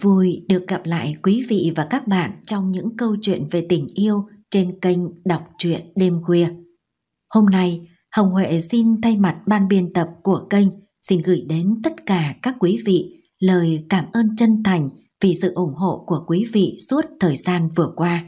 vui được gặp lại quý vị và các bạn trong những câu chuyện về tình yêu trên kênh Đọc truyện Đêm Khuya. Hôm nay, Hồng Huệ xin thay mặt ban biên tập của kênh xin gửi đến tất cả các quý vị lời cảm ơn chân thành vì sự ủng hộ của quý vị suốt thời gian vừa qua.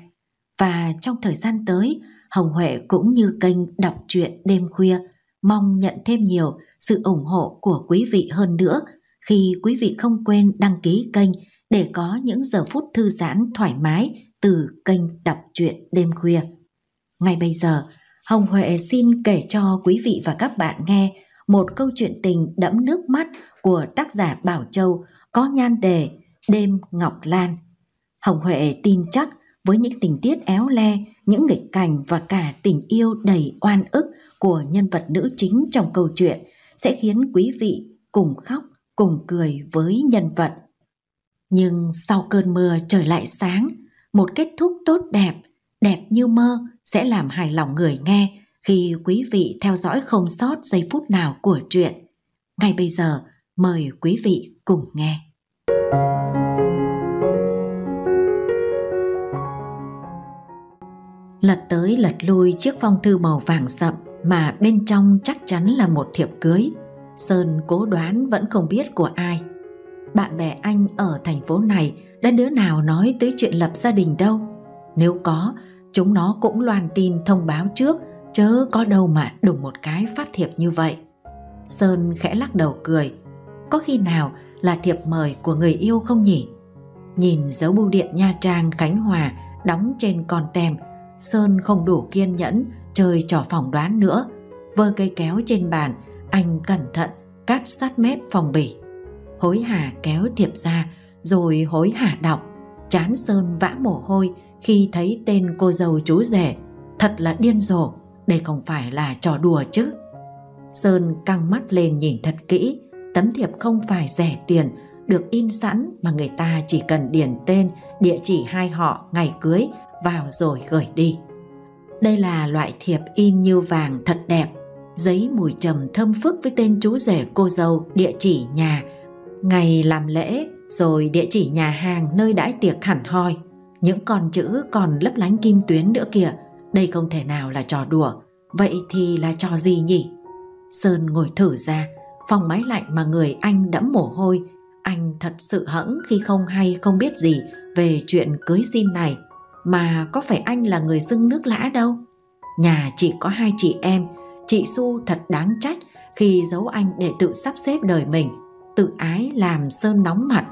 Và trong thời gian tới, Hồng Huệ cũng như kênh Đọc truyện Đêm Khuya mong nhận thêm nhiều sự ủng hộ của quý vị hơn nữa khi quý vị không quên đăng ký kênh để có những giờ phút thư giãn thoải mái từ kênh đọc truyện đêm khuya. Ngay bây giờ, Hồng Huệ xin kể cho quý vị và các bạn nghe một câu chuyện tình đẫm nước mắt của tác giả Bảo Châu có nhan đề Đêm Ngọc Lan. Hồng Huệ tin chắc với những tình tiết éo le, những nghịch cảnh và cả tình yêu đầy oan ức của nhân vật nữ chính trong câu chuyện sẽ khiến quý vị cùng khóc, cùng cười với nhân vật nhưng sau cơn mưa trời lại sáng một kết thúc tốt đẹp đẹp như mơ sẽ làm hài lòng người nghe khi quý vị theo dõi không sót giây phút nào của truyện ngay bây giờ mời quý vị cùng nghe lật tới lật lui chiếc phong thư màu vàng sậm mà bên trong chắc chắn là một thiệp cưới sơn cố đoán vẫn không biết của ai bạn bè anh ở thành phố này đã đứa nào nói tới chuyện lập gia đình đâu. Nếu có, chúng nó cũng loan tin thông báo trước, chớ có đâu mà đùng một cái phát thiệp như vậy. Sơn khẽ lắc đầu cười, có khi nào là thiệp mời của người yêu không nhỉ? Nhìn dấu bưu điện Nha Trang Khánh Hòa đóng trên con tem, Sơn không đủ kiên nhẫn chơi trò phỏng đoán nữa. Vơ cây kéo trên bàn, anh cẩn thận cắt sát mép phòng bỉ hối hả kéo thiệp ra rồi hối hả đọc chán sơn vã mồ hôi khi thấy tên cô dâu chú rể thật là điên rồ đây không phải là trò đùa chứ sơn căng mắt lên nhìn thật kỹ tấm thiệp không phải rẻ tiền được in sẵn mà người ta chỉ cần điền tên địa chỉ hai họ ngày cưới vào rồi gửi đi đây là loại thiệp in như vàng thật đẹp giấy mùi trầm thơm phức với tên chú rể cô dâu địa chỉ nhà Ngày làm lễ rồi địa chỉ nhà hàng nơi đãi tiệc hẳn hoi. Những con chữ còn lấp lánh kim tuyến nữa kìa. Đây không thể nào là trò đùa. Vậy thì là trò gì nhỉ? Sơn ngồi thử ra, phòng máy lạnh mà người anh đẫm mồ hôi. Anh thật sự hẫng khi không hay không biết gì về chuyện cưới xin này. Mà có phải anh là người dưng nước lã đâu. Nhà chỉ có hai chị em, chị xu thật đáng trách khi giấu anh để tự sắp xếp đời mình tự ái làm Sơn nóng mặt.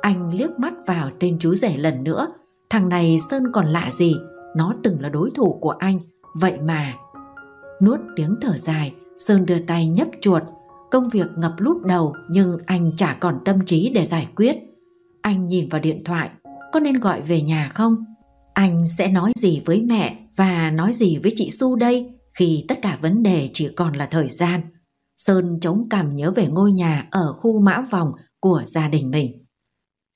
Anh liếc mắt vào tên chú rể lần nữa. Thằng này Sơn còn lạ gì, nó từng là đối thủ của anh, vậy mà. Nuốt tiếng thở dài, Sơn đưa tay nhấp chuột. Công việc ngập lút đầu nhưng anh chả còn tâm trí để giải quyết. Anh nhìn vào điện thoại, có nên gọi về nhà không? Anh sẽ nói gì với mẹ và nói gì với chị Su đây khi tất cả vấn đề chỉ còn là thời gian? Sơn chống cảm nhớ về ngôi nhà ở khu mã vòng của gia đình mình.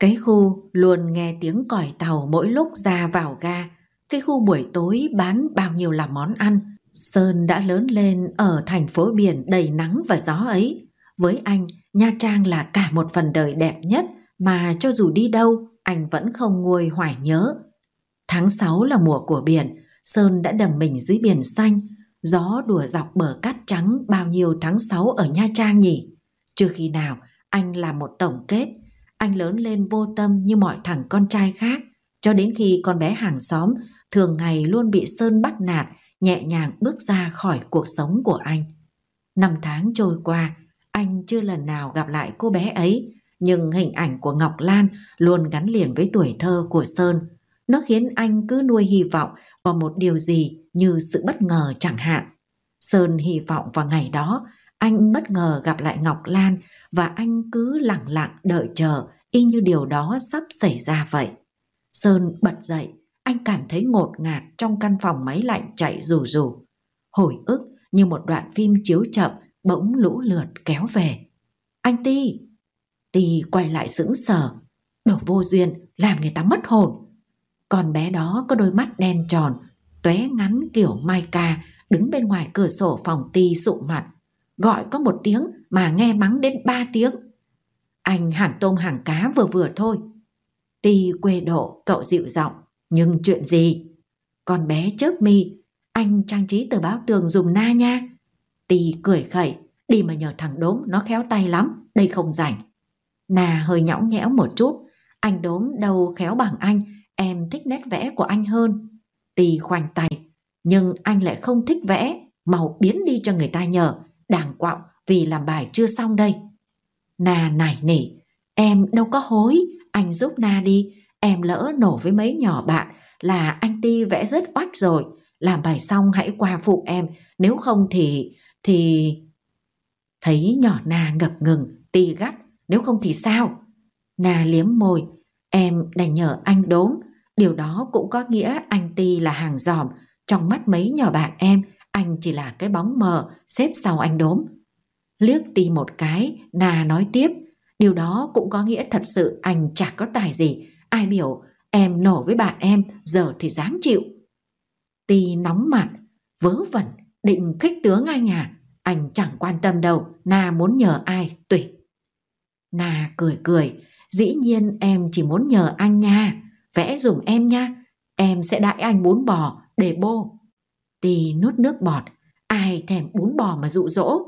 Cái khu luôn nghe tiếng còi tàu mỗi lúc ra vào ga. Cái khu buổi tối bán bao nhiêu là món ăn. Sơn đã lớn lên ở thành phố biển đầy nắng và gió ấy. Với anh, Nha Trang là cả một phần đời đẹp nhất mà cho dù đi đâu, anh vẫn không nguôi hoài nhớ. Tháng 6 là mùa của biển, Sơn đã đầm mình dưới biển xanh, gió đùa dọc bờ cát trắng bao nhiêu tháng 6 ở Nha Trang nhỉ? chưa khi nào anh là một tổng kết, anh lớn lên vô tâm như mọi thằng con trai khác, cho đến khi con bé hàng xóm thường ngày luôn bị Sơn bắt nạt, nhẹ nhàng bước ra khỏi cuộc sống của anh. Năm tháng trôi qua, anh chưa lần nào gặp lại cô bé ấy, nhưng hình ảnh của Ngọc Lan luôn gắn liền với tuổi thơ của Sơn. Nó khiến anh cứ nuôi hy vọng vào một điều gì như sự bất ngờ chẳng hạn. Sơn hy vọng vào ngày đó anh bất ngờ gặp lại Ngọc Lan và anh cứ lặng lặng đợi chờ y như điều đó sắp xảy ra vậy. Sơn bật dậy, anh cảm thấy ngột ngạt trong căn phòng máy lạnh chạy rù rù. Hồi ức như một đoạn phim chiếu chậm bỗng lũ lượt kéo về. Anh Ti! Ti quay lại sững sờ. Đồ vô duyên làm người ta mất hồn. Con bé đó có đôi mắt đen tròn tóe ngắn kiểu mai ca đứng bên ngoài cửa sổ phòng ti sụ mặt gọi có một tiếng mà nghe mắng đến ba tiếng anh hàng tôm hàng cá vừa vừa thôi ti quê độ cậu dịu giọng nhưng chuyện gì con bé chớp mi anh trang trí tờ báo tường dùng na nha ti cười khẩy đi mà nhờ thằng đốm nó khéo tay lắm đây không rảnh na hơi nhõng nhẽo một chút anh đốm đâu khéo bằng anh em thích nét vẽ của anh hơn Ti khoanh tay, nhưng anh lại không thích vẽ, màu biến đi cho người ta nhờ, đàng quạo vì làm bài chưa xong đây. Nà nảy nỉ, em đâu có hối, anh giúp Na đi, em lỡ nổ với mấy nhỏ bạn là anh Ti vẽ rất oách rồi, làm bài xong hãy qua phụ em, nếu không thì, thì... Thấy nhỏ Na ngập ngừng, Ti gắt, nếu không thì sao? Na liếm môi, em đành nhờ anh đốm, Điều đó cũng có nghĩa anh Ti là hàng giòm, trong mắt mấy nhỏ bạn em, anh chỉ là cái bóng mờ xếp sau anh đốm. Liếc Ti một cái, Nà nói tiếp, điều đó cũng có nghĩa thật sự anh chả có tài gì, ai biểu em nổ với bạn em, giờ thì dáng chịu. Ti nóng mặt, vớ vẩn, định khích tướng ai nhà, anh chẳng quan tâm đâu, Na muốn nhờ ai, tùy. Na cười cười, dĩ nhiên em chỉ muốn nhờ anh nha, Vẽ dùng em nha, em sẽ đãi anh bún bò để bô. Tì nuốt nước bọt, ai thèm bún bò mà dụ dỗ.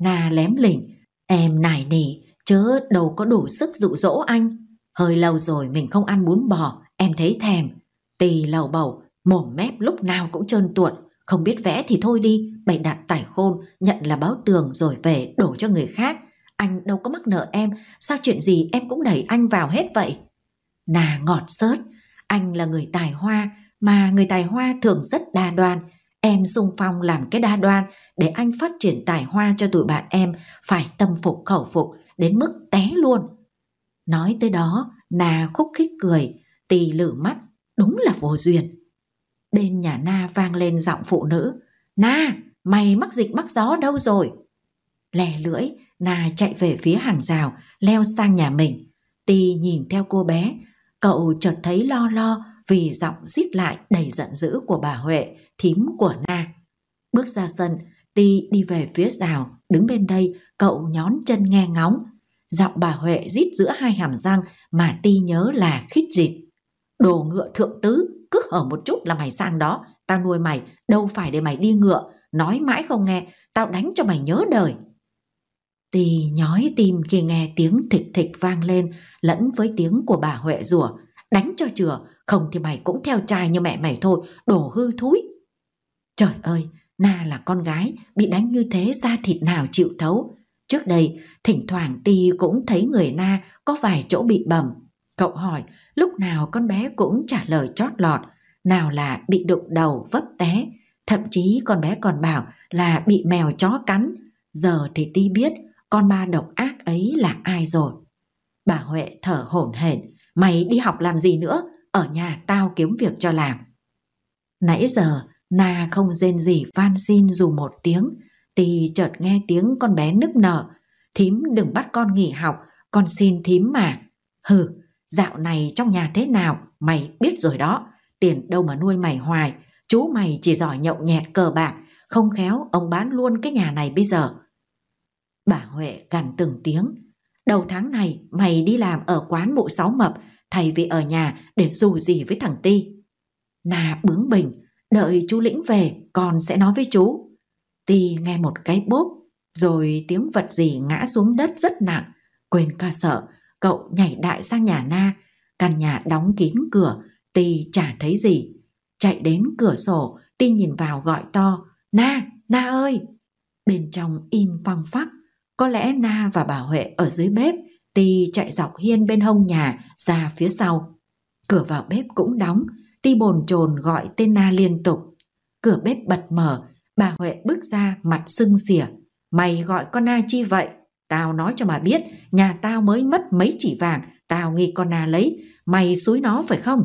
Na lém lỉnh, em nải nỉ, chớ đâu có đủ sức dụ dỗ anh. Hơi lâu rồi mình không ăn bún bò, em thấy thèm. Tì lầu bầu, mồm mép lúc nào cũng trơn tuột, không biết vẽ thì thôi đi, bày đặt tải khôn, nhận là báo tường rồi về đổ cho người khác. Anh đâu có mắc nợ em, sao chuyện gì em cũng đẩy anh vào hết vậy? nà ngọt sớt anh là người tài hoa mà người tài hoa thường rất đa đoan em sung phong làm cái đa đoan để anh phát triển tài hoa cho tụi bạn em phải tâm phục khẩu phục đến mức té luôn nói tới đó nà khúc khích cười tì lử mắt đúng là vô duyên bên nhà na vang lên giọng phụ nữ na mày mắc dịch mắc gió đâu rồi lè lưỡi na chạy về phía hàng rào leo sang nhà mình tì nhìn theo cô bé cậu chợt thấy lo lo vì giọng xít lại đầy giận dữ của bà Huệ, thím của Na. Bước ra sân, Ti đi về phía rào, đứng bên đây, cậu nhón chân nghe ngóng. Giọng bà Huệ rít giữa hai hàm răng mà Ti nhớ là khít dịt. Đồ ngựa thượng tứ, cứ hở một chút là mày sang đó, tao nuôi mày, đâu phải để mày đi ngựa, nói mãi không nghe, tao đánh cho mày nhớ đời. Tì nhói tim khi nghe tiếng thịch thịch vang lên lẫn với tiếng của bà Huệ rủa đánh cho chừa, không thì mày cũng theo trai như mẹ mày thôi, đồ hư thúi. Trời ơi, Na là con gái, bị đánh như thế da thịt nào chịu thấu. Trước đây, thỉnh thoảng tì cũng thấy người Na có vài chỗ bị bầm. Cậu hỏi, lúc nào con bé cũng trả lời chót lọt, nào là bị đụng đầu vấp té, thậm chí con bé còn bảo là bị mèo chó cắn. Giờ thì Ti biết con ma độc ác ấy là ai rồi. Bà Huệ thở hổn hển, mày đi học làm gì nữa, ở nhà tao kiếm việc cho làm. Nãy giờ, Na không rên gì van xin dù một tiếng, thì chợt nghe tiếng con bé nức nở. Thím đừng bắt con nghỉ học, con xin thím mà. Hừ, dạo này trong nhà thế nào, mày biết rồi đó, tiền đâu mà nuôi mày hoài, chú mày chỉ giỏi nhậu nhẹt cờ bạc, không khéo ông bán luôn cái nhà này bây giờ Bà Huệ gằn từng tiếng. Đầu tháng này mày đi làm ở quán bộ sáu mập thay vì ở nhà để dù gì với thằng Ti. Nà bướng bỉnh, đợi chú Lĩnh về con sẽ nói với chú. Ti nghe một cái bốp, rồi tiếng vật gì ngã xuống đất rất nặng. Quên ca sợ, cậu nhảy đại sang nhà Na. Căn nhà đóng kín cửa, Ti chả thấy gì. Chạy đến cửa sổ, Ti nhìn vào gọi to, Na, Na ơi! Bên trong im phăng phắc, có lẽ Na và bà Huệ ở dưới bếp, Ti chạy dọc hiên bên hông nhà ra phía sau. Cửa vào bếp cũng đóng, Ti bồn chồn gọi tên Na liên tục. Cửa bếp bật mở, bà Huệ bước ra mặt sưng xỉa. Mày gọi con Na chi vậy? Tao nói cho bà biết, nhà tao mới mất mấy chỉ vàng, tao nghi con Na lấy, mày xúi nó phải không?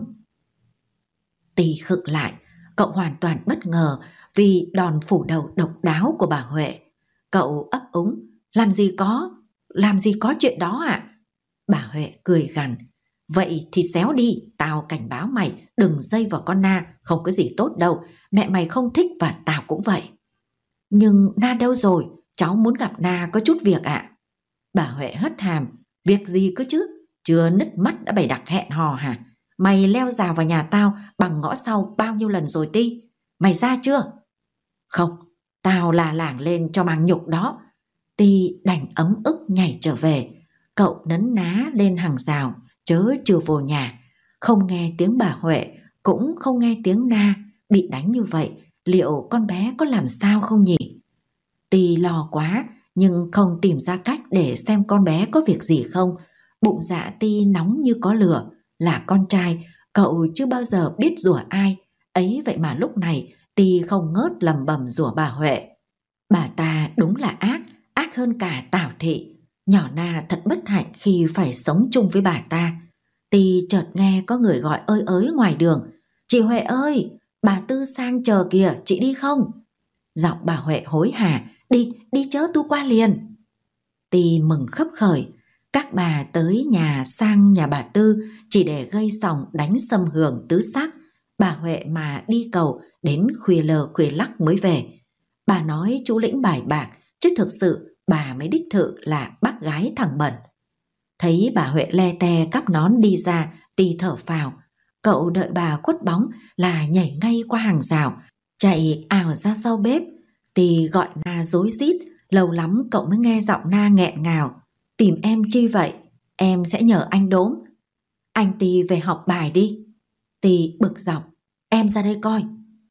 Tì khựng lại, cậu hoàn toàn bất ngờ vì đòn phủ đầu độc đáo của bà Huệ. Cậu ấp úng, làm gì có, làm gì có chuyện đó ạ? À? Bà Huệ cười gằn, vậy thì xéo đi, tao cảnh báo mày, đừng dây vào con Na, không có gì tốt đâu, mẹ mày không thích và tao cũng vậy. Nhưng Na đâu rồi, cháu muốn gặp Na có chút việc ạ. À? Bà Huệ hất hàm, việc gì cứ chứ, chưa nứt mắt đã bày đặt hẹn hò hả? Mày leo rào vào nhà tao bằng ngõ sau bao nhiêu lần rồi ti? Mày ra chưa? Không, tao là lảng lên cho màng nhục đó, Ti đành ấm ức nhảy trở về, cậu nấn ná lên hàng rào, chớ chưa vô nhà. Không nghe tiếng bà Huệ, cũng không nghe tiếng Na, bị đánh như vậy, liệu con bé có làm sao không nhỉ? Ti lo quá, nhưng không tìm ra cách để xem con bé có việc gì không. Bụng dạ Ti nóng như có lửa, là con trai, cậu chưa bao giờ biết rủa ai. Ấy vậy mà lúc này Ti không ngớt lầm bầm rủa bà Huệ. Bà ta đúng là ác hơn cả Tảo Thị. Nhỏ Na thật bất hạnh khi phải sống chung với bà ta. Tì chợt nghe có người gọi ơi ới ngoài đường. Chị Huệ ơi, bà Tư sang chờ kìa, chị đi không? Giọng bà Huệ hối hả, đi, đi chớ tu qua liền. Tì mừng khấp khởi, các bà tới nhà sang nhà bà Tư chỉ để gây sòng đánh xâm hưởng tứ sắc. Bà Huệ mà đi cầu đến khuya lờ khuya lắc mới về. Bà nói chú lĩnh bài bạc, chứ thực sự bà mới đích thự là bác gái thằng Bẩn. Thấy bà Huệ le te cắp nón đi ra, tì thở phào. Cậu đợi bà khuất bóng là nhảy ngay qua hàng rào, chạy ảo ra sau bếp. Tì gọi Na dối rít, lâu lắm cậu mới nghe giọng Na nghẹn ngào. Tìm em chi vậy? Em sẽ nhờ anh đốm. Anh Tì về học bài đi. Tì bực dọc. Em ra đây coi.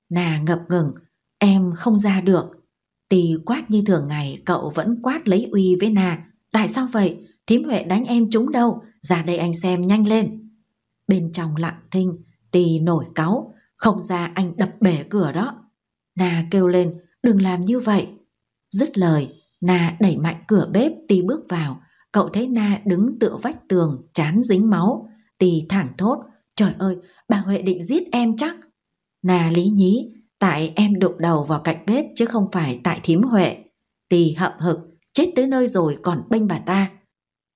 Nà ngập ngừng. Em không ra được. Tì quát như thường ngày cậu vẫn quát lấy uy với Na. Tại sao vậy? Thím Huệ đánh em trúng đâu? Ra đây anh xem nhanh lên. Bên trong lặng thinh, Tì nổi cáu. Không ra anh đập bể cửa đó. Na kêu lên, đừng làm như vậy. Dứt lời, Na đẩy mạnh cửa bếp Tì bước vào. Cậu thấy Na đứng tựa vách tường, chán dính máu. Tì thẳng thốt, trời ơi, bà Huệ định giết em chắc. Na lý nhí, Tại em đụng đầu vào cạnh bếp chứ không phải tại thím Huệ. Tì hậm hực, chết tới nơi rồi còn bênh bà ta.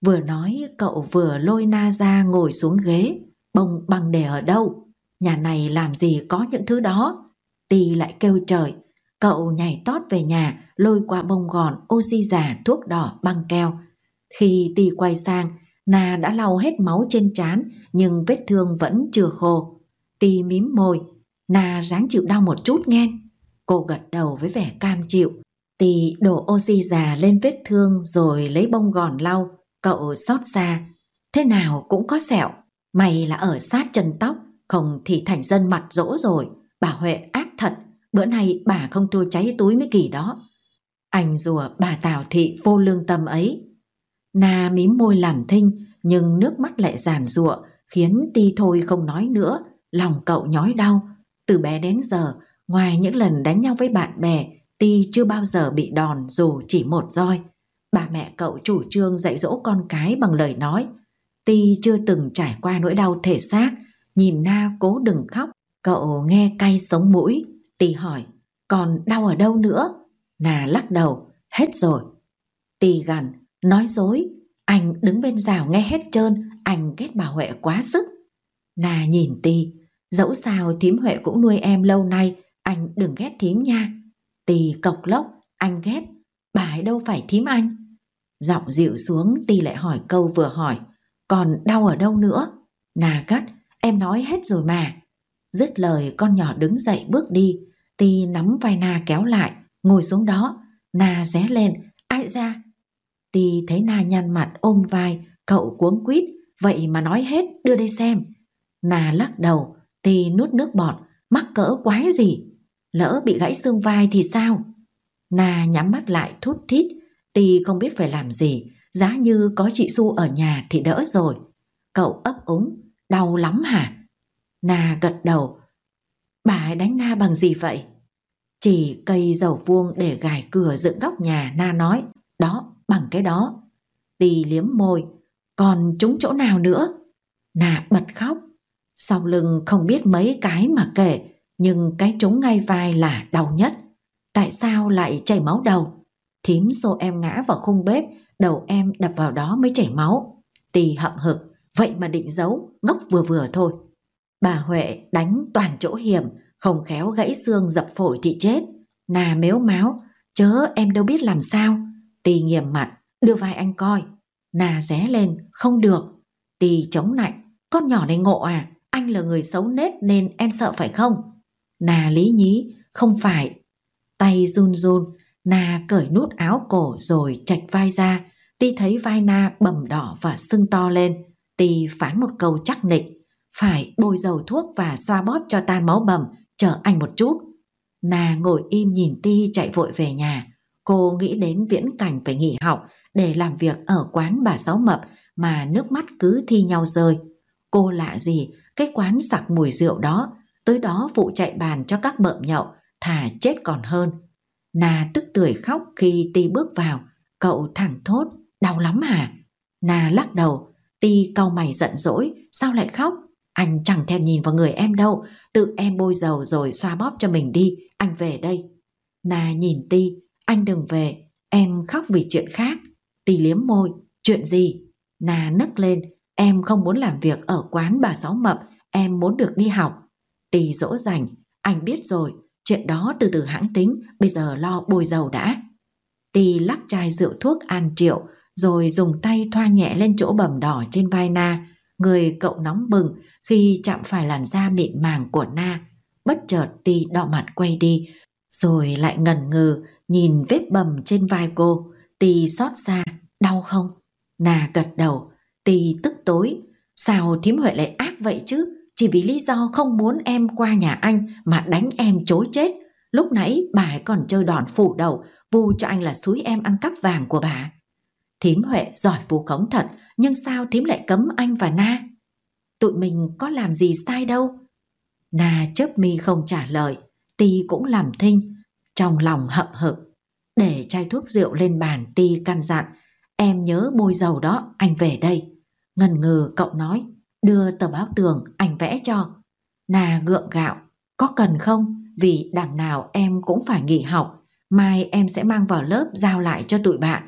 Vừa nói cậu vừa lôi na ra ngồi xuống ghế, bông bằng để ở đâu. Nhà này làm gì có những thứ đó. Tì lại kêu trời, cậu nhảy tót về nhà, lôi qua bông gòn, oxy giả, thuốc đỏ, băng keo. Khi Tì quay sang, na đã lau hết máu trên trán nhưng vết thương vẫn chưa khô. Tì mím môi, Na ráng chịu đau một chút nghe. Cô gật đầu với vẻ cam chịu. Tì đổ oxy già lên vết thương rồi lấy bông gòn lau. Cậu xót xa. Thế nào cũng có sẹo. May là ở sát chân tóc. Không thì thành dân mặt rỗ rồi. Bà Huệ ác thật. Bữa nay bà không tua cháy túi mới kỳ đó. Anh rùa bà Tào Thị vô lương tâm ấy. Na mím môi làm thinh nhưng nước mắt lại giàn giụa khiến ti thôi không nói nữa lòng cậu nhói đau từ bé đến giờ, ngoài những lần đánh nhau với bạn bè, Ti chưa bao giờ bị đòn dù chỉ một roi. Bà mẹ cậu chủ trương dạy dỗ con cái bằng lời nói. Ti chưa từng trải qua nỗi đau thể xác, nhìn Na cố đừng khóc. Cậu nghe cay sống mũi, Ti hỏi, còn đau ở đâu nữa? na lắc đầu, hết rồi. Ti gằn, nói dối, anh đứng bên rào nghe hết trơn, anh ghét bà Huệ quá sức. na nhìn Ti, Dẫu sao thím Huệ cũng nuôi em lâu nay, anh đừng ghét thím nha. Tì cọc lốc, anh ghét, bà ấy đâu phải thím anh. Giọng dịu xuống Tì lại hỏi câu vừa hỏi, còn đau ở đâu nữa? Nà gắt, em nói hết rồi mà. Dứt lời con nhỏ đứng dậy bước đi, Tì nắm vai Na kéo lại, ngồi xuống đó. Na ré lên, ai ra? Tì thấy Na nhăn mặt ôm vai, cậu cuống quýt, vậy mà nói hết, đưa đây xem. Na lắc đầu, Tì nút nước bọt, mắc cỡ quái gì? Lỡ bị gãy xương vai thì sao? Nà nhắm mắt lại thút thít, tì không biết phải làm gì, giá như có chị Du ở nhà thì đỡ rồi. Cậu ấp úng, đau lắm hả? Nà gật đầu, bà đánh Na bằng gì vậy? Chỉ cây dầu vuông để gài cửa dựng góc nhà Na nói, đó, bằng cái đó. Tì liếm môi, còn chúng chỗ nào nữa? Nà bật khóc, sau lưng không biết mấy cái mà kể, nhưng cái trúng ngay vai là đau nhất. Tại sao lại chảy máu đầu? Thím xô em ngã vào khung bếp, đầu em đập vào đó mới chảy máu. Tì hậm hực, vậy mà định giấu, ngốc vừa vừa thôi. Bà Huệ đánh toàn chỗ hiểm, không khéo gãy xương dập phổi thì chết. Nà mếu máu, chớ em đâu biết làm sao. Tì nghiềm mặt, đưa vai anh coi. Nà ré lên, không được. Tì chống lạnh, con nhỏ này ngộ à? anh là người xấu nết nên em sợ phải không? Nà lý nhí, không phải. Tay run run, Nà cởi nút áo cổ rồi chạch vai ra. Ti thấy vai Na bầm đỏ và sưng to lên. Ti phán một câu chắc nịch. Phải bôi dầu thuốc và xoa bóp cho tan máu bầm, chờ anh một chút. Nà ngồi im nhìn Ti chạy vội về nhà. Cô nghĩ đến viễn cảnh phải nghỉ học để làm việc ở quán bà Sáu Mập mà nước mắt cứ thi nhau rơi. Cô lạ gì cái quán sặc mùi rượu đó, tới đó vụ chạy bàn cho các bợm nhậu, thà chết còn hơn. Nà tức tươi khóc khi Ti bước vào, cậu thẳng thốt, đau lắm hả? Nà lắc đầu, Ti cau mày giận dỗi, sao lại khóc? Anh chẳng thèm nhìn vào người em đâu, tự em bôi dầu rồi xoa bóp cho mình đi, anh về đây. Nà nhìn Ti, anh đừng về, em khóc vì chuyện khác. Ti liếm môi, chuyện gì? Nà nấc lên, em không muốn làm việc ở quán bà Sáu Mập, em muốn được đi học. Tì dỗ dành, anh biết rồi, chuyện đó từ từ hãng tính, bây giờ lo bồi dầu đã. Tì lắc chai rượu thuốc an triệu, rồi dùng tay thoa nhẹ lên chỗ bầm đỏ trên vai Na. Người cậu nóng bừng khi chạm phải làn da mịn màng của Na. Bất chợt tì đỏ mặt quay đi, rồi lại ngần ngừ nhìn vết bầm trên vai cô. tì xót xa, đau không? Na gật đầu, tì tức tối. Sao thím Huệ lại ác vậy chứ? chỉ vì lý do không muốn em qua nhà anh mà đánh em chối chết. Lúc nãy bà ấy còn chơi đòn phủ đầu, vu cho anh là suối em ăn cắp vàng của bà. Thím Huệ giỏi vu khống thật, nhưng sao thím lại cấm anh và Na? Tụi mình có làm gì sai đâu. Na chớp mi không trả lời, Ti cũng làm thinh, trong lòng hậm hực. Để chai thuốc rượu lên bàn Ti căn dặn, em nhớ bôi dầu đó, anh về đây. Ngần ngừ cậu nói, đưa tờ báo tường ảnh vẽ cho. Nà gượng gạo, có cần không? Vì đằng nào em cũng phải nghỉ học, mai em sẽ mang vào lớp giao lại cho tụi bạn.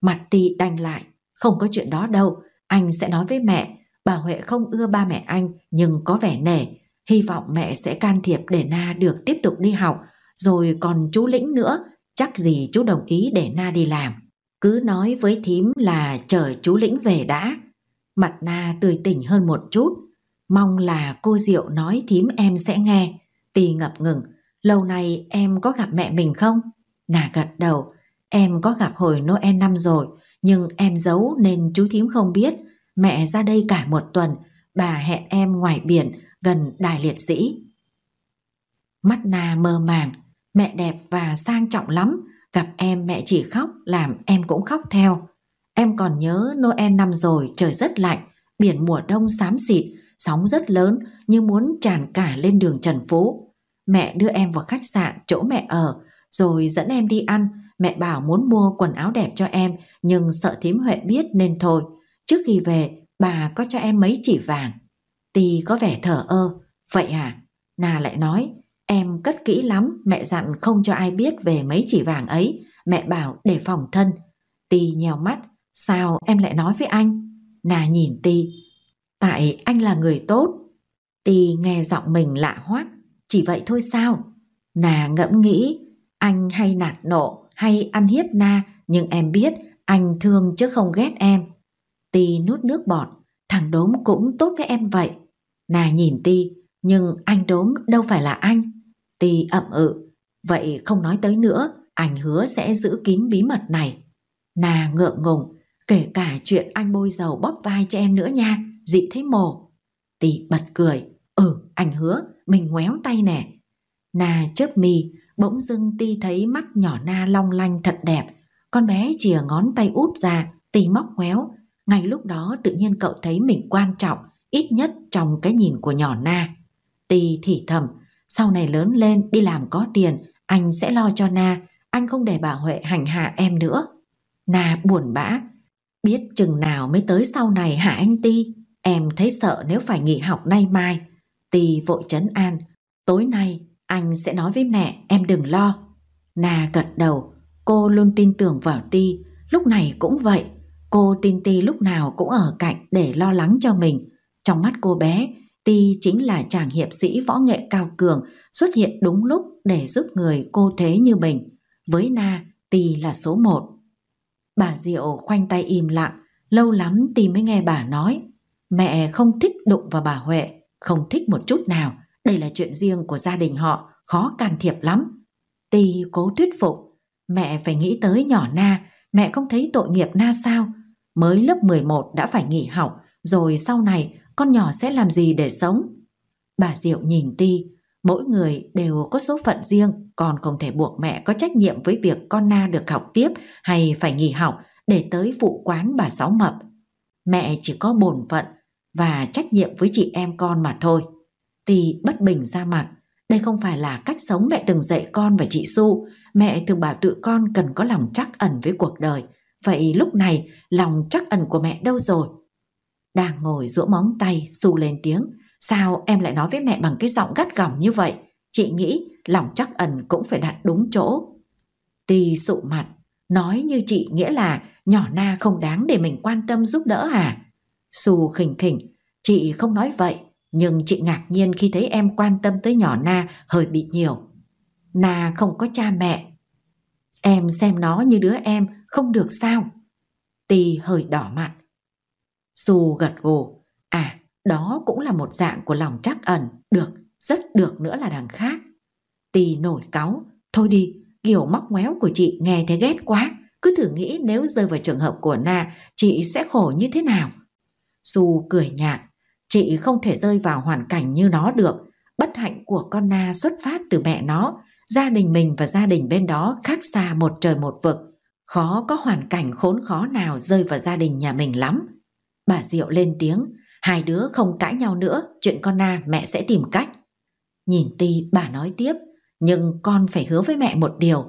Mặt ti đành lại, không có chuyện đó đâu, anh sẽ nói với mẹ, bà Huệ không ưa ba mẹ anh nhưng có vẻ nể, hy vọng mẹ sẽ can thiệp để Na được tiếp tục đi học, rồi còn chú Lĩnh nữa, chắc gì chú đồng ý để Na đi làm. Cứ nói với thím là chờ chú Lĩnh về đã, Mặt na tươi tỉnh hơn một chút, mong là cô Diệu nói thím em sẽ nghe. Tì ngập ngừng, lâu nay em có gặp mẹ mình không? Nà gật đầu, em có gặp hồi Noel năm rồi, nhưng em giấu nên chú thím không biết. Mẹ ra đây cả một tuần, bà hẹn em ngoài biển gần đài liệt sĩ. Mắt na mơ màng, mẹ đẹp và sang trọng lắm, gặp em mẹ chỉ khóc làm em cũng khóc theo. Em còn nhớ Noel năm rồi trời rất lạnh, biển mùa đông xám xịt, sóng rất lớn như muốn tràn cả lên đường Trần Phú. Mẹ đưa em vào khách sạn chỗ mẹ ở, rồi dẫn em đi ăn. Mẹ bảo muốn mua quần áo đẹp cho em, nhưng sợ thím Huệ biết nên thôi. Trước khi về, bà có cho em mấy chỉ vàng. Tì có vẻ thở ơ. Vậy à? Nà lại nói, em cất kỹ lắm, mẹ dặn không cho ai biết về mấy chỉ vàng ấy. Mẹ bảo để phòng thân. Tì nhèo mắt, Sao em lại nói với anh? Nà nhìn Ti, tại anh là người tốt. Ti nghe giọng mình lạ hoắc, chỉ vậy thôi sao? Nà ngẫm nghĩ, anh hay nạt nộ hay ăn hiếp Na, nhưng em biết anh thương chứ không ghét em. Ti nuốt nước bọt, thằng đốm cũng tốt với em vậy. Nà nhìn Ti, nhưng anh đốm đâu phải là anh. Ti ậm ừ, vậy không nói tới nữa, anh hứa sẽ giữ kín bí mật này. Nà ngượng ngùng, kể cả chuyện anh bôi dầu bóp vai cho em nữa nha, dị thế mồ. Tì bật cười, ừ, anh hứa, mình ngoéo tay nè. Nà chớp mì, bỗng dưng Ti thấy mắt nhỏ Na long lanh thật đẹp. Con bé chìa ngón tay út ra, tì móc ngoéo. Ngay lúc đó tự nhiên cậu thấy mình quan trọng, ít nhất trong cái nhìn của nhỏ Na. tì thì thầm, sau này lớn lên đi làm có tiền, anh sẽ lo cho Na, anh không để bà Huệ hành hạ em nữa. Na buồn bã, Biết chừng nào mới tới sau này hả anh Ti? Em thấy sợ nếu phải nghỉ học nay mai. Ti vội chấn an. Tối nay anh sẽ nói với mẹ em đừng lo. na gật đầu. Cô luôn tin tưởng vào Ti. Lúc này cũng vậy. Cô tin Ti lúc nào cũng ở cạnh để lo lắng cho mình. Trong mắt cô bé, Ti chính là chàng hiệp sĩ võ nghệ cao cường xuất hiện đúng lúc để giúp người cô thế như mình. Với Na, Ti là số một Bà Diệu khoanh tay im lặng, lâu lắm thì mới nghe bà nói. Mẹ không thích đụng vào bà Huệ, không thích một chút nào. Đây là chuyện riêng của gia đình họ, khó can thiệp lắm. Tì cố thuyết phục, mẹ phải nghĩ tới nhỏ Na, mẹ không thấy tội nghiệp Na sao? Mới lớp 11 đã phải nghỉ học, rồi sau này con nhỏ sẽ làm gì để sống? Bà Diệu nhìn Ti, mỗi người đều có số phận riêng con không thể buộc mẹ có trách nhiệm với việc con na được học tiếp hay phải nghỉ học để tới phụ quán bà sáu mập mẹ chỉ có bổn phận và trách nhiệm với chị em con mà thôi tì bất bình ra mặt đây không phải là cách sống mẹ từng dạy con và chị su mẹ thường bảo tự con cần có lòng trắc ẩn với cuộc đời vậy lúc này lòng trắc ẩn của mẹ đâu rồi đang ngồi rũa móng tay su lên tiếng Sao em lại nói với mẹ bằng cái giọng gắt gỏng như vậy? Chị nghĩ lòng chắc ẩn cũng phải đặt đúng chỗ. Tì sụ mặt, nói như chị nghĩa là nhỏ na không đáng để mình quan tâm giúp đỡ à? Xù khỉnh khỉnh, chị không nói vậy, nhưng chị ngạc nhiên khi thấy em quan tâm tới nhỏ na hơi bị nhiều. Na không có cha mẹ. Em xem nó như đứa em, không được sao? Tì hơi đỏ mặt. Xù gật gù, à đó cũng là một dạng của lòng trắc ẩn, được, rất được nữa là đằng khác. Tì nổi cáu, thôi đi, kiểu móc ngoéo của chị nghe thấy ghét quá, cứ thử nghĩ nếu rơi vào trường hợp của Na, chị sẽ khổ như thế nào. Su cười nhạt, chị không thể rơi vào hoàn cảnh như nó được, bất hạnh của con Na xuất phát từ mẹ nó, gia đình mình và gia đình bên đó khác xa một trời một vực. Khó có hoàn cảnh khốn khó nào rơi vào gia đình nhà mình lắm. Bà Diệu lên tiếng, Hai đứa không cãi nhau nữa, chuyện con Na mẹ sẽ tìm cách. Nhìn Ti bà nói tiếp, nhưng con phải hứa với mẹ một điều.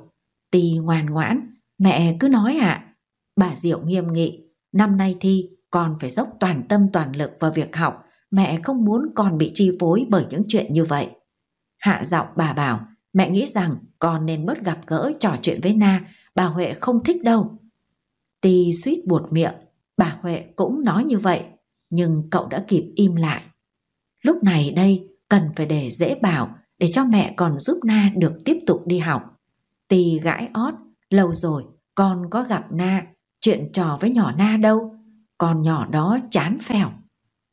Ti ngoan ngoãn, mẹ cứ nói ạ. À. Bà Diệu nghiêm nghị, năm nay thi con phải dốc toàn tâm toàn lực vào việc học, mẹ không muốn con bị chi phối bởi những chuyện như vậy. Hạ giọng bà bảo, mẹ nghĩ rằng con nên bớt gặp gỡ trò chuyện với Na, bà Huệ không thích đâu. Ti suýt buột miệng, bà Huệ cũng nói như vậy, nhưng cậu đã kịp im lại. Lúc này đây cần phải để dễ bảo để cho mẹ còn giúp Na được tiếp tục đi học. Tì gãi ót, lâu rồi con có gặp Na, chuyện trò với nhỏ Na đâu, con nhỏ đó chán phèo.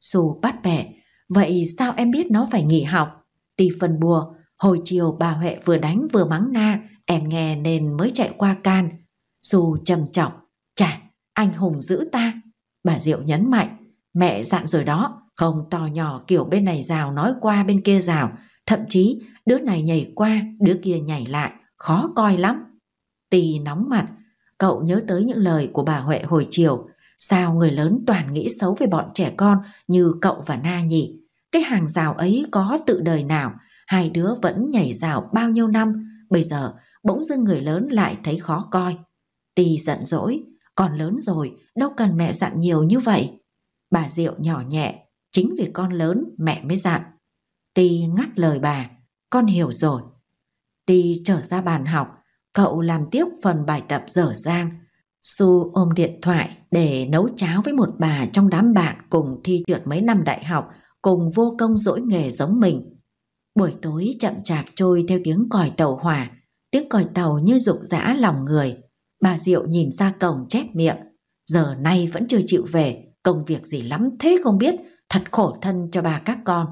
Xù bắt bẻ, vậy sao em biết nó phải nghỉ học? Tì phần bùa, hồi chiều bà Huệ vừa đánh vừa mắng Na, em nghe nên mới chạy qua can. Xù trầm trọng, chà, anh hùng giữ ta. Bà Diệu nhấn mạnh, Mẹ dặn rồi đó, không to nhỏ kiểu bên này rào nói qua bên kia rào, thậm chí đứa này nhảy qua, đứa kia nhảy lại, khó coi lắm. Tì nóng mặt, cậu nhớ tới những lời của bà Huệ hồi chiều, sao người lớn toàn nghĩ xấu về bọn trẻ con như cậu và Na nhỉ? Cái hàng rào ấy có tự đời nào, hai đứa vẫn nhảy rào bao nhiêu năm, bây giờ bỗng dưng người lớn lại thấy khó coi. Tì giận dỗi, còn lớn rồi, đâu cần mẹ dặn nhiều như vậy. Bà Diệu nhỏ nhẹ, chính vì con lớn mẹ mới dặn. Ti ngắt lời bà, con hiểu rồi. Ti trở ra bàn học, cậu làm tiếp phần bài tập dở dang. Su ôm điện thoại để nấu cháo với một bà trong đám bạn cùng thi trượt mấy năm đại học, cùng vô công dỗi nghề giống mình. Buổi tối chậm chạp trôi theo tiếng còi tàu hỏa, tiếng còi tàu như rụng rã lòng người. Bà Diệu nhìn ra cổng chép miệng, giờ nay vẫn chưa chịu về, công việc gì lắm thế không biết, thật khổ thân cho bà các con.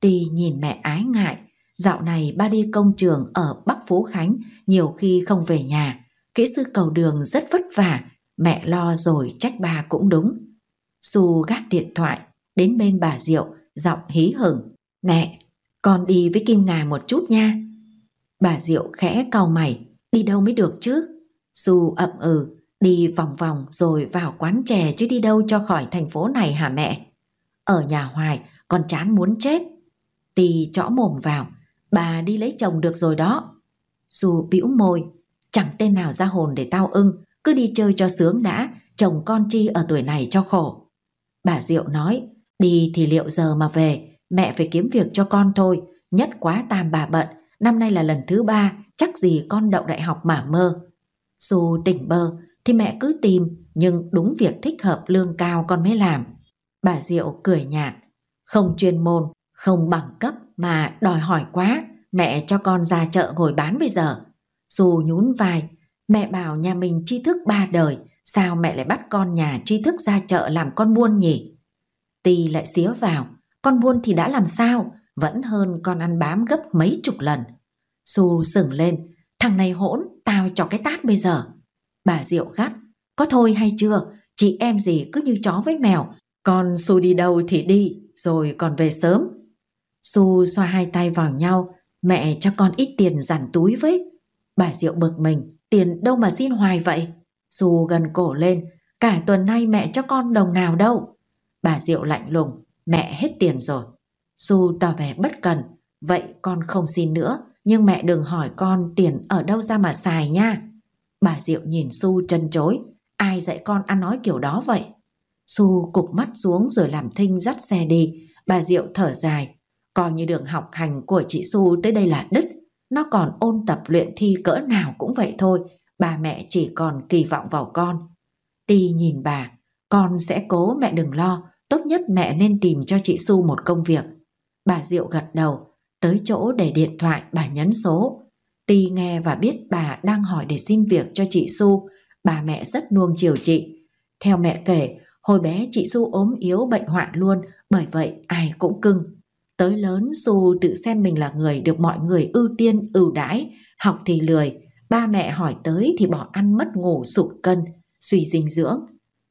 Ti nhìn mẹ ái ngại, dạo này ba đi công trường ở Bắc Phú Khánh, nhiều khi không về nhà. Kỹ sư cầu đường rất vất vả, mẹ lo rồi trách bà cũng đúng. Su gác điện thoại, đến bên bà Diệu, giọng hí hửng. Mẹ, con đi với Kim Ngà một chút nha. Bà Diệu khẽ cau mày, đi đâu mới được chứ? Su ậm ừ, Đi vòng vòng rồi vào quán chè chứ đi đâu cho khỏi thành phố này hả mẹ? Ở nhà hoài, con chán muốn chết. Tì chõ mồm vào, bà đi lấy chồng được rồi đó. Dù bĩu môi, chẳng tên nào ra hồn để tao ưng, cứ đi chơi cho sướng đã, chồng con chi ở tuổi này cho khổ. Bà Diệu nói, đi thì liệu giờ mà về, mẹ phải kiếm việc cho con thôi, nhất quá tam bà bận, năm nay là lần thứ ba, chắc gì con đậu đại học mà mơ. Dù tỉnh bơ, thì mẹ cứ tìm, nhưng đúng việc thích hợp lương cao con mới làm. Bà Diệu cười nhạt, không chuyên môn, không bằng cấp mà đòi hỏi quá, mẹ cho con ra chợ ngồi bán bây giờ. Dù nhún vai, mẹ bảo nhà mình tri thức ba đời, sao mẹ lại bắt con nhà tri thức ra chợ làm con buôn nhỉ? Tì lại xía vào, con buôn thì đã làm sao, vẫn hơn con ăn bám gấp mấy chục lần. Xu sửng lên, thằng này hỗn, tao cho cái tát bây giờ. Bà Diệu gắt, có thôi hay chưa, chị em gì cứ như chó với mèo, còn Su đi đâu thì đi, rồi còn về sớm. Su xoa hai tay vào nhau, mẹ cho con ít tiền giản túi với. Bà Diệu bực mình, tiền đâu mà xin hoài vậy? Su gần cổ lên, cả tuần nay mẹ cho con đồng nào đâu. Bà Diệu lạnh lùng, mẹ hết tiền rồi. Su tỏ vẻ bất cần, vậy con không xin nữa, nhưng mẹ đừng hỏi con tiền ở đâu ra mà xài nha. Bà Diệu nhìn Su chân chối, ai dạy con ăn nói kiểu đó vậy? Su cục mắt xuống rồi làm thinh dắt xe đi, bà Diệu thở dài, coi như đường học hành của chị Su tới đây là đứt, nó còn ôn tập luyện thi cỡ nào cũng vậy thôi, bà mẹ chỉ còn kỳ vọng vào con. Ti nhìn bà, con sẽ cố mẹ đừng lo, tốt nhất mẹ nên tìm cho chị Su một công việc. Bà Diệu gật đầu, tới chỗ để điện thoại bà nhấn số, Ti nghe và biết bà đang hỏi để xin việc cho chị Su, bà mẹ rất nuông chiều chị. Theo mẹ kể, hồi bé chị Su ốm yếu bệnh hoạn luôn, bởi vậy ai cũng cưng. Tới lớn Su tự xem mình là người được mọi người ưu tiên ưu đãi, học thì lười, ba mẹ hỏi tới thì bỏ ăn mất ngủ sụt cân, suy dinh dưỡng.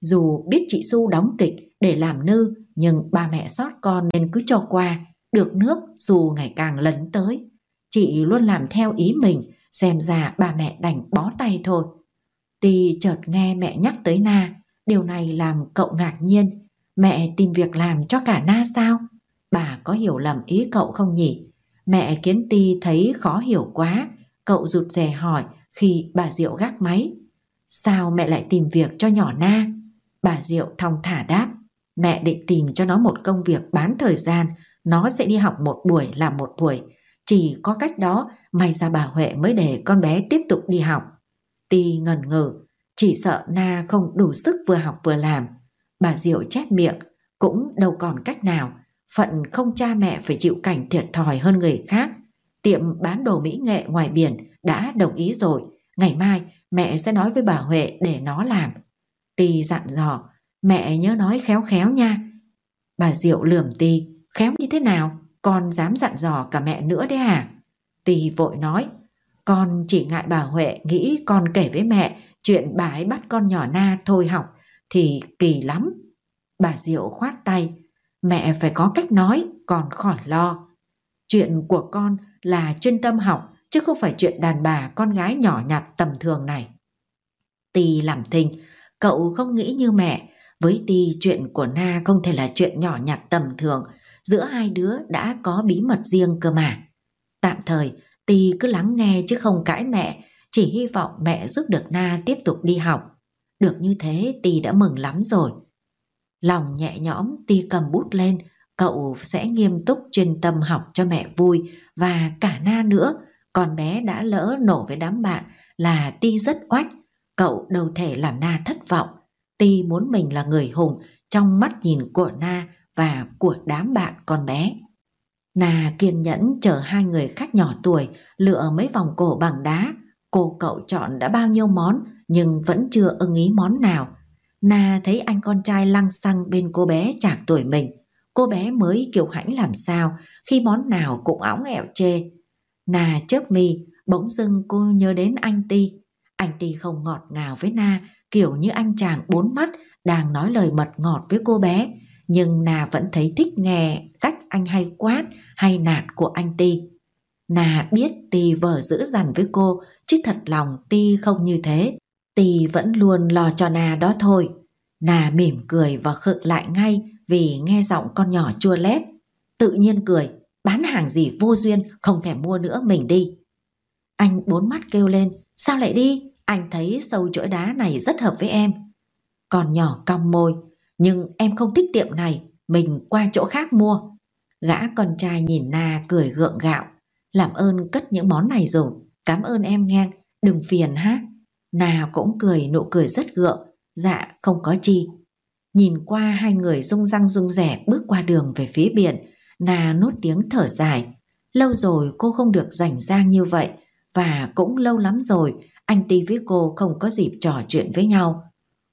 Dù biết chị Su đóng kịch để làm nư, nhưng ba mẹ sót con nên cứ cho qua, được nước dù ngày càng lấn tới. Chị luôn làm theo ý mình, xem ra bà mẹ đành bó tay thôi. Ti chợt nghe mẹ nhắc tới Na, điều này làm cậu ngạc nhiên. Mẹ tìm việc làm cho cả Na sao? Bà có hiểu lầm ý cậu không nhỉ? Mẹ kiến Ti thấy khó hiểu quá, cậu rụt rè hỏi khi bà Diệu gác máy. Sao mẹ lại tìm việc cho nhỏ Na? Bà Diệu thong thả đáp, mẹ định tìm cho nó một công việc bán thời gian, nó sẽ đi học một buổi làm một buổi, chỉ có cách đó, may ra bà Huệ mới để con bé tiếp tục đi học. Ti ngần ngừ, chỉ sợ Na không đủ sức vừa học vừa làm. Bà Diệu chép miệng, cũng đâu còn cách nào, phận không cha mẹ phải chịu cảnh thiệt thòi hơn người khác. Tiệm bán đồ mỹ nghệ ngoài biển đã đồng ý rồi, ngày mai mẹ sẽ nói với bà Huệ để nó làm. Ti dặn dò, mẹ nhớ nói khéo khéo nha. Bà Diệu lườm Ti, khéo như thế nào? con dám dặn dò cả mẹ nữa đấy hả? À? Tì vội nói, con chỉ ngại bà Huệ nghĩ con kể với mẹ chuyện bà ấy bắt con nhỏ na thôi học thì kỳ lắm. Bà Diệu khoát tay, mẹ phải có cách nói, còn khỏi lo. Chuyện của con là chuyên tâm học chứ không phải chuyện đàn bà con gái nhỏ nhặt tầm thường này. Tì làm thình cậu không nghĩ như mẹ, với tì chuyện của Na không thể là chuyện nhỏ nhặt tầm thường – giữa hai đứa đã có bí mật riêng cơ mà. Tạm thời, Ti cứ lắng nghe chứ không cãi mẹ, chỉ hy vọng mẹ giúp được Na tiếp tục đi học. Được như thế Ti đã mừng lắm rồi. Lòng nhẹ nhõm Ti cầm bút lên, cậu sẽ nghiêm túc chuyên tâm học cho mẹ vui và cả Na nữa. Còn bé đã lỡ nổ với đám bạn là Ti rất oách, cậu đâu thể làm Na thất vọng. Ti muốn mình là người hùng trong mắt nhìn của Na và của đám bạn con bé. Nà kiên nhẫn chờ hai người khách nhỏ tuổi lựa mấy vòng cổ bằng đá. Cô cậu chọn đã bao nhiêu món nhưng vẫn chưa ưng ý món nào. Nà thấy anh con trai lăng xăng bên cô bé chạc tuổi mình. Cô bé mới kiều hãnh làm sao khi món nào cũng óng ẹo chê. Nà chớp mi, bỗng dưng cô nhớ đến anh Ti. Anh Ti không ngọt ngào với Na kiểu như anh chàng bốn mắt đang nói lời mật ngọt với cô bé nhưng nà vẫn thấy thích nghe cách anh hay quát hay nạt của anh Ti. Nà biết Ti vở giữ dằn với cô, chứ thật lòng Ti không như thế. Ti vẫn luôn lo cho nà đó thôi. Nà mỉm cười và khựng lại ngay vì nghe giọng con nhỏ chua lép Tự nhiên cười, bán hàng gì vô duyên, không thể mua nữa mình đi. Anh bốn mắt kêu lên, sao lại đi? Anh thấy sâu chỗ đá này rất hợp với em. Còn nhỏ cong môi, nhưng em không thích tiệm này, mình qua chỗ khác mua. Gã con trai nhìn Na cười gượng gạo, làm ơn cất những món này dùng, cảm ơn em nghe đừng phiền ha. Na cũng cười nụ cười rất gượng, dạ không có chi. Nhìn qua hai người rung răng rung rẻ bước qua đường về phía biển, Na nốt tiếng thở dài. Lâu rồi cô không được rảnh rang như vậy, và cũng lâu lắm rồi anh Ti với cô không có dịp trò chuyện với nhau.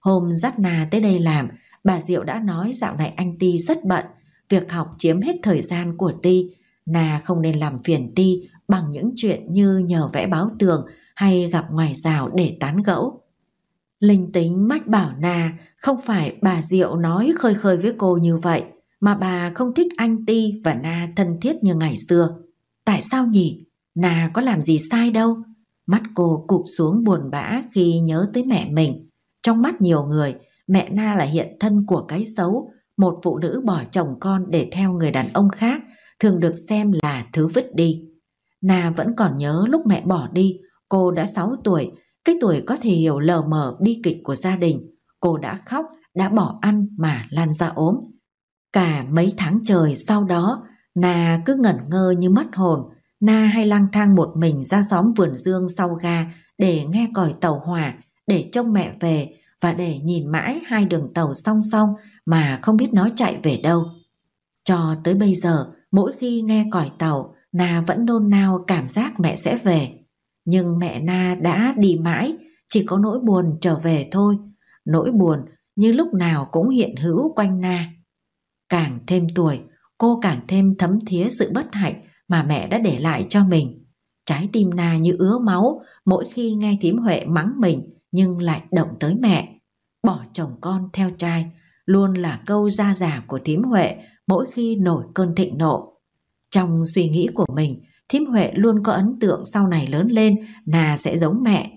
Hôm dắt Na tới đây làm, Bà Diệu đã nói dạo này anh Ti rất bận, việc học chiếm hết thời gian của Ti, nà không nên làm phiền Ti bằng những chuyện như nhờ vẽ báo tường hay gặp ngoài rào để tán gẫu. Linh tính mách bảo nà không phải bà Diệu nói khơi khơi với cô như vậy mà bà không thích anh Ti và Na thân thiết như ngày xưa. Tại sao nhỉ? na có làm gì sai đâu. Mắt cô cụp xuống buồn bã khi nhớ tới mẹ mình. Trong mắt nhiều người, mẹ Na là hiện thân của cái xấu, một phụ nữ bỏ chồng con để theo người đàn ông khác thường được xem là thứ vứt đi. Na vẫn còn nhớ lúc mẹ bỏ đi, cô đã 6 tuổi, cái tuổi có thể hiểu lờ mờ bi kịch của gia đình. Cô đã khóc, đã bỏ ăn mà lan ra ốm. Cả mấy tháng trời sau đó, Na cứ ngẩn ngơ như mất hồn. Na hay lang thang một mình ra xóm vườn dương sau ga để nghe còi tàu hỏa, để trông mẹ về, và để nhìn mãi hai đường tàu song song mà không biết nó chạy về đâu. Cho tới bây giờ, mỗi khi nghe còi tàu, Na vẫn nôn nao cảm giác mẹ sẽ về. Nhưng mẹ Na đã đi mãi, chỉ có nỗi buồn trở về thôi. Nỗi buồn như lúc nào cũng hiện hữu quanh Na. Càng thêm tuổi, cô càng thêm thấm thía sự bất hạnh mà mẹ đã để lại cho mình. Trái tim Na như ứa máu mỗi khi nghe thím Huệ mắng mình nhưng lại động tới mẹ. Bỏ chồng con theo trai luôn là câu ra giả của thím Huệ mỗi khi nổi cơn thịnh nộ. Trong suy nghĩ của mình, thím Huệ luôn có ấn tượng sau này lớn lên là sẽ giống mẹ.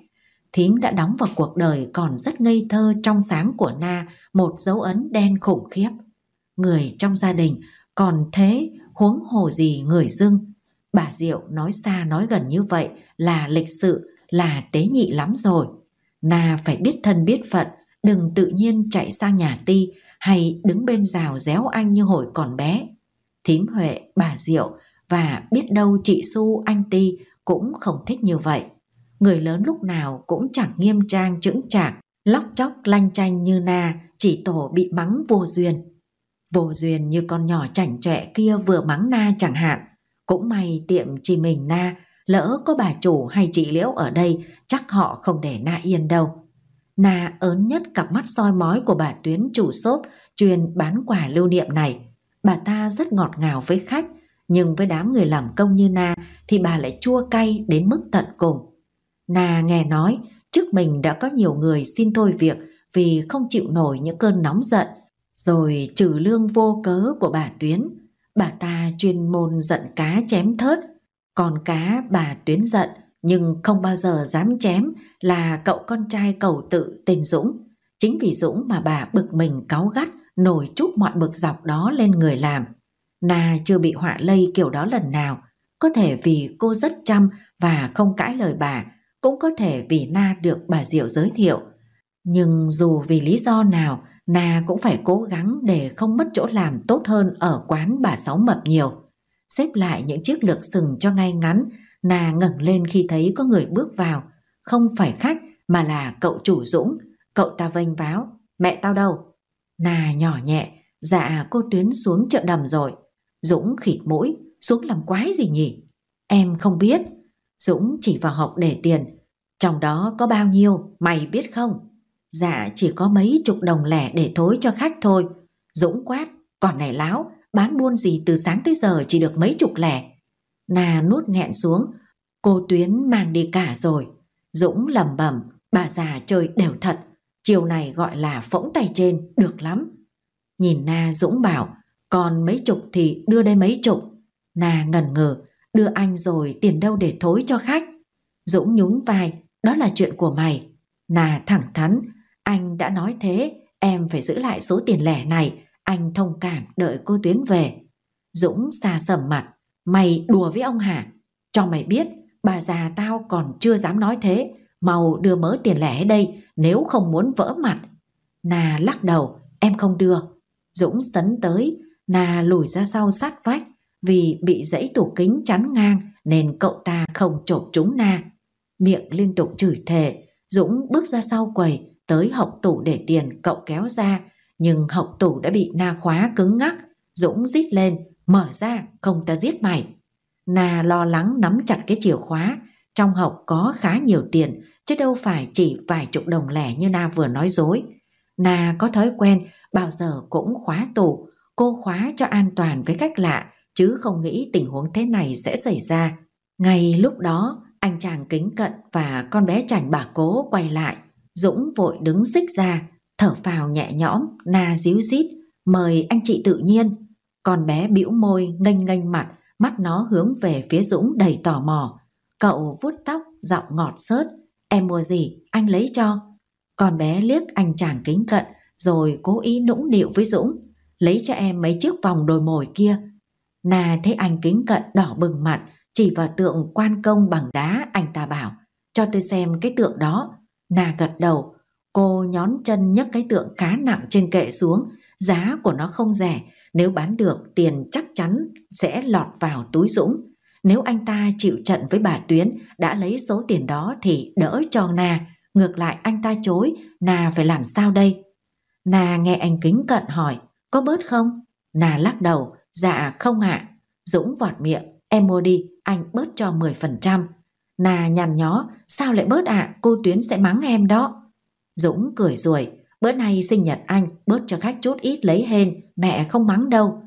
Thím đã đóng vào cuộc đời còn rất ngây thơ trong sáng của Na một dấu ấn đen khủng khiếp. Người trong gia đình còn thế huống hồ gì người dưng. Bà Diệu nói xa nói gần như vậy là lịch sự, là tế nhị lắm rồi. Na phải biết thân biết phận, đừng tự nhiên chạy sang nhà ti hay đứng bên rào réo anh như hồi còn bé. Thím Huệ, bà Diệu và biết đâu chị xu anh Ti cũng không thích như vậy. Người lớn lúc nào cũng chẳng nghiêm trang chững chạc, lóc chóc lanh chanh như na, chỉ tổ bị mắng vô duyên. Vô duyên như con nhỏ chảnh chọe kia vừa mắng na chẳng hạn. Cũng may tiệm chỉ mình na Lỡ có bà chủ hay chị Liễu ở đây chắc họ không để Na yên đâu. Na ớn nhất cặp mắt soi mói của bà Tuyến chủ shop chuyên bán quà lưu niệm này. Bà ta rất ngọt ngào với khách, nhưng với đám người làm công như Na thì bà lại chua cay đến mức tận cùng. Na nghe nói trước mình đã có nhiều người xin thôi việc vì không chịu nổi những cơn nóng giận, rồi trừ lương vô cớ của bà Tuyến. Bà ta chuyên môn giận cá chém thớt còn cá bà Tuyến giận nhưng không bao giờ dám chém là cậu con trai cầu tự tên Dũng. Chính vì Dũng mà bà bực mình cáu gắt nổi chút mọi bực dọc đó lên người làm. Na chưa bị họa lây kiểu đó lần nào, có thể vì cô rất chăm và không cãi lời bà, cũng có thể vì Na được bà Diệu giới thiệu. Nhưng dù vì lý do nào, Na cũng phải cố gắng để không mất chỗ làm tốt hơn ở quán bà Sáu Mập nhiều xếp lại những chiếc lược sừng cho ngay ngắn, nà ngẩng lên khi thấy có người bước vào, không phải khách mà là cậu chủ Dũng, cậu ta vênh váo, mẹ tao đâu? Nà nhỏ nhẹ, dạ cô Tuyến xuống chợ đầm rồi. Dũng khịt mũi, xuống làm quái gì nhỉ? Em không biết. Dũng chỉ vào học để tiền, trong đó có bao nhiêu, mày biết không? Dạ chỉ có mấy chục đồng lẻ để thối cho khách thôi. Dũng quát, còn này láo, bán buôn gì từ sáng tới giờ chỉ được mấy chục lẻ. Nà nuốt nghẹn xuống, cô Tuyến mang đi cả rồi. Dũng lầm bẩm bà già chơi đều thật, chiều này gọi là phỗng tay trên, được lắm. Nhìn Na Dũng bảo, còn mấy chục thì đưa đây mấy chục. Na ngần ngờ, đưa anh rồi tiền đâu để thối cho khách. Dũng nhún vai, đó là chuyện của mày. Na thẳng thắn, anh đã nói thế, em phải giữ lại số tiền lẻ này anh thông cảm đợi cô Tuyến về. Dũng xa sầm mặt. Mày đùa với ông hả? Cho mày biết, bà già tao còn chưa dám nói thế. Màu đưa mớ tiền lẻ đây nếu không muốn vỡ mặt. Nà lắc đầu, em không đưa. Dũng sấn tới, Nà lùi ra sau sát vách vì bị dãy tủ kính chắn ngang nên cậu ta không chộp chúng nà Miệng liên tục chửi thề, Dũng bước ra sau quầy tới hộc tủ để tiền cậu kéo ra nhưng hậu tủ đã bị na khóa cứng ngắc, Dũng rít lên, mở ra, không ta giết mày. Na lo lắng nắm chặt cái chìa khóa, trong hộp có khá nhiều tiền, chứ đâu phải chỉ vài chục đồng lẻ như Na vừa nói dối. Na có thói quen, bao giờ cũng khóa tủ, cô khóa cho an toàn với khách lạ, chứ không nghĩ tình huống thế này sẽ xảy ra. Ngay lúc đó, anh chàng kính cận và con bé chảnh bà cố quay lại. Dũng vội đứng xích ra, thở phào nhẹ nhõm, na díu dít, mời anh chị tự nhiên. Con bé bĩu môi, nghênh nghênh mặt, mắt nó hướng về phía Dũng đầy tò mò. Cậu vuốt tóc, giọng ngọt sớt. Em mua gì, anh lấy cho. Con bé liếc anh chàng kính cận, rồi cố ý nũng điệu với Dũng. Lấy cho em mấy chiếc vòng đồi mồi kia. Na thấy anh kính cận đỏ bừng mặt, chỉ vào tượng quan công bằng đá anh ta bảo. Cho tôi xem cái tượng đó. Na gật đầu, Cô nhón chân nhấc cái tượng khá nặng trên kệ xuống, giá của nó không rẻ, nếu bán được tiền chắc chắn sẽ lọt vào túi Dũng. Nếu anh ta chịu trận với bà Tuyến đã lấy số tiền đó thì đỡ cho Na, ngược lại anh ta chối, Na phải làm sao đây? Na nghe anh kính cận hỏi, có bớt không? Na lắc đầu, dạ không ạ. À. Dũng vọt miệng, em mua đi, anh bớt cho 10%. Na nhằn nhó, sao lại bớt ạ, à? cô Tuyến sẽ mắng em đó. Dũng cười rồi, bữa nay sinh nhật anh, bớt cho khách chút ít lấy hên, mẹ không mắng đâu.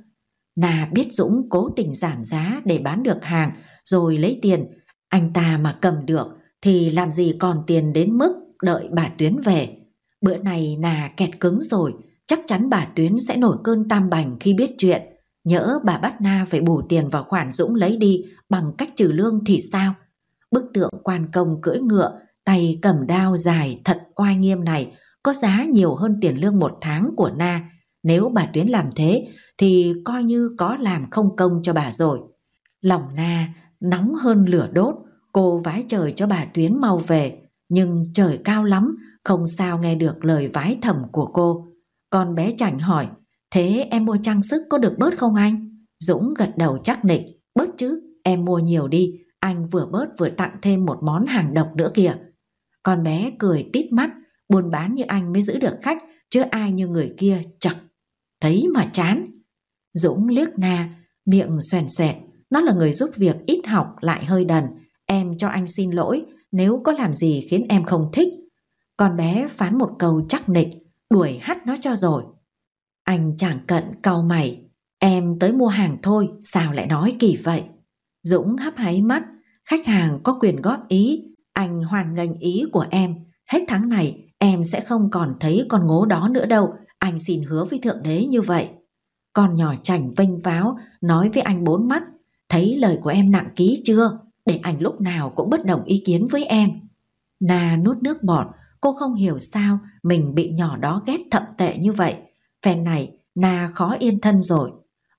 Nà biết Dũng cố tình giảm giá để bán được hàng, rồi lấy tiền, anh ta mà cầm được thì làm gì còn tiền đến mức đợi bà Tuyến về. Bữa này nà kẹt cứng rồi, chắc chắn bà Tuyến sẽ nổi cơn tam bành khi biết chuyện. Nhỡ bà bắt Na phải bù tiền vào khoản Dũng lấy đi bằng cách trừ lương thì sao? Bức tượng quan công cưỡi ngựa Tay cầm đao dài thật oai nghiêm này có giá nhiều hơn tiền lương một tháng của Na. Nếu bà Tuyến làm thế thì coi như có làm không công cho bà rồi. Lòng Na nóng hơn lửa đốt, cô vái trời cho bà Tuyến mau về. Nhưng trời cao lắm, không sao nghe được lời vái thầm của cô. Con bé chảnh hỏi, thế em mua trang sức có được bớt không anh? Dũng gật đầu chắc nịch, bớt chứ, em mua nhiều đi, anh vừa bớt vừa tặng thêm một món hàng độc nữa kìa. Con bé cười tít mắt, buôn bán như anh mới giữ được khách, chứ ai như người kia chật. Thấy mà chán. Dũng liếc na, miệng xoèn xoẹt. Nó là người giúp việc ít học lại hơi đần. Em cho anh xin lỗi nếu có làm gì khiến em không thích. Con bé phán một câu chắc nịch, đuổi hắt nó cho rồi. Anh chẳng cận cau mày. Em tới mua hàng thôi, sao lại nói kỳ vậy? Dũng hấp háy mắt, khách hàng có quyền góp ý, anh hoàn ngành ý của em, hết tháng này em sẽ không còn thấy con ngố đó nữa đâu, anh xin hứa với Thượng Đế như vậy. Con nhỏ chảnh vênh váo, nói với anh bốn mắt, thấy lời của em nặng ký chưa, để anh lúc nào cũng bất đồng ý kiến với em. Nà nuốt nước bọt, cô không hiểu sao mình bị nhỏ đó ghét thậm tệ như vậy. Phen này, Nà khó yên thân rồi.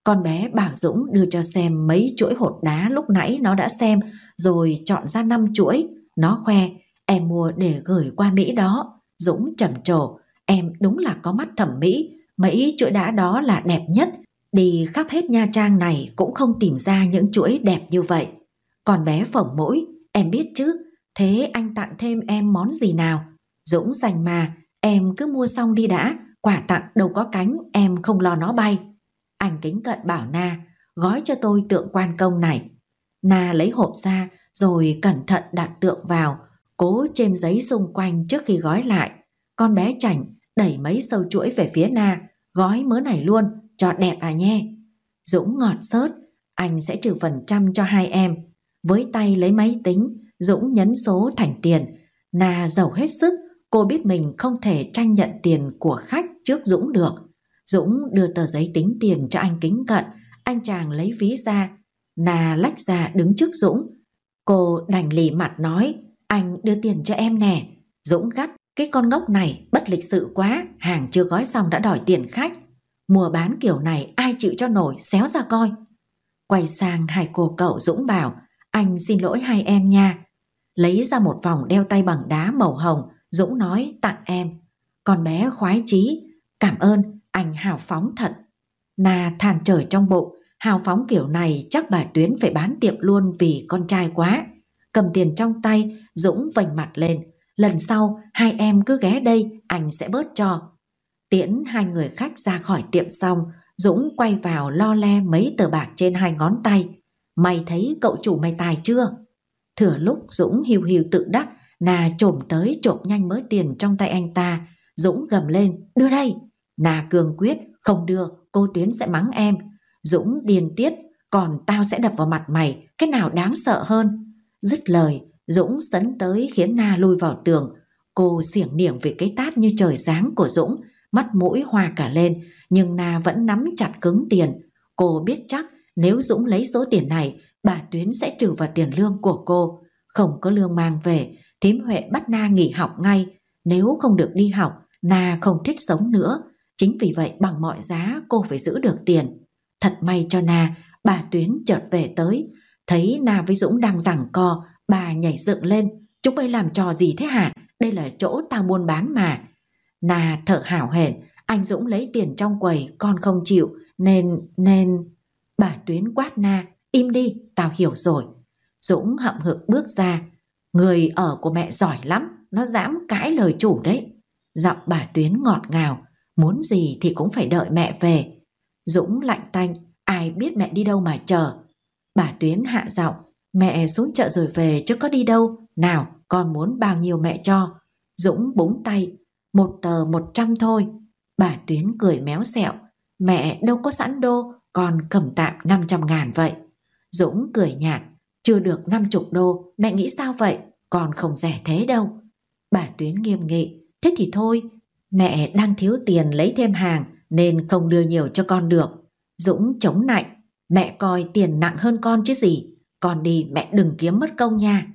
Con bé Bảo Dũng đưa cho xem mấy chuỗi hột đá lúc nãy nó đã xem, rồi chọn ra năm chuỗi, nó khoe, em mua để gửi qua Mỹ đó. Dũng trầm trồ, em đúng là có mắt thẩm mỹ, mấy chuỗi đá đó là đẹp nhất. Đi khắp hết Nha Trang này cũng không tìm ra những chuỗi đẹp như vậy. Còn bé phỏng mũi, em biết chứ, thế anh tặng thêm em món gì nào? Dũng dành mà, em cứ mua xong đi đã, quả tặng đâu có cánh, em không lo nó bay. Anh kính cận bảo Na, gói cho tôi tượng quan công này. Na lấy hộp ra, rồi cẩn thận đặt tượng vào, cố chêm giấy xung quanh trước khi gói lại. Con bé chảnh đẩy mấy sâu chuỗi về phía Na, gói mớ này luôn, cho đẹp à nhé. Dũng ngọt sớt, anh sẽ trừ phần trăm cho hai em. Với tay lấy máy tính, Dũng nhấn số thành tiền. Na giàu hết sức, cô biết mình không thể tranh nhận tiền của khách trước Dũng được. Dũng đưa tờ giấy tính tiền cho anh kính cận, anh chàng lấy ví ra. Na lách ra đứng trước Dũng, Cô đành lì mặt nói, anh đưa tiền cho em nè. Dũng gắt, cái con ngốc này bất lịch sự quá, hàng chưa gói xong đã đòi tiền khách. mùa bán kiểu này ai chịu cho nổi, xéo ra coi. Quay sang hai cô cậu Dũng bảo, anh xin lỗi hai em nha. Lấy ra một vòng đeo tay bằng đá màu hồng, Dũng nói tặng em. Con bé khoái chí, cảm ơn, anh hào phóng thật. Na than trời trong bụng, Hào phóng kiểu này chắc bà Tuyến phải bán tiệm luôn vì con trai quá. Cầm tiền trong tay, Dũng vành mặt lên. Lần sau, hai em cứ ghé đây, anh sẽ bớt cho. Tiễn hai người khách ra khỏi tiệm xong, Dũng quay vào lo le mấy tờ bạc trên hai ngón tay. Mày thấy cậu chủ mày tài chưa? Thừa lúc Dũng hiu hiu tự đắc, nà trộm tới trộm nhanh mớ tiền trong tay anh ta. Dũng gầm lên, đưa đây. Nà cường quyết, không đưa, cô Tuyến sẽ mắng em. Dũng điên tiết, còn tao sẽ đập vào mặt mày, cái nào đáng sợ hơn. Dứt lời, Dũng sấn tới khiến Na lui vào tường. Cô xiểng niệm về cái tát như trời giáng của Dũng, mắt mũi hoa cả lên, nhưng Na vẫn nắm chặt cứng tiền. Cô biết chắc nếu Dũng lấy số tiền này, bà Tuyến sẽ trừ vào tiền lương của cô. Không có lương mang về, thím Huệ bắt Na nghỉ học ngay. Nếu không được đi học, Na không thích sống nữa. Chính vì vậy bằng mọi giá cô phải giữ được tiền. Thật may cho Na, bà Tuyến chợt về tới. Thấy Na với Dũng đang giảng co, bà nhảy dựng lên. Chúng bay làm trò gì thế hả? Đây là chỗ tao buôn bán mà. Na thở hảo hển, anh Dũng lấy tiền trong quầy, con không chịu, nên, nên... Bà Tuyến quát Na, im đi, tao hiểu rồi. Dũng hậm hực bước ra, người ở của mẹ giỏi lắm, nó dám cãi lời chủ đấy. Giọng bà Tuyến ngọt ngào, muốn gì thì cũng phải đợi mẹ về, Dũng lạnh tanh, ai biết mẹ đi đâu mà chờ. Bà Tuyến hạ giọng, mẹ xuống chợ rồi về chứ có đi đâu, nào con muốn bao nhiêu mẹ cho. Dũng búng tay, một tờ một trăm thôi. Bà Tuyến cười méo xẹo, mẹ đâu có sẵn đô, còn cầm tạm năm trăm ngàn vậy. Dũng cười nhạt, chưa được năm chục đô, mẹ nghĩ sao vậy, con không rẻ thế đâu. Bà Tuyến nghiêm nghị, thế thì thôi, mẹ đang thiếu tiền lấy thêm hàng, nên không đưa nhiều cho con được. Dũng chống nạnh, mẹ coi tiền nặng hơn con chứ gì, con đi mẹ đừng kiếm mất công nha.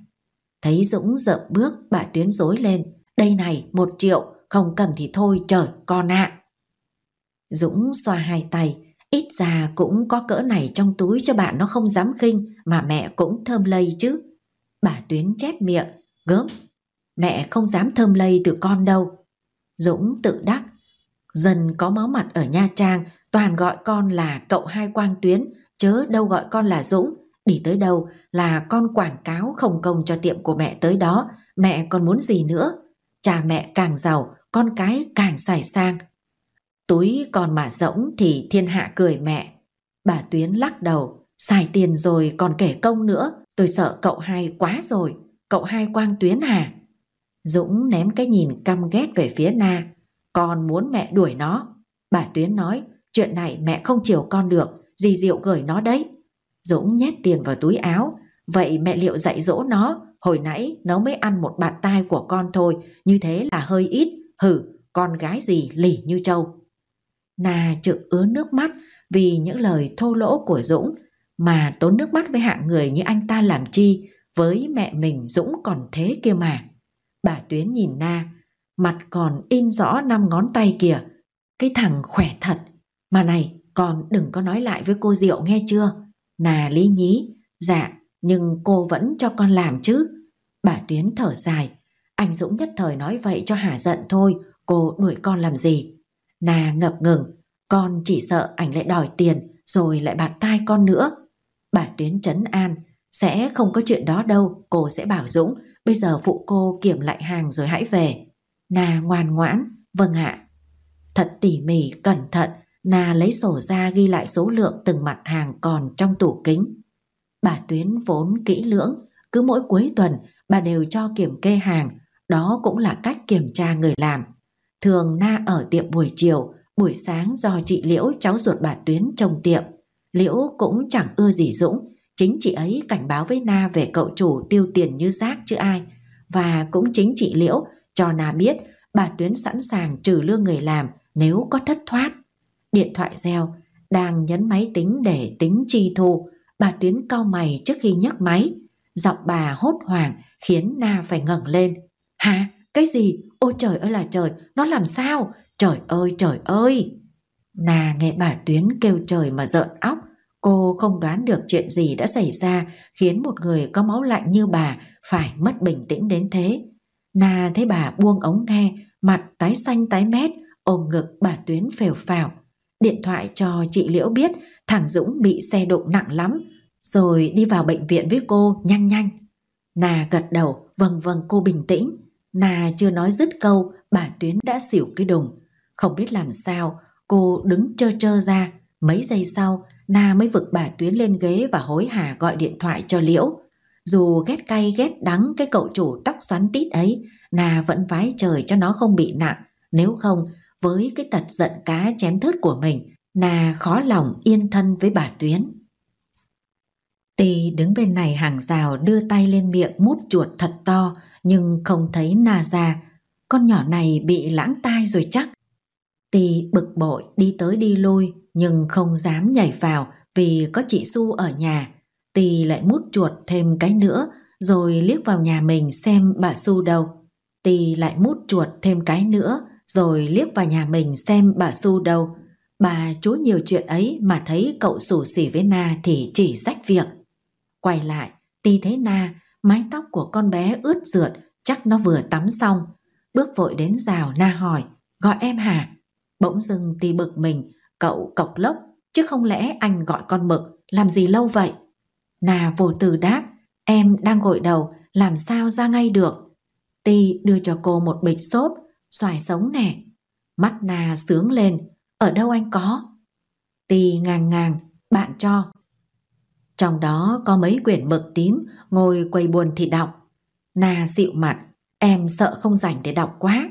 Thấy Dũng dợp bước, bà Tuyến dối lên, đây này một triệu, không cần thì thôi trời con ạ. À. Dũng xoa hai tay, ít ra cũng có cỡ này trong túi cho bạn nó không dám khinh mà mẹ cũng thơm lây chứ. Bà Tuyến chép miệng, gớm, mẹ không dám thơm lây từ con đâu. Dũng tự đắc, dần có máu mặt ở Nha Trang toàn gọi con là cậu hai quang tuyến, chớ đâu gọi con là Dũng. Đi tới đâu là con quảng cáo không công cho tiệm của mẹ tới đó, mẹ còn muốn gì nữa. Cha mẹ càng giàu, con cái càng xài sang. Túi còn mà rỗng thì thiên hạ cười mẹ. Bà Tuyến lắc đầu, xài tiền rồi còn kể công nữa, tôi sợ cậu hai quá rồi, cậu hai quang tuyến hả? Dũng ném cái nhìn căm ghét về phía Na, con muốn mẹ đuổi nó. Bà Tuyến nói, chuyện này mẹ không chiều con được, dì Diệu gửi nó đấy. Dũng nhét tiền vào túi áo, vậy mẹ liệu dạy dỗ nó, hồi nãy nó mới ăn một bạt tai của con thôi, như thế là hơi ít, hử, con gái gì lỉ như trâu. Nà trực ứa nước mắt vì những lời thô lỗ của Dũng, mà tốn nước mắt với hạng người như anh ta làm chi, với mẹ mình Dũng còn thế kia mà. Bà Tuyến nhìn Na, mặt còn in rõ năm ngón tay kìa. Cái thằng khỏe thật. Mà này, con đừng có nói lại với cô Diệu nghe chưa? Nà lý nhí, dạ, nhưng cô vẫn cho con làm chứ. Bà Tuyến thở dài, anh Dũng nhất thời nói vậy cho hả giận thôi, cô đuổi con làm gì? Nà ngập ngừng, con chỉ sợ anh lại đòi tiền rồi lại bạt tai con nữa. Bà Tuyến chấn an, sẽ không có chuyện đó đâu, cô sẽ bảo Dũng, bây giờ phụ cô kiểm lại hàng rồi hãy về. Na ngoan ngoãn, vâng ạ. Thật tỉ mỉ, cẩn thận, Na lấy sổ ra ghi lại số lượng từng mặt hàng còn trong tủ kính. Bà Tuyến vốn kỹ lưỡng, cứ mỗi cuối tuần bà đều cho kiểm kê hàng, đó cũng là cách kiểm tra người làm. Thường Na ở tiệm buổi chiều, buổi sáng do chị Liễu cháu ruột bà Tuyến trông tiệm. Liễu cũng chẳng ưa gì Dũng, chính chị ấy cảnh báo với Na về cậu chủ tiêu tiền như rác chứ ai. Và cũng chính chị Liễu cho Na biết bà Tuyến sẵn sàng trừ lương người làm nếu có thất thoát. Điện thoại reo, đang nhấn máy tính để tính chi thu, bà Tuyến cau mày trước khi nhấc máy. Giọng bà hốt hoảng khiến Na phải ngẩng lên. Hả? Cái gì? Ôi trời ơi là trời, nó làm sao? Trời ơi, trời ơi! Na nghe bà Tuyến kêu trời mà rợn óc. Cô không đoán được chuyện gì đã xảy ra khiến một người có máu lạnh như bà phải mất bình tĩnh đến thế. Na thấy bà buông ống nghe, mặt tái xanh tái mét, ôm ngực bà Tuyến phều phào. Điện thoại cho chị Liễu biết thằng Dũng bị xe đụng nặng lắm, rồi đi vào bệnh viện với cô nhanh nhanh. Nà gật đầu, vâng vâng cô bình tĩnh. Nà chưa nói dứt câu, bà Tuyến đã xỉu cái đùng. Không biết làm sao, cô đứng trơ trơ ra. Mấy giây sau, Na mới vực bà Tuyến lên ghế và hối hả gọi điện thoại cho Liễu dù ghét cay ghét đắng cái cậu chủ tóc xoắn tít ấy, nà vẫn vái trời cho nó không bị nặng, nếu không, với cái tật giận cá chém thớt của mình, nà khó lòng yên thân với bà Tuyến. Tì đứng bên này hàng rào đưa tay lên miệng mút chuột thật to, nhưng không thấy nà ra, con nhỏ này bị lãng tai rồi chắc. Tì bực bội đi tới đi lui nhưng không dám nhảy vào vì có chị Su ở nhà. Tì lại mút chuột thêm cái nữa, rồi liếc vào nhà mình xem bà Su đâu. Tì lại mút chuột thêm cái nữa, rồi liếc vào nhà mình xem bà Su đâu. Bà chú nhiều chuyện ấy mà thấy cậu sủ xỉ với Na thì chỉ rách việc. Quay lại, Tì thấy Na, mái tóc của con bé ướt rượt, chắc nó vừa tắm xong. Bước vội đến rào Na hỏi, gọi em hả? Bỗng dưng Tì bực mình, cậu cọc lốc, chứ không lẽ anh gọi con mực, làm gì lâu vậy? Nà vô tử đáp, em đang gội đầu, làm sao ra ngay được. Ti đưa cho cô một bịch xốp, xoài sống nè. Mắt nà sướng lên, ở đâu anh có? Ti ngang ngang, bạn cho. Trong đó có mấy quyển mực tím, ngồi quầy buồn thì đọc. Nà dịu mặt, em sợ không rảnh để đọc quá.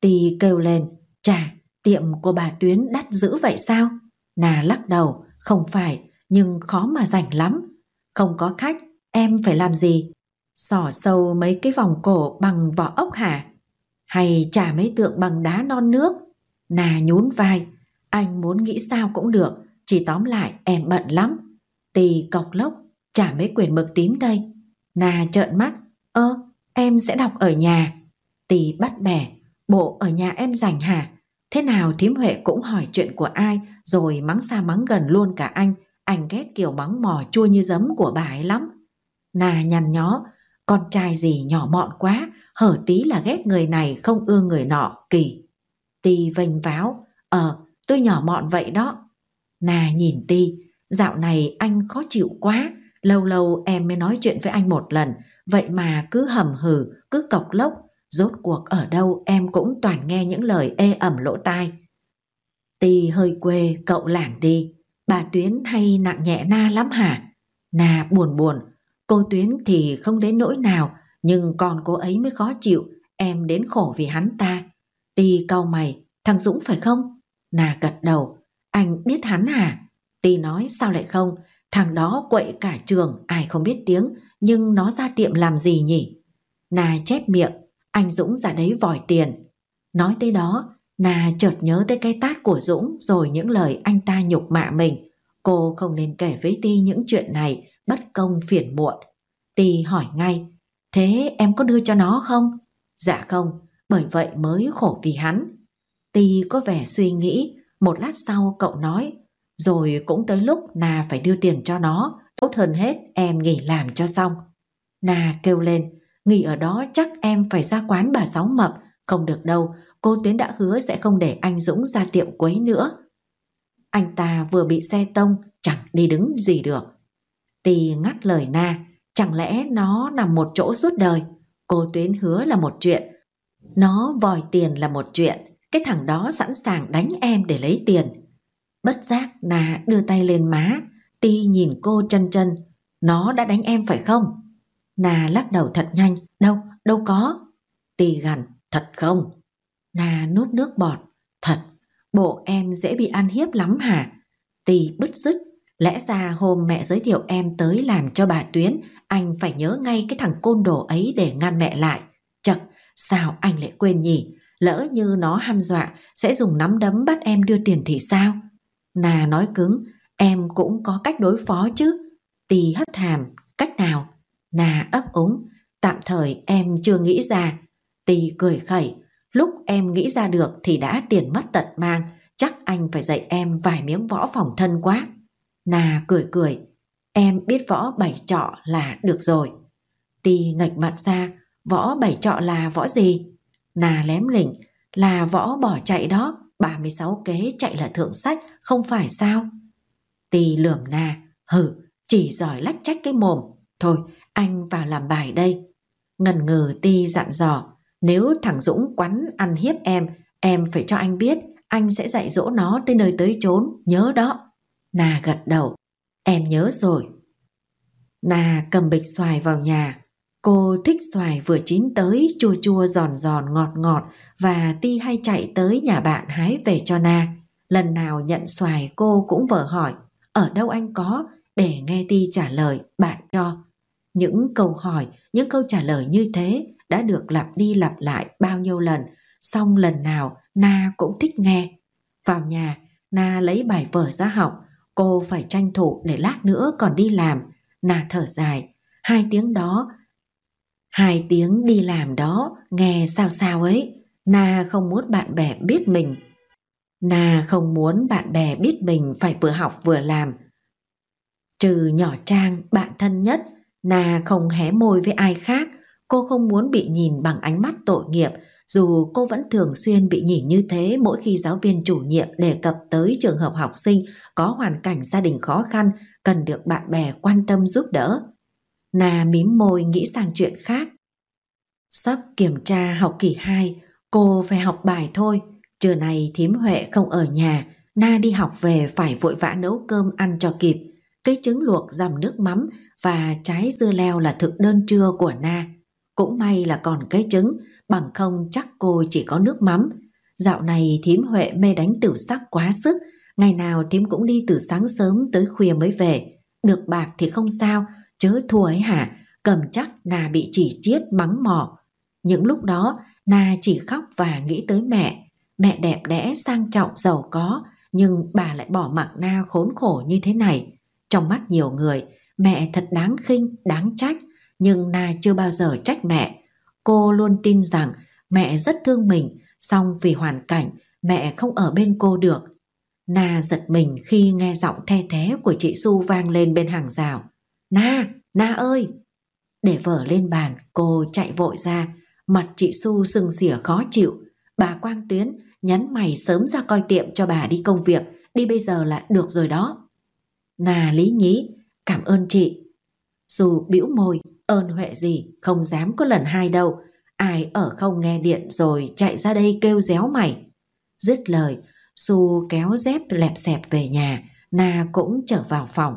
Ti kêu lên, chà, tiệm của bà Tuyến đắt dữ vậy sao? Nà lắc đầu, không phải, nhưng khó mà rảnh lắm không có khách, em phải làm gì? Sỏ sâu mấy cái vòng cổ bằng vỏ ốc hả? Hay trả mấy tượng bằng đá non nước? Nà nhún vai, anh muốn nghĩ sao cũng được, chỉ tóm lại em bận lắm. Tì cọc lốc, trả mấy quyển mực tím đây. Nà trợn mắt, ơ, em sẽ đọc ở nhà. Tì bắt bẻ, bộ ở nhà em rảnh hả? Thế nào thím Huệ cũng hỏi chuyện của ai rồi mắng xa mắng gần luôn cả anh anh ghét kiểu mắng mỏ chua như giấm của bà ấy lắm. Nà nhằn nhó, con trai gì nhỏ mọn quá, hở tí là ghét người này không ưa người nọ, kỳ. Ti vênh váo, ờ, tôi nhỏ mọn vậy đó. Nà nhìn Ti, dạo này anh khó chịu quá, lâu lâu em mới nói chuyện với anh một lần, vậy mà cứ hầm hừ, cứ cọc lốc, rốt cuộc ở đâu em cũng toàn nghe những lời ê ẩm lỗ tai. Ti hơi quê, cậu lảng đi. Bà Tuyến hay nặng nhẹ Na lắm hả? Na buồn buồn, cô Tuyến thì không đến nỗi nào, nhưng còn cô ấy mới khó chịu, em đến khổ vì hắn ta. Ti cau mày, thằng Dũng phải không? Na gật đầu, anh biết hắn hả? Ti nói sao lại không, thằng đó quậy cả trường, ai không biết tiếng, nhưng nó ra tiệm làm gì nhỉ? Na chép miệng, anh Dũng ra đấy vòi tiền. Nói tới đó, Na chợt nhớ tới cái tát của Dũng rồi những lời anh ta nhục mạ mình. Cô không nên kể với Ti những chuyện này, bất công phiền muộn. Ti hỏi ngay, thế em có đưa cho nó không? Dạ không, bởi vậy mới khổ vì hắn. Ti có vẻ suy nghĩ, một lát sau cậu nói, rồi cũng tới lúc Na phải đưa tiền cho nó, tốt hơn hết em nghỉ làm cho xong. Na kêu lên, nghỉ ở đó chắc em phải ra quán bà Sáu Mập, không được đâu, cô Tuyến đã hứa sẽ không để anh Dũng ra tiệm quấy nữa. Anh ta vừa bị xe tông, chẳng đi đứng gì được. Tì ngắt lời na, chẳng lẽ nó nằm một chỗ suốt đời? Cô Tuyến hứa là một chuyện, nó vòi tiền là một chuyện, cái thằng đó sẵn sàng đánh em để lấy tiền. Bất giác Na đưa tay lên má, Tì nhìn cô chân chân, nó đã đánh em phải không? Na lắc đầu thật nhanh, đâu, đâu có. Tì gằn, thật không? Na nốt nước bọt. Thật, bộ em dễ bị ăn hiếp lắm hả? Tì bứt rứt, lẽ ra hôm mẹ giới thiệu em tới làm cho bà Tuyến, anh phải nhớ ngay cái thằng côn đồ ấy để ngăn mẹ lại. Chật, sao anh lại quên nhỉ? Lỡ như nó ham dọa, sẽ dùng nắm đấm bắt em đưa tiền thì sao? Nà nói cứng, em cũng có cách đối phó chứ. Tì hất hàm, cách nào? Nà ấp úng, tạm thời em chưa nghĩ ra. Tì cười khẩy, Lúc em nghĩ ra được thì đã tiền mất tật mang, chắc anh phải dạy em vài miếng võ phòng thân quá. Nà cười cười, em biết võ bảy trọ là được rồi. Ti ngạch mặt ra, võ bảy trọ là võ gì? Nà lém lỉnh, là võ bỏ chạy đó, 36 kế chạy là thượng sách, không phải sao? Ti lườm nà, hừ, chỉ giỏi lách trách cái mồm. Thôi, anh vào làm bài đây. Ngần ngừ Ti dặn dò, nếu thằng Dũng quắn ăn hiếp em, em phải cho anh biết, anh sẽ dạy dỗ nó tới nơi tới chốn, nhớ đó. Nà gật đầu, em nhớ rồi. Nà cầm bịch xoài vào nhà, cô thích xoài vừa chín tới, chua chua giòn giòn ngọt ngọt và Ti hay chạy tới nhà bạn hái về cho Na. Lần nào nhận xoài cô cũng vờ hỏi, ở đâu anh có, để nghe Ti trả lời, bạn cho. Những câu hỏi, những câu trả lời như thế đã được lặp đi lặp lại bao nhiêu lần, xong lần nào Na cũng thích nghe. Vào nhà, Na lấy bài vở ra học, cô phải tranh thủ để lát nữa còn đi làm. Na thở dài, hai tiếng đó, hai tiếng đi làm đó, nghe sao sao ấy. Na không muốn bạn bè biết mình. Na không muốn bạn bè biết mình phải vừa học vừa làm. Trừ nhỏ Trang, bạn thân nhất, Na không hé môi với ai khác, Cô không muốn bị nhìn bằng ánh mắt tội nghiệp, dù cô vẫn thường xuyên bị nhìn như thế mỗi khi giáo viên chủ nhiệm đề cập tới trường hợp học sinh có hoàn cảnh gia đình khó khăn, cần được bạn bè quan tâm giúp đỡ. na mím môi nghĩ sang chuyện khác. Sắp kiểm tra học kỳ 2, cô phải học bài thôi. Trưa này thím Huệ không ở nhà, Na đi học về phải vội vã nấu cơm ăn cho kịp. Cái trứng luộc dằm nước mắm và trái dưa leo là thực đơn trưa của Na. Cũng may là còn cái trứng, bằng không chắc cô chỉ có nước mắm. Dạo này thím Huệ mê đánh tử sắc quá sức, ngày nào thím cũng đi từ sáng sớm tới khuya mới về. Được bạc thì không sao, chớ thua ấy hả, cầm chắc là bị chỉ chiết mắng mỏ. Những lúc đó, Na chỉ khóc và nghĩ tới mẹ. Mẹ đẹp đẽ, sang trọng, giàu có, nhưng bà lại bỏ mặc Na khốn khổ như thế này. Trong mắt nhiều người, mẹ thật đáng khinh, đáng trách nhưng Na chưa bao giờ trách mẹ. Cô luôn tin rằng mẹ rất thương mình, song vì hoàn cảnh mẹ không ở bên cô được. Na giật mình khi nghe giọng the thế của chị Su vang lên bên hàng rào. Na, Na ơi! Để vở lên bàn, cô chạy vội ra, mặt chị Su sưng xỉa khó chịu. Bà Quang Tuyến nhắn mày sớm ra coi tiệm cho bà đi công việc, đi bây giờ là được rồi đó. na lý nhí, cảm ơn chị, dù bĩu môi, ơn huệ gì, không dám có lần hai đâu. Ai ở không nghe điện rồi chạy ra đây kêu réo mày. Dứt lời, Su kéo dép lẹp xẹp về nhà, Na cũng trở vào phòng.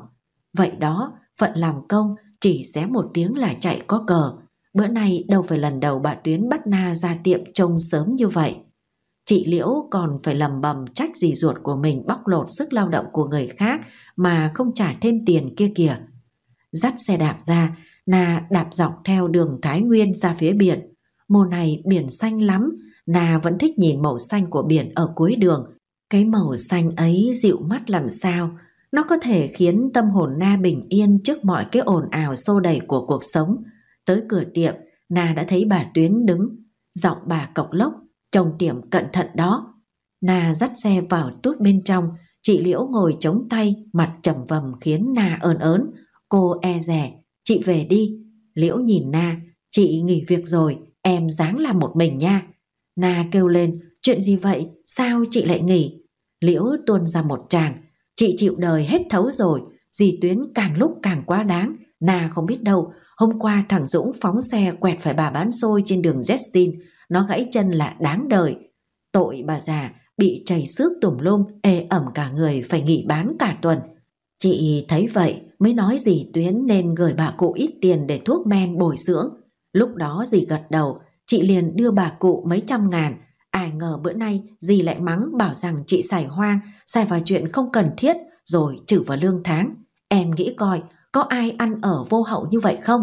Vậy đó, phận làm công chỉ xé một tiếng là chạy có cờ. Bữa nay đâu phải lần đầu bà Tuyến bắt Na ra tiệm trông sớm như vậy. Chị Liễu còn phải lầm bầm trách gì ruột của mình bóc lột sức lao động của người khác mà không trả thêm tiền kia kìa dắt xe đạp ra, Na đạp dọc theo đường Thái Nguyên ra phía biển. Mùa này biển xanh lắm, Na vẫn thích nhìn màu xanh của biển ở cuối đường. Cái màu xanh ấy dịu mắt làm sao, nó có thể khiến tâm hồn Na bình yên trước mọi cái ồn ào xô đẩy của cuộc sống. Tới cửa tiệm, Na đã thấy bà Tuyến đứng, giọng bà cộc lốc, trông tiệm cẩn thận đó. Na dắt xe vào tút bên trong, chị Liễu ngồi chống tay, mặt trầm vầm khiến Na ơn ớn. Cô e rẻ, chị về đi. Liễu nhìn Na, chị nghỉ việc rồi, em dáng làm một mình nha. Na kêu lên, chuyện gì vậy, sao chị lại nghỉ? Liễu tuôn ra một tràng, chị chịu đời hết thấu rồi, dì Tuyến càng lúc càng quá đáng. Na không biết đâu, hôm qua thằng Dũng phóng xe quẹt phải bà bán xôi trên đường Jessin, nó gãy chân là đáng đời. Tội bà già, bị chảy xước tùm lum, ê ẩm cả người phải nghỉ bán cả tuần. Chị thấy vậy, mới nói dì Tuyến nên gửi bà cụ ít tiền để thuốc men bồi dưỡng. Lúc đó dì gật đầu, chị liền đưa bà cụ mấy trăm ngàn. Ai ngờ bữa nay dì lại mắng bảo rằng chị xài hoang, xài vào chuyện không cần thiết rồi trừ vào lương tháng. Em nghĩ coi, có ai ăn ở vô hậu như vậy không?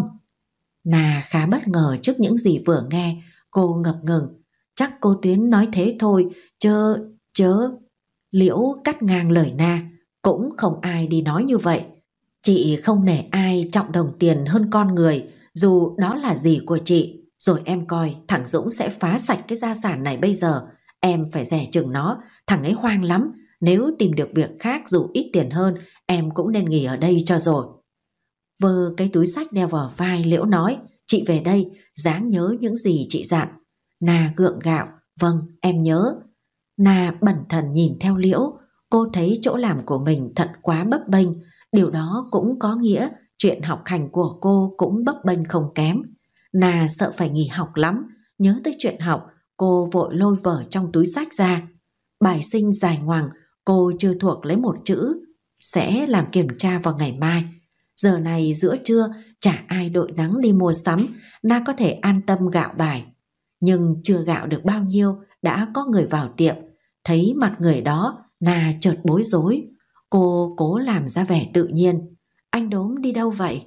Nà khá bất ngờ trước những gì vừa nghe, cô ngập ngừng. Chắc cô Tuyến nói thế thôi, chớ, chớ. Liễu cắt ngang lời Na, cũng không ai đi nói như vậy. Chị không nể ai trọng đồng tiền hơn con người, dù đó là gì của chị. Rồi em coi, thằng Dũng sẽ phá sạch cái gia sản này bây giờ. Em phải rẻ chừng nó, thằng ấy hoang lắm. Nếu tìm được việc khác dù ít tiền hơn, em cũng nên nghỉ ở đây cho rồi. Vơ cái túi sách đeo vào vai liễu nói, chị về đây, dáng nhớ những gì chị dặn. Nà gượng gạo, vâng, em nhớ. Nà bẩn thần nhìn theo liễu, cô thấy chỗ làm của mình thật quá bấp bênh, Điều đó cũng có nghĩa chuyện học hành của cô cũng bấp bênh không kém. Nà sợ phải nghỉ học lắm, nhớ tới chuyện học, cô vội lôi vở trong túi sách ra. Bài sinh dài ngoằng, cô chưa thuộc lấy một chữ, sẽ làm kiểm tra vào ngày mai. Giờ này giữa trưa, chả ai đội nắng đi mua sắm, Na có thể an tâm gạo bài. Nhưng chưa gạo được bao nhiêu, đã có người vào tiệm. Thấy mặt người đó, Na chợt bối rối, Cô cố làm ra vẻ tự nhiên. Anh đốm đi đâu vậy?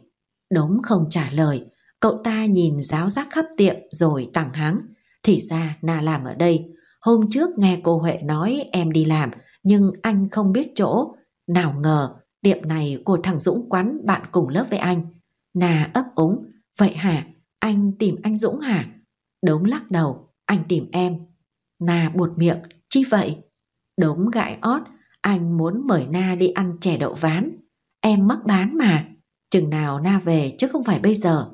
Đốm không trả lời. Cậu ta nhìn giáo giác khắp tiệm rồi tẳng háng. Thì ra Na làm ở đây. Hôm trước nghe cô Huệ nói em đi làm, nhưng anh không biết chỗ. Nào ngờ, tiệm này của thằng Dũng quán bạn cùng lớp với anh. Na ấp úng. Vậy hả? Anh tìm anh Dũng hả? đốm lắc đầu. Anh tìm em. Na buột miệng. Chi vậy? đốm gãi ót anh muốn mời Na đi ăn chè đậu ván. Em mắc bán mà. Chừng nào Na về chứ không phải bây giờ.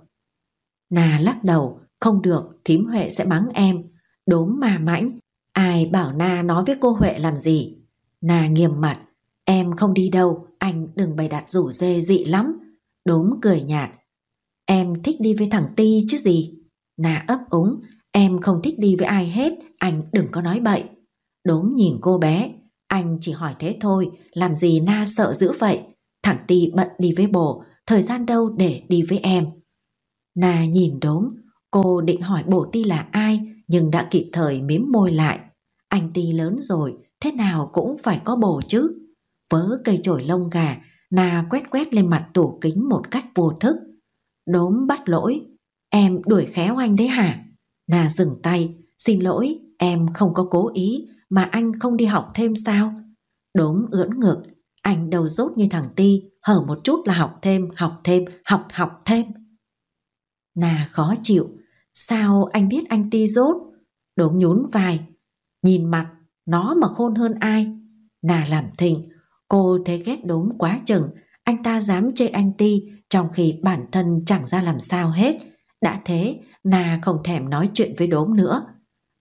Na lắc đầu. Không được, thím Huệ sẽ mắng em. Đốm mà mãnh. Ai bảo Na nói với cô Huệ làm gì. Na nghiêm mặt. Em không đi đâu, anh đừng bày đặt rủ dê dị lắm. Đốm cười nhạt. Em thích đi với thằng Ti chứ gì. Na ấp úng. Em không thích đi với ai hết, anh đừng có nói bậy. Đốm nhìn cô bé, anh chỉ hỏi thế thôi, làm gì na sợ dữ vậy? Thằng Ti bận đi với bồ, thời gian đâu để đi với em? Na nhìn đốm, cô định hỏi bồ Ti là ai nhưng đã kịp thời mím môi lại. Anh Ti lớn rồi, thế nào cũng phải có bồ chứ. Vớ cây chổi lông gà, Na quét quét lên mặt tủ kính một cách vô thức. Đốm bắt lỗi, em đuổi khéo anh đấy hả? Na dừng tay, xin lỗi, em không có cố ý, mà anh không đi học thêm sao? Đốm ưỡn ngực, anh đầu rốt như thằng Ti, hở một chút là học thêm, học thêm, học học thêm. Nà khó chịu, sao anh biết anh Ti rốt? Đốm nhún vai, nhìn mặt, nó mà khôn hơn ai? Nà làm thình, cô thấy ghét đốm quá chừng, anh ta dám chê anh Ti trong khi bản thân chẳng ra làm sao hết. Đã thế, Nà không thèm nói chuyện với đốm nữa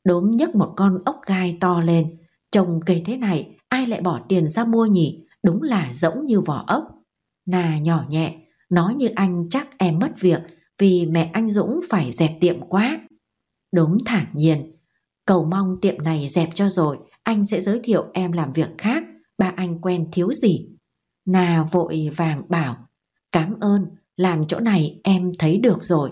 đốm nhấc một con ốc gai to lên. Trông cây thế này, ai lại bỏ tiền ra mua nhỉ? Đúng là rỗng như vỏ ốc. Nà nhỏ nhẹ, nói như anh chắc em mất việc vì mẹ anh Dũng phải dẹp tiệm quá. Đốm thản nhiên, cầu mong tiệm này dẹp cho rồi, anh sẽ giới thiệu em làm việc khác, ba anh quen thiếu gì. Nà vội vàng bảo, cảm ơn, làm chỗ này em thấy được rồi.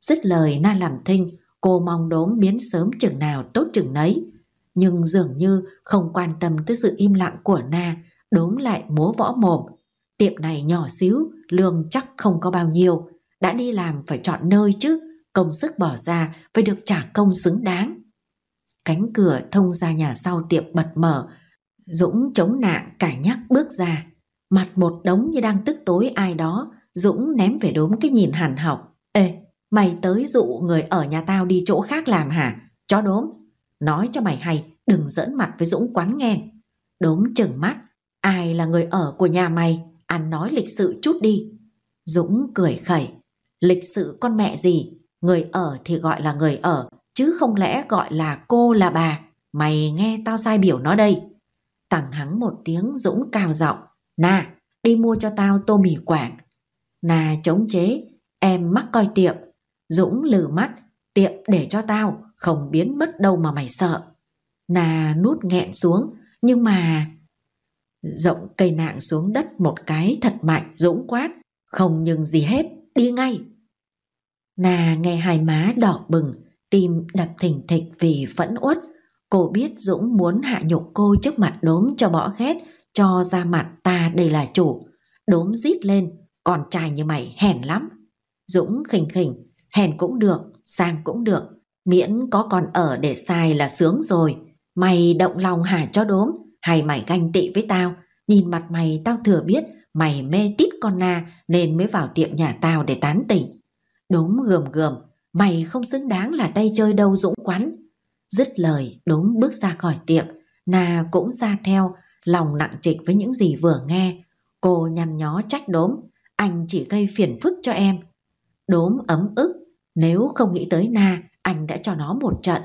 Dứt lời Na làm thinh, Cô mong đốm biến sớm chừng nào tốt chừng nấy. Nhưng dường như không quan tâm tới sự im lặng của Na, đốm lại múa võ mồm. Tiệm này nhỏ xíu, lương chắc không có bao nhiêu. Đã đi làm phải chọn nơi chứ, công sức bỏ ra phải được trả công xứng đáng. Cánh cửa thông ra nhà sau tiệm bật mở, Dũng chống nạn cải nhắc bước ra. Mặt một đống như đang tức tối ai đó, Dũng ném về đốm cái nhìn hàn học. Ê, Mày tới dụ người ở nhà tao đi chỗ khác làm hả? Chó đốm. Nói cho mày hay, đừng giỡn mặt với Dũng quán nghe. Đốm chừng mắt. Ai là người ở của nhà mày? Ăn nói lịch sự chút đi. Dũng cười khẩy. Lịch sự con mẹ gì? Người ở thì gọi là người ở, chứ không lẽ gọi là cô là bà. Mày nghe tao sai biểu nó đây. Tằng hắng một tiếng Dũng cao giọng. Nà, đi mua cho tao tô mì quảng. Nà chống chế, em mắc coi tiệm, Dũng lừ mắt, tiệm để cho tao, không biến mất đâu mà mày sợ. Nà nút nghẹn xuống, nhưng mà... Rộng cây nạng xuống đất một cái thật mạnh, Dũng quát, không nhưng gì hết, đi ngay. Nà nghe hai má đỏ bừng, tim đập thình thịch vì phẫn uất. Cô biết Dũng muốn hạ nhục cô trước mặt đốm cho bỏ ghét, cho ra mặt ta đây là chủ. Đốm rít lên, con trai như mày hèn lắm. Dũng khỉnh khỉnh, hèn cũng được, sang cũng được, miễn có còn ở để xài là sướng rồi. Mày động lòng hả cho đốm, hay mày ganh tị với tao, nhìn mặt mày tao thừa biết mày mê tít con na nên mới vào tiệm nhà tao để tán tỉnh. Đốm gườm gườm, mày không xứng đáng là tay chơi đâu dũng quắn. Dứt lời, đốm bước ra khỏi tiệm, na cũng ra theo, lòng nặng trịch với những gì vừa nghe. Cô nhăn nhó trách đốm, anh chỉ gây phiền phức cho em. Đốm ấm ức nếu không nghĩ tới Na, anh đã cho nó một trận.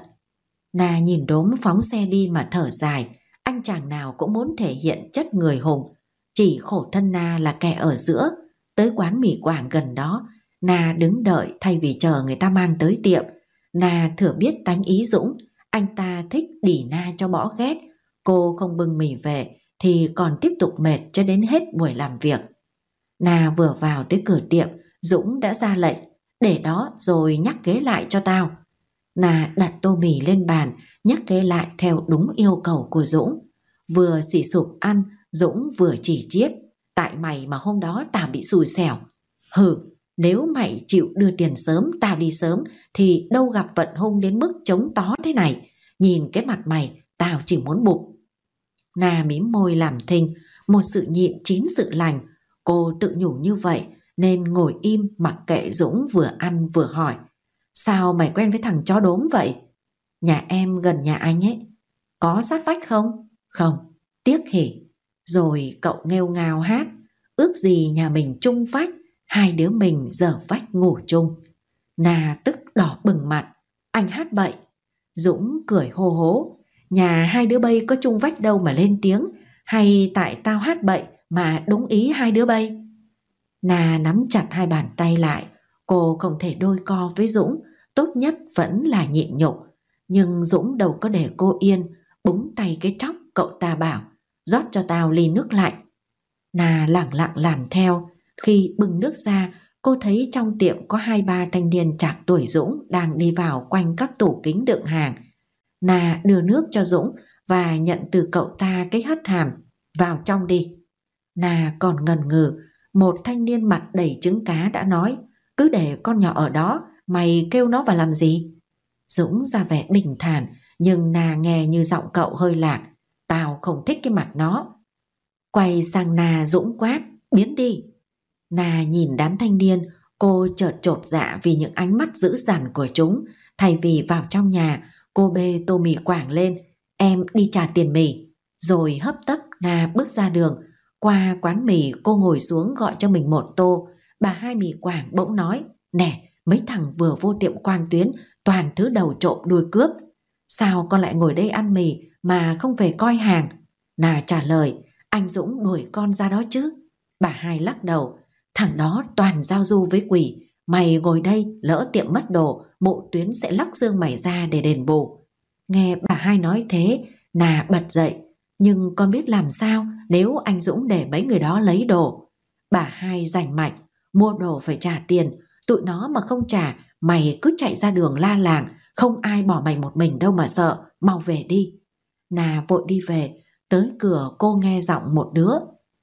Na nhìn đốm phóng xe đi mà thở dài, anh chàng nào cũng muốn thể hiện chất người hùng. Chỉ khổ thân Na là kẻ ở giữa, tới quán mì quảng gần đó, Na đứng đợi thay vì chờ người ta mang tới tiệm. Na thừa biết tánh ý Dũng, anh ta thích đỉ Na cho bỏ ghét, cô không bưng mì về thì còn tiếp tục mệt cho đến hết buổi làm việc. Na vừa vào tới cửa tiệm, Dũng đã ra lệnh để đó rồi nhắc kế lại cho tao. Nà đặt tô mì lên bàn, nhắc kế lại theo đúng yêu cầu của Dũng. Vừa xỉ sụp ăn, Dũng vừa chỉ chiết. Tại mày mà hôm đó tao bị xùi xẻo. Hừ, nếu mày chịu đưa tiền sớm tao đi sớm thì đâu gặp vận hung đến mức chống tó thế này. Nhìn cái mặt mày, tao chỉ muốn bụng. Nà mím môi làm thinh, một sự nhịn chín sự lành. Cô tự nhủ như vậy nên ngồi im mặc kệ Dũng vừa ăn vừa hỏi. Sao mày quen với thằng chó đốm vậy? Nhà em gần nhà anh ấy. Có sát vách không? Không, tiếc hỉ. Rồi cậu nghêu ngào hát, ước gì nhà mình chung vách, hai đứa mình giờ vách ngủ chung. Nà tức đỏ bừng mặt, anh hát bậy. Dũng cười hô hố, nhà hai đứa bay có chung vách đâu mà lên tiếng, hay tại tao hát bậy mà đúng ý hai đứa bay. Na nắm chặt hai bàn tay lại, cô không thể đôi co với Dũng, tốt nhất vẫn là nhịn nhục. Nhưng Dũng đâu có để cô yên, búng tay cái chóc cậu ta bảo, rót cho tao ly nước lạnh. Na lẳng lặng làm theo, khi bưng nước ra, cô thấy trong tiệm có hai ba thanh niên trạc tuổi Dũng đang đi vào quanh các tủ kính đựng hàng. Na đưa nước cho Dũng và nhận từ cậu ta cái hất hàm, vào trong đi. Na còn ngần ngừ, một thanh niên mặt đầy trứng cá đã nói, cứ để con nhỏ ở đó, mày kêu nó vào làm gì? Dũng ra vẻ bình thản, nhưng nà nghe như giọng cậu hơi lạc, tao không thích cái mặt nó. Quay sang nà Dũng quát, biến đi. Nà nhìn đám thanh niên, cô chợt trột dạ vì những ánh mắt dữ dằn của chúng. Thay vì vào trong nhà, cô bê tô mì quảng lên, em đi trả tiền mì. Rồi hấp tấp nà bước ra đường, qua quán mì cô ngồi xuống gọi cho mình một tô. Bà hai mì quảng bỗng nói, nè, mấy thằng vừa vô tiệm quang tuyến, toàn thứ đầu trộm đuôi cướp. Sao con lại ngồi đây ăn mì mà không về coi hàng? Nà trả lời, anh Dũng đuổi con ra đó chứ. Bà hai lắc đầu, thằng đó toàn giao du với quỷ. Mày ngồi đây lỡ tiệm mất đồ, mụ tuyến sẽ lắc dương mày ra để đền bù. Nghe bà hai nói thế, nà bật dậy nhưng con biết làm sao nếu anh Dũng để mấy người đó lấy đồ. Bà hai rành mạch, mua đồ phải trả tiền, tụi nó mà không trả, mày cứ chạy ra đường la làng, không ai bỏ mày một mình đâu mà sợ, mau về đi. Nà vội đi về, tới cửa cô nghe giọng một đứa,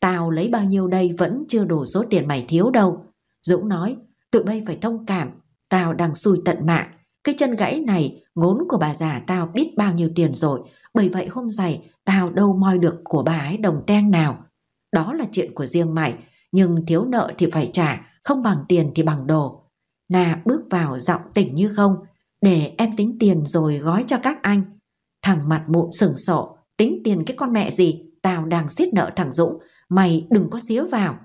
tao lấy bao nhiêu đây vẫn chưa đủ số tiền mày thiếu đâu. Dũng nói, tụi bay phải thông cảm, tao đang xui tận mạng, cái chân gãy này, ngốn của bà già tao biết bao nhiêu tiền rồi, bởi vậy hôm giày tao đâu moi được của bà ấy đồng ten nào. Đó là chuyện của riêng mày, nhưng thiếu nợ thì phải trả, không bằng tiền thì bằng đồ. Nà bước vào giọng tỉnh như không, để em tính tiền rồi gói cho các anh. Thằng mặt mụn sừng sộ, tính tiền cái con mẹ gì, tao đang xiết nợ thằng Dũng, mày đừng có xía vào.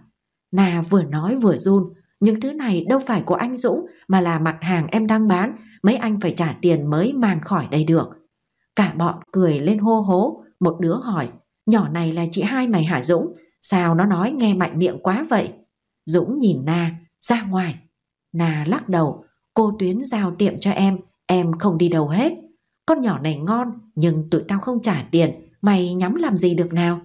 Nà vừa nói vừa run, những thứ này đâu phải của anh Dũng mà là mặt hàng em đang bán, mấy anh phải trả tiền mới mang khỏi đây được. Cả bọn cười lên hô hố, một đứa hỏi, nhỏ này là chị hai mày hả Dũng? Sao nó nói nghe mạnh miệng quá vậy? Dũng nhìn Na, ra ngoài. Na lắc đầu, cô Tuyến giao tiệm cho em, em không đi đâu hết. Con nhỏ này ngon, nhưng tụi tao không trả tiền, mày nhắm làm gì được nào?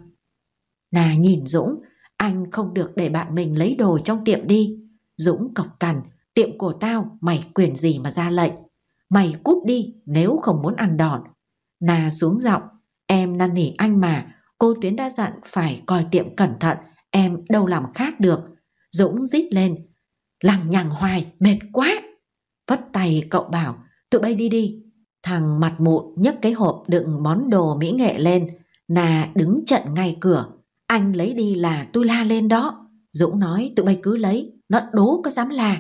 Na nhìn Dũng, anh không được để bạn mình lấy đồ trong tiệm đi. Dũng cọc cằn, tiệm của tao mày quyền gì mà ra lệnh. Mày cút đi nếu không muốn ăn đòn, Nà xuống giọng, em năn nỉ anh mà, cô Tuyến đã dặn phải coi tiệm cẩn thận, em đâu làm khác được. Dũng rít lên, lằng nhằng hoài, mệt quá. Vất tay cậu bảo, tụi bay đi đi. Thằng mặt mụn nhấc cái hộp đựng món đồ mỹ nghệ lên, Nà đứng trận ngay cửa. Anh lấy đi là tôi la lên đó. Dũng nói tụi bay cứ lấy, nó đố có dám là.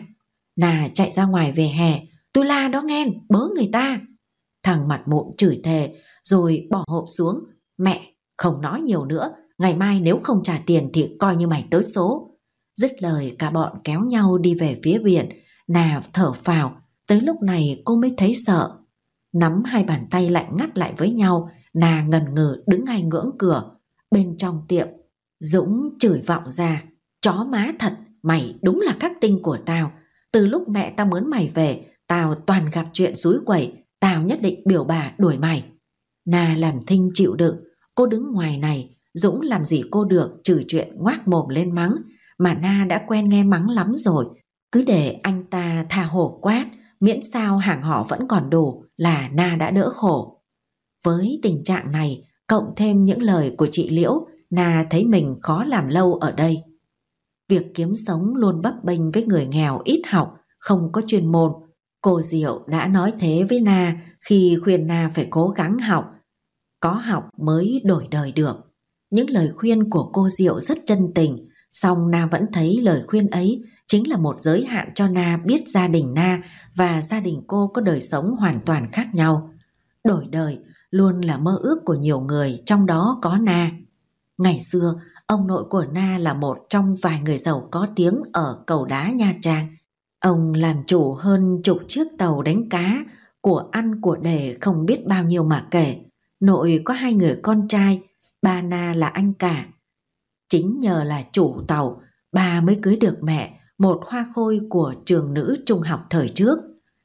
Nà chạy ra ngoài về hè, tôi la đó nghe, bớ người ta. Thằng mặt mụn chửi thề, rồi bỏ hộp xuống. Mẹ, không nói nhiều nữa, ngày mai nếu không trả tiền thì coi như mày tới số. Dứt lời cả bọn kéo nhau đi về phía biển, nà thở phào, tới lúc này cô mới thấy sợ. Nắm hai bàn tay lạnh ngắt lại với nhau, nà ngần ngừ đứng ngay ngưỡng cửa. Bên trong tiệm, Dũng chửi vọng ra, chó má thật, mày đúng là các tinh của tao. Từ lúc mẹ tao mướn mày về, tao toàn gặp chuyện rúi quẩy, Tao nhất định biểu bà đuổi mày. Na làm thinh chịu đựng, cô đứng ngoài này, Dũng làm gì cô được trừ chuyện ngoác mồm lên mắng, mà Na đã quen nghe mắng lắm rồi. Cứ để anh ta tha hồ quát, miễn sao hàng họ vẫn còn đủ là Na đã đỡ khổ. Với tình trạng này, cộng thêm những lời của chị Liễu, Na thấy mình khó làm lâu ở đây. Việc kiếm sống luôn bấp bênh với người nghèo ít học, không có chuyên môn, Cô Diệu đã nói thế với Na khi khuyên Na phải cố gắng học. Có học mới đổi đời được. Những lời khuyên của cô Diệu rất chân tình, song Na vẫn thấy lời khuyên ấy chính là một giới hạn cho Na biết gia đình Na và gia đình cô có đời sống hoàn toàn khác nhau. Đổi đời luôn là mơ ước của nhiều người, trong đó có Na. Ngày xưa, ông nội của Na là một trong vài người giàu có tiếng ở cầu đá Nha Trang – Ông làm chủ hơn chục chiếc tàu đánh cá, của ăn của để không biết bao nhiêu mà kể. Nội có hai người con trai, ba Na là anh cả. Chính nhờ là chủ tàu, bà mới cưới được mẹ, một hoa khôi của trường nữ trung học thời trước.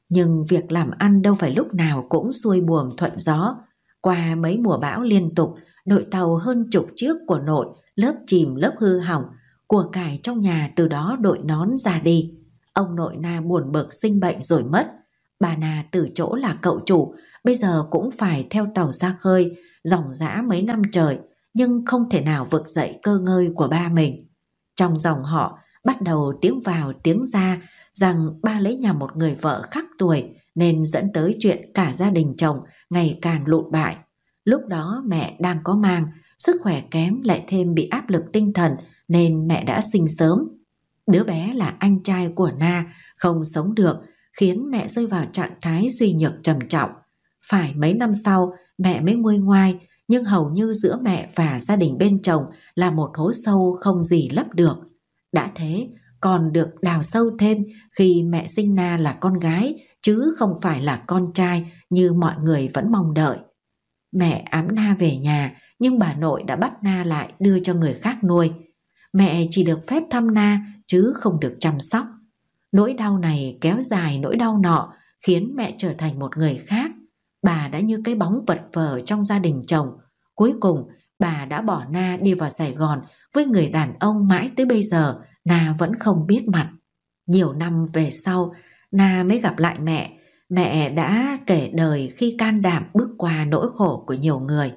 Nhưng việc làm ăn đâu phải lúc nào cũng xuôi buồm thuận gió. Qua mấy mùa bão liên tục, đội tàu hơn chục chiếc của nội, lớp chìm lớp hư hỏng, của cải trong nhà từ đó đội nón ra đi. Ông nội Na buồn bực sinh bệnh rồi mất. Bà Na từ chỗ là cậu chủ, bây giờ cũng phải theo tàu ra khơi, dòng dã mấy năm trời, nhưng không thể nào vực dậy cơ ngơi của ba mình. Trong dòng họ, bắt đầu tiếng vào tiếng ra rằng ba lấy nhà một người vợ khác tuổi nên dẫn tới chuyện cả gia đình chồng ngày càng lụn bại. Lúc đó mẹ đang có mang, sức khỏe kém lại thêm bị áp lực tinh thần nên mẹ đã sinh sớm. Đứa bé là anh trai của Na, không sống được, khiến mẹ rơi vào trạng thái suy nhược trầm trọng. Phải mấy năm sau, mẹ mới nguôi ngoai, nhưng hầu như giữa mẹ và gia đình bên chồng là một hố sâu không gì lấp được. Đã thế, còn được đào sâu thêm khi mẹ sinh Na là con gái, chứ không phải là con trai như mọi người vẫn mong đợi. Mẹ ám Na về nhà, nhưng bà nội đã bắt Na lại đưa cho người khác nuôi. Mẹ chỉ được phép thăm Na chứ không được chăm sóc. Nỗi đau này kéo dài nỗi đau nọ khiến mẹ trở thành một người khác. Bà đã như cái bóng vật vờ trong gia đình chồng. Cuối cùng, bà đã bỏ Na đi vào Sài Gòn với người đàn ông mãi tới bây giờ Na vẫn không biết mặt. Nhiều năm về sau, Na mới gặp lại mẹ. Mẹ đã kể đời khi can đảm bước qua nỗi khổ của nhiều người.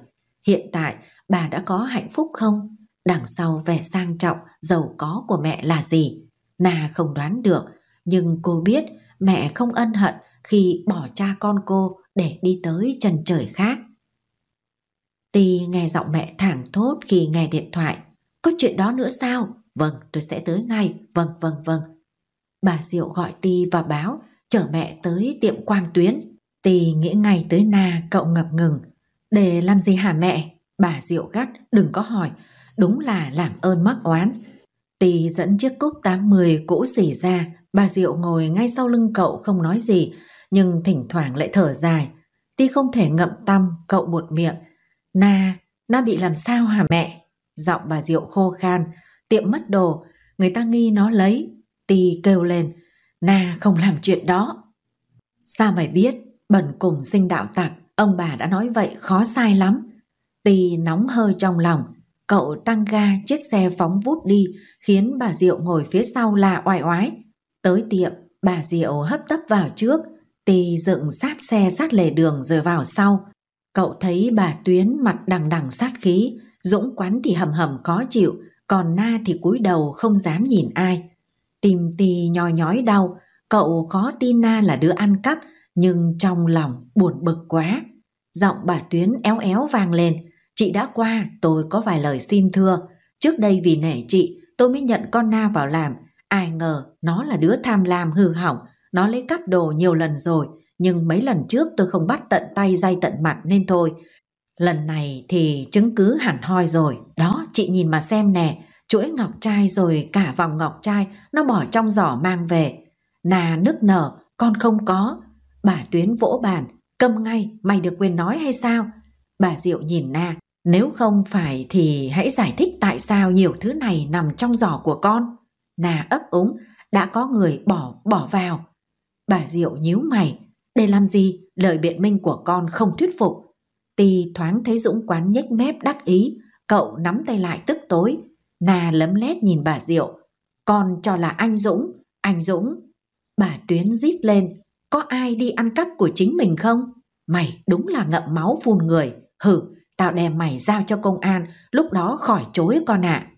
Hiện tại, bà đã có hạnh phúc không? Đằng sau vẻ sang trọng, giàu có của mẹ là gì? Nà không đoán được, nhưng cô biết mẹ không ân hận khi bỏ cha con cô để đi tới trần trời khác. Tì nghe giọng mẹ thảng thốt khi nghe điện thoại. Có chuyện đó nữa sao? Vâng, tôi sẽ tới ngay. Vâng, vâng, vâng. Bà Diệu gọi Tì và báo, chở mẹ tới tiệm quang tuyến. Tì nghĩ ngay tới Na, cậu ngập ngừng. Để làm gì hả mẹ? Bà Diệu gắt, đừng có hỏi, đúng là làm ơn mắc oán. Tì dẫn chiếc cúp 80 cũ xỉ ra, bà Diệu ngồi ngay sau lưng cậu không nói gì, nhưng thỉnh thoảng lại thở dài. Tì không thể ngậm tâm, cậu buột miệng. Na, Na bị làm sao hả mẹ? Giọng bà Diệu khô khan, tiệm mất đồ, người ta nghi nó lấy. Tì kêu lên, Na không làm chuyện đó. Sao mày biết, bẩn cùng sinh đạo tặc, ông bà đã nói vậy khó sai lắm. Tì nóng hơi trong lòng, Cậu tăng ga chiếc xe phóng vút đi khiến bà Diệu ngồi phía sau là oai oái. Tới tiệm, bà Diệu hấp tấp vào trước, tì dựng sát xe sát lề đường rồi vào sau. Cậu thấy bà Tuyến mặt đằng đằng sát khí, Dũng quán thì hầm hầm khó chịu, còn Na thì cúi đầu không dám nhìn ai. Tìm tì nhòi nhói đau, cậu khó tin Na là đứa ăn cắp, nhưng trong lòng buồn bực quá. Giọng bà Tuyến éo éo vang lên, Chị đã qua, tôi có vài lời xin thưa. Trước đây vì nể chị, tôi mới nhận con Na vào làm. Ai ngờ, nó là đứa tham lam hư hỏng. Nó lấy cắp đồ nhiều lần rồi, nhưng mấy lần trước tôi không bắt tận tay dây tận mặt nên thôi. Lần này thì chứng cứ hẳn hoi rồi. Đó, chị nhìn mà xem nè, chuỗi ngọc trai rồi cả vòng ngọc trai nó bỏ trong giỏ mang về. Nà nức nở, con không có. Bà Tuyến vỗ bàn, câm ngay, mày được quyền nói hay sao? Bà Diệu nhìn Na, nếu không phải thì hãy giải thích tại sao nhiều thứ này nằm trong giỏ của con. Na ấp úng, đã có người bỏ, bỏ vào. Bà Diệu nhíu mày, để làm gì, lời biện minh của con không thuyết phục. Tì thoáng thấy Dũng quán nhếch mép đắc ý, cậu nắm tay lại tức tối. Na lấm lét nhìn bà Diệu, con cho là anh Dũng, anh Dũng. Bà Tuyến rít lên, có ai đi ăn cắp của chính mình không? Mày đúng là ngậm máu phun người. Hử, tao đem mày giao cho công an, lúc đó khỏi chối con ạ. À.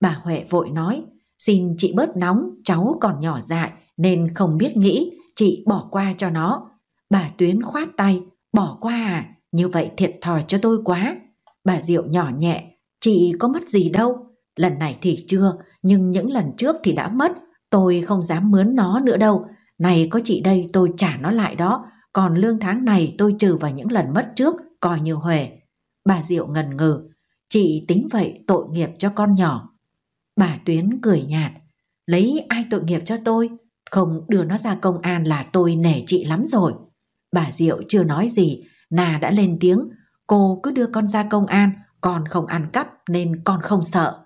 Bà Huệ vội nói, xin chị bớt nóng, cháu còn nhỏ dại nên không biết nghĩ, chị bỏ qua cho nó. Bà Tuyến khoát tay, bỏ qua à, như vậy thiệt thòi cho tôi quá. Bà Diệu nhỏ nhẹ, chị có mất gì đâu. Lần này thì chưa, nhưng những lần trước thì đã mất, tôi không dám mướn nó nữa đâu. Này có chị đây tôi trả nó lại đó, còn lương tháng này tôi trừ vào những lần mất trước coi như huề Bà Diệu ngần ngừ, chị tính vậy tội nghiệp cho con nhỏ. Bà Tuyến cười nhạt, lấy ai tội nghiệp cho tôi, không đưa nó ra công an là tôi nể chị lắm rồi. Bà Diệu chưa nói gì, nà đã lên tiếng, cô cứ đưa con ra công an, con không ăn cắp nên con không sợ.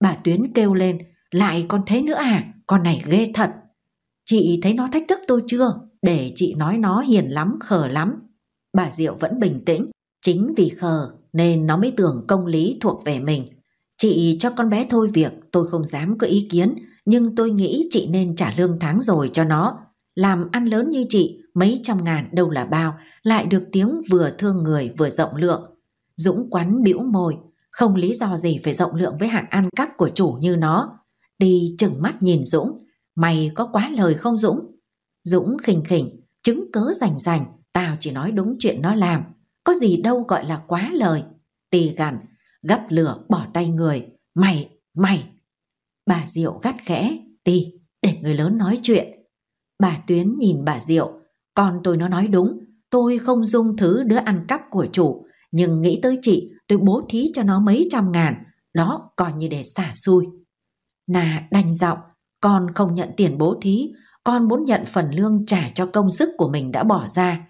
Bà Tuyến kêu lên, lại con thế nữa à, con này ghê thật. Chị thấy nó thách thức tôi chưa? Để chị nói nó hiền lắm, khờ lắm. Bà Diệu vẫn bình tĩnh, Chính vì khờ nên nó mới tưởng công lý thuộc về mình. Chị cho con bé thôi việc, tôi không dám có ý kiến, nhưng tôi nghĩ chị nên trả lương tháng rồi cho nó. Làm ăn lớn như chị, mấy trăm ngàn đâu là bao, lại được tiếng vừa thương người vừa rộng lượng. Dũng quắn bĩu môi, không lý do gì phải rộng lượng với hạng ăn cắp của chủ như nó. đi chừng mắt nhìn Dũng, mày có quá lời không Dũng? Dũng khình khỉnh, chứng cớ rành rành, tao chỉ nói đúng chuyện nó làm, có gì đâu gọi là quá lời. Tì gằn, gấp lửa bỏ tay người, mày, mày. Bà Diệu gắt khẽ, tì, để người lớn nói chuyện. Bà Tuyến nhìn bà Diệu, con tôi nó nói đúng, tôi không dung thứ đứa ăn cắp của chủ, nhưng nghĩ tới chị, tôi bố thí cho nó mấy trăm ngàn, đó coi như để xả xui. Nà đành giọng, con không nhận tiền bố thí, con muốn nhận phần lương trả cho công sức của mình đã bỏ ra.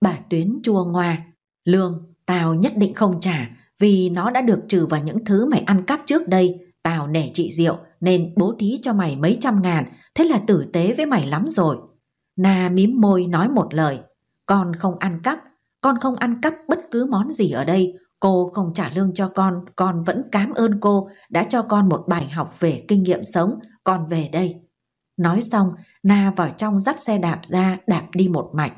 Bà Tuyến chua ngoa, Lương, tao nhất định không trả vì nó đã được trừ vào những thứ mày ăn cắp trước đây. Tao nể chị Diệu nên bố thí cho mày mấy trăm ngàn, thế là tử tế với mày lắm rồi. Na mím môi nói một lời, con không ăn cắp, con không ăn cắp bất cứ món gì ở đây, cô không trả lương cho con, con vẫn cảm ơn cô đã cho con một bài học về kinh nghiệm sống, con về đây. Nói xong, Na vào trong dắt xe đạp ra, đạp đi một mạch.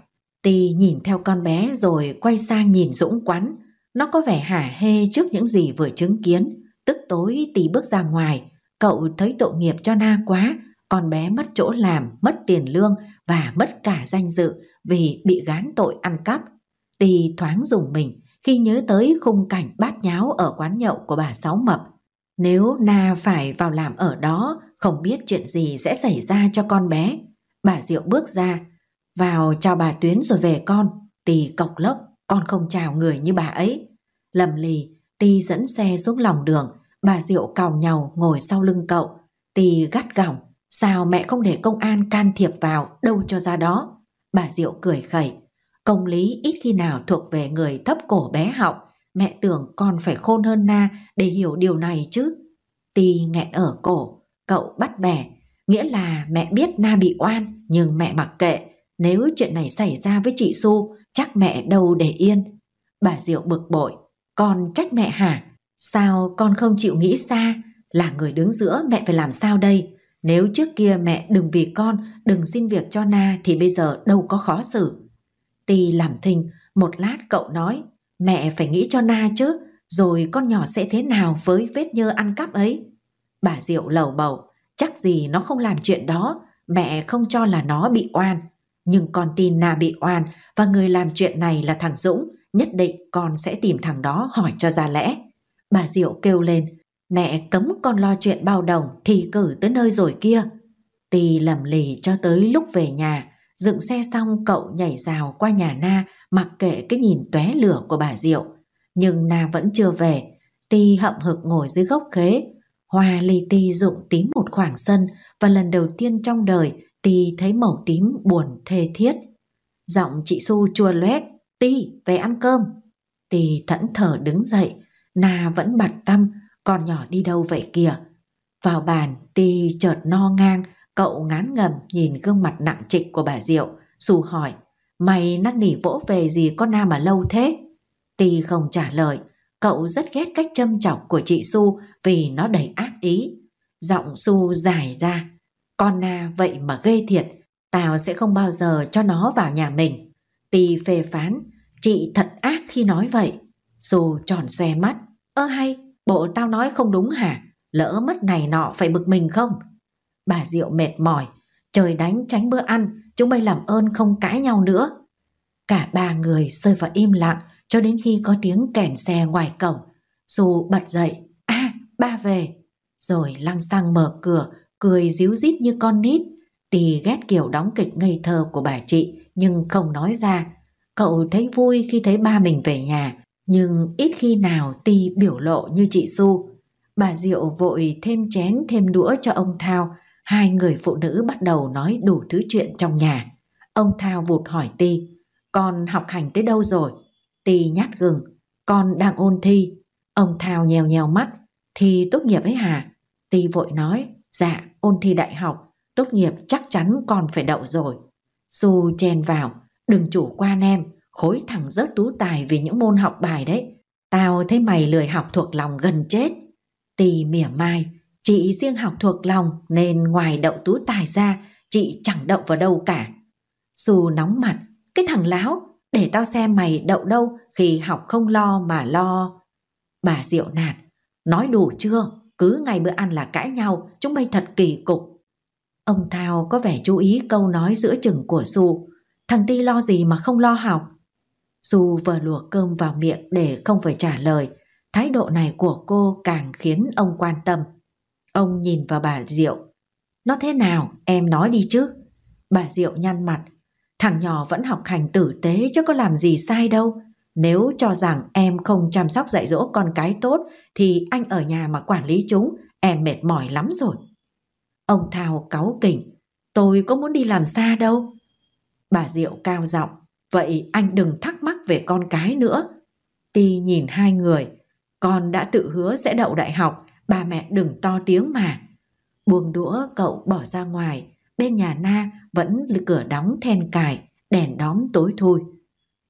Ti nhìn theo con bé rồi quay sang nhìn Dũng quắn. Nó có vẻ hả hê trước những gì vừa chứng kiến. Tức tối Ti bước ra ngoài. Cậu thấy tội nghiệp cho Na quá. Con bé mất chỗ làm, mất tiền lương và mất cả danh dự vì bị gán tội ăn cắp. Ti thoáng dùng mình khi nhớ tới khung cảnh bát nháo ở quán nhậu của bà Sáu Mập. Nếu Na phải vào làm ở đó, không biết chuyện gì sẽ xảy ra cho con bé. Bà Diệu bước ra, vào chào bà Tuyến rồi về con, tì cọc lốc, con không chào người như bà ấy. Lầm lì, tì dẫn xe xuống lòng đường, bà Diệu cào nhàu ngồi sau lưng cậu. Tì gắt gỏng, sao mẹ không để công an can thiệp vào, đâu cho ra đó. Bà Diệu cười khẩy, công lý ít khi nào thuộc về người thấp cổ bé họng, mẹ tưởng con phải khôn hơn na để hiểu điều này chứ. Tì nghẹn ở cổ, cậu bắt bẻ, nghĩa là mẹ biết na bị oan nhưng mẹ mặc kệ nếu chuyện này xảy ra với chị Su, chắc mẹ đâu để yên. Bà Diệu bực bội, con trách mẹ hả? Sao con không chịu nghĩ xa? Là người đứng giữa mẹ phải làm sao đây? Nếu trước kia mẹ đừng vì con, đừng xin việc cho Na thì bây giờ đâu có khó xử. Tì làm thình một lát cậu nói, mẹ phải nghĩ cho Na chứ, rồi con nhỏ sẽ thế nào với vết nhơ ăn cắp ấy? Bà Diệu lầu bầu, chắc gì nó không làm chuyện đó, mẹ không cho là nó bị oan nhưng con tin Na bị oan và người làm chuyện này là thằng Dũng, nhất định con sẽ tìm thằng đó hỏi cho ra lẽ. Bà Diệu kêu lên, mẹ cấm con lo chuyện bao đồng thì cử tới nơi rồi kia. Tì lầm lì cho tới lúc về nhà, dựng xe xong cậu nhảy rào qua nhà Na mặc kệ cái nhìn tóe lửa của bà Diệu. Nhưng Na vẫn chưa về, tì hậm hực ngồi dưới gốc khế. Hoa ly ti dụng tím một khoảng sân và lần đầu tiên trong đời Ti thấy màu tím buồn thê thiết. Giọng chị xu chua loét, Ti, về ăn cơm. Ti thẫn thờ đứng dậy, Na vẫn bặt tâm, con nhỏ đi đâu vậy kìa. Vào bàn, Ti chợt no ngang, cậu ngán ngầm nhìn gương mặt nặng trịch của bà Diệu. xu hỏi, mày năn nỉ vỗ về gì con Na mà lâu thế? Ti không trả lời, cậu rất ghét cách châm chọc của chị xu vì nó đầy ác ý. Giọng xu dài ra, con Na vậy mà gây thiệt, tao sẽ không bao giờ cho nó vào nhà mình. Tì phê phán, chị thật ác khi nói vậy. Dù tròn xoe mắt, ơ hay, bộ tao nói không đúng hả? Lỡ mất này nọ phải bực mình không? Bà Diệu mệt mỏi, trời đánh tránh bữa ăn, chúng mày làm ơn không cãi nhau nữa. Cả ba người rơi vào im lặng cho đến khi có tiếng kèn xe ngoài cổng. Dù bật dậy, a à, ba về. Rồi lăng sang mở cửa, cười díu dít như con nít. Tì ghét kiểu đóng kịch ngây thơ của bà chị, nhưng không nói ra. Cậu thấy vui khi thấy ba mình về nhà, nhưng ít khi nào tì biểu lộ như chị xu. Bà Diệu vội thêm chén thêm đũa cho ông Thao, hai người phụ nữ bắt đầu nói đủ thứ chuyện trong nhà. Ông Thao vụt hỏi tì, con học hành tới đâu rồi? tì nhát gừng, con đang ôn thi. Ông Thao nhèo nhèo mắt, thì tốt nghiệp ấy hả? tì vội nói, dạ ôn thi đại học, tốt nghiệp chắc chắn còn phải đậu rồi. Su chen vào, đừng chủ quan em, khối thằng rớt tú tài vì những môn học bài đấy. Tao thấy mày lười học thuộc lòng gần chết. Tì mỉa mai, chị riêng học thuộc lòng nên ngoài đậu tú tài ra, chị chẳng đậu vào đâu cả. Su nóng mặt, cái thằng láo, để tao xem mày đậu đâu khi học không lo mà lo. Bà Diệu nạt, nói đủ chưa? cứ ngày bữa ăn là cãi nhau, chúng bay thật kỳ cục. Ông Thao có vẻ chú ý câu nói giữa chừng của Su, thằng Ti lo gì mà không lo học. Su vừa luộc cơm vào miệng để không phải trả lời, thái độ này của cô càng khiến ông quan tâm. Ông nhìn vào bà Diệu, nó thế nào, em nói đi chứ. Bà Diệu nhăn mặt, thằng nhỏ vẫn học hành tử tế chứ có làm gì sai đâu, nếu cho rằng em không chăm sóc dạy dỗ con cái tốt thì anh ở nhà mà quản lý chúng, em mệt mỏi lắm rồi. Ông Thao cáu kỉnh, tôi có muốn đi làm xa đâu. Bà Diệu cao giọng, vậy anh đừng thắc mắc về con cái nữa. Ti nhìn hai người, con đã tự hứa sẽ đậu đại học, bà mẹ đừng to tiếng mà. Buông đũa cậu bỏ ra ngoài, bên nhà Na vẫn cửa đóng then cài, đèn đóm tối thui.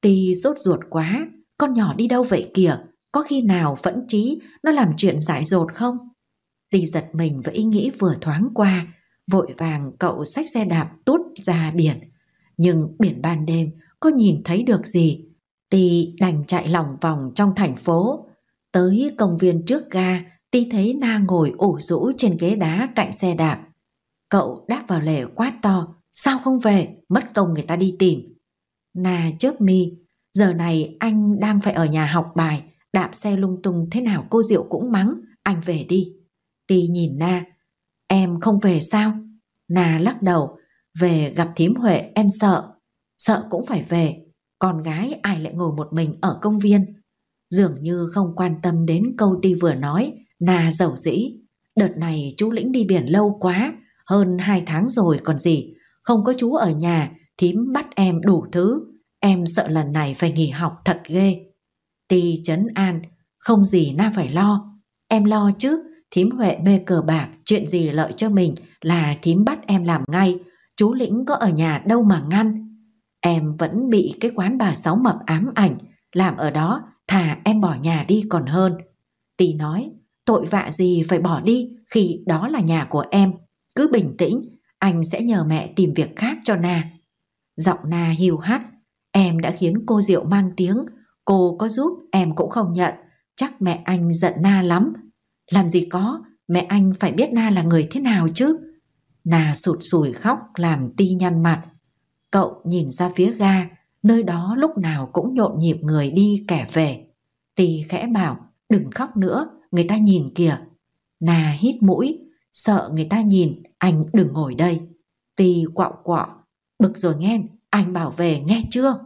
Ti rốt ruột quá, con nhỏ đi đâu vậy kìa, có khi nào vẫn trí nó làm chuyện dại dột không? Ti giật mình với ý nghĩ vừa thoáng qua, vội vàng cậu xách xe đạp tút ra biển. Nhưng biển ban đêm có nhìn thấy được gì? Ti đành chạy lòng vòng trong thành phố. Tới công viên trước ga, Ti thấy Na ngồi ủ rũ trên ghế đá cạnh xe đạp. Cậu đáp vào lề quát to, sao không về, mất công người ta đi tìm. Na chớp mi, giờ này anh đang phải ở nhà học bài, đạp xe lung tung thế nào cô Diệu cũng mắng, anh về đi. Ti nhìn Na, em không về sao? Na lắc đầu, về gặp thím Huệ em sợ, sợ cũng phải về, con gái ai lại ngồi một mình ở công viên. Dường như không quan tâm đến câu Ti vừa nói, Na giàu dĩ, đợt này chú Lĩnh đi biển lâu quá, hơn hai tháng rồi còn gì, không có chú ở nhà thím bắt em đủ thứ, em sợ lần này phải nghỉ học thật ghê. Ti chấn an, không gì na phải lo, em lo chứ, thím Huệ mê cờ bạc, chuyện gì lợi cho mình là thím bắt em làm ngay, chú Lĩnh có ở nhà đâu mà ngăn. Em vẫn bị cái quán bà Sáu Mập ám ảnh, làm ở đó thà em bỏ nhà đi còn hơn. Tì nói, tội vạ gì phải bỏ đi khi đó là nhà của em. Cứ bình tĩnh, anh sẽ nhờ mẹ tìm việc khác cho Na. Giọng Na hiu hắt, em đã khiến cô Diệu mang tiếng, cô có giúp em cũng không nhận, chắc mẹ anh giận Na lắm. Làm gì có, mẹ anh phải biết Na là người thế nào chứ. Na sụt sùi khóc làm ti nhăn mặt. Cậu nhìn ra phía ga, nơi đó lúc nào cũng nhộn nhịp người đi kẻ về. Ti khẽ bảo, đừng khóc nữa, người ta nhìn kìa. Na hít mũi, sợ người ta nhìn, anh đừng ngồi đây. Ti quạo quọ, Bực rồi nghe, anh bảo về nghe chưa?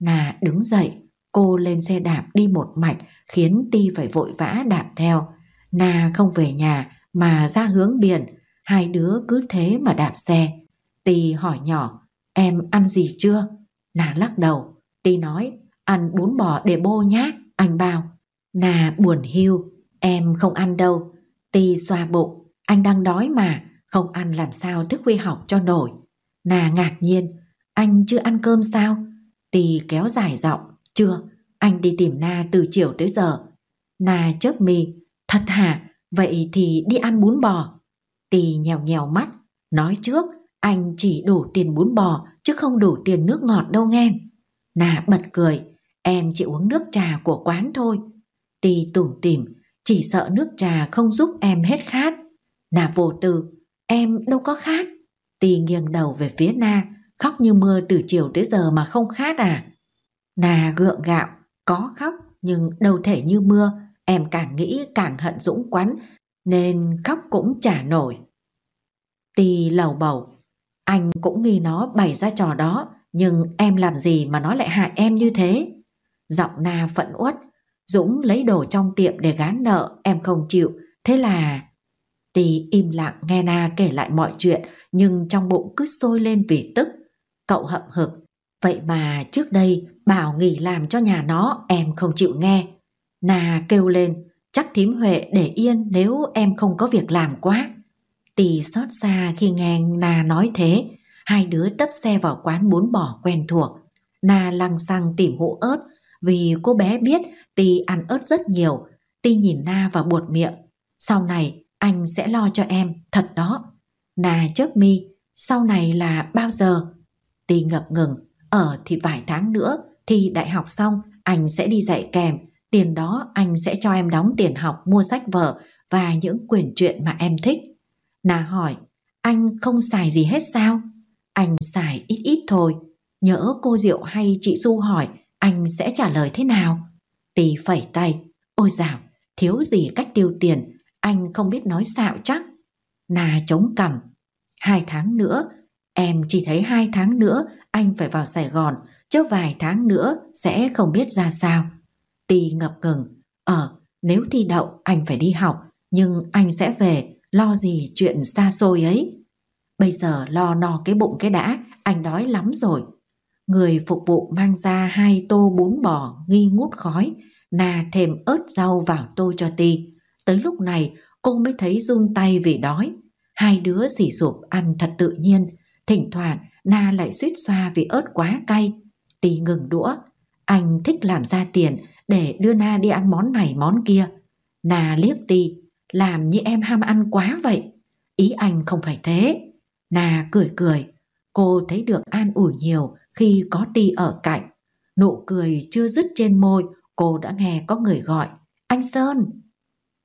Nà đứng dậy, cô lên xe đạp đi một mạch khiến Ti phải vội vã đạp theo. Nà không về nhà mà ra hướng biển, hai đứa cứ thế mà đạp xe. Ti hỏi nhỏ, em ăn gì chưa? Nà lắc đầu, Ti nói, ăn bún bò để bô nhá, anh bao. Nà buồn hiu, em không ăn đâu. Ti xoa bụng, anh đang đói mà, không ăn làm sao thức khuy học cho nổi. Nà ngạc nhiên, anh chưa ăn cơm sao? Tì kéo dài giọng, chưa, anh đi tìm Na từ chiều tới giờ. Na chớp mì, thật hả? Vậy thì đi ăn bún bò. Tì nhèo nhèo mắt, nói trước, anh chỉ đủ tiền bún bò chứ không đủ tiền nước ngọt đâu nghe. Nà bật cười, em chỉ uống nước trà của quán thôi. Tì tủm tỉm, chỉ sợ nước trà không giúp em hết khát. Nà vô tư, em đâu có khát tì nghiêng đầu về phía Na, khóc như mưa từ chiều tới giờ mà không khát à? Na gượng gạo, có khóc nhưng đâu thể như mưa, em càng nghĩ càng hận Dũng quắn, nên khóc cũng chả nổi. tì lầu bầu, anh cũng nghi nó bày ra trò đó, nhưng em làm gì mà nó lại hại em như thế? Giọng Na phẫn uất, Dũng lấy đồ trong tiệm để gán nợ, em không chịu, thế là... Tì im lặng nghe Na kể lại mọi chuyện, nhưng trong bụng cứ sôi lên vì tức. Cậu hậm hực, vậy mà trước đây bảo nghỉ làm cho nhà nó em không chịu nghe. Nà kêu lên, chắc thím Huệ để yên nếu em không có việc làm quá. Tì xót xa khi nghe Nà nói thế, hai đứa tấp xe vào quán bún bò quen thuộc. Nà lăng xăng tìm hũ ớt vì cô bé biết Tì ăn ớt rất nhiều. Tì nhìn Na và buột miệng. Sau này anh sẽ lo cho em, thật đó. Na chớp mi, sau này là bao giờ? Tì ngập ngừng, ở thì vài tháng nữa, thi đại học xong, anh sẽ đi dạy kèm. Tiền đó anh sẽ cho em đóng tiền học mua sách vở và những quyển truyện mà em thích. Na hỏi, anh không xài gì hết sao? Anh xài ít ít thôi. Nhớ cô Diệu hay chị Du hỏi, anh sẽ trả lời thế nào? Tì phẩy tay, ôi dào, thiếu gì cách tiêu tiền, anh không biết nói xạo chắc. Nà chống cằm, Hai tháng nữa, em chỉ thấy hai tháng nữa anh phải vào Sài Gòn, chứ vài tháng nữa sẽ không biết ra sao. Tì ngập ngừng, ờ, nếu thi đậu anh phải đi học, nhưng anh sẽ về, lo gì chuyện xa xôi ấy. Bây giờ lo no cái bụng cái đã, anh đói lắm rồi. Người phục vụ mang ra hai tô bún bò nghi ngút khói, nà thêm ớt rau vào tô cho ti. Tới lúc này cô mới thấy run tay vì đói. Hai đứa dì dục ăn thật tự nhiên, thỉnh thoảng Na lại suýt xoa vì ớt quá cay. Tì ngừng đũa, anh thích làm ra tiền để đưa Na đi ăn món này món kia. Na liếc Tì, làm như em ham ăn quá vậy. Ý anh không phải thế. Na cười cười, cô thấy được an ủi nhiều khi có Tì ở cạnh. Nụ cười chưa dứt trên môi, cô đã nghe có người gọi. Anh Sơn!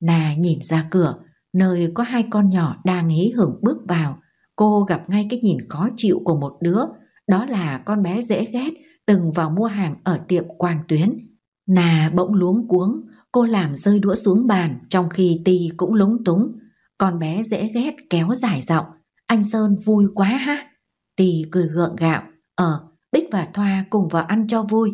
Na nhìn ra cửa, nơi có hai con nhỏ đang hí hưởng bước vào, cô gặp ngay cái nhìn khó chịu của một đứa, đó là con bé dễ ghét từng vào mua hàng ở tiệm Quang Tuyến. Nà bỗng luống cuống, cô làm rơi đũa xuống bàn trong khi Ti cũng lúng túng. Con bé dễ ghét kéo dài giọng, anh Sơn vui quá ha. Ti cười gượng gạo, ờ, Bích và Thoa cùng vào ăn cho vui.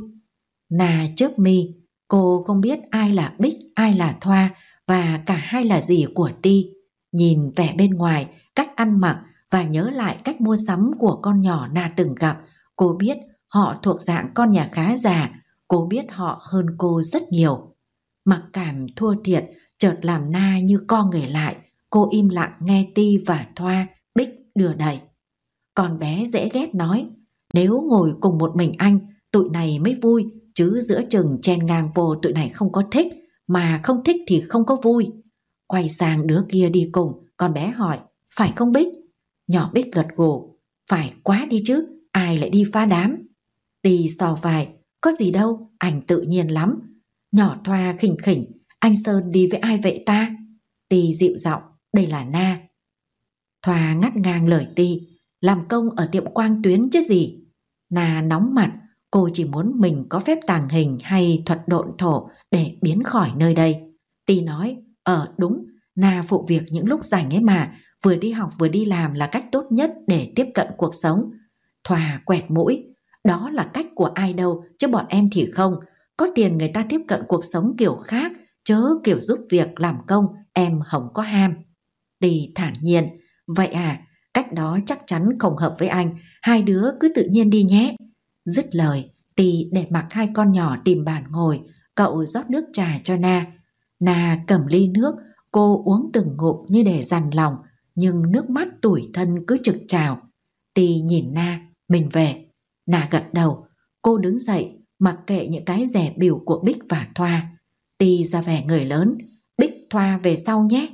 Nà chớp mi, cô không biết ai là Bích, ai là Thoa, và cả hai là gì của Ti. Nhìn vẻ bên ngoài, cách ăn mặc và nhớ lại cách mua sắm của con nhỏ Na từng gặp, cô biết họ thuộc dạng con nhà khá già, cô biết họ hơn cô rất nhiều. Mặc cảm thua thiệt, chợt làm Na như co người lại, cô im lặng nghe Ti và Thoa, Bích đưa đẩy. Con bé dễ ghét nói, nếu ngồi cùng một mình anh, tụi này mới vui, chứ giữa chừng chen ngang vô tụi này không có thích, mà không thích thì không có vui. Quay sang đứa kia đi cùng, con bé hỏi, phải không Bích? Nhỏ Bích gật gù, phải quá đi chứ, ai lại đi phá đám. Tì sò vài, có gì đâu, ảnh tự nhiên lắm. Nhỏ thoa khỉnh khỉnh, anh Sơn đi với ai vậy ta? Tì dịu giọng, đây là Na. Thoa ngắt ngang lời Tì, làm công ở tiệm quang tuyến chứ gì. Na nóng mặt, cô chỉ muốn mình có phép tàng hình hay thuật độn thổ để biến khỏi nơi đây. Tì nói, ở ờ, đúng, Na phụ việc những lúc rảnh ấy mà, vừa đi học vừa đi làm là cách tốt nhất để tiếp cận cuộc sống. Thòa quẹt mũi, đó là cách của ai đâu, chứ bọn em thì không. Có tiền người ta tiếp cận cuộc sống kiểu khác, chớ kiểu giúp việc làm công, em không có ham. Tì thản nhiên, vậy à, cách đó chắc chắn không hợp với anh, hai đứa cứ tự nhiên đi nhé. Dứt lời, Tì để mặc hai con nhỏ tìm bàn ngồi, cậu rót nước trà cho Na. Na cầm ly nước, cô uống từng ngụm như để dằn lòng, nhưng nước mắt tủi thân cứ trực trào. Tì nhìn Na, mình về. Na gật đầu, cô đứng dậy, mặc kệ những cái rẻ biểu của Bích và Thoa. Tì ra vẻ người lớn, Bích Thoa về sau nhé.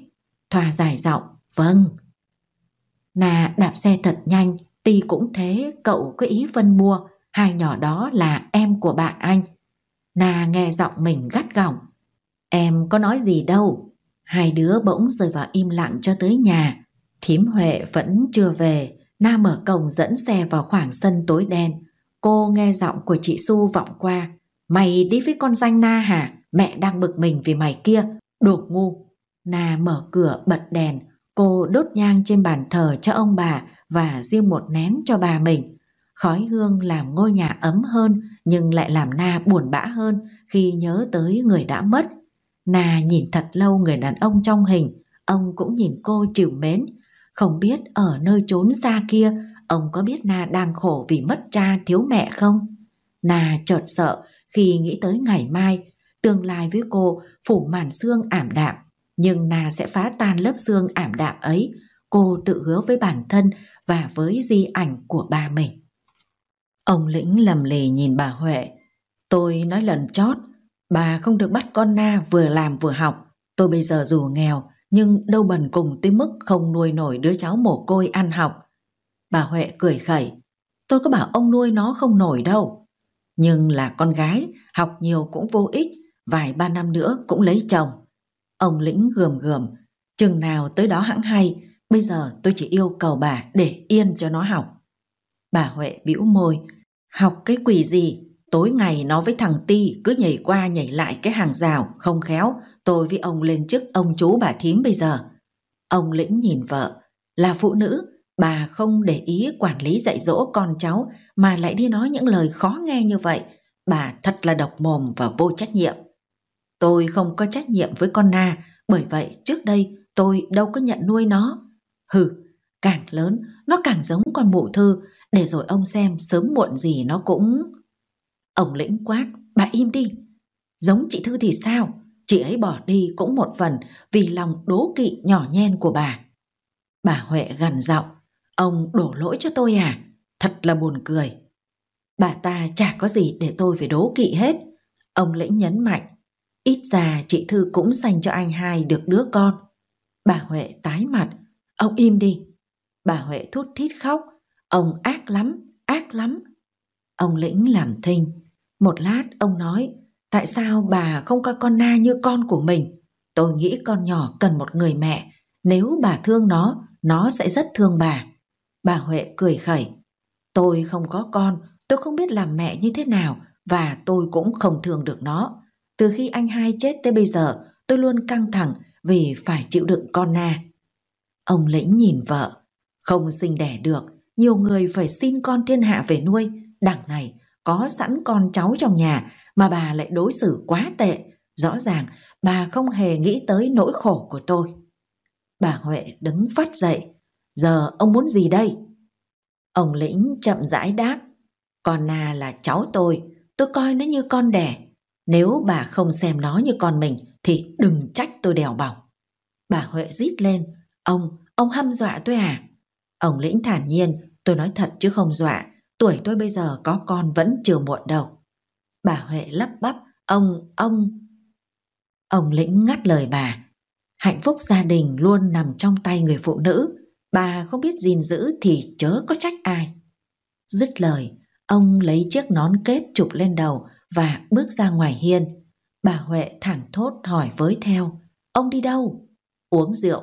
Thoa dài giọng, vâng. Na đạp xe thật nhanh, Ti cũng thế, cậu có ý phân mua, hai nhỏ đó là em của bạn anh, Na nghe giọng mình gắt gỏng. Em có nói gì đâu. Hai đứa bỗng rời vào im lặng cho tới nhà. Thím Huệ vẫn chưa về. Na mở cổng dẫn xe vào khoảng sân tối đen. Cô nghe giọng của chị Su vọng qua. Mày đi với con danh Na hả? Mẹ đang bực mình vì mày kia. Đồ ngu. Na mở cửa bật đèn. Cô đốt nhang trên bàn thờ cho ông bà và riêng một nén cho bà mình. Khói hương làm ngôi nhà ấm hơn nhưng lại làm Na buồn bã hơn khi nhớ tới người đã mất. Na nhìn thật lâu người đàn ông trong hình, ông cũng nhìn cô trìu mến. Không biết ở nơi trốn xa kia, ông có biết Na đang khổ vì mất cha thiếu mẹ không? Na chợt sợ khi nghĩ tới ngày mai, tương lai với cô phủ màn xương ảm đạm. Nhưng Na sẽ phá tan lớp xương ảm đạm ấy, cô tự hứa với bản thân và với di ảnh của bà mình. Ông Lĩnh lầm lì nhìn bà Huệ. Tôi nói lần chót, bà không được bắt con na vừa làm vừa học. Tôi bây giờ dù nghèo, nhưng đâu bần cùng tới mức không nuôi nổi đứa cháu mồ côi ăn học. Bà Huệ cười khẩy. Tôi có bảo ông nuôi nó không nổi đâu. Nhưng là con gái, học nhiều cũng vô ích, vài ba năm nữa cũng lấy chồng. Ông Lĩnh gườm gườm, chừng nào tới đó hãng hay, bây giờ tôi chỉ yêu cầu bà để yên cho nó học. Bà Huệ bĩu môi, Học cái quỷ gì, tối ngày nó với thằng Ti cứ nhảy qua nhảy lại cái hàng rào, không khéo, tôi với ông lên chức ông chú bà thím bây giờ. Ông Lĩnh nhìn vợ, là phụ nữ, bà không để ý quản lý dạy dỗ con cháu mà lại đi nói những lời khó nghe như vậy, bà thật là độc mồm và vô trách nhiệm. Tôi không có trách nhiệm với con Na, bởi vậy trước đây tôi đâu có nhận nuôi nó. Hừ, càng lớn nó càng giống con mụ thư để rồi ông xem sớm muộn gì nó cũng... Ông lĩnh quát, bà im đi. Giống chị Thư thì sao? Chị ấy bỏ đi cũng một phần vì lòng đố kỵ nhỏ nhen của bà. Bà Huệ gằn giọng, ông đổ lỗi cho tôi à? Thật là buồn cười. Bà ta chả có gì để tôi phải đố kỵ hết. Ông lĩnh nhấn mạnh, ít ra chị Thư cũng dành cho anh hai được đứa con. Bà Huệ tái mặt, ông im đi. Bà Huệ thút thít khóc, Ông ác lắm, ác lắm. Ông lĩnh làm thinh. Một lát ông nói, tại sao bà không coi con na như con của mình? Tôi nghĩ con nhỏ cần một người mẹ. Nếu bà thương nó, nó sẽ rất thương bà. Bà Huệ cười khẩy. Tôi không có con, tôi không biết làm mẹ như thế nào và tôi cũng không thương được nó. Từ khi anh hai chết tới bây giờ, tôi luôn căng thẳng vì phải chịu đựng con na. Ông lĩnh nhìn vợ, không sinh đẻ được nhiều người phải xin con thiên hạ về nuôi, đằng này có sẵn con cháu trong nhà mà bà lại đối xử quá tệ, rõ ràng bà không hề nghĩ tới nỗi khổ của tôi. Bà Huệ đứng phát dậy, giờ ông muốn gì đây? Ông Lĩnh chậm rãi đáp, con Na là cháu tôi, tôi coi nó như con đẻ. Nếu bà không xem nó như con mình thì đừng trách tôi đèo bỏng. Bà Huệ rít lên, ông, ông hăm dọa tôi à? Ông Lĩnh thản nhiên Tôi nói thật chứ không dọa, tuổi tôi bây giờ có con vẫn chưa muộn đâu. Bà Huệ lắp bắp, ông, ông... Ông Lĩnh ngắt lời bà. Hạnh phúc gia đình luôn nằm trong tay người phụ nữ. Bà không biết gìn giữ thì chớ có trách ai. Dứt lời, ông lấy chiếc nón kết chụp lên đầu và bước ra ngoài hiên. Bà Huệ thẳng thốt hỏi với theo, ông đi đâu? Uống rượu.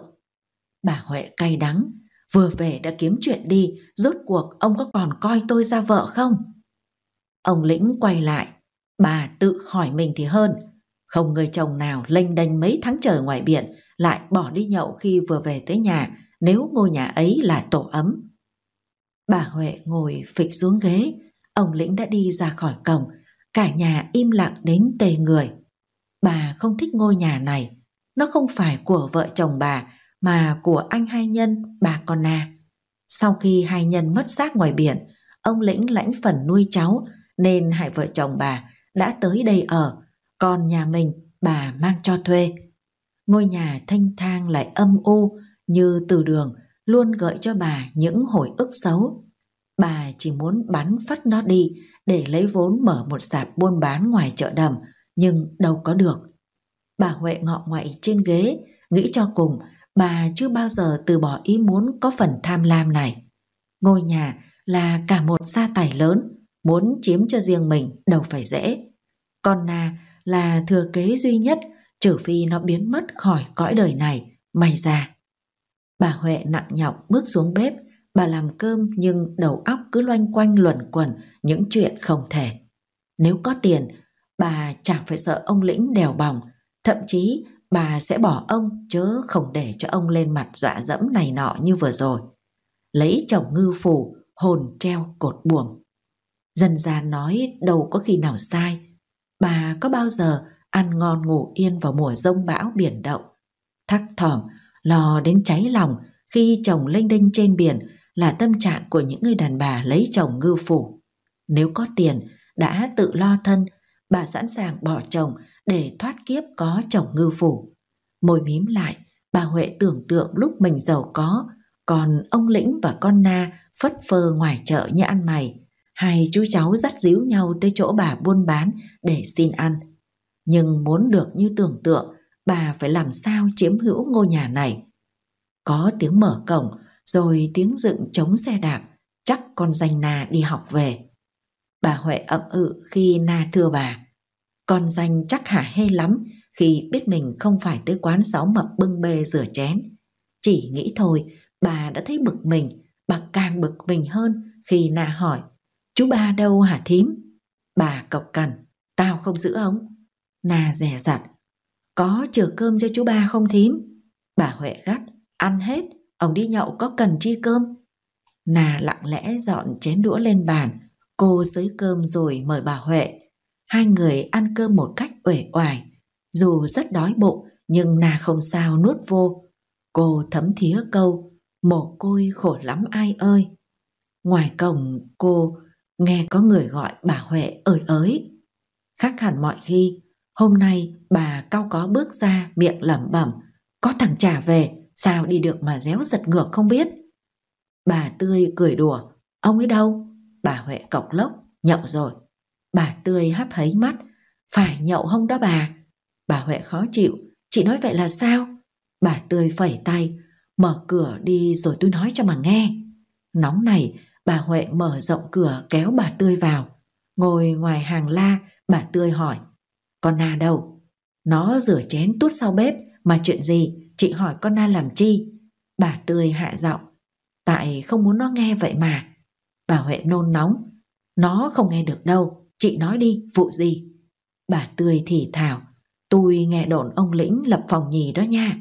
Bà Huệ cay đắng, Vừa về đã kiếm chuyện đi, rốt cuộc ông có còn coi tôi ra vợ không? Ông Lĩnh quay lại, bà tự hỏi mình thì hơn. Không người chồng nào lênh đênh mấy tháng trời ngoài biển lại bỏ đi nhậu khi vừa về tới nhà nếu ngôi nhà ấy là tổ ấm. Bà Huệ ngồi phịch xuống ghế, ông Lĩnh đã đi ra khỏi cổng, cả nhà im lặng đến tề người. Bà không thích ngôi nhà này, nó không phải của vợ chồng bà mà của anh hai nhân bà con na. Sau khi hai nhân mất xác ngoài biển, ông Lĩnh lãnh phần nuôi cháu nên hai vợ chồng bà đã tới đây ở, còn nhà mình bà mang cho thuê. Ngôi nhà thanh thang lại âm u như từ đường luôn gợi cho bà những hồi ức xấu. Bà chỉ muốn bắn phát nó đi để lấy vốn mở một sạp buôn bán ngoài chợ đầm, nhưng đâu có được. Bà Huệ ngọ ngoại trên ghế, nghĩ cho cùng bà chưa bao giờ từ bỏ ý muốn có phần tham lam này. Ngôi nhà là cả một gia tài lớn, muốn chiếm cho riêng mình đâu phải dễ. Con Na là thừa kế duy nhất trừ phi nó biến mất khỏi cõi đời này, may ra. Bà Huệ nặng nhọc bước xuống bếp, bà làm cơm nhưng đầu óc cứ loanh quanh luẩn quẩn những chuyện không thể. Nếu có tiền, bà chẳng phải sợ ông Lĩnh đèo bỏng, thậm chí bà sẽ bỏ ông chớ không để cho ông lên mặt dọa dẫm này nọ như vừa rồi. Lấy chồng ngư phủ, hồn treo cột buồm. Dân gian nói đâu có khi nào sai. Bà có bao giờ ăn ngon ngủ yên vào mùa rông bão biển động. Thắc thỏm, lo đến cháy lòng khi chồng lênh đênh trên biển là tâm trạng của những người đàn bà lấy chồng ngư phủ. Nếu có tiền, đã tự lo thân, bà sẵn sàng bỏ chồng để thoát kiếp có chồng ngư phủ. Môi mím lại, bà Huệ tưởng tượng lúc mình giàu có, còn ông Lĩnh và con Na phất phơ ngoài chợ như ăn mày. Hai chú cháu dắt díu nhau tới chỗ bà buôn bán để xin ăn. Nhưng muốn được như tưởng tượng, bà phải làm sao chiếm hữu ngôi nhà này. Có tiếng mở cổng, rồi tiếng dựng chống xe đạp, chắc con danh Na đi học về. Bà Huệ ậm ự khi Na thưa bà. Con danh chắc hả hê lắm khi biết mình không phải tới quán sáu mập bưng bê rửa chén. Chỉ nghĩ thôi, bà đã thấy bực mình, bà càng bực mình hơn khi nà hỏi, chú ba đâu hả thím? Bà cộc cằn, tao không giữ ông. Nà rẻ rặt, có chừa cơm cho chú ba không thím? Bà Huệ gắt, ăn hết, ông đi nhậu có cần chi cơm? Nà lặng lẽ dọn chén đũa lên bàn, cô xới cơm rồi mời bà Huệ, hai người ăn cơm một cách uể oải. Dù rất đói bụng, nhưng Na không sao nuốt vô. Cô thấm thía câu, mồ côi khổ lắm ai ơi. Ngoài cổng, cô nghe có người gọi bà Huệ ơi ới. Khác hẳn mọi khi, hôm nay bà cao có bước ra miệng lẩm bẩm. Có thằng trả về, sao đi được mà réo giật ngược không biết. Bà tươi cười đùa, ông ấy đâu? Bà Huệ cọc lốc, nhậu rồi. Bà Tươi hấp hấy mắt. Phải nhậu không đó bà? Bà Huệ khó chịu. Chị nói vậy là sao? Bà Tươi phẩy tay. Mở cửa đi rồi tôi nói cho mà nghe. Nóng này, bà Huệ mở rộng cửa kéo bà Tươi vào. Ngồi ngoài hàng la, bà Tươi hỏi. Con Na đâu? Nó rửa chén tút sau bếp. Mà chuyện gì? Chị hỏi con Na làm chi? Bà Tươi hạ giọng. Tại không muốn nó nghe vậy mà. Bà Huệ nôn nóng. Nó không nghe được đâu. Chị nói đi, vụ gì? Bà Tươi thì thào, tôi nghe đồn ông Lĩnh lập phòng nhì đó nha.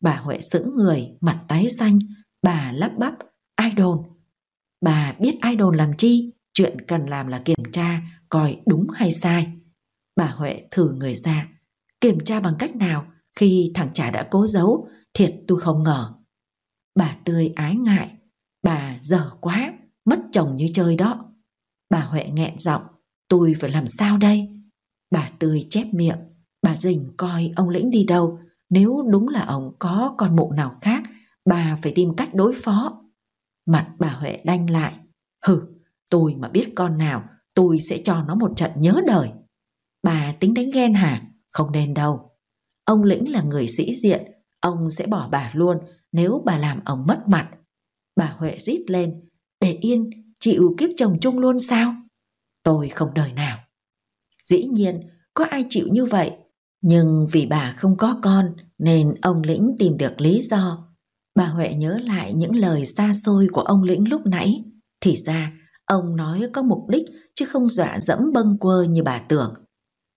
Bà Huệ sững người, mặt tái xanh, bà lắp bắp, ai đồn? Bà biết ai đồn làm chi, chuyện cần làm là kiểm tra, coi đúng hay sai. Bà Huệ thử người ra, kiểm tra bằng cách nào khi thằng trả đã cố giấu, thiệt tôi không ngờ. Bà Tươi ái ngại, bà dở quá, mất chồng như chơi đó. Bà Huệ nghẹn giọng, Tôi phải làm sao đây? Bà Tươi chép miệng, bà Dình coi ông Lĩnh đi đâu, nếu đúng là ông có con mụ nào khác, bà phải tìm cách đối phó. Mặt bà Huệ đanh lại, hừ, tôi mà biết con nào, tôi sẽ cho nó một trận nhớ đời. Bà tính đánh ghen hả? Không nên đâu. Ông Lĩnh là người sĩ diện, ông sẽ bỏ bà luôn nếu bà làm ông mất mặt. Bà Huệ rít lên, để yên, chịu kiếp chồng chung luôn sao? Tôi không đời nào. Dĩ nhiên, có ai chịu như vậy? Nhưng vì bà không có con nên ông Lĩnh tìm được lý do. Bà Huệ nhớ lại những lời xa xôi của ông Lĩnh lúc nãy. Thì ra, ông nói có mục đích chứ không dọa dẫm bâng quơ như bà tưởng.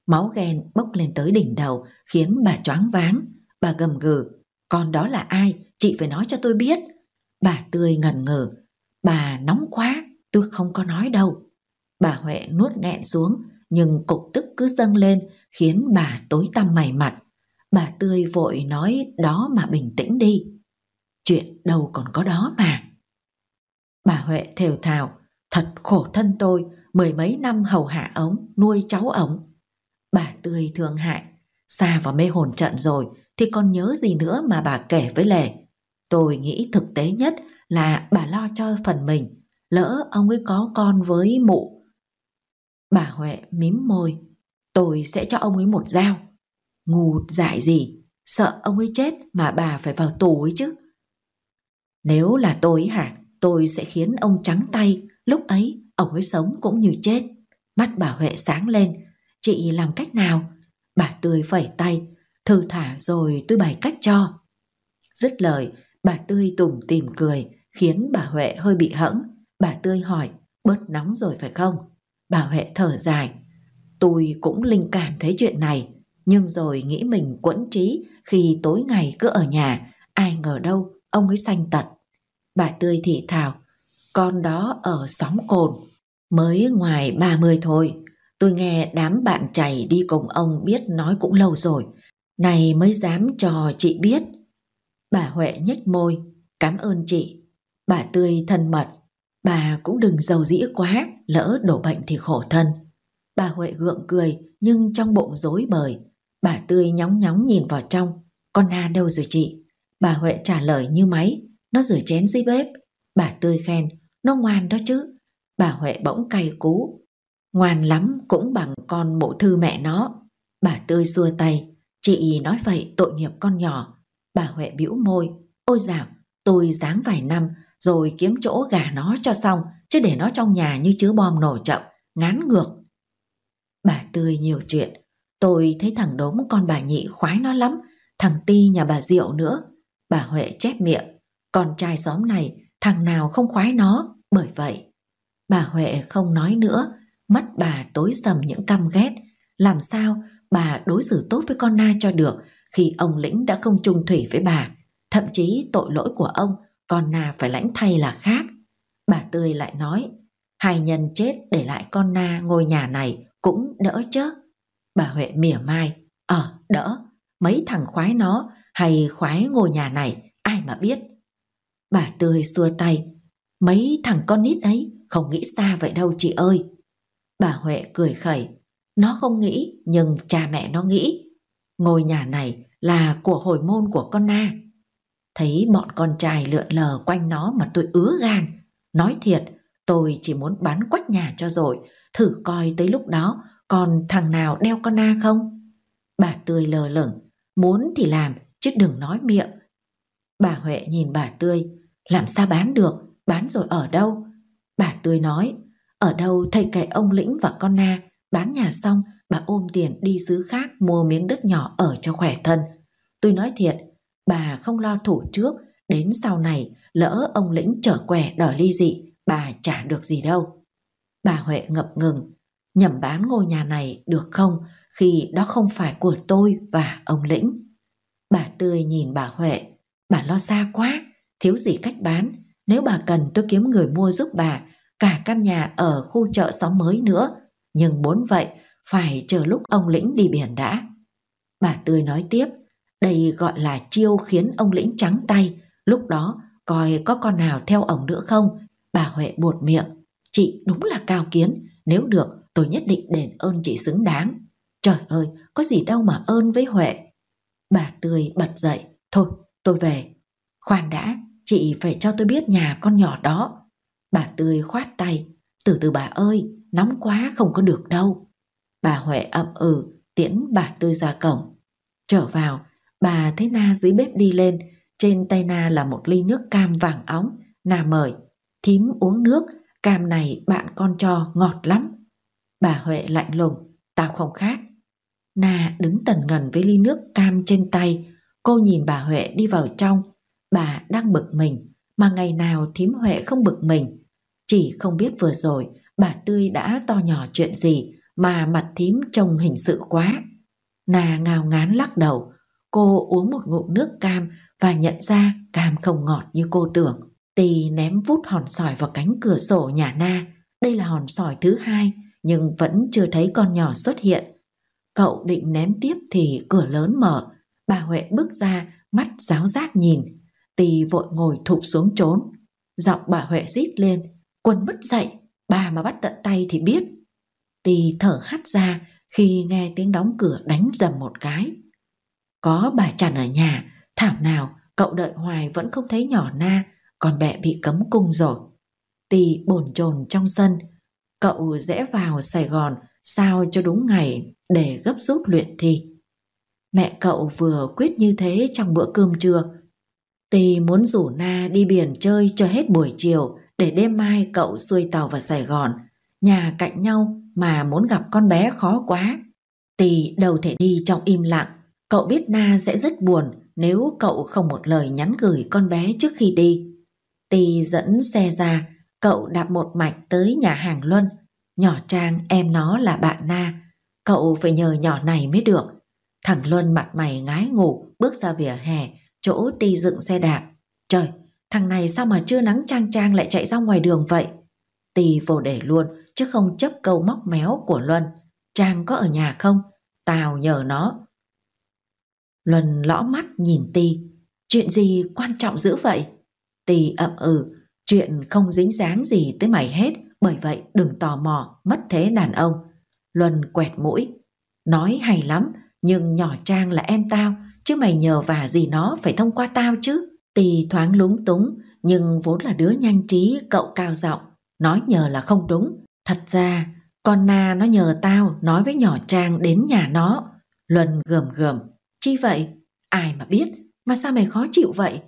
Máu ghen bốc lên tới đỉnh đầu khiến bà choáng váng. Bà gầm gừ, con đó là ai? Chị phải nói cho tôi biết. Bà tươi ngần ngừ, bà nóng quá, tôi không có nói đâu. Bà Huệ nuốt nghẹn xuống, nhưng cục tức cứ dâng lên khiến bà tối tăm mày mặt. Bà Tươi vội nói đó mà bình tĩnh đi. Chuyện đâu còn có đó mà. Bà Huệ thều thào, thật khổ thân tôi, mười mấy năm hầu hạ ống, nuôi cháu ống. Bà Tươi thương hại, xa vào mê hồn trận rồi thì còn nhớ gì nữa mà bà kể với Lệ. Tôi nghĩ thực tế nhất là bà lo cho phần mình, lỡ ông ấy có con với mụ Bà Huệ mím môi. Tôi sẽ cho ông ấy một dao. Ngu dại gì, sợ ông ấy chết mà bà phải vào tù ấy chứ. Nếu là tôi hả, tôi sẽ khiến ông trắng tay, lúc ấy ông ấy sống cũng như chết. Mắt bà Huệ sáng lên, chị làm cách nào? Bà Tươi phẩy tay, thư thả rồi tôi bày cách cho. Dứt lời, bà Tươi tủm tìm cười, khiến bà Huệ hơi bị hẫng. Bà Tươi hỏi, bớt nóng rồi phải không? Bảo Huệ thở dài. Tôi cũng linh cảm thấy chuyện này, nhưng rồi nghĩ mình quẫn trí khi tối ngày cứ ở nhà, ai ngờ đâu ông ấy sanh tật. Bà Tươi thị thào, con đó ở xóm cồn, mới ngoài 30 thôi. Tôi nghe đám bạn chảy đi cùng ông biết nói cũng lâu rồi, này mới dám cho chị biết. Bà Huệ nhếch môi, cảm ơn chị. Bà Tươi thân mật, Bà cũng đừng giàu dĩ quá, lỡ đổ bệnh thì khổ thân. Bà Huệ gượng cười nhưng trong bụng rối bời. Bà Tươi nhóng nhóng nhìn vào trong. Con Na đâu rồi chị? Bà Huệ trả lời như máy. Nó rửa chén dưới bếp. Bà Tươi khen. Nó ngoan đó chứ. Bà Huệ bỗng cay cú. Ngoan lắm cũng bằng con bộ thư mẹ nó. Bà Tươi xua tay. Chị nói vậy tội nghiệp con nhỏ. Bà Huệ bĩu môi. Ôi dạo, tôi dáng vài năm rồi kiếm chỗ gà nó cho xong, chứ để nó trong nhà như chứa bom nổ chậm, ngán ngược. Bà Tươi nhiều chuyện, tôi thấy thằng đốm con bà nhị khoái nó lắm, thằng Ti nhà bà Diệu nữa. Bà Huệ chép miệng, con trai xóm này thằng nào không khoái nó, bởi vậy. Bà Huệ không nói nữa, mắt bà tối sầm những căm ghét, làm sao bà đối xử tốt với con na cho được khi ông lĩnh đã không chung thủy với bà thậm chí tội lỗi của ông con Na phải lãnh thay là khác. Bà Tươi lại nói, hai nhân chết để lại con Na ngôi nhà này cũng đỡ chứ. Bà Huệ mỉa mai, ờ đỡ, mấy thằng khoái nó hay khoái ngôi nhà này ai mà biết. Bà Tươi xua tay, mấy thằng con nít ấy không nghĩ xa vậy đâu chị ơi. Bà Huệ cười khẩy, nó không nghĩ nhưng cha mẹ nó nghĩ. Ngôi nhà này là của hồi môn của con Na. Thấy bọn con trai lượn lờ quanh nó mà tôi ứa gan. Nói thiệt, tôi chỉ muốn bán quách nhà cho rồi, thử coi tới lúc đó còn thằng nào đeo con na không? Bà Tươi lờ lửng, muốn thì làm, chứ đừng nói miệng. Bà Huệ nhìn bà Tươi, làm sao bán được, bán rồi ở đâu? Bà Tươi nói, ở đâu thầy kệ ông Lĩnh và con na, bán nhà xong bà ôm tiền đi xứ khác mua miếng đất nhỏ ở cho khỏe thân. Tôi nói thiệt, bà không lo thủ trước, đến sau này lỡ ông lĩnh trở què đòi ly dị, bà chả được gì đâu. Bà Huệ ngập ngừng, nhầm bán ngôi nhà này được không khi đó không phải của tôi và ông lĩnh. Bà Tươi nhìn bà Huệ, bà lo xa quá, thiếu gì cách bán, nếu bà cần tôi kiếm người mua giúp bà, cả căn nhà ở khu chợ xóm mới nữa, nhưng muốn vậy phải chờ lúc ông lĩnh đi biển đã. Bà Tươi nói tiếp, đây gọi là chiêu khiến ông lĩnh trắng tay, lúc đó coi có con nào theo ổng nữa không? Bà Huệ buột miệng, chị đúng là cao kiến, nếu được tôi nhất định đền ơn chị xứng đáng. Trời ơi, có gì đâu mà ơn với Huệ. Bà Tươi bật dậy, thôi tôi về. Khoan đã, chị phải cho tôi biết nhà con nhỏ đó. Bà Tươi khoát tay, từ từ bà ơi, nóng quá không có được đâu. Bà Huệ ậm ừ, tiễn bà Tươi ra cổng. Trở vào, Bà thấy Na dưới bếp đi lên, trên tay Na là một ly nước cam vàng óng. Na mời, thím uống nước, cam này bạn con cho ngọt lắm. Bà Huệ lạnh lùng, tao không khát. Na đứng tần ngần với ly nước cam trên tay, cô nhìn bà Huệ đi vào trong. Bà đang bực mình, mà ngày nào thím Huệ không bực mình. Chỉ không biết vừa rồi bà Tươi đã to nhỏ chuyện gì mà mặt thím trông hình sự quá. na ngào ngán lắc đầu, Cô uống một ngụm nước cam và nhận ra cam không ngọt như cô tưởng. Tì ném vút hòn sỏi vào cánh cửa sổ nhà Na. Đây là hòn sỏi thứ hai, nhưng vẫn chưa thấy con nhỏ xuất hiện. Cậu định ném tiếp thì cửa lớn mở. Bà Huệ bước ra, mắt giáo giác nhìn. Tì vội ngồi thụp xuống trốn. Giọng bà Huệ rít lên. Quân mất dậy, bà mà bắt tận tay thì biết. Tì thở hắt ra khi nghe tiếng đóng cửa đánh dầm một cái. Có bà Trần ở nhà, thảo nào cậu đợi hoài vẫn không thấy nhỏ na, còn mẹ bị cấm cung rồi. Tì bồn chồn trong sân, cậu rẽ vào Sài Gòn sao cho đúng ngày để gấp rút luyện thi. Mẹ cậu vừa quyết như thế trong bữa cơm trưa. Tì muốn rủ Na đi biển chơi cho hết buổi chiều để đêm mai cậu xuôi tàu vào Sài Gòn. Nhà cạnh nhau mà muốn gặp con bé khó quá. Tì đâu thể đi trong im lặng Cậu biết Na sẽ rất buồn nếu cậu không một lời nhắn gửi con bé trước khi đi. Tì dẫn xe ra, cậu đạp một mạch tới nhà hàng Luân. Nhỏ Trang em nó là bạn Na, cậu phải nhờ nhỏ này mới được. Thằng Luân mặt mày ngái ngủ bước ra vỉa hè, chỗ tì dựng xe đạp. Trời, thằng này sao mà chưa nắng trang trang lại chạy ra ngoài đường vậy? tì vô để luôn, chứ không chấp câu móc méo của Luân. Trang có ở nhà không? tào nhờ nó, Luân lõ mắt nhìn Ti. Chuyện gì quan trọng dữ vậy? Ti ậm ừ, chuyện không dính dáng gì tới mày hết, bởi vậy đừng tò mò, mất thế đàn ông. Luân quẹt mũi. Nói hay lắm, nhưng nhỏ Trang là em tao, chứ mày nhờ và gì nó phải thông qua tao chứ. Tì thoáng lúng túng, nhưng vốn là đứa nhanh trí, cậu cao giọng, nói nhờ là không đúng. Thật ra, con Na nó nhờ tao nói với nhỏ Trang đến nhà nó. Luân gườm gườm, Chi vậy? Ai mà biết, mà sao mày khó chịu vậy?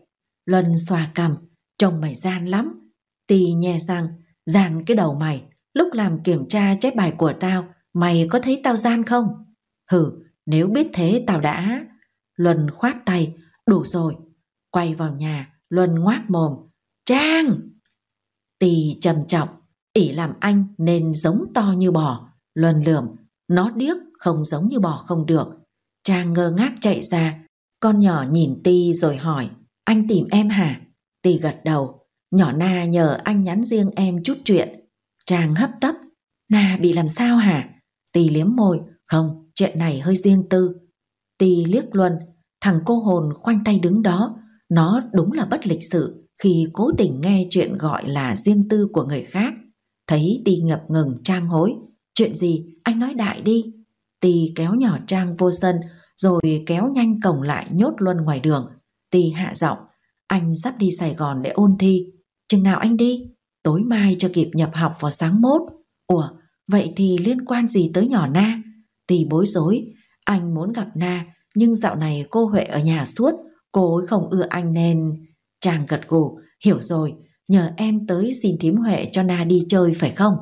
Luân xòa cầm chồng mày gian lắm. Tì nhè rằng, gian cái đầu mày, lúc làm kiểm tra chép bài của tao, mày có thấy tao gian không? Hừ, nếu biết thế tao đã... Luân khoát tay, đủ rồi. Quay vào nhà, Luân ngoác mồm. Trang! Tì trầm trọng, ỉ làm anh nên giống to như bò. Luân lườm, nó điếc không giống như bò không được. Trang ngơ ngác chạy ra, con nhỏ nhìn Ti rồi hỏi, anh tìm em hả? Ti gật đầu, nhỏ Na nhờ anh nhắn riêng em chút chuyện. Trang hấp tấp, Na bị làm sao hả? Ti liếm môi, không, chuyện này hơi riêng tư. Ti liếc Luân, thằng cô hồn khoanh tay đứng đó, nó đúng là bất lịch sự khi cố tình nghe chuyện gọi là riêng tư của người khác. Thấy Ti ngập ngừng Trang hối, chuyện gì anh nói đại đi. Tì kéo nhỏ Trang vô sân, rồi kéo nhanh cổng lại nhốt luôn ngoài đường. Tì hạ giọng, anh sắp đi Sài Gòn để ôn thi. Chừng nào anh đi? Tối mai cho kịp nhập học vào sáng mốt. Ủa, vậy thì liên quan gì tới nhỏ Na? Tì bối rối, anh muốn gặp Na, nhưng dạo này cô Huệ ở nhà suốt, cô ấy không ưa anh nên... trang gật gù, hiểu rồi, nhờ em tới xin thím Huệ cho Na đi chơi phải không?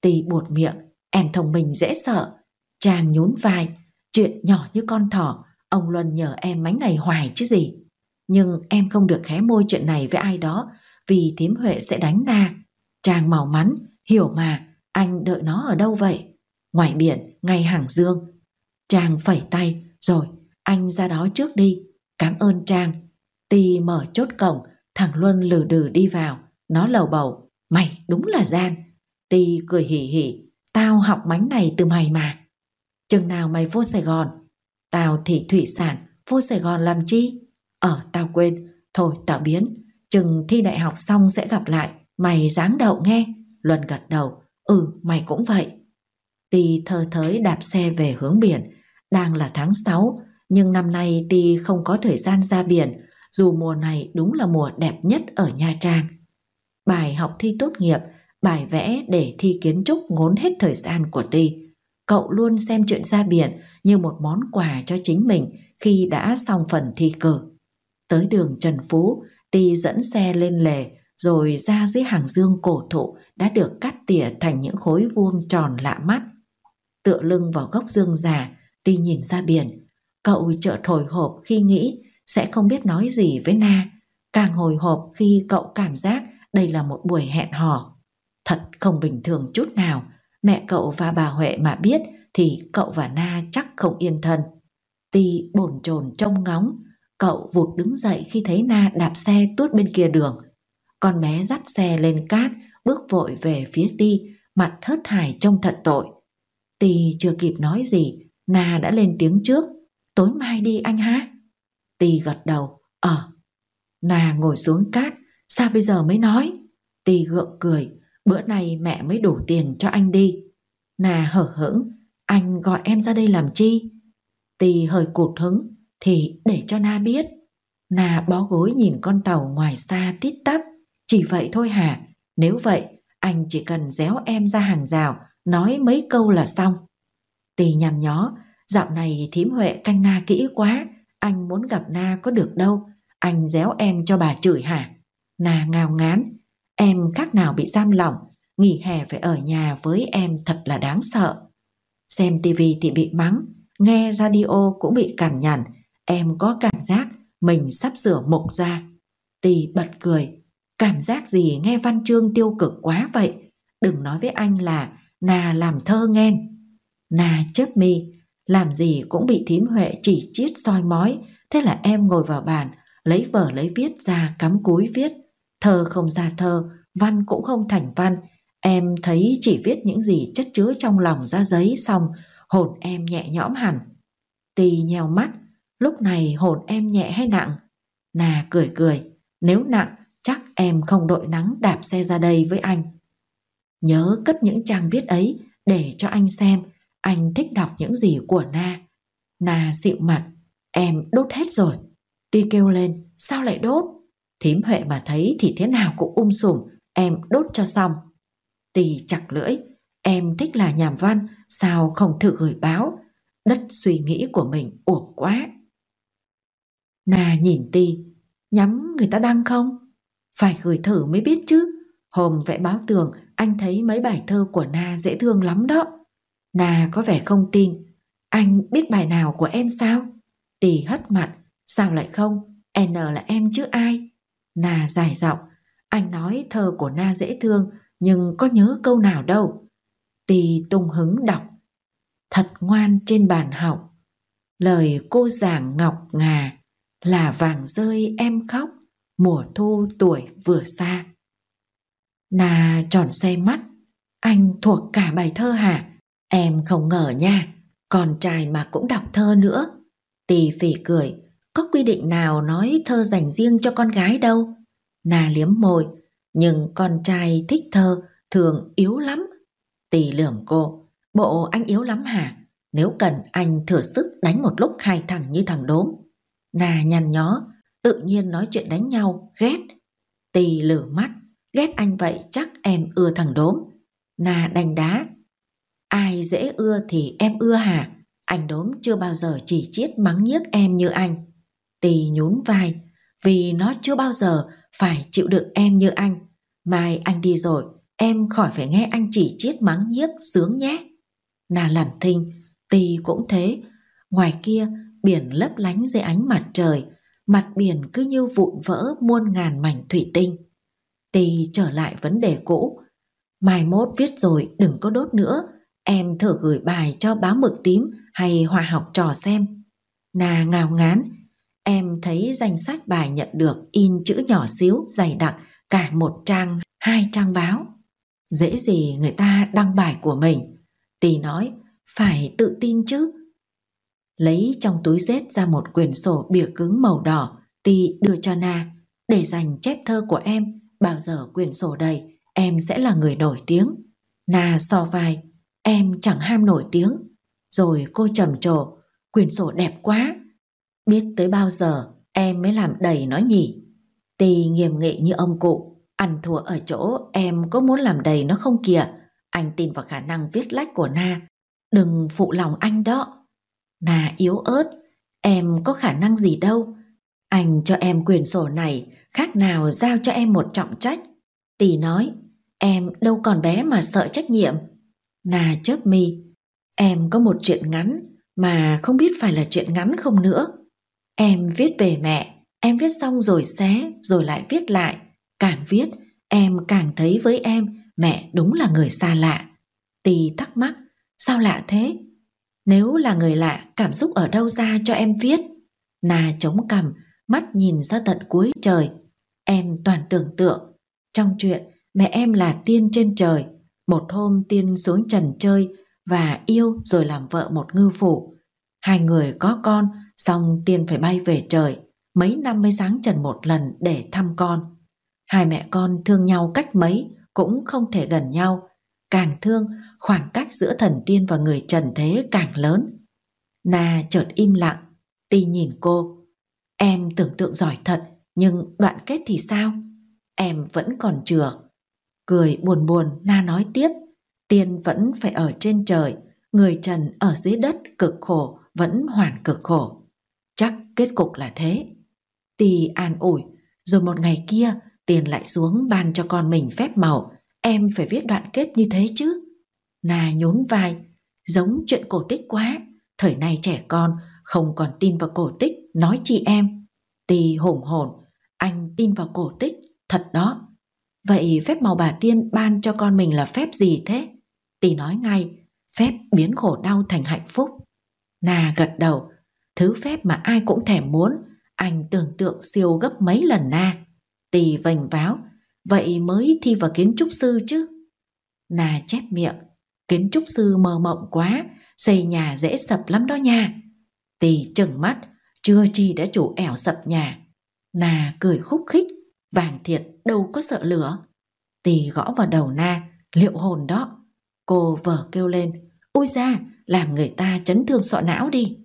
Tì buột miệng, em thông minh dễ sợ, Chàng nhún vai, chuyện nhỏ như con thỏ, ông Luân nhờ em mánh này hoài chứ gì. Nhưng em không được hé môi chuyện này với ai đó vì thím Huệ sẽ đánh na. Chàng màu mắn, hiểu mà, anh đợi nó ở đâu vậy? Ngoài biển, ngay hàng dương. Chàng phẩy tay, rồi, anh ra đó trước đi. Cảm ơn Trang. Tì mở chốt cổng, thằng Luân lừ đừ đi vào. Nó lầu bầu, mày đúng là gian. Tì cười hỉ hỉ, tao học mánh này từ mày mà. Chừng nào mày vô Sài Gòn? Tao thị thủy sản, vô Sài Gòn làm chi? Ở ờ, tao quên, thôi tạo biến. Chừng thi đại học xong sẽ gặp lại, mày dáng đậu nghe. Luân gật đầu, ừ mày cũng vậy. tì thơ thới đạp xe về hướng biển, đang là tháng 6, nhưng năm nay tì không có thời gian ra biển, dù mùa này đúng là mùa đẹp nhất ở Nha Trang. Bài học thi tốt nghiệp, bài vẽ để thi kiến trúc ngốn hết thời gian của tì cậu luôn xem chuyện ra biển như một món quà cho chính mình khi đã xong phần thi cử. Tới đường Trần Phú, Ti dẫn xe lên lề rồi ra dưới hàng dương cổ thụ đã được cắt tỉa thành những khối vuông tròn lạ mắt. Tựa lưng vào gốc dương già, Ti nhìn ra biển. Cậu chợt hồi hộp khi nghĩ sẽ không biết nói gì với Na, càng hồi hộp khi cậu cảm giác đây là một buổi hẹn hò. Thật không bình thường chút nào mẹ cậu và bà Huệ mà biết thì cậu và Na chắc không yên thân. Ti bồn chồn trông ngóng, cậu vụt đứng dậy khi thấy Na đạp xe tuốt bên kia đường. Con bé dắt xe lên cát, bước vội về phía Ti, mặt hớt hải trông thật tội. Ti chưa kịp nói gì, Na đã lên tiếng trước. Tối mai đi anh ha? Ti gật đầu, ờ. Na ngồi xuống cát, sao bây giờ mới nói? Ti gượng cười, bữa này mẹ mới đủ tiền cho anh đi. Nà hở hững, anh gọi em ra đây làm chi? Tì hơi cụt hứng, thì để cho Na biết. Nà bó gối nhìn con tàu ngoài xa tít tắp. Chỉ vậy thôi hả? Nếu vậy, anh chỉ cần déo em ra hàng rào, nói mấy câu là xong. Tì nhằn nhó, dạo này thím Huệ canh Na kỹ quá, anh muốn gặp Na có được đâu, anh déo em cho bà chửi hả? nà ngào ngán, Em khác nào bị giam lỏng, nghỉ hè phải ở nhà với em thật là đáng sợ. Xem tivi thì bị mắng, nghe radio cũng bị cằn nhằn, em có cảm giác mình sắp sửa mục ra. Tì bật cười, cảm giác gì nghe văn chương tiêu cực quá vậy, đừng nói với anh là nà làm thơ nghen. Nà chớp mi, làm gì cũng bị thím Huệ chỉ chiết soi mói, thế là em ngồi vào bàn, lấy vở lấy viết ra cắm cúi viết thơ không ra thơ, văn cũng không thành văn. Em thấy chỉ viết những gì chất chứa trong lòng ra giấy xong, hồn em nhẹ nhõm hẳn. Tì nheo mắt, lúc này hồn em nhẹ hay nặng? Nà cười cười, nếu nặng chắc em không đội nắng đạp xe ra đây với anh. Nhớ cất những trang viết ấy để cho anh xem anh thích đọc những gì của Na. nà dịu mặt, em đốt hết rồi. Ti kêu lên, sao lại đốt? Thím Huệ mà thấy thì thế nào cũng um sùm, em đốt cho xong. Tì chặt lưỡi, em thích là nhàm văn, sao không thử gửi báo? Đất suy nghĩ của mình uổng quá. Nà nhìn Tì, nhắm người ta đăng không? Phải gửi thử mới biết chứ. Hôm vẽ báo tường, anh thấy mấy bài thơ của Na dễ thương lắm đó. Na có vẻ không tin. Anh biết bài nào của em sao? Tì hất mặt. Sao lại không? N là em chứ ai? Na dài giọng, anh nói thơ của Na dễ thương nhưng có nhớ câu nào đâu. Tì tung hứng đọc, thật ngoan trên bàn học. Lời cô giảng ngọc ngà là vàng rơi em khóc, mùa thu tuổi vừa xa. Na tròn xoe mắt, anh thuộc cả bài thơ hả? Em không ngờ nha, con trai mà cũng đọc thơ nữa. Tì phỉ cười, có quy định nào nói thơ dành riêng cho con gái đâu. Nà liếm môi, nhưng con trai thích thơ thường yếu lắm. Tì lườm cô, bộ anh yếu lắm hả? Nếu cần anh thử sức đánh một lúc hai thằng như thằng đốm. Nà nhằn nhó, tự nhiên nói chuyện đánh nhau, ghét. Tì lửa mắt, ghét anh vậy chắc em ưa thằng đốm. Nà đành đá, ai dễ ưa thì em ưa hả? Anh đốm chưa bao giờ chỉ chiết mắng nhiếc em như anh. Tì nhún vai, vì nó chưa bao giờ phải chịu được em như anh. Mai anh đi rồi, em khỏi phải nghe anh chỉ chiết mắng nhiếc sướng nhé. Nà làm thinh, Tì cũng thế. Ngoài kia, biển lấp lánh dưới ánh mặt trời, mặt biển cứ như vụn vỡ muôn ngàn mảnh thủy tinh. Tì trở lại vấn đề cũ. Mai mốt viết rồi đừng có đốt nữa, em thử gửi bài cho báo mực tím hay hòa học trò xem. Nà ngào ngán, Em thấy danh sách bài nhận được in chữ nhỏ xíu dày đặc cả một trang, hai trang báo. Dễ gì người ta đăng bài của mình. Tì nói, phải tự tin chứ. Lấy trong túi rết ra một quyển sổ bìa cứng màu đỏ, Tì đưa cho Na, để dành chép thơ của em, bao giờ quyển sổ đầy, em sẽ là người nổi tiếng. Na so vai, em chẳng ham nổi tiếng. Rồi cô trầm trồ, quyển sổ đẹp quá, Biết tới bao giờ em mới làm đầy nó nhỉ? Tì nghiêm nghị như ông cụ, ăn thua ở chỗ em có muốn làm đầy nó không kìa. Anh tin vào khả năng viết lách của Na. Đừng phụ lòng anh đó. Na yếu ớt, em có khả năng gì đâu. Anh cho em quyền sổ này, khác nào giao cho em một trọng trách. Tì nói, em đâu còn bé mà sợ trách nhiệm. Na chớp mi, em có một chuyện ngắn mà không biết phải là chuyện ngắn không nữa. Em viết về mẹ, em viết xong rồi xé, rồi lại viết lại. Càng viết, em càng thấy với em mẹ đúng là người xa lạ. Tì thắc mắc, sao lạ thế? Nếu là người lạ, cảm xúc ở đâu ra cho em viết? Nà chống cằm, mắt nhìn ra tận cuối trời. Em toàn tưởng tượng. Trong chuyện, mẹ em là tiên trên trời. Một hôm tiên xuống trần chơi và yêu rồi làm vợ một ngư phủ. Hai người có con xong tiền phải bay về trời, mấy năm mới sáng trần một lần để thăm con. Hai mẹ con thương nhau cách mấy cũng không thể gần nhau, càng thương khoảng cách giữa thần tiên và người trần thế càng lớn. Na chợt im lặng, ti nhìn cô. Em tưởng tượng giỏi thật, nhưng đoạn kết thì sao? Em vẫn còn chừa. Cười buồn buồn, Na nói tiếp. Tiên vẫn phải ở trên trời, người trần ở dưới đất cực khổ, vẫn hoàn cực khổ kết cục là thế. Tì an ủi, rồi một ngày kia tiền lại xuống ban cho con mình phép màu, em phải viết đoạn kết như thế chứ. Nà nhún vai, giống chuyện cổ tích quá, thời nay trẻ con không còn tin vào cổ tích, nói chị em. Tì hổn hổn, anh tin vào cổ tích, thật đó. Vậy phép màu bà tiên ban cho con mình là phép gì thế? Tì nói ngay, phép biến khổ đau thành hạnh phúc. Nà gật đầu, thứ phép mà ai cũng thèm muốn, anh tưởng tượng siêu gấp mấy lần na. Tì vành váo, vậy mới thi vào kiến trúc sư chứ. Na chép miệng, kiến trúc sư mơ mộng quá, xây nhà dễ sập lắm đó nha. Tì chừng mắt, chưa chi đã chủ ẻo sập nhà. Na cười khúc khích, vàng thiệt đâu có sợ lửa. Tì gõ vào đầu na, liệu hồn đó. Cô vờ kêu lên, ui ra, làm người ta chấn thương sọ não đi.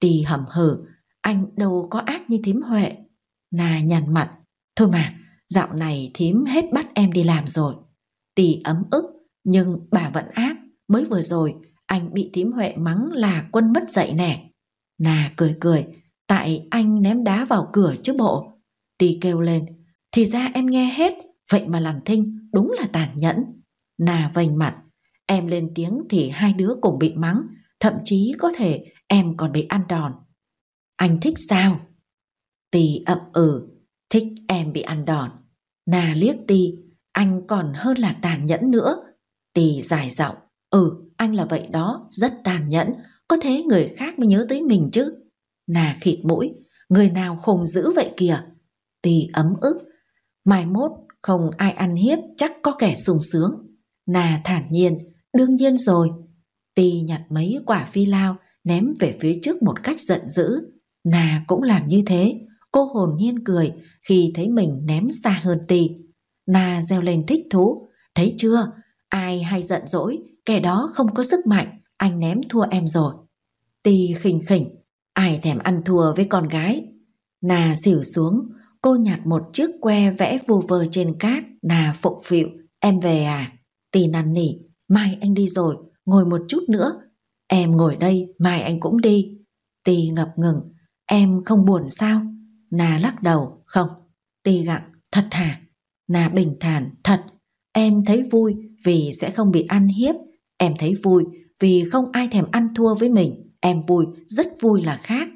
Tì hầm hở, anh đâu có ác như thím Huệ. Nà nhằn mặt, thôi mà, dạo này thím hết bắt em đi làm rồi. Tì ấm ức, nhưng bà vẫn ác. Mới vừa rồi, anh bị thím Huệ mắng là quân mất dậy nè. Nà cười cười, tại anh ném đá vào cửa chứ bộ. Tì kêu lên, thì ra em nghe hết, vậy mà làm thinh, đúng là tàn nhẫn. Nà vành mặt, em lên tiếng thì hai đứa cùng bị mắng, thậm chí có thể em còn bị ăn đòn. Anh thích sao? Tì ậm ừ, thích em bị ăn đòn. Nà liếc tì, anh còn hơn là tàn nhẫn nữa. Tì dài giọng, ừ, anh là vậy đó, rất tàn nhẫn, có thế người khác mới nhớ tới mình chứ. Nà khịt mũi, người nào khùng dữ vậy kìa. Tì ấm ức, mai mốt không ai ăn hiếp chắc có kẻ sung sướng. Nà thản nhiên, đương nhiên rồi. Tì nhặt mấy quả phi lao, ném về phía trước một cách giận dữ. Nà cũng làm như thế, cô hồn nhiên cười khi thấy mình ném xa hơn tì. Nà reo lên thích thú, thấy chưa, ai hay giận dỗi, kẻ đó không có sức mạnh, anh ném thua em rồi. Tì khỉnh khỉnh, ai thèm ăn thua với con gái. Nà xỉu xuống, cô nhặt một chiếc que vẽ vù vơ trên cát, nà phụng phịu, em về à? Tì năn nỉ, mai anh đi rồi, ngồi một chút nữa, Em ngồi đây, mai anh cũng đi. tì ngập ngừng, em không buồn sao? Nà lắc đầu, không. tì gặng, thật hả? Nà bình thản, thật. Em thấy vui vì sẽ không bị ăn hiếp. Em thấy vui vì không ai thèm ăn thua với mình. Em vui, rất vui là khác.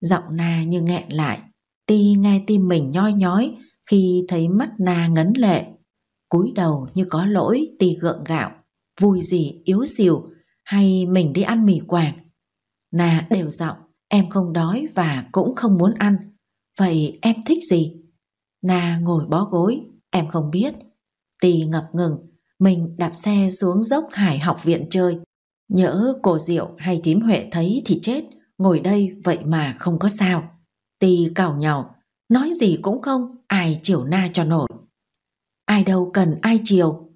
Giọng Na như nghẹn lại. Ti nghe tim mình nhoi nhói khi thấy mắt Na ngấn lệ. cúi đầu như có lỗi, Ti gượng gạo. Vui gì yếu xìu, hay mình đi ăn mì quảng. na đều giọng, em không đói và cũng không muốn ăn. Vậy em thích gì? Na ngồi bó gối, em không biết. Tì ngập ngừng, mình đạp xe xuống dốc hải học viện chơi. Nhỡ cổ diệu hay thím huệ thấy thì chết, ngồi đây vậy mà không có sao. Tì cào nhào, nói gì cũng không, ai chiều na cho nổi. Ai đâu cần ai chiều.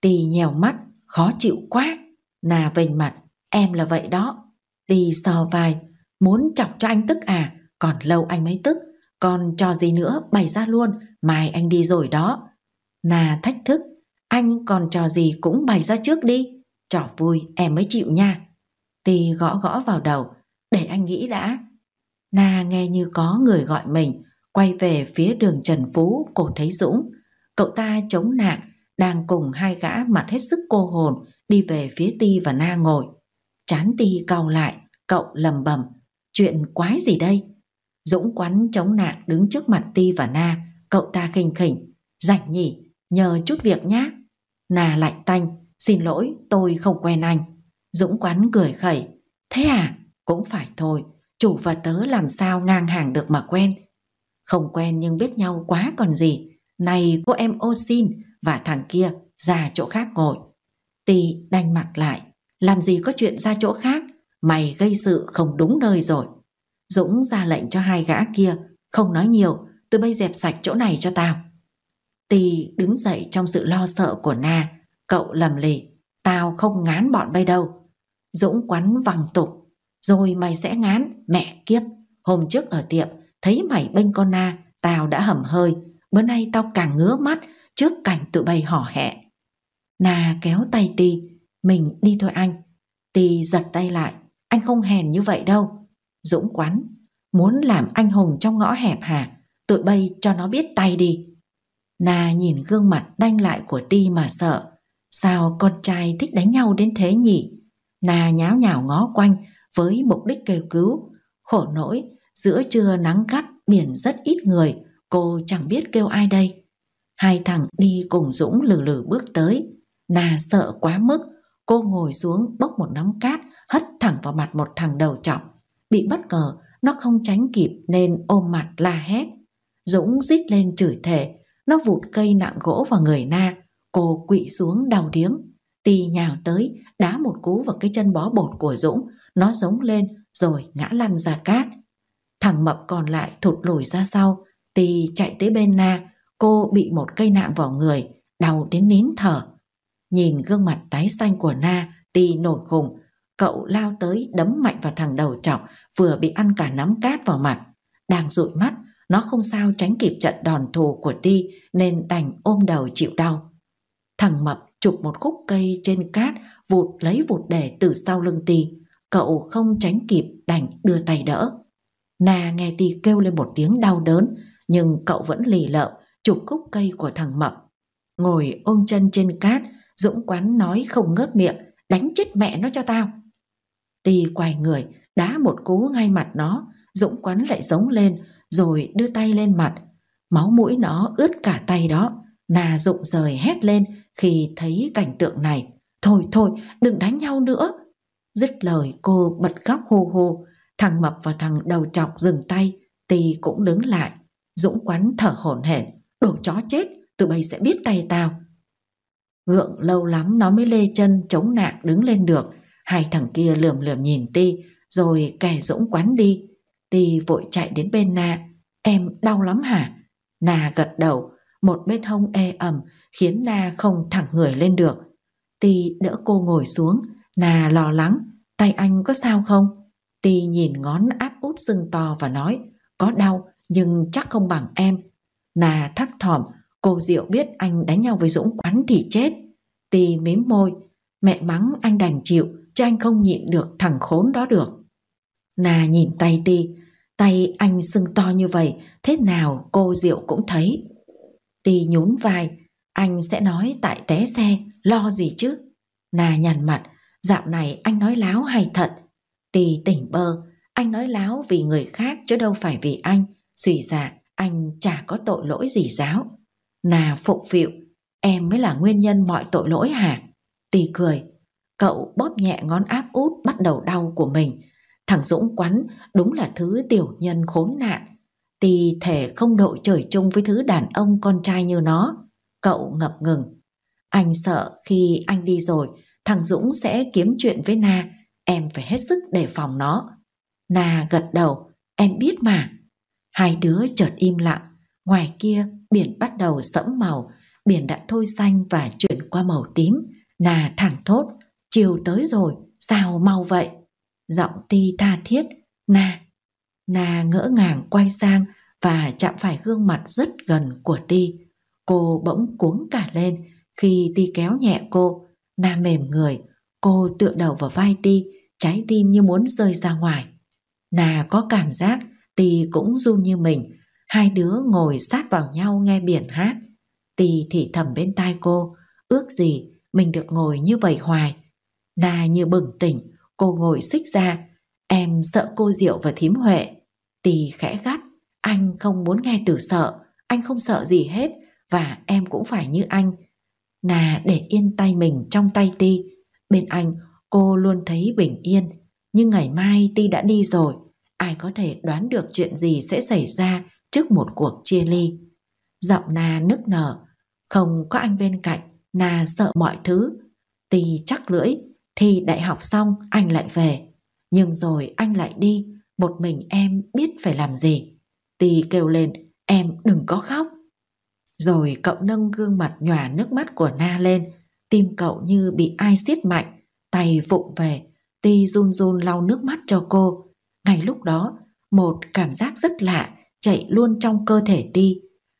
Tì nhèo mắt, khó chịu quá. Nà vênh mặt, em là vậy đó. Đi sò vai, muốn chọc cho anh tức à, còn lâu anh mới tức. Còn trò gì nữa bày ra luôn, mai anh đi rồi đó. Nà thách thức, anh còn trò gì cũng bày ra trước đi. Trò vui em mới chịu nha. Tì gõ gõ vào đầu, để anh nghĩ đã. nà nghe như có người gọi mình, quay về phía đường Trần Phú, cô thấy Dũng. Cậu ta chống nạn, đang cùng hai gã mặt hết sức cô hồn, đi về phía Ti và Na ngồi. Chán Ti cau lại, cậu lầm bầm, chuyện quái gì đây? Dũng quắn chống nạn đứng trước mặt Ti và Na, cậu ta khinh khỉnh, rảnh nhỉ, nhờ chút việc nhá. Na lạnh tanh, xin lỗi, tôi không quen anh. Dũng quắn cười khẩy, thế à, cũng phải thôi, chủ và tớ làm sao ngang hàng được mà quen. Không quen nhưng biết nhau quá còn gì, này cô em ô xin và thằng kia ra chỗ khác ngồi. Tì đành mặt lại, làm gì có chuyện ra chỗ khác, mày gây sự không đúng nơi rồi. Dũng ra lệnh cho hai gã kia, không nói nhiều, tôi bay dẹp sạch chỗ này cho tao. Tì đứng dậy trong sự lo sợ của Na, cậu lầm lì, tao không ngán bọn bay đâu. Dũng quắn vằng tục, rồi mày sẽ ngán, mẹ kiếp, hôm trước ở tiệm, thấy mày bênh con Na, tao đã hầm hơi, bữa nay tao càng ngứa mắt trước cảnh tụi bay hò hẹn. Na kéo tay Ti, mình đi thôi anh. Ti giật tay lại, anh không hèn như vậy đâu. Dũng quắn, muốn làm anh hùng trong ngõ hẹp hả? Tụi bay cho nó biết tay đi. Na nhìn gương mặt đanh lại của Ti mà sợ. Sao con trai thích đánh nhau đến thế nhỉ? Na nháo nhào ngó quanh với mục đích kêu cứu. Khổ nỗi, giữa trưa nắng gắt, biển rất ít người, cô chẳng biết kêu ai đây. Hai thằng đi cùng Dũng lử lử bước tới, Nà sợ quá mức, cô ngồi xuống bốc một nắm cát, hất thẳng vào mặt một thằng đầu trọc. Bị bất ngờ, nó không tránh kịp nên ôm mặt la hét. Dũng rít lên chửi thề, nó vụt cây nặng gỗ vào người Na, cô quỵ xuống đau điếng. Tì nhào tới, đá một cú vào cái chân bó bột của Dũng, nó giống lên rồi ngã lăn ra cát. Thằng mập còn lại thụt lùi ra sau, Tì chạy tới bên Na, cô bị một cây nặng vào người, đau đến nín thở. Nhìn gương mặt tái xanh của Na, tì nổi khùng, cậu lao tới đấm mạnh vào thằng đầu trọc vừa bị ăn cả nắm cát vào mặt. Đang dụi mắt, nó không sao tránh kịp trận đòn thù của Ti nên đành ôm đầu chịu đau. Thằng Mập chụp một khúc cây trên cát vụt lấy vụt để từ sau lưng Ti. Cậu không tránh kịp đành đưa tay đỡ. Na nghe Ti kêu lên một tiếng đau đớn nhưng cậu vẫn lì lợm chụp khúc cây của thằng Mập. Ngồi ôm chân trên cát Dũng quán nói không ngớt miệng, đánh chết mẹ nó cho tao. Tì quài người, đá một cú ngay mặt nó, Dũng quán lại giống lên, rồi đưa tay lên mặt. Máu mũi nó ướt cả tay đó, nà rụng rời hét lên khi thấy cảnh tượng này. Thôi thôi, đừng đánh nhau nữa. Dứt lời cô bật khóc hô hô, thằng mập và thằng đầu trọc dừng tay, tì cũng đứng lại. Dũng quán thở hổn hển, đồ chó chết, tụi bay sẽ biết tay tao. Gượng lâu lắm nó mới lê chân chống nạn đứng lên được. Hai thằng kia lườm lườm nhìn Ti, rồi kẻ dũng quán đi. Ti vội chạy đến bên Na. Em đau lắm hả? Na gật đầu, một bên hông ê e ẩm khiến Na không thẳng người lên được. Ti đỡ cô ngồi xuống, Na lo lắng, tay anh có sao không? Ti nhìn ngón áp út sưng to và nói, có đau nhưng chắc không bằng em. Na thắc thỏm Cô Diệu biết anh đánh nhau với Dũng quắn thì chết. Tì mím môi, mẹ mắng anh đành chịu, cho anh không nhịn được thằng khốn đó được. Nà nhìn tay tì, tay anh sưng to như vậy, thế nào cô Diệu cũng thấy. Tì nhún vai, anh sẽ nói tại té xe, lo gì chứ? Nà nhằn mặt, dạo này anh nói láo hay thật? Tì tỉnh bơ, anh nói láo vì người khác chứ đâu phải vì anh, suy dạ anh chả có tội lỗi gì giáo. Nà phụng phịu, em mới là nguyên nhân mọi tội lỗi hả? Tì cười, cậu bóp nhẹ ngón áp út bắt đầu đau của mình. Thằng Dũng quắn đúng là thứ tiểu nhân khốn nạn. Tì thể không đội trời chung với thứ đàn ông con trai như nó. Cậu ngập ngừng. Anh sợ khi anh đi rồi, thằng Dũng sẽ kiếm chuyện với Na. Em phải hết sức đề phòng nó. Na gật đầu, em biết mà. Hai đứa chợt im lặng. Ngoài kia biển bắt đầu sẫm màu, biển đã thôi xanh và chuyển qua màu tím. Nà thẳng thốt, chiều tới rồi, sao mau vậy? Giọng ti tha thiết, nà. Nà ngỡ ngàng quay sang và chạm phải gương mặt rất gần của ti. Cô bỗng cuống cả lên khi ti kéo nhẹ cô. nà mềm người, cô tựa đầu vào vai ti, trái tim như muốn rơi ra ngoài. Nà có cảm giác ti cũng run như mình hai đứa ngồi sát vào nhau nghe biển hát. Tì thì thầm bên tai cô, ước gì mình được ngồi như vậy hoài. Na như bừng tỉnh, cô ngồi xích ra, em sợ cô Diệu và thím Huệ. Tì khẽ gắt, anh không muốn nghe từ sợ, anh không sợ gì hết và em cũng phải như anh. Nà để yên tay mình trong tay Ti, bên anh cô luôn thấy bình yên. Nhưng ngày mai Ti đã đi rồi, ai có thể đoán được chuyện gì sẽ xảy ra trước một cuộc chia ly. Giọng Na nức nở, không có anh bên cạnh, Na sợ mọi thứ. Tì chắc lưỡi, thì đại học xong anh lại về. Nhưng rồi anh lại đi, một mình em biết phải làm gì. Tì kêu lên, em đừng có khóc. Rồi cậu nâng gương mặt nhòa nước mắt của Na lên, tim cậu như bị ai siết mạnh, tay vụng về, tì run run lau nước mắt cho cô. Ngay lúc đó, một cảm giác rất lạ chạy luôn trong cơ thể Ti.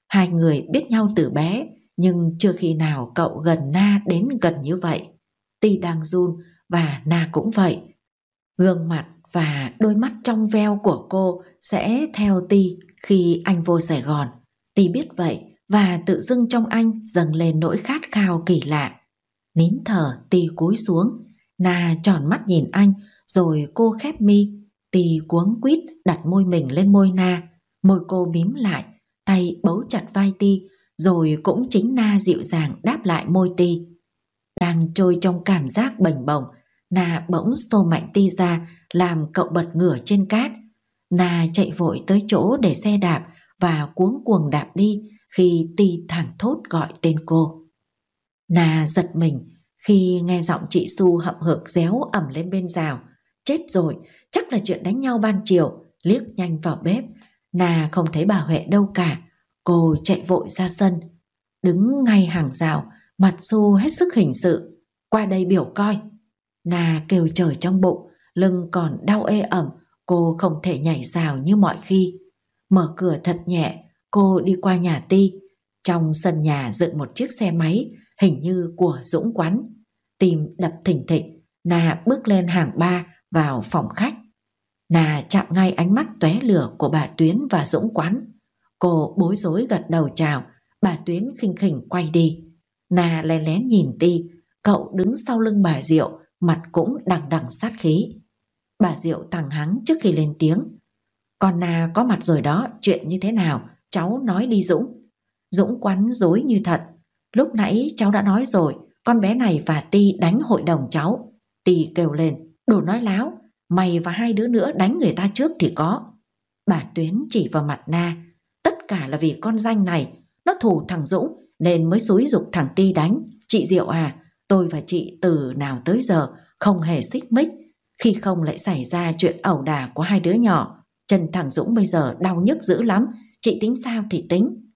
Hai người biết nhau từ bé, nhưng chưa khi nào cậu gần Na đến gần như vậy. Ti đang run và Na cũng vậy. Gương mặt và đôi mắt trong veo của cô sẽ theo Ti khi anh vô Sài Gòn. Ti biết vậy và tự dưng trong anh dâng lên nỗi khát khao kỳ lạ. Nín thở Ti cúi xuống, Na tròn mắt nhìn anh rồi cô khép mi. Ti cuống quít đặt môi mình lên môi Na môi cô mím lại, tay bấu chặt vai Ti, rồi cũng chính Na dịu dàng đáp lại môi Ti. Đang trôi trong cảm giác bềnh bồng, Na bỗng xô mạnh Ti ra làm cậu bật ngửa trên cát. Na chạy vội tới chỗ để xe đạp và cuống cuồng đạp đi khi Ti thẳng thốt gọi tên cô. Na giật mình khi nghe giọng chị Su hậm hực réo ẩm lên bên rào. Chết rồi, chắc là chuyện đánh nhau ban chiều, liếc nhanh vào bếp Na không thấy bà Huệ đâu cả, cô chạy vội ra sân, đứng ngay hàng rào, mặt xu hết sức hình sự. Qua đây biểu coi. Na kêu trời trong bụng, lưng còn đau ê ẩm, cô không thể nhảy rào như mọi khi. Mở cửa thật nhẹ, cô đi qua nhà ti. Trong sân nhà dựng một chiếc xe máy, hình như của Dũng Quán. Tìm đập thỉnh thịch, Na bước lên hàng ba vào phòng khách. Nà chạm ngay ánh mắt tóe lửa của bà Tuyến và Dũng Quán. Cô bối rối gật đầu chào, bà Tuyến khinh khỉnh quay đi. Nà lén lén nhìn Ti, cậu đứng sau lưng bà Diệu, mặt cũng đằng đằng sát khí. Bà Diệu thẳng hắng trước khi lên tiếng. Còn nà có mặt rồi đó, chuyện như thế nào? Cháu nói đi Dũng. Dũng Quán dối như thật. Lúc nãy cháu đã nói rồi, con bé này và Ti đánh hội đồng cháu. Ti kêu lên, đồ nói láo. Mày và hai đứa nữa đánh người ta trước thì có. Bà Tuyến chỉ vào mặt Na. Tất cả là vì con danh này. Nó thù thằng Dũng nên mới xúi dục thằng Ti đánh. Chị Diệu à, tôi và chị từ nào tới giờ không hề xích mích. Khi không lại xảy ra chuyện ẩu đà của hai đứa nhỏ. Chân thằng Dũng bây giờ đau nhức dữ lắm. Chị tính sao thì tính.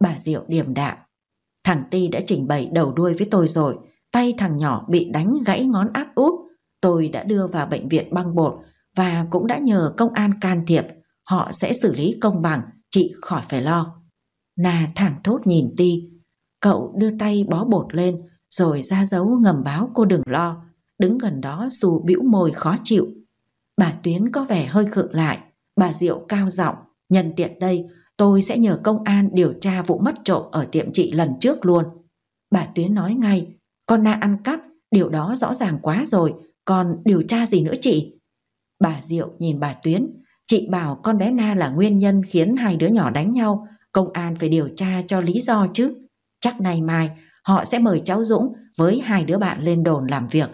Bà Diệu điềm đạm. Thằng Ti đã trình bày đầu đuôi với tôi rồi. Tay thằng nhỏ bị đánh gãy ngón áp út. Tôi đã đưa vào bệnh viện băng bột và cũng đã nhờ công an can thiệp, họ sẽ xử lý công bằng, chị khỏi phải lo. Nà thẳng thốt nhìn Ti, cậu đưa tay bó bột lên rồi ra dấu ngầm báo cô đừng lo, đứng gần đó dù bĩu môi khó chịu. Bà Tuyến có vẻ hơi khựng lại, bà Diệu cao giọng, nhân tiện đây tôi sẽ nhờ công an điều tra vụ mất trộm ở tiệm chị lần trước luôn. Bà Tuyến nói ngay, con Na ăn cắp, điều đó rõ ràng quá rồi, còn điều tra gì nữa chị? Bà Diệu nhìn bà Tuyến, chị bảo con bé Na là nguyên nhân khiến hai đứa nhỏ đánh nhau, công an phải điều tra cho lý do chứ. Chắc nay mai họ sẽ mời cháu Dũng với hai đứa bạn lên đồn làm việc.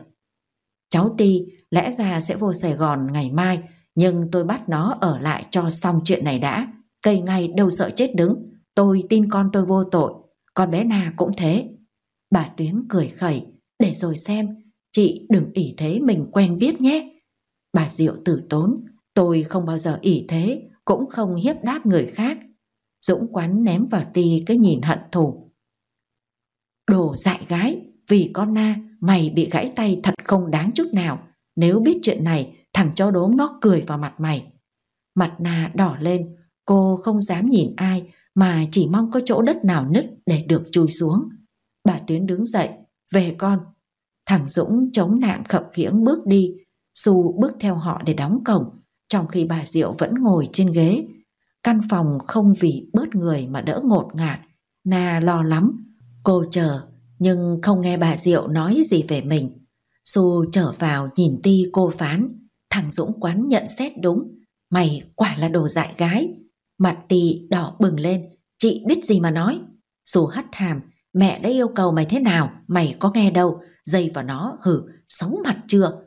Cháu Ti lẽ ra sẽ vô Sài Gòn ngày mai, nhưng tôi bắt nó ở lại cho xong chuyện này đã. Cây ngay đâu sợ chết đứng, tôi tin con tôi vô tội, con bé Na cũng thế. Bà Tuyến cười khẩy, để rồi xem Chị đừng ỉ thế mình quen biết nhé. Bà Diệu tử tốn, tôi không bao giờ ỉ thế, cũng không hiếp đáp người khác. Dũng quán ném vào ti cái nhìn hận thù. Đồ dại gái, vì con na, mày bị gãy tay thật không đáng chút nào. Nếu biết chuyện này, thằng chó đốm nó cười vào mặt mày. Mặt na đỏ lên, cô không dám nhìn ai mà chỉ mong có chỗ đất nào nứt để được chui xuống. Bà Tuyến đứng dậy, về con, Thằng Dũng chống nạn khập khiễng bước đi, Su bước theo họ để đóng cổng, trong khi bà Diệu vẫn ngồi trên ghế. Căn phòng không vì bớt người mà đỡ ngột ngạt, Na lo lắm. Cô chờ, nhưng không nghe bà Diệu nói gì về mình. Su trở vào nhìn Ti cô phán, thằng Dũng quán nhận xét đúng, mày quả là đồ dại gái. Mặt Ti đỏ bừng lên, chị biết gì mà nói. Su hất hàm, mẹ đã yêu cầu mày thế nào, mày có nghe đâu, dây vào nó hử sáu mặt chưa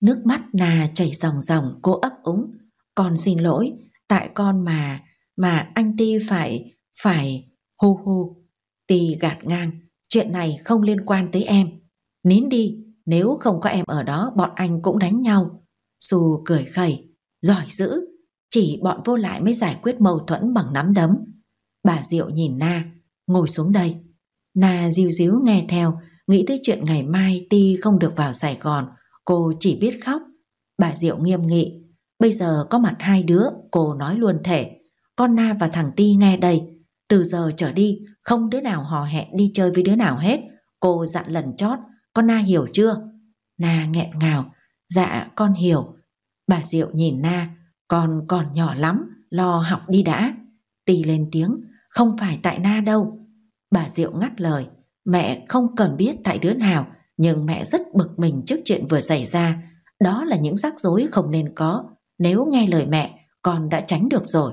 nước mắt nà chảy ròng ròng cô ấp úng con xin lỗi tại con mà mà anh ti phải phải hô hô ti gạt ngang chuyện này không liên quan tới em nín đi nếu không có em ở đó bọn anh cũng đánh nhau xù cười khẩy giỏi dữ chỉ bọn vô lại mới giải quyết mâu thuẫn bằng nắm đấm bà diệu nhìn na ngồi xuống đây na diu díu nghe theo Nghĩ tới chuyện ngày mai Ti không được vào Sài Gòn, cô chỉ biết khóc. Bà Diệu nghiêm nghị, bây giờ có mặt hai đứa, cô nói luôn thể. Con Na và thằng Ti nghe đây, từ giờ trở đi không đứa nào hò hẹn đi chơi với đứa nào hết. Cô dặn lần chót, con Na hiểu chưa? Na nghẹn ngào, dạ con hiểu. Bà Diệu nhìn Na, con còn nhỏ lắm, lo học đi đã. Ti lên tiếng, không phải tại Na đâu. Bà Diệu ngắt lời, Mẹ không cần biết tại đứa nào, nhưng mẹ rất bực mình trước chuyện vừa xảy ra. Đó là những rắc rối không nên có. Nếu nghe lời mẹ, con đã tránh được rồi.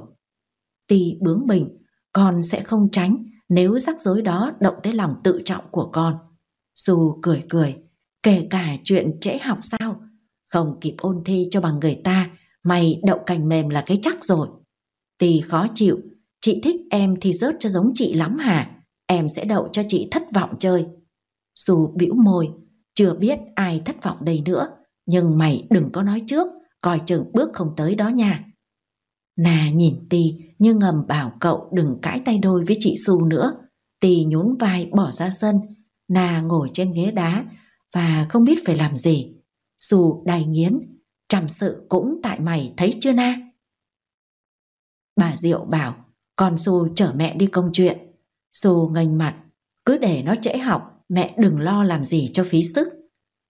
Ti bướng bỉnh, con sẽ không tránh nếu rắc rối đó động tới lòng tự trọng của con. Dù cười cười, kể cả chuyện trễ học sao, không kịp ôn thi cho bằng người ta, mày đậu cành mềm là cái chắc rồi. Tì khó chịu, chị thích em thì rớt cho giống chị lắm hả? em sẽ đậu cho chị thất vọng chơi. Dù bĩu môi, chưa biết ai thất vọng đây nữa, nhưng mày đừng có nói trước, coi chừng bước không tới đó nha. Nà nhìn Ti như ngầm bảo cậu đừng cãi tay đôi với chị Su nữa. Ti nhún vai bỏ ra sân, Nà ngồi trên ghế đá và không biết phải làm gì. Su đầy nghiến, trầm sự cũng tại mày thấy chưa na? Bà Diệu bảo, con Su chở mẹ đi công chuyện. Dù ngành mặt, cứ để nó trễ học, mẹ đừng lo làm gì cho phí sức.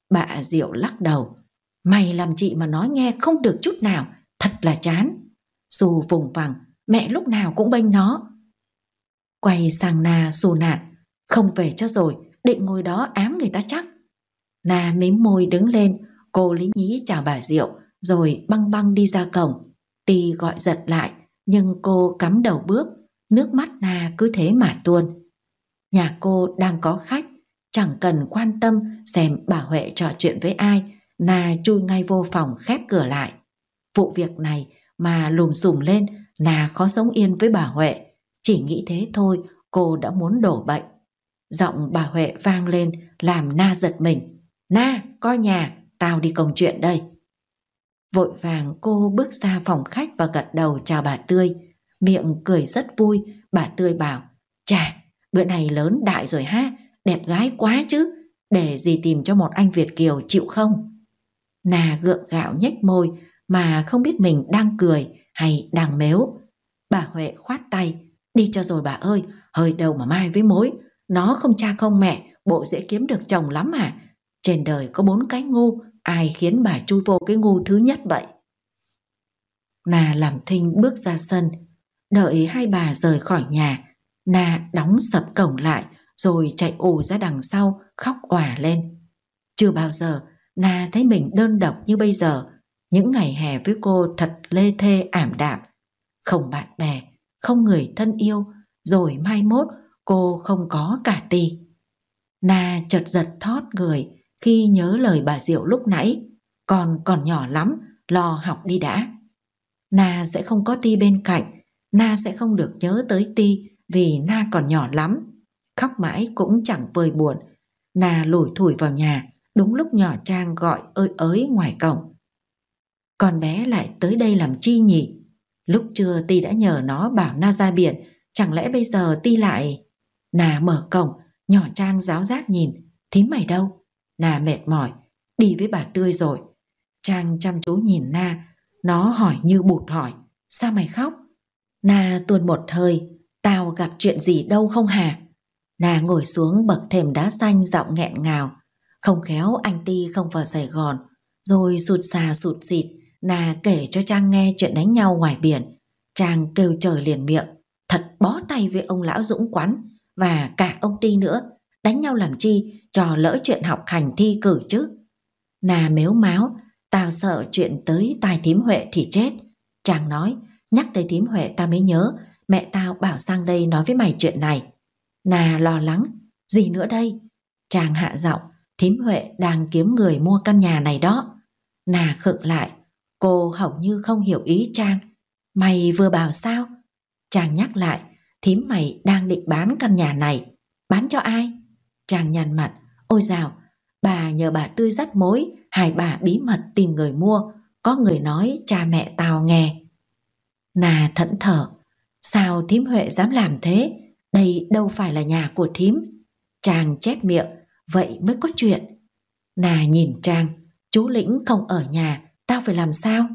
Bà Diệu lắc đầu, mày làm chị mà nói nghe không được chút nào, thật là chán. Dù vùng vằng, mẹ lúc nào cũng bênh nó. Quay sang Na xù nạt, không về cho rồi, định ngồi đó ám người ta chắc. Na mím môi đứng lên, cô lý nhí chào bà Diệu, rồi băng băng đi ra cổng. Tì gọi giật lại, nhưng cô cắm đầu bước, nước mắt na cứ thế mà tuôn. Nhà cô đang có khách, chẳng cần quan tâm xem bà Huệ trò chuyện với ai, Na chui ngay vô phòng khép cửa lại. Vụ việc này mà lùm xùm lên, Na khó sống yên với bà Huệ. Chỉ nghĩ thế thôi, cô đã muốn đổ bệnh. Giọng bà Huệ vang lên làm Na giật mình. Na, coi nhà, tao đi công chuyện đây. Vội vàng cô bước ra phòng khách và gật đầu chào bà Tươi miệng cười rất vui, bà tươi bảo, chà, bữa này lớn đại rồi ha, đẹp gái quá chứ, để gì tìm cho một anh Việt Kiều chịu không? Nà gượng gạo nhếch môi mà không biết mình đang cười hay đang mếu. Bà Huệ khoát tay, đi cho rồi bà ơi, hơi đầu mà mai với mối, nó không cha không mẹ, bộ dễ kiếm được chồng lắm à. Trên đời có bốn cái ngu, ai khiến bà chui vô cái ngu thứ nhất vậy? Nà làm thinh bước ra sân, Đợi hai bà rời khỏi nhà, Na đóng sập cổng lại rồi chạy ù ra đằng sau khóc òa lên. Chưa bao giờ Na thấy mình đơn độc như bây giờ. Những ngày hè với cô thật lê thê ảm đạm. Không bạn bè, không người thân yêu, rồi mai mốt cô không có cả ti. Na chợt giật thót người khi nhớ lời bà Diệu lúc nãy. Con còn nhỏ lắm, lo học đi đã. Na sẽ không có ti bên cạnh Na sẽ không được nhớ tới Ti vì Na còn nhỏ lắm. Khóc mãi cũng chẳng vơi buồn. Na lủi thủi vào nhà, đúng lúc nhỏ Trang gọi ơi ới ngoài cổng. Con bé lại tới đây làm chi nhỉ? Lúc trưa Ti đã nhờ nó bảo Na ra biển, chẳng lẽ bây giờ Ti lại... Na mở cổng, nhỏ Trang giáo giác nhìn, thím mày đâu? Na mệt mỏi, đi với bà Tươi rồi. Trang chăm chú nhìn Na, nó hỏi như bụt hỏi, sao mày khóc? Na tuôn một hơi, tao gặp chuyện gì đâu không hả? Na ngồi xuống bậc thềm đá xanh giọng nghẹn ngào. Không khéo anh Ti không vào Sài Gòn, rồi sụt xà sụt xịt, Na kể cho Trang nghe chuyện đánh nhau ngoài biển. Trang kêu trời liền miệng, thật bó tay với ông lão Dũng Quán và cả ông Ti nữa. Đánh nhau làm chi, trò lỡ chuyện học hành thi cử chứ. Na mếu máu, tao sợ chuyện tới tai thím Huệ thì chết. Trang nói, Nhắc tới thím Huệ ta mới nhớ, mẹ tao bảo sang đây nói với mày chuyện này. Nà lo lắng, gì nữa đây? Chàng hạ giọng, thím Huệ đang kiếm người mua căn nhà này đó. Nà khựng lại, cô hầu như không hiểu ý Trang. Mày vừa bảo sao? Chàng nhắc lại, thím mày đang định bán căn nhà này. Bán cho ai? Chàng nhàn mặt, ôi dào, bà nhờ bà tươi dắt mối, hai bà bí mật tìm người mua. Có người nói cha mẹ tao nghe. Nà thẫn thở, sao thím Huệ dám làm thế? Đây đâu phải là nhà của thím. Trang chép miệng, vậy mới có chuyện. Nà nhìn Trang, chú Lĩnh không ở nhà, tao phải làm sao?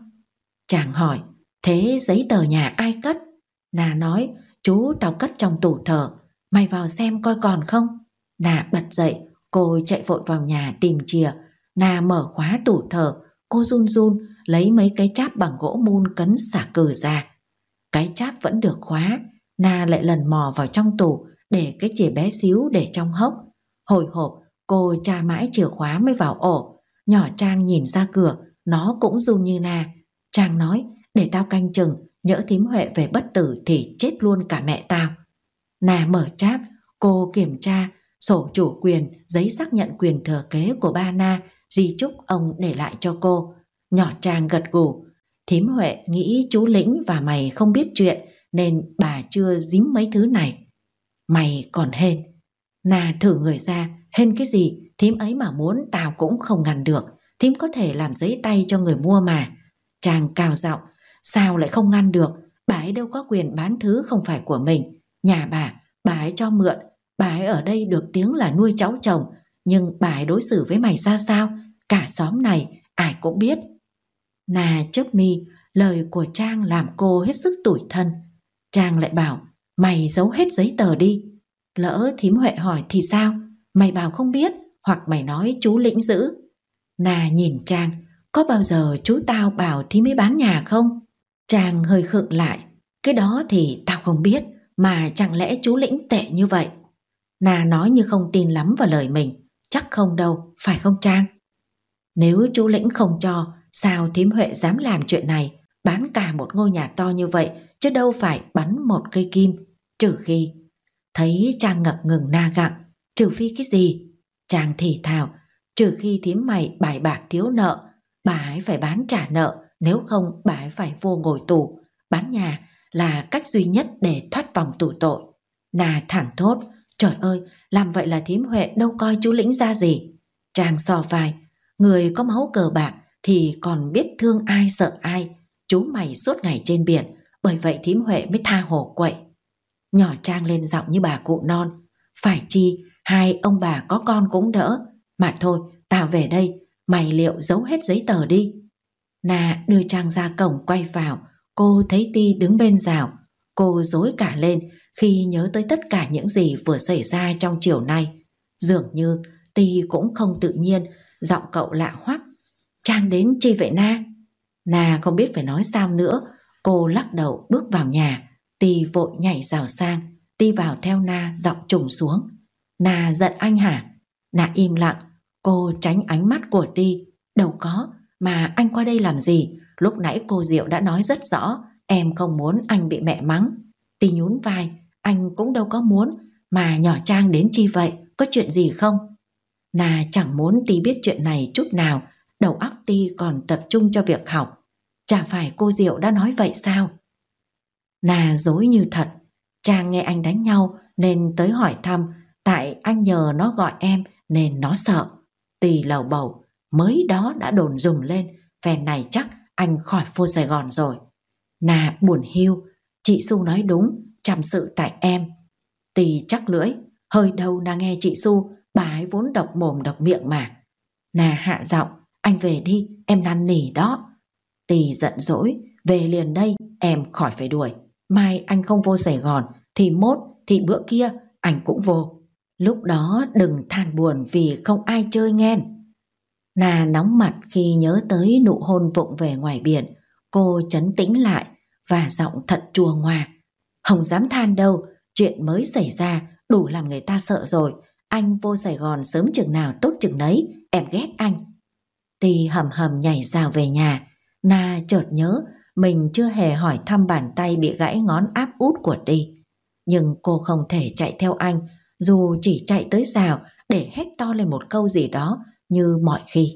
Chàng hỏi, thế giấy tờ nhà ai cất? Nà nói, chú tao cất trong tủ thờ, mày vào xem coi còn không? Nà bật dậy, cô chạy vội vào nhà tìm chìa. Nà mở khóa tủ thờ, cô run run lấy mấy cái cháp bằng gỗ mun cấn xả cừ ra. Cái cháp vẫn được khóa, Na lại lần mò vào trong tủ để cái chìa bé xíu để trong hốc. Hồi hộp, cô tra mãi chìa khóa mới vào ổ. Nhỏ Trang nhìn ra cửa, nó cũng run như Na. Trang nói, để tao canh chừng, nhỡ thím Huệ về bất tử thì chết luôn cả mẹ tao. Na mở cháp, cô kiểm tra sổ chủ quyền, giấy xác nhận quyền thừa kế của ba Na, di chúc ông để lại cho cô. Nhỏ Trang gật gù, Thím Huệ nghĩ chú Lĩnh và mày không biết chuyện nên bà chưa dím mấy thứ này. Mày còn hên. Nà thử người ra, hên cái gì, thím ấy mà muốn tao cũng không ngăn được. Thím có thể làm giấy tay cho người mua mà. Chàng cao giọng, sao lại không ngăn được, bà ấy đâu có quyền bán thứ không phải của mình. Nhà bà, bà ấy cho mượn, bà ấy ở đây được tiếng là nuôi cháu chồng, nhưng bà ấy đối xử với mày ra sao, cả xóm này ai cũng biết Na chớp mi, lời của Trang làm cô hết sức tủi thân. Trang lại bảo, mày giấu hết giấy tờ đi. Lỡ thím Huệ hỏi thì sao? Mày bảo không biết, hoặc mày nói chú lĩnh giữ. Nà nhìn Trang, có bao giờ chú tao bảo thím mới bán nhà không? Trang hơi khựng lại, cái đó thì tao không biết, mà chẳng lẽ chú lĩnh tệ như vậy? Nà nói như không tin lắm vào lời mình, chắc không đâu, phải không Trang? Nếu chú lĩnh không cho Sao thím Huệ dám làm chuyện này, bán cả một ngôi nhà to như vậy, chứ đâu phải bắn một cây kim, trừ khi. Thấy Trang ngập ngừng na gặng trừ phi cái gì? Trang thì thào, trừ khi thím mày bài bạc thiếu nợ, bà ấy phải bán trả nợ, nếu không bà ấy phải vô ngồi tù. Bán nhà là cách duy nhất để thoát vòng tù tội. Nà thẳng thốt, trời ơi, làm vậy là thím Huệ đâu coi chú Lĩnh ra gì. Trang so vai, người có máu cờ bạc thì còn biết thương ai sợ ai. Chú mày suốt ngày trên biển, bởi vậy thím Huệ mới tha hồ quậy. Nhỏ Trang lên giọng như bà cụ non. Phải chi, hai ông bà có con cũng đỡ. Mà thôi, tao về đây, mày liệu giấu hết giấy tờ đi. Nà đưa Trang ra cổng quay vào, cô thấy Ti đứng bên rào. Cô dối cả lên khi nhớ tới tất cả những gì vừa xảy ra trong chiều nay. Dường như Ti cũng không tự nhiên, giọng cậu lạ hoắc Trang đến chi vậy Na? Na không biết phải nói sao nữa, cô lắc đầu bước vào nhà, Ti vội nhảy rào sang, Ti vào theo Na giọng trùng xuống. Na giận anh hả? Na im lặng, cô tránh ánh mắt của Ti, đâu có, mà anh qua đây làm gì? Lúc nãy cô Diệu đã nói rất rõ, em không muốn anh bị mẹ mắng. Ti nhún vai, anh cũng đâu có muốn, mà nhỏ Trang đến chi vậy, có chuyện gì không? Na chẳng muốn Ti biết chuyện này chút nào, đầu óc ti còn tập trung cho việc học. Chả phải cô Diệu đã nói vậy sao? Nà dối như thật, Trang nghe anh đánh nhau nên tới hỏi thăm, tại anh nhờ nó gọi em nên nó sợ. Tì lầu bầu, mới đó đã đồn dùng lên, phen này chắc anh khỏi vô Sài Gòn rồi. Nà buồn hiu, chị Su nói đúng, chăm sự tại em. Tì chắc lưỡi, hơi đầu nà nghe chị Su, bà ấy vốn độc mồm độc miệng mà. Nà hạ giọng, anh về đi, em năn nỉ đó. Tì giận dỗi, về liền đây, em khỏi phải đuổi. Mai anh không vô Sài Gòn, thì mốt, thì bữa kia, anh cũng vô. Lúc đó đừng than buồn vì không ai chơi nghen. Nà nóng mặt khi nhớ tới nụ hôn vụng về ngoài biển, cô chấn tĩnh lại và giọng thật chua ngoa. Không dám than đâu, chuyện mới xảy ra đủ làm người ta sợ rồi. Anh vô Sài Gòn sớm chừng nào tốt chừng nấy, em ghét anh. Ti hầm hầm nhảy rào về nhà, Na chợt nhớ mình chưa hề hỏi thăm bàn tay bị gãy ngón áp út của Ti. Nhưng cô không thể chạy theo anh, dù chỉ chạy tới rào để hét to lên một câu gì đó như mọi khi.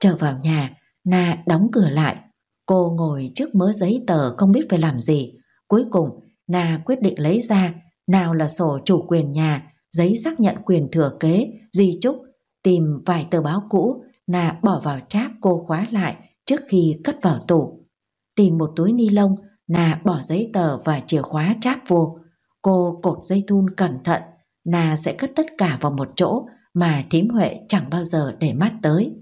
Trở vào nhà, Na đóng cửa lại. Cô ngồi trước mớ giấy tờ không biết phải làm gì. Cuối cùng, Na quyết định lấy ra nào là sổ chủ quyền nhà, giấy xác nhận quyền thừa kế, di chúc, tìm vài tờ báo cũ Na bỏ vào tráp cô khóa lại trước khi cất vào tủ. Tìm một túi ni lông, Na bỏ giấy tờ và chìa khóa tráp vô. Cô cột dây thun cẩn thận, Na sẽ cất tất cả vào một chỗ mà thím Huệ chẳng bao giờ để mắt tới.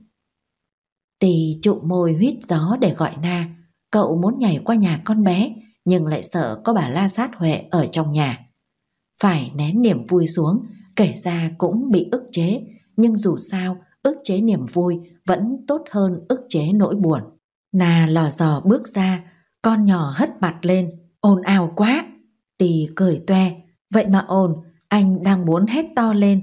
Tì trụ môi huyết gió để gọi Na, cậu muốn nhảy qua nhà con bé nhưng lại sợ có bà la sát Huệ ở trong nhà. Phải nén niềm vui xuống, kể ra cũng bị ức chế, nhưng dù sao ức chế niềm vui vẫn tốt hơn ức chế nỗi buồn. Nà lò dò bước ra, con nhỏ hất mặt lên, ồn ào quá. Tì cười toe, vậy mà ồn, anh đang muốn hét to lên.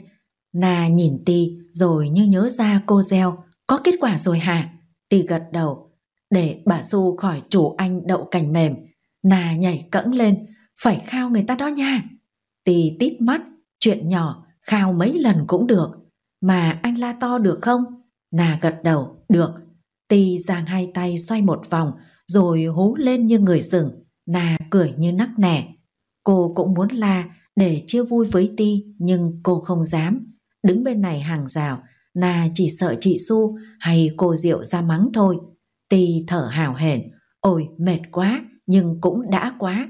Nà nhìn Tì rồi như nhớ ra cô gieo, có kết quả rồi hả? Tì gật đầu, để bà Du khỏi chủ anh đậu cành mềm. Nà nhảy cẫng lên, phải khao người ta đó nha. Tì tít mắt, chuyện nhỏ, khao mấy lần cũng được mà anh la to được không? Nà gật đầu, được. Ti giang hai tay xoay một vòng, rồi hú lên như người rừng. Nà cười như nắc nẻ. Cô cũng muốn la để chia vui với Ti, nhưng cô không dám. Đứng bên này hàng rào, Nà chỉ sợ chị Su hay cô Diệu ra mắng thôi. Ti thở hào hển, ôi mệt quá, nhưng cũng đã quá.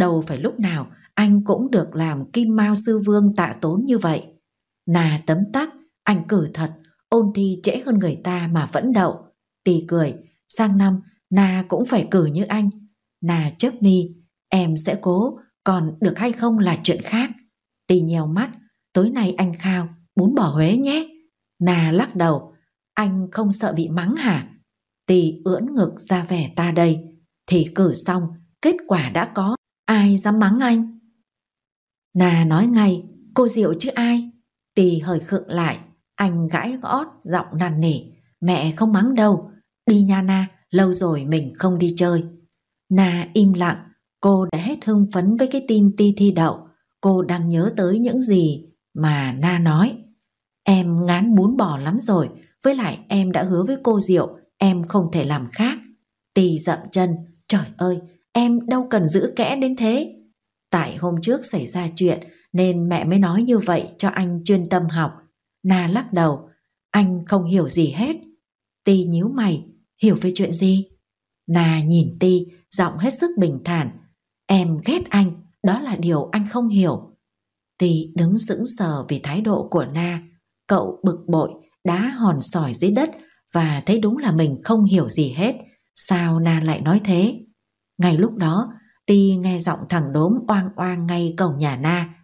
Đâu phải lúc nào anh cũng được làm kim mao sư vương tạ tốn như vậy. Nà tấm tắc, anh cử thật, ôn thi trễ hơn người ta mà vẫn đậu. Tì cười, sang năm Na cũng phải cử như anh. Na chớp mi, em sẽ cố, còn được hay không là chuyện khác. Tì nhèo mắt, tối nay anh khao, bún bỏ Huế nhé. Na lắc đầu, anh không sợ bị mắng hả? Tì ưỡn ngực ra vẻ ta đây, thì cử xong, kết quả đã có, ai dám mắng anh? Na nói ngay, cô Diệu chứ ai? Tì hời khựng lại, anh gãi gõ giọng nàn nỉ. Mẹ không mắng đâu. Đi nha Na, lâu rồi mình không đi chơi. Na im lặng, cô đã hết hưng phấn với cái tin ti thi đậu. Cô đang nhớ tới những gì mà Na nói. Em ngán bún bò lắm rồi, với lại em đã hứa với cô Diệu em không thể làm khác. Tì dậm chân, trời ơi, em đâu cần giữ kẽ đến thế. Tại hôm trước xảy ra chuyện nên mẹ mới nói như vậy cho anh chuyên tâm học. Na lắc đầu, anh không hiểu gì hết. Ti nhíu mày, hiểu về chuyện gì? Na nhìn Ti, giọng hết sức bình thản. Em ghét anh, đó là điều anh không hiểu. Ti đứng sững sờ vì thái độ của Na. Cậu bực bội, đá hòn sỏi dưới đất và thấy đúng là mình không hiểu gì hết. Sao Na lại nói thế? Ngay lúc đó, Ti nghe giọng thằng đốm oang oang ngay cổng nhà Na.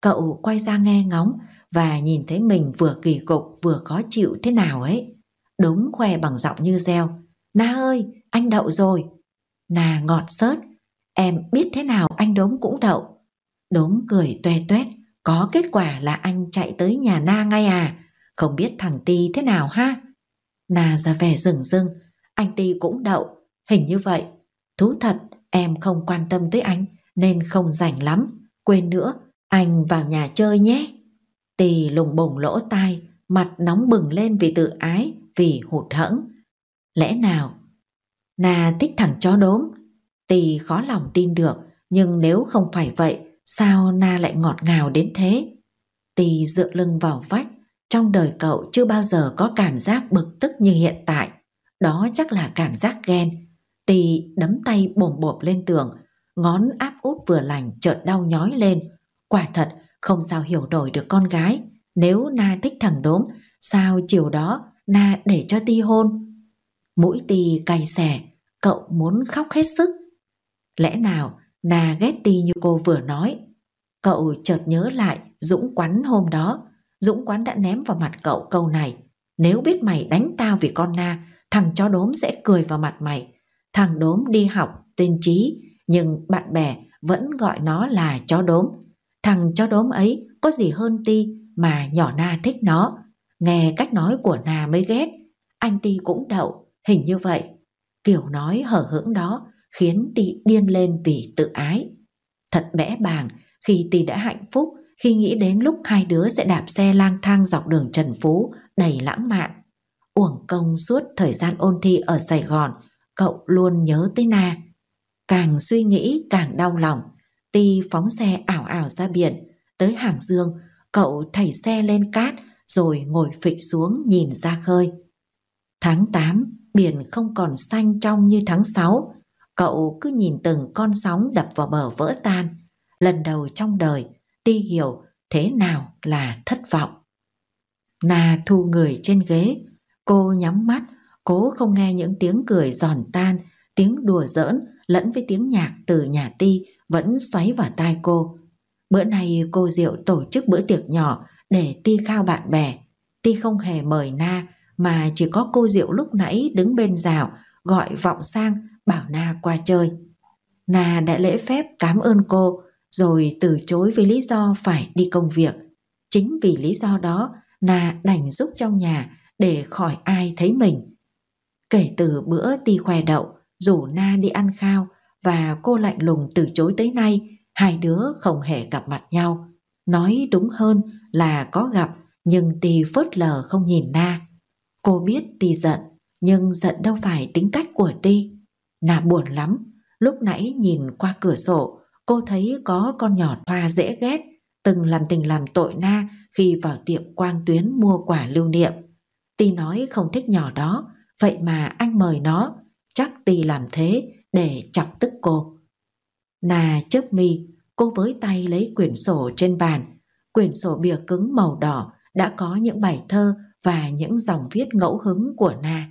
Cậu quay ra nghe ngóng và nhìn thấy mình vừa kỳ cục vừa khó chịu thế nào ấy. Đúng khoe bằng giọng như reo. Na ơi, anh đậu rồi. Na ngọt sớt. Em biết thế nào anh đốm cũng đậu. Đốm cười toe toét. Có kết quả là anh chạy tới nhà Na ngay à. Không biết thằng Ti thế nào ha. Na ra vẻ rừng rưng. Anh Ti cũng đậu. Hình như vậy. Thú thật, em không quan tâm tới anh nên không rảnh lắm. Quên nữa, anh vào nhà chơi nhé. Tì lùng bùng lỗ tai, mặt nóng bừng lên vì tự ái, vì hụt hẫng. Lẽ nào? Nà thích thẳng chó đốm. Tì khó lòng tin được, nhưng nếu không phải vậy, sao Na lại ngọt ngào đến thế? Tì dựa lưng vào vách, trong đời cậu chưa bao giờ có cảm giác bực tức như hiện tại. Đó chắc là cảm giác ghen. Tì đấm tay bồm bộp lên tường, ngón áp út vừa lành chợt đau nhói lên. Quả thật, không sao hiểu đổi được con gái. Nếu Na thích thằng đốm, sao chiều đó Na để cho Ti hôn? Mũi Ti cay xẻ, cậu muốn khóc hết sức. Lẽ nào Na ghét Ti như cô vừa nói? Cậu chợt nhớ lại Dũng quán hôm đó. Dũng Quán đã ném vào mặt cậu câu này. Nếu biết mày đánh tao vì con Na, thằng chó đốm sẽ cười vào mặt mày. Thằng đốm đi học, tên Trí, nhưng bạn bè vẫn gọi nó là chó đốm. Thằng chó đốm ấy có gì hơn Ti mà nhỏ Na thích nó. Nghe cách nói của Na mới ghét. Anh Ti cũng đậu, hình như vậy. Kiểu nói hở hững đó khiến Ti điên lên vì tự ái. Thật bẽ bàng khi Ti đã hạnh phúc khi nghĩ đến lúc hai đứa sẽ đạp xe lang thang dọc đường Trần Phú đầy lãng mạn. Uổng công suốt thời gian ôn thi ở Sài Gòn, cậu luôn nhớ tới Na. Càng suy nghĩ càng đau lòng, Ti phóng xe ảo ảo ra biển, tới Hàng Dương, cậu thảy xe lên cát rồi ngồi phịch xuống nhìn ra khơi. Tháng 8, biển không còn xanh trong như tháng 6, cậu cứ nhìn từng con sóng đập vào bờ vỡ tan. Lần đầu trong đời, Ti hiểu thế nào là thất vọng. Na thu người trên ghế, cô nhắm mắt, cố không nghe những tiếng cười giòn tan, tiếng đùa giỡn lẫn với tiếng nhạc từ nhà Ti vẫn xoáy vào tai cô. Bữa nay cô Diệu tổ chức bữa tiệc nhỏ để ti khao bạn bè. Ti không hề mời Na mà chỉ có cô Diệu lúc nãy đứng bên rào gọi vọng sang bảo Na qua chơi. Na đã lễ phép cảm ơn cô rồi từ chối vì lý do phải đi công việc. Chính vì lý do đó Na đành giúp trong nhà để khỏi ai thấy mình. Kể từ bữa ti khoe đậu rủ Na đi ăn khao và cô lạnh lùng từ chối tới nay hai đứa không hề gặp mặt nhau. Nói đúng hơn là có gặp nhưng Ti phớt lờ không nhìn Na. Cô biết Ti giận nhưng giận đâu phải tính cách của Ti. Na buồn lắm, lúc nãy nhìn qua cửa sổ cô thấy có con nhỏ thoa dễ ghét từng làm tình làm tội Na khi vào tiệm quang tuyến mua quả lưu niệm. Ti nói không thích nhỏ đó, vậy mà anh mời nó, chắc Ti làm thế để chọc tức cô. Nà chớp mi, cô với tay lấy quyển sổ trên bàn. Quyển sổ bìa cứng màu đỏ đã có những bài thơ và những dòng viết ngẫu hứng của Na.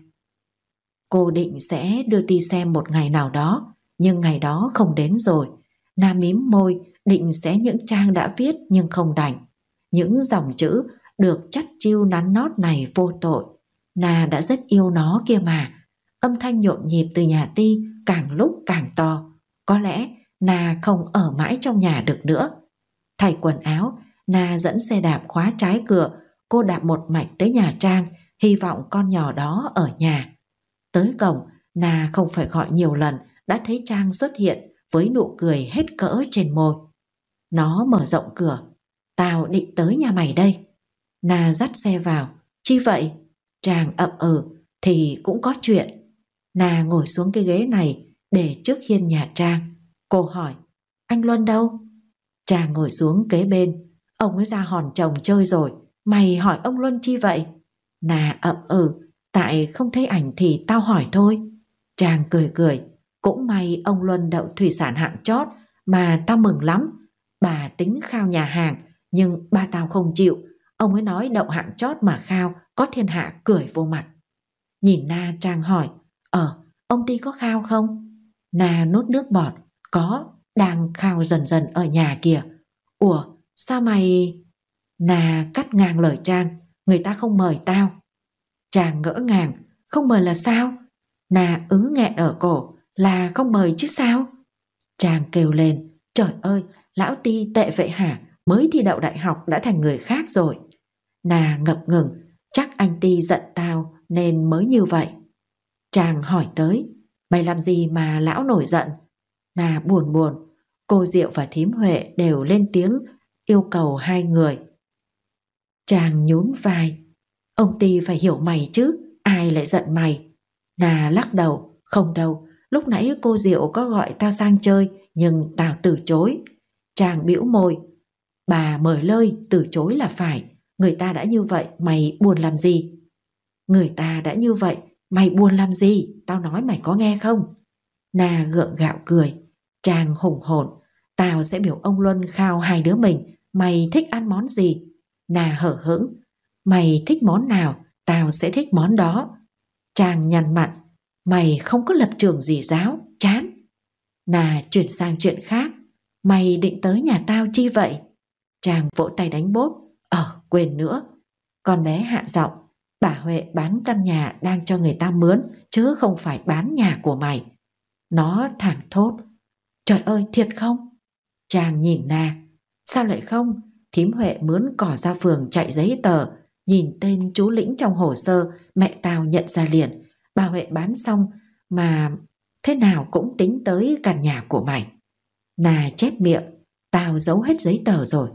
Cô định sẽ đưa đi xem một ngày nào đó, nhưng ngày đó không đến rồi. Na mím môi, định sẽ những trang đã viết nhưng không đành. Những dòng chữ được chắt chiêu nắn nót này vô tội. Na đã rất yêu nó kia mà. Âm thanh nhộn nhịp từ nhà ti càng lúc càng to. Có lẽ Na không ở mãi trong nhà được nữa. Thay quần áo, Na dẫn xe đạp khóa trái cửa, cô đạp một mạch tới nhà Trang, hy vọng con nhỏ đó ở nhà. Tới cổng, Na không phải gọi nhiều lần, đã thấy Trang xuất hiện với nụ cười hết cỡ trên môi. Nó mở rộng cửa, tao định tới nhà mày đây. Na dắt xe vào, chi vậy? Trang ậm ừ, thì cũng có chuyện. Nà ngồi xuống cái ghế này để trước hiên nhà Trang. Cô hỏi, anh Luân đâu? Trang ngồi xuống kế bên. Ông ấy ra hòn chồng chơi rồi. Mày hỏi ông Luân chi vậy? Nà ậm ừ, tại không thấy ảnh thì tao hỏi thôi. Trang cười cười. Cũng may ông Luân đậu thủy sản hạng chót mà tao mừng lắm. Bà tính khao nhà hàng nhưng ba tao không chịu. Ông ấy nói đậu hạng chót mà khao có thiên hạ cười vô mặt. Nhìn Na Trang hỏi Ờ, ông Ti có khao không? Nà nốt nước bọt, có, đang khao dần dần ở nhà kìa. Ủa, sao mày... Nà cắt ngang lời Trang, người ta không mời tao. Trang ngỡ ngàng, không mời là sao? Nà ứ nghẹn ở cổ, là không mời chứ sao? Trang kêu lên, trời ơi, lão Ti tệ vậy hả? Mới thi đậu đại học đã thành người khác rồi. Nà ngập ngừng, chắc anh Ti giận tao nên mới như vậy. Chàng hỏi tới, mày làm gì mà lão nổi giận? Nà buồn buồn, cô Diệu và thím Huệ đều lên tiếng yêu cầu hai người. Chàng nhún vai, ông Ti phải hiểu mày chứ, ai lại giận mày? Nà lắc đầu, không đâu, lúc nãy cô Diệu có gọi tao sang chơi nhưng tao từ chối. Chàng bĩu môi, bà mời lơi từ chối là phải, người ta đã như vậy mày buồn làm gì? Người ta đã như vậy Mày buồn làm gì? Tao nói mày có nghe không? Na gượng gạo cười. Chàng hùng hồn. Tao sẽ biểu ông Luân khao hai đứa mình. Mày thích ăn món gì? Na hở hững. Mày thích món nào? Tao sẽ thích món đó. Chàng nhằn mặt. Mày không có lập trường gì giáo. Chán. Na chuyển sang chuyện khác. Mày định tới nhà tao chi vậy? Chàng vỗ tay đánh bốt, Ờ, quên nữa. Con bé hạ giọng. Bà Huệ bán căn nhà đang cho người ta mướn chứ không phải bán nhà của mày. Nó thẳng thốt. Trời ơi thiệt không? Chàng nhìn Na. Sao lại không? Thím Huệ mướn cỏ ra phường chạy giấy tờ. Nhìn tên chú Lĩnh trong hồ sơ mẹ tao nhận ra liền. Bà Huệ bán xong mà thế nào cũng tính tới căn nhà của mày. nà chép miệng. Tao giấu hết giấy tờ rồi.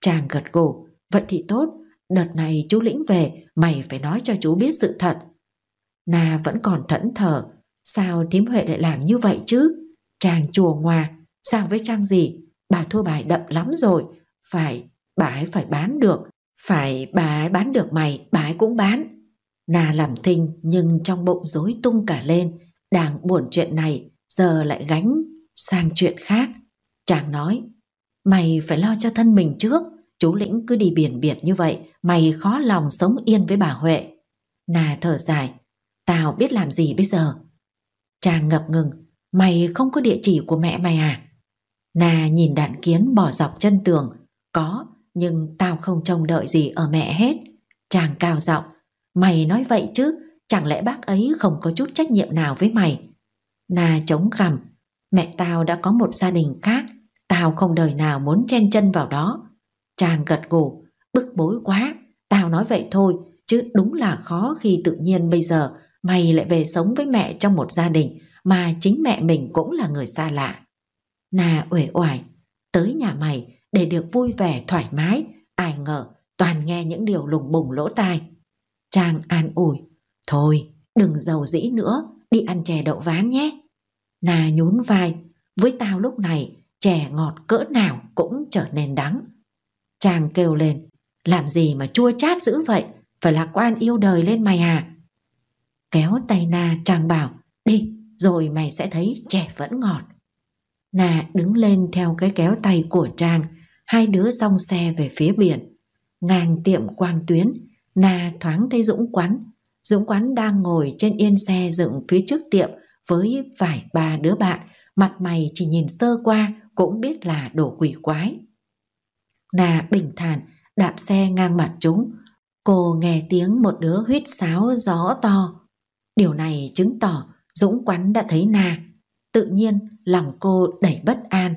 Chàng gật gù. Vậy thì tốt Đợt này chú Lĩnh về, mày phải nói cho chú biết sự thật. Na vẫn còn thẫn thờ, sao thím Huệ lại làm như vậy chứ? Chàng chùa ngoà, sao với trang gì? Bà thua bài đậm lắm rồi, phải, bà ấy phải bán được, phải bà ấy bán được mày, bà ấy cũng bán. Na làm thinh nhưng trong bụng rối tung cả lên, đang buồn chuyện này, giờ lại gánh sang chuyện khác. Chàng nói, mày phải lo cho thân mình trước, Chú Lĩnh cứ đi biển biệt như vậy, mày khó lòng sống yên với bà Huệ. Nà thở dài, tao biết làm gì bây giờ? Chàng ngập ngừng, mày không có địa chỉ của mẹ mày à? Nà nhìn đạn kiến bỏ dọc chân tường, có, nhưng tao không trông đợi gì ở mẹ hết. Chàng cao giọng, mày nói vậy chứ, chẳng lẽ bác ấy không có chút trách nhiệm nào với mày? Nà chống cằm, mẹ tao đã có một gia đình khác, tao không đời nào muốn chen chân vào đó. Chàng gật gù, bức bối quá, tao nói vậy thôi, chứ đúng là khó khi tự nhiên bây giờ mày lại về sống với mẹ trong một gia đình mà chính mẹ mình cũng là người xa lạ. Nà uể oải, tới nhà mày để được vui vẻ thoải mái, ai ngờ toàn nghe những điều lùng bùng lỗ tai. Trang an ủi, thôi đừng giàu dĩ nữa, đi ăn chè đậu ván nhé. Nà nhún vai, với tao lúc này chè ngọt cỡ nào cũng trở nên đắng. Chàng kêu lên, làm gì mà chua chát dữ vậy, phải lạc quan yêu đời lên mày à. Kéo tay Na chàng bảo, đi, rồi mày sẽ thấy trẻ vẫn ngọt. Na đứng lên theo cái kéo tay của chàng, hai đứa song xe về phía biển. Ngang tiệm quang tuyến, Na thoáng thấy Dũng Quán. Dũng Quán đang ngồi trên yên xe dựng phía trước tiệm với vài ba đứa bạn, mặt mày chỉ nhìn sơ qua cũng biết là đồ quỷ quái. Na bình thản đạp xe ngang mặt chúng. Cô nghe tiếng một đứa huyết sáo gió to. Điều này chứng tỏ Dũng quán đã thấy Na. Tự nhiên lòng cô đẩy bất an.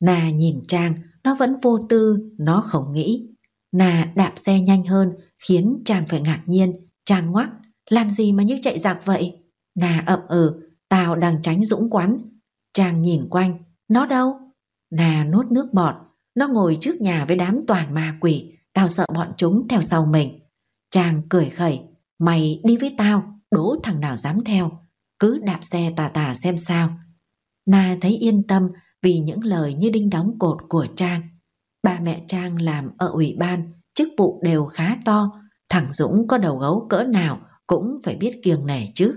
Na nhìn Trang, nó vẫn vô tư, nó không nghĩ. Na đạp xe nhanh hơn khiến Trang phải ngạc nhiên. Trang ngoắc, làm gì mà như chạy giặc vậy? Na ậm ừ, tao đang tránh Dũng quán Trang nhìn quanh, nó đâu? Na nuốt nước bọt, nó ngồi trước nhà với đám toàn ma quỷ, tao sợ bọn chúng theo sau mình. Chàng cười khẩy, mày đi với tao, đố thằng nào dám theo, cứ đạp xe tà tà xem sao. Na thấy yên tâm vì những lời như đinh đóng cột của Trang. Ba mẹ Trang làm ở ủy ban, chức vụ đều khá to, thằng Dũng có đầu gấu cỡ nào cũng phải biết kiêng nể chứ.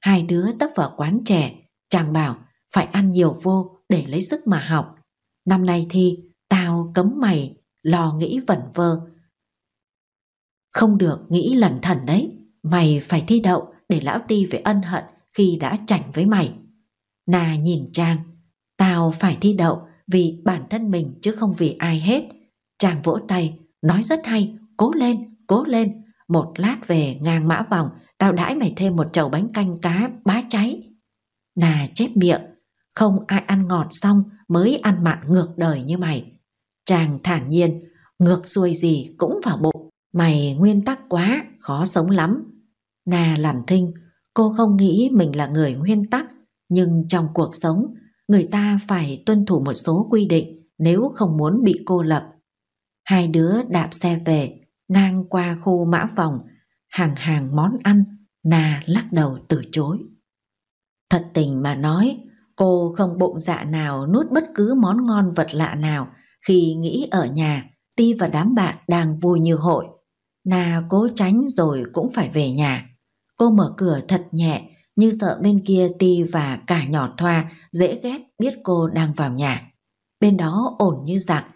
Hai đứa tấp vào quán trẻ, Trang bảo phải ăn nhiều vô để lấy sức mà học. Năm nay thi, Tao cấm mày, lo nghĩ vẩn vơ. Không được nghĩ lẩn thẩn đấy, mày phải thi đậu để lão ti phải ân hận khi đã chảnh với mày. Nà nhìn Trang, tao phải thi đậu vì bản thân mình chứ không vì ai hết. Trang vỗ tay, nói rất hay, cố lên, cố lên. Một lát về ngang mã vòng, tao đãi mày thêm một chậu bánh canh cá bá cháy. Nà chép miệng, không ai ăn ngọt xong mới ăn mặn ngược đời như mày. Chàng thản nhiên, ngược xuôi gì cũng vào bụng. Mày nguyên tắc quá, khó sống lắm. Nà làm thinh, cô không nghĩ mình là người nguyên tắc, nhưng trong cuộc sống, người ta phải tuân thủ một số quy định nếu không muốn bị cô lập. Hai đứa đạp xe về, ngang qua khu mã phòng, hàng hàng món ăn, Nà lắc đầu từ chối. Thật tình mà nói, cô không bụng dạ nào nuốt bất cứ món ngon vật lạ nào khi nghĩ ở nhà, Ti và đám bạn đang vui như hội. Na cố tránh rồi cũng phải về nhà. Cô mở cửa thật nhẹ, như sợ bên kia Ti và cả nhỏ Thoa dễ ghét biết cô đang vào nhà. Bên đó ổn như giặc,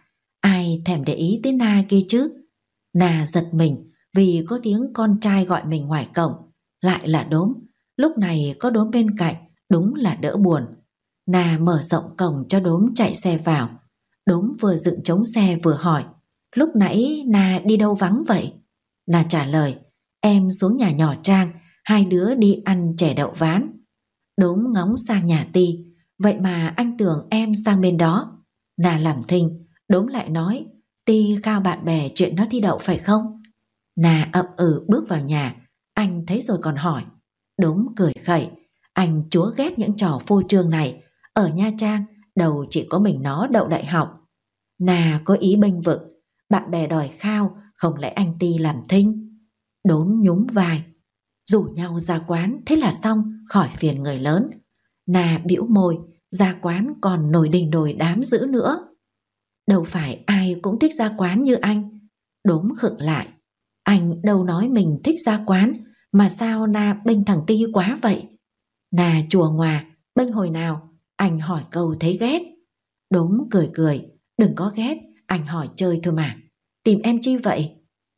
ai thèm để ý tới Na kia chứ. Na giật mình vì có tiếng con trai gọi mình ngoài cổng, lại là đốm. Lúc này có đốm bên cạnh, đúng là đỡ buồn. Na mở rộng cổng cho đốm chạy xe vào, Đốm vừa dựng chống xe vừa hỏi Lúc nãy Na đi đâu vắng vậy? Na trả lời Em xuống nhà nhỏ Trang Hai đứa đi ăn chè đậu ván Đốm ngóng sang nhà Ti Vậy mà anh tưởng em sang bên đó Na làm thinh Đốm lại nói Ti khao bạn bè chuyện nó thi đậu phải không? Na ậm ừ bước vào nhà Anh thấy rồi còn hỏi Đốm cười khẩy Anh chúa ghét những trò phô trương này Ở Nha Trang đầu chỉ có mình nó đậu đại học. Nà có ý bênh vực, bạn bè đòi khao, không lẽ anh Ti làm thinh? Đốn nhúng vai, rủ nhau ra quán, thế là xong, khỏi phiền người lớn. Nà bĩu môi, ra quán còn nổi đình đồi đám dữ nữa. Đâu phải ai cũng thích ra quán như anh. Đốm khựng lại, anh đâu nói mình thích ra quán, mà sao Na bênh thằng Ti quá vậy? Nà chùa ngoà, bênh hồi nào? Anh hỏi câu thấy ghét. Đốm cười cười, đừng có ghét, anh hỏi chơi thôi mà. Tìm em chi vậy?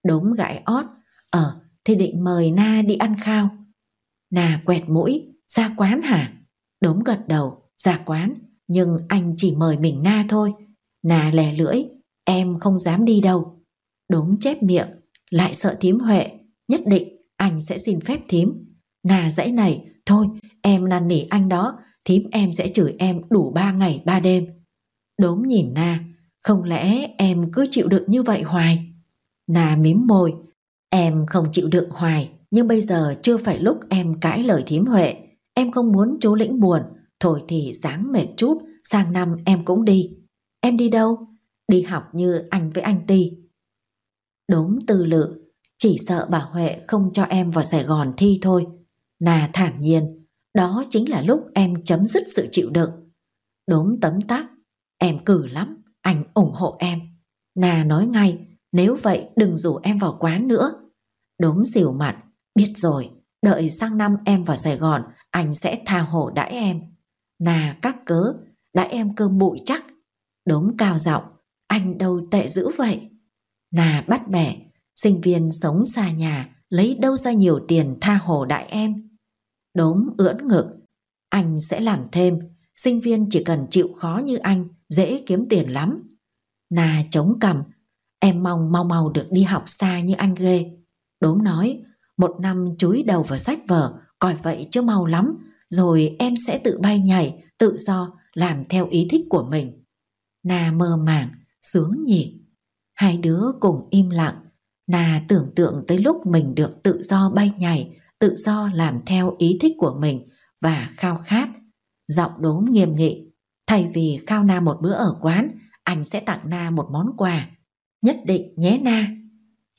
Đốm gãi ót, ờ, thì định mời Na đi ăn khao. Na quẹt mũi, ra quán hả? Đốm gật đầu, ra quán, nhưng anh chỉ mời mình Na thôi. Na lè lưỡi, em không dám đi đâu. Đốm chép miệng, lại sợ thím Huệ, nhất định anh sẽ xin phép thím. Na dãy này, thôi em năn nỉ anh đó, thím em sẽ chửi em đủ ba ngày ba đêm. Đốm nhìn Na, không lẽ em cứ chịu đựng như vậy hoài? Na mím môi, em không chịu đựng hoài, nhưng bây giờ chưa phải lúc em cãi lời thím Huệ. Em không muốn chú Lĩnh buồn, thôi thì dáng mệt chút, sang năm em cũng đi. Em đi đâu? Đi học như anh với anh Ti. Đốm tư lự, chỉ sợ bà Huệ không cho em vào Sài Gòn thi thôi. Nà thản nhiên, đó chính là lúc em chấm dứt sự chịu đựng. Đốm tấm tắc, em cử lắm, anh ủng hộ em. Nà nói ngay, nếu vậy đừng rủ em vào quán nữa. Đốm dịu mặt, biết rồi, đợi sang năm em vào Sài Gòn, anh sẽ tha hồ đãi em. Nà các cớ, đãi em cơm bụi chắc. Đốm cao giọng, anh đâu tệ dữ vậy. Nà bắt bẻ, sinh viên sống xa nhà, lấy đâu ra nhiều tiền tha hồ đãi em đốm ưỡn ngực. Anh sẽ làm thêm, sinh viên chỉ cần chịu khó như anh, dễ kiếm tiền lắm. Nà chống cằm, em mong mau mau được đi học xa như anh ghê. Đốm nói, một năm chúi đầu vào sách vở, coi vậy chứ mau lắm, rồi em sẽ tự bay nhảy, tự do, làm theo ý thích của mình. Nà mơ màng, sướng nhỉ. Hai đứa cùng im lặng, Nà tưởng tượng tới lúc mình được tự do bay nhảy, tự do làm theo ý thích của mình và khao khát. Giọng đốm nghiêm nghị, thay vì khao Na một bữa ở quán, anh sẽ tặng Na một món quà. Nhất định nhé Na.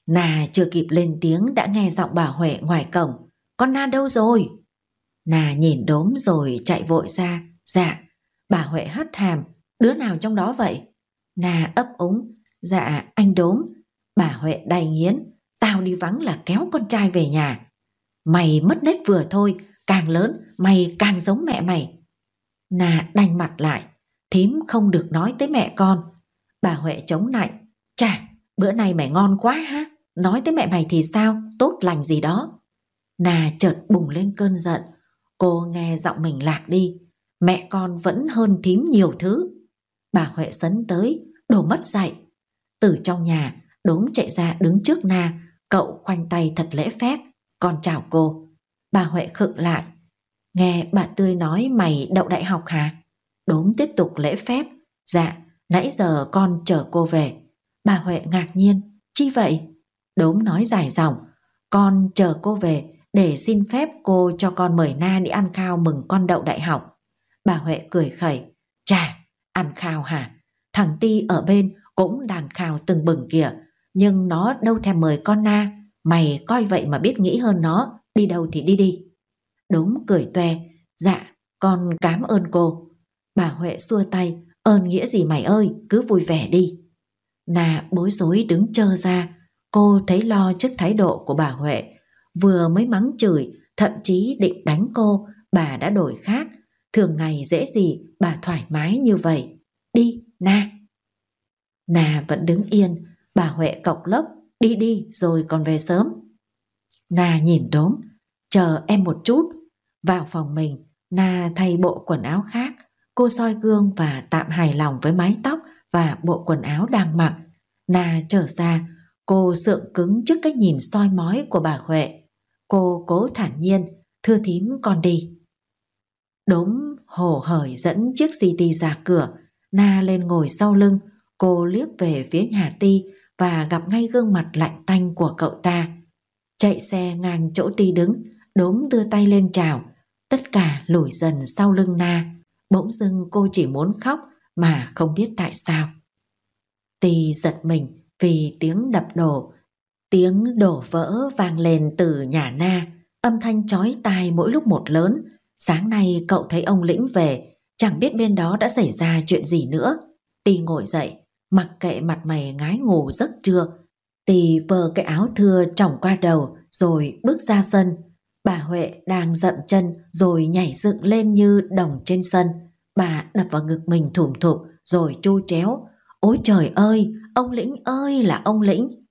Na chưa kịp lên tiếng đã nghe giọng bà Huệ ngoài cổng. Con Na đâu rồi? Na nhìn đốm rồi chạy vội ra. Dạ, bà Huệ hất hàm. Đứa nào trong đó vậy? Na ấp úng. Dạ, anh đốm. Bà Huệ đầy nghiến. Tao đi vắng là kéo con trai về nhà. Mày mất nết vừa thôi, càng lớn mày càng giống mẹ mày. Nà đành mặt lại, thím không được nói tới mẹ con. Bà Huệ chống lại, chà, bữa nay mày ngon quá ha, nói tới mẹ mày thì sao, tốt lành gì đó. Nà chợt bùng lên cơn giận, cô nghe giọng mình lạc đi, mẹ con vẫn hơn thím nhiều thứ. Bà Huệ sấn tới, đổ mất dạy. Từ trong nhà, đốm chạy ra đứng trước nà, cậu khoanh tay thật lễ phép, con chào cô. Bà Huệ khựng lại. Nghe bà Tươi nói mày đậu đại học hả? Đốm tiếp tục lễ phép. Dạ, nãy giờ con chở cô về. Bà Huệ ngạc nhiên. Chi vậy? Đốm nói dài dòng. Con chờ cô về để xin phép cô cho con mời Na đi ăn khao mừng con đậu đại học. Bà Huệ cười khẩy. Chà, ăn khao hả? Thằng Ti ở bên cũng đàng khao từng bừng kìa, nhưng nó đâu thèm mời con Na. Mày coi vậy mà biết nghĩ hơn nó, đi đâu thì đi đi. đúng cười toe, dạ, con cám ơn cô. Bà Huệ xua tay, ơn nghĩa gì mày ơi, cứ vui vẻ đi. Nà bối rối đứng chơ ra, cô thấy lo trước thái độ của bà Huệ. Vừa mới mắng chửi, thậm chí định đánh cô, bà đã đổi khác. Thường ngày dễ gì bà thoải mái như vậy. Đi, Na. Nà vẫn đứng yên, bà Huệ cọc lốc đi đi rồi còn về sớm. Na nhìn đốm, chờ em một chút. Vào phòng mình, Na thay bộ quần áo khác, cô soi gương và tạm hài lòng với mái tóc và bộ quần áo đang mặc. Na trở ra, cô sượng cứng trước cái nhìn soi mói của bà Huệ. Cô cố thản nhiên, thưa thím con đi. Đốm hổ hởi dẫn chiếc CT ra cửa, Na lên ngồi sau lưng, cô liếc về phía nhà Ti và gặp ngay gương mặt lạnh tanh của cậu ta. Chạy xe ngang chỗ ti đứng, đốm đưa tay lên chào, tất cả lùi dần sau lưng na. Bỗng dưng cô chỉ muốn khóc mà không biết tại sao. Ti giật mình vì tiếng đập đổ, tiếng đổ vỡ vang lên từ nhà na, âm thanh chói tai mỗi lúc một lớn. Sáng nay cậu thấy ông Lĩnh về, chẳng biết bên đó đã xảy ra chuyện gì nữa. Ti ngồi dậy, mặc kệ mặt mày ngái ngủ giấc trưa. Tì vờ cái áo thưa trỏng qua đầu rồi bước ra sân. Bà Huệ đang dậm chân rồi nhảy dựng lên như đồng trên sân. Bà đập vào ngực mình thủng thục rồi chu chéo. Ôi trời ơi, ông Lĩnh ơi là ông Lĩnh.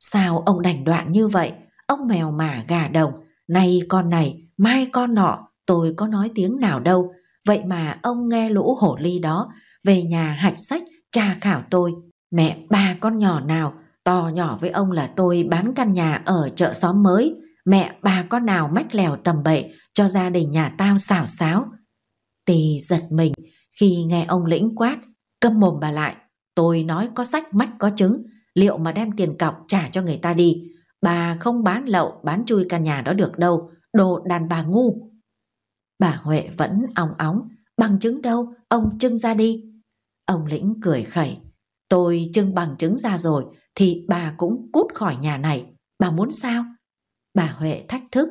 Sao ông đành đoạn như vậy? Ông mèo mả gà đồng, nay con này, mai con nọ, tôi có nói tiếng nào đâu. Vậy mà ông nghe lũ hổ ly đó, về nhà hạch sách tra khảo tôi, mẹ ba con nhỏ nào to nhỏ với ông là tôi bán căn nhà ở chợ xóm mới, mẹ ba con nào mách lèo tầm bậy cho gia đình nhà tao xảo xáo. Tì giật mình khi nghe ông lĩnh quát, câm mồm bà lại, tôi nói có sách mách có chứng, liệu mà đem tiền cọc trả cho người ta đi, bà không bán lậu bán chui căn nhà đó được đâu, đồ đàn bà ngu. Bà Huệ vẫn ong óng, bằng chứng đâu, ông trưng ra đi. Ông Lĩnh cười khẩy. Tôi trưng bằng chứng ra rồi thì bà cũng cút khỏi nhà này. Bà muốn sao? Bà Huệ thách thức.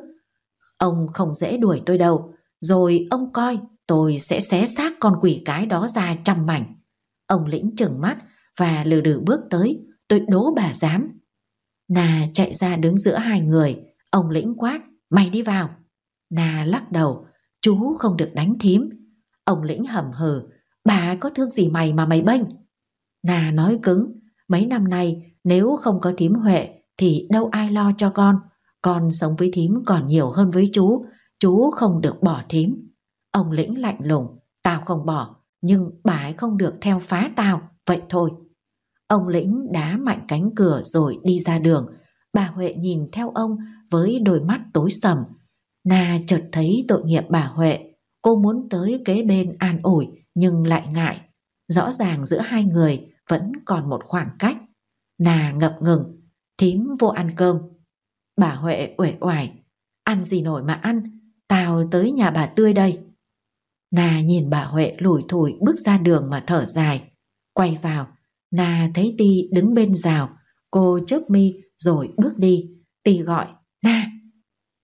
Ông không dễ đuổi tôi đâu. Rồi ông coi tôi sẽ xé xác con quỷ cái đó ra trăm mảnh. Ông Lĩnh trừng mắt và lừ đừ bước tới. Tôi đố bà dám. Nà chạy ra đứng giữa hai người. Ông Lĩnh quát. Mày đi vào. Nà lắc đầu. Chú không được đánh thím. Ông Lĩnh hầm hừ Bà có thương gì mày mà mày bênh? Nà nói cứng, mấy năm nay nếu không có thím Huệ thì đâu ai lo cho con. Con sống với thím còn nhiều hơn với chú, chú không được bỏ thím. Ông lĩnh lạnh lùng, tao không bỏ, nhưng bà ấy không được theo phá tao, vậy thôi. Ông lĩnh đá mạnh cánh cửa rồi đi ra đường. Bà Huệ nhìn theo ông với đôi mắt tối sầm. nà chợt thấy tội nghiệp bà Huệ, cô muốn tới kế bên an ủi, nhưng lại ngại. Rõ ràng giữa hai người vẫn còn một khoảng cách. Nà ngập ngừng, thím vô ăn cơm. Bà Huệ uể oải, ăn gì nổi mà ăn, tao tới nhà bà Tươi đây. Nà nhìn bà Huệ lủi thủi bước ra đường mà thở dài. Quay vào, Nà thấy Ti đứng bên rào, cô chớp mi rồi bước đi. Ti gọi, nà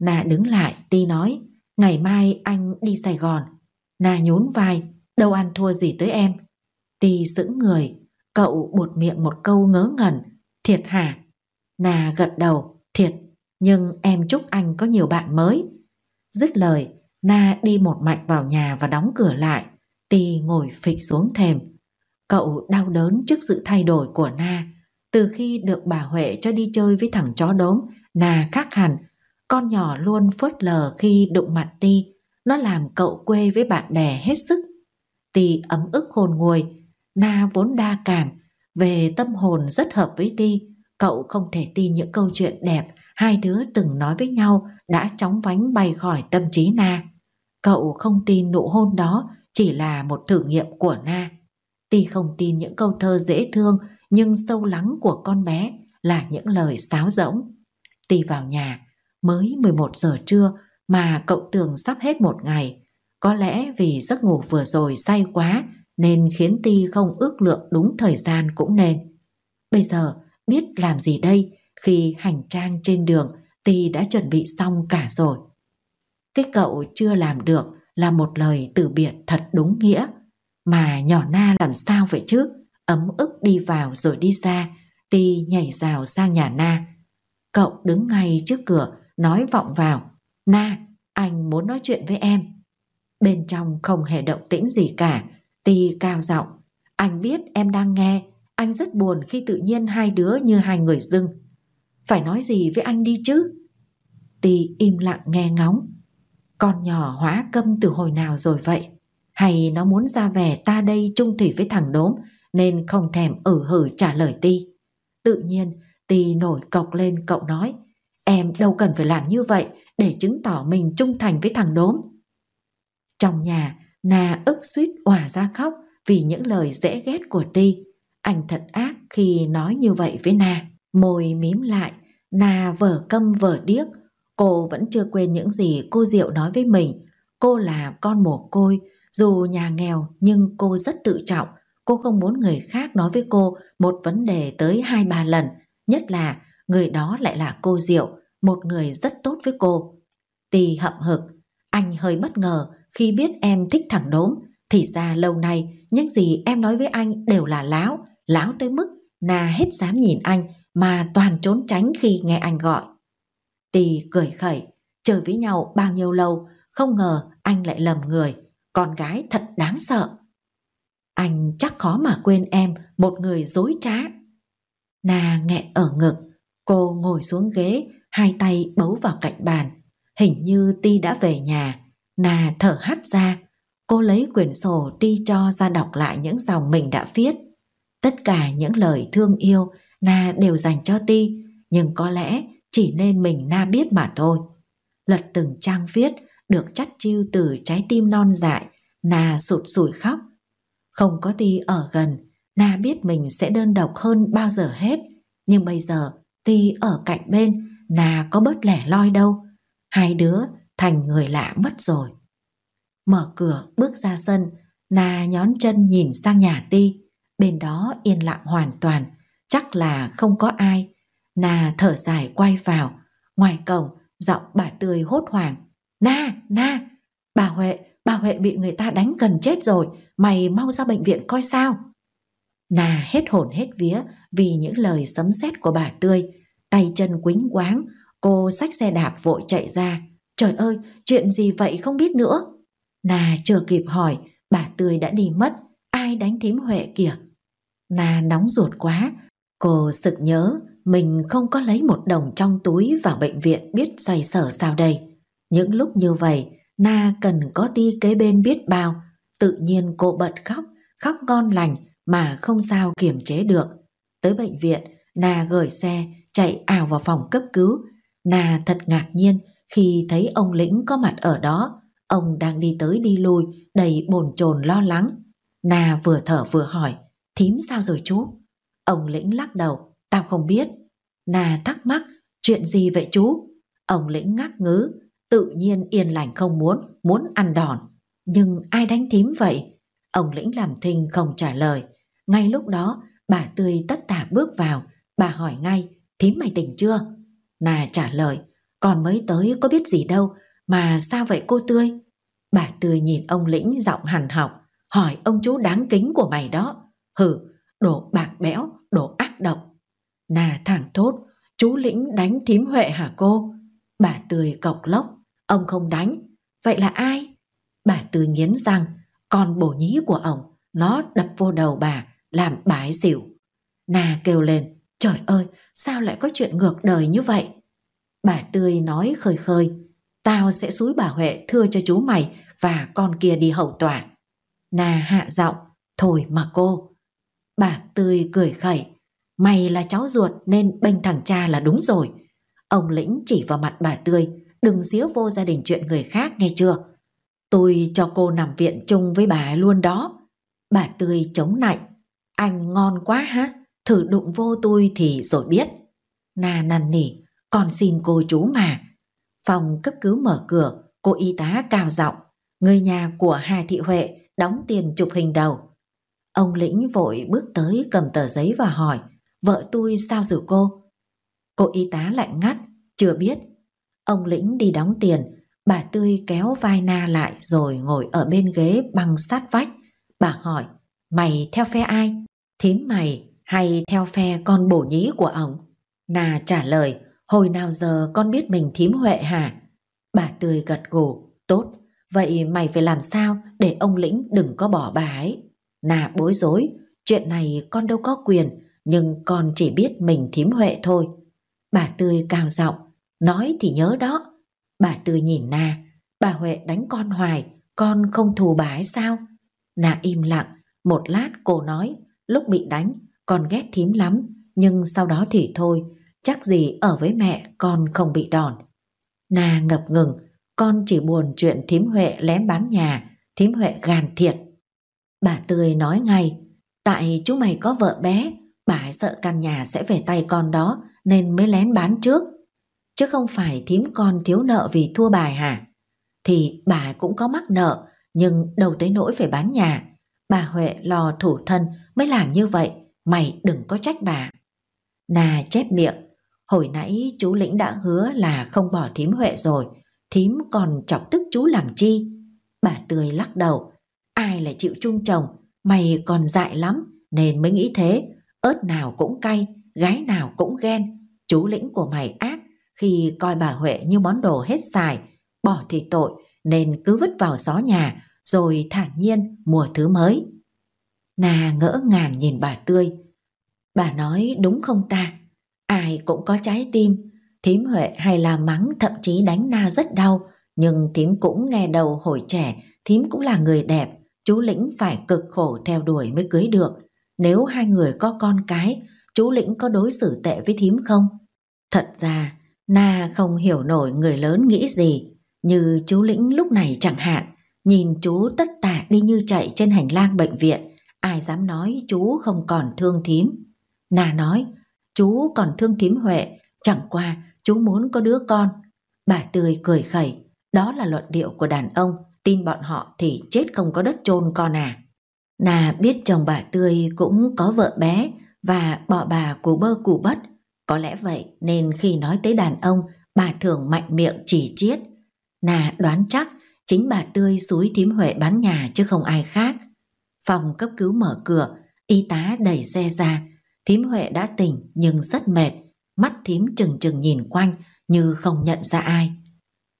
Nà đứng lại, Ti nói, ngày mai anh đi Sài Gòn. Nà nhún vai, đâu ăn thua gì tới em. Ti sững người, cậu buột miệng một câu ngớ ngẩn, thiệt hả? Nà gật đầu, thiệt, nhưng em chúc anh có nhiều bạn mới. Dứt lời, Na đi một mạch vào nhà và đóng cửa lại. Ti ngồi phịch xuống thềm. Cậu đau đớn trước sự thay đổi của Na. Từ khi được bà Huệ cho đi chơi với thằng chó đốm, Na khác hẳn. Con nhỏ luôn phớt lờ khi đụng mặt Ti. Nó làm cậu quê với bạn bè hết sức tuy ấm ức khôn nguôi, Na vốn đa cảm, về tâm hồn rất hợp với Ti, cậu không thể tin những câu chuyện đẹp hai đứa từng nói với nhau đã chóng vánh bay khỏi tâm trí Na. Cậu không tin nụ hôn đó chỉ là một thử nghiệm của Na. Ti không tin những câu thơ dễ thương nhưng sâu lắng của con bé là những lời sáo rỗng. Ti vào nhà, mới 11 giờ trưa mà cậu tưởng sắp hết một ngày, có lẽ vì giấc ngủ vừa rồi say quá nên khiến Ti không ước lượng đúng thời gian cũng nên. Bây giờ biết làm gì đây khi hành trang trên đường Ti đã chuẩn bị xong cả rồi. Cái cậu chưa làm được là một lời từ biệt thật đúng nghĩa. Mà nhỏ na làm sao vậy chứ? Ấm ức đi vào rồi đi ra, Ti nhảy rào sang nhà na. Cậu đứng ngay trước cửa, nói vọng vào. Na, anh muốn nói chuyện với em. Bên trong không hề động tĩnh gì cả, Ti cao giọng, anh biết em đang nghe, anh rất buồn khi tự nhiên hai đứa như hai người dưng. Phải nói gì với anh đi chứ? Ti im lặng nghe ngóng. Con nhỏ hóa câm từ hồi nào rồi vậy? Hay nó muốn ra vẻ ta đây chung thủy với thằng đốm nên không thèm ở hử trả lời Ti. Tự nhiên, Ti nổi cộc lên cậu nói, em đâu cần phải làm như vậy để chứng tỏ mình trung thành với thằng đốm. Trong nhà, Na ức suýt òa ra khóc vì những lời dễ ghét của Ti. Anh thật ác khi nói như vậy với Na. Môi mím lại, Na vở câm vở điếc. Cô vẫn chưa quên những gì cô Diệu nói với mình. Cô là con mồ côi, dù nhà nghèo nhưng cô rất tự trọng. Cô không muốn người khác nói với cô một vấn đề tới hai ba lần. Nhất là người đó lại là cô Diệu, một người rất tốt với cô. Tì hậm hực, anh hơi bất ngờ khi biết em thích thằng đốm thì ra lâu nay những gì em nói với anh đều là láo láo tới mức na hết dám nhìn anh mà toàn trốn tránh khi nghe anh gọi tì cười khẩy chơi với nhau bao nhiêu lâu không ngờ anh lại lầm người con gái thật đáng sợ anh chắc khó mà quên em một người dối trá na nghẹn ở ngực cô ngồi xuống ghế hai tay bấu vào cạnh bàn hình như ti đã về nhà Nà thở hắt ra, cô lấy quyển sổ đi cho ra đọc lại những dòng mình đã viết. Tất cả những lời thương yêu Na đều dành cho Ti, nhưng có lẽ chỉ nên mình Na biết mà thôi. Lật từng trang viết được chắt chiêu từ trái tim non dại, Na sụt sùi khóc. Không có Ti ở gần, Na biết mình sẽ đơn độc hơn bao giờ hết. Nhưng bây giờ Ti ở cạnh bên, Na có bớt lẻ loi đâu. Hai đứa thành người lạ mất rồi. Mở cửa bước ra sân, Na nhón chân nhìn sang nhà ti, bên đó yên lặng hoàn toàn, chắc là không có ai. Na thở dài quay vào, ngoài cổng giọng bà tươi hốt hoảng. Na, na, bà Huệ, bà Huệ bị người ta đánh gần chết rồi, mày mau ra bệnh viện coi sao. na hết hồn hết vía vì những lời sấm sét của bà Tươi, tay chân quính quáng, cô xách xe đạp vội chạy ra. Trời ơi, chuyện gì vậy không biết nữa. Nà chưa kịp hỏi, bà Tươi đã đi mất, ai đánh thím Huệ kìa. Nà nóng ruột quá, cô sực nhớ mình không có lấy một đồng trong túi vào bệnh viện biết xoay sở sao đây. Những lúc như vậy, Na cần có ti kế bên biết bao, tự nhiên cô bật khóc, khóc ngon lành mà không sao kiềm chế được. Tới bệnh viện, Na gửi xe, chạy ảo vào phòng cấp cứu. Na thật ngạc nhiên khi thấy ông Lĩnh có mặt ở đó, ông đang đi tới đi lui, đầy bồn chồn lo lắng. Na vừa thở vừa hỏi, thím sao rồi chú? Ông Lĩnh lắc đầu, tao không biết. Na thắc mắc, chuyện gì vậy chú? Ông Lĩnh ngắc ngứ, tự nhiên yên lành không muốn, muốn ăn đòn. Nhưng ai đánh thím vậy? Ông Lĩnh làm thinh không trả lời. Ngay lúc đó, bà Tươi tất tả bước vào, bà hỏi ngay, thím mày tỉnh chưa? Na trả lời, còn mới tới có biết gì đâu, mà sao vậy cô Tươi? Bà Tươi nhìn ông Lĩnh giọng hằn học, hỏi ông chú đáng kính của mày đó. Hừ, đồ bạc bẽo, đồ ác độc. Nà thẳng thốt, chú Lĩnh đánh thím Huệ hả cô? Bà Tươi cộc lốc, ông không đánh. Vậy là ai? Bà Tươi nghiến răng, con bổ nhí của ổng nó đập vô đầu bà, làm bái xỉu. Nà kêu lên, trời ơi, sao lại có chuyện ngược đời như vậy? Bà Tươi nói khơi khơi, tao sẽ xúi bà Huệ thưa cho chú mày và con kia đi hậu tòa. Nà hạ giọng, thôi mà cô. Bà Tươi cười khẩy, mày là cháu ruột nên bênh thằng cha là đúng rồi. Ông Lĩnh chỉ vào mặt bà Tươi, đừng dĩa vô gia đình chuyện người khác nghe chưa. Tôi cho cô nằm viện chung với bà luôn đó. Bà Tươi chống nạnh, anh ngon quá hả? Thử đụng vô tôi thì rồi biết. Nà năn nỉ, con xin cô chú mà. Phòng cấp cứu mở cửa, cô y tá cao giọng, người nhà của Hà Thị Huệ đóng tiền chụp hình đầu. Ông Lĩnh vội bước tới cầm tờ giấy và hỏi, vợ tôi sao rồi cô? Cô y tá lạnh ngắt, chưa biết. Ông Lĩnh đi đóng tiền, bà Tươi kéo vai Na lại rồi ngồi ở bên ghế băng sát vách. Bà hỏi, mày theo phe ai? Thím mày hay theo phe con bổ nhí của ông? Na trả lời, Hồi nào giờ con biết mình thím Huệ hả? Bà Tươi gật gù, tốt, vậy mày phải làm sao để ông Lĩnh đừng có bỏ bà ấy. Nà bối rối, chuyện này con đâu có quyền, nhưng con chỉ biết mình thím Huệ thôi. Bà Tươi cao giọng, nói thì nhớ đó. Bà Tươi nhìn nà, bà Huệ đánh con hoài, con không thù bà ấy sao? Nà im lặng, một lát cô nói, lúc bị đánh, con ghét thím lắm, nhưng sau đó thì thôi, chắc gì ở với mẹ con không bị đòn. Na ngập ngừng, con chỉ buồn chuyện thím Huệ lén bán nhà, thím Huệ gàn thiệt. Bà Tươi nói ngay, tại chú mày có vợ bé, bà ấy sợ căn nhà sẽ về tay con đó nên mới lén bán trước. Chứ không phải thím con thiếu nợ vì thua bài hả? Thì bà cũng có mắc nợ, nhưng đâu tới nỗi phải bán nhà. Bà Huệ lo thủ thân mới làm như vậy, mày đừng có trách bà. Nà chép miệng, Hồi nãy chú Lĩnh đã hứa là không bỏ thím Huệ rồi, thím còn chọc tức chú làm chi? Bà Tươi lắc đầu, ai lại chịu chung chồng, mày còn dại lắm, nên mới nghĩ thế, ớt nào cũng cay, gái nào cũng ghen, chú Lĩnh của mày ác, khi coi bà Huệ như món đồ hết xài, bỏ thì tội, nên cứ vứt vào xó nhà, rồi thản nhiên mùa thứ mới. Nà ngỡ ngàng nhìn bà Tươi, bà nói đúng không ta? Ai cũng có trái tim, thím Huệ hay là mắng thậm chí đánh na rất đau, nhưng thím cũng nghe đầu hồi trẻ, thím cũng là người đẹp, chú Lĩnh phải cực khổ theo đuổi mới cưới được. Nếu hai người có con cái, chú Lĩnh có đối xử tệ với thím không? Thật ra, Na không hiểu nổi người lớn nghĩ gì, như chú Lĩnh lúc này chẳng hạn, nhìn chú tất tạ đi như chạy trên hành lang bệnh viện, ai dám nói chú không còn thương thím. Na nói, chú còn thương thím Huệ, chẳng qua chú muốn có đứa con. Bà Tươi cười khẩy, đó là luận điệu của đàn ông, tin bọn họ thì chết không có đất chôn con à. Nà biết chồng bà Tươi cũng có vợ bé và bỏ bà củ bơ củ bất. Có lẽ vậy nên khi nói tới đàn ông, bà thường mạnh miệng chỉ chiết. Nà đoán chắc chính bà Tươi xúi thím Huệ bán nhà chứ không ai khác. Phòng cấp cứu mở cửa, y tá đẩy xe ra, Thím Huệ đã tỉnh nhưng rất mệt, mắt thím trừng trừng nhìn quanh như không nhận ra ai.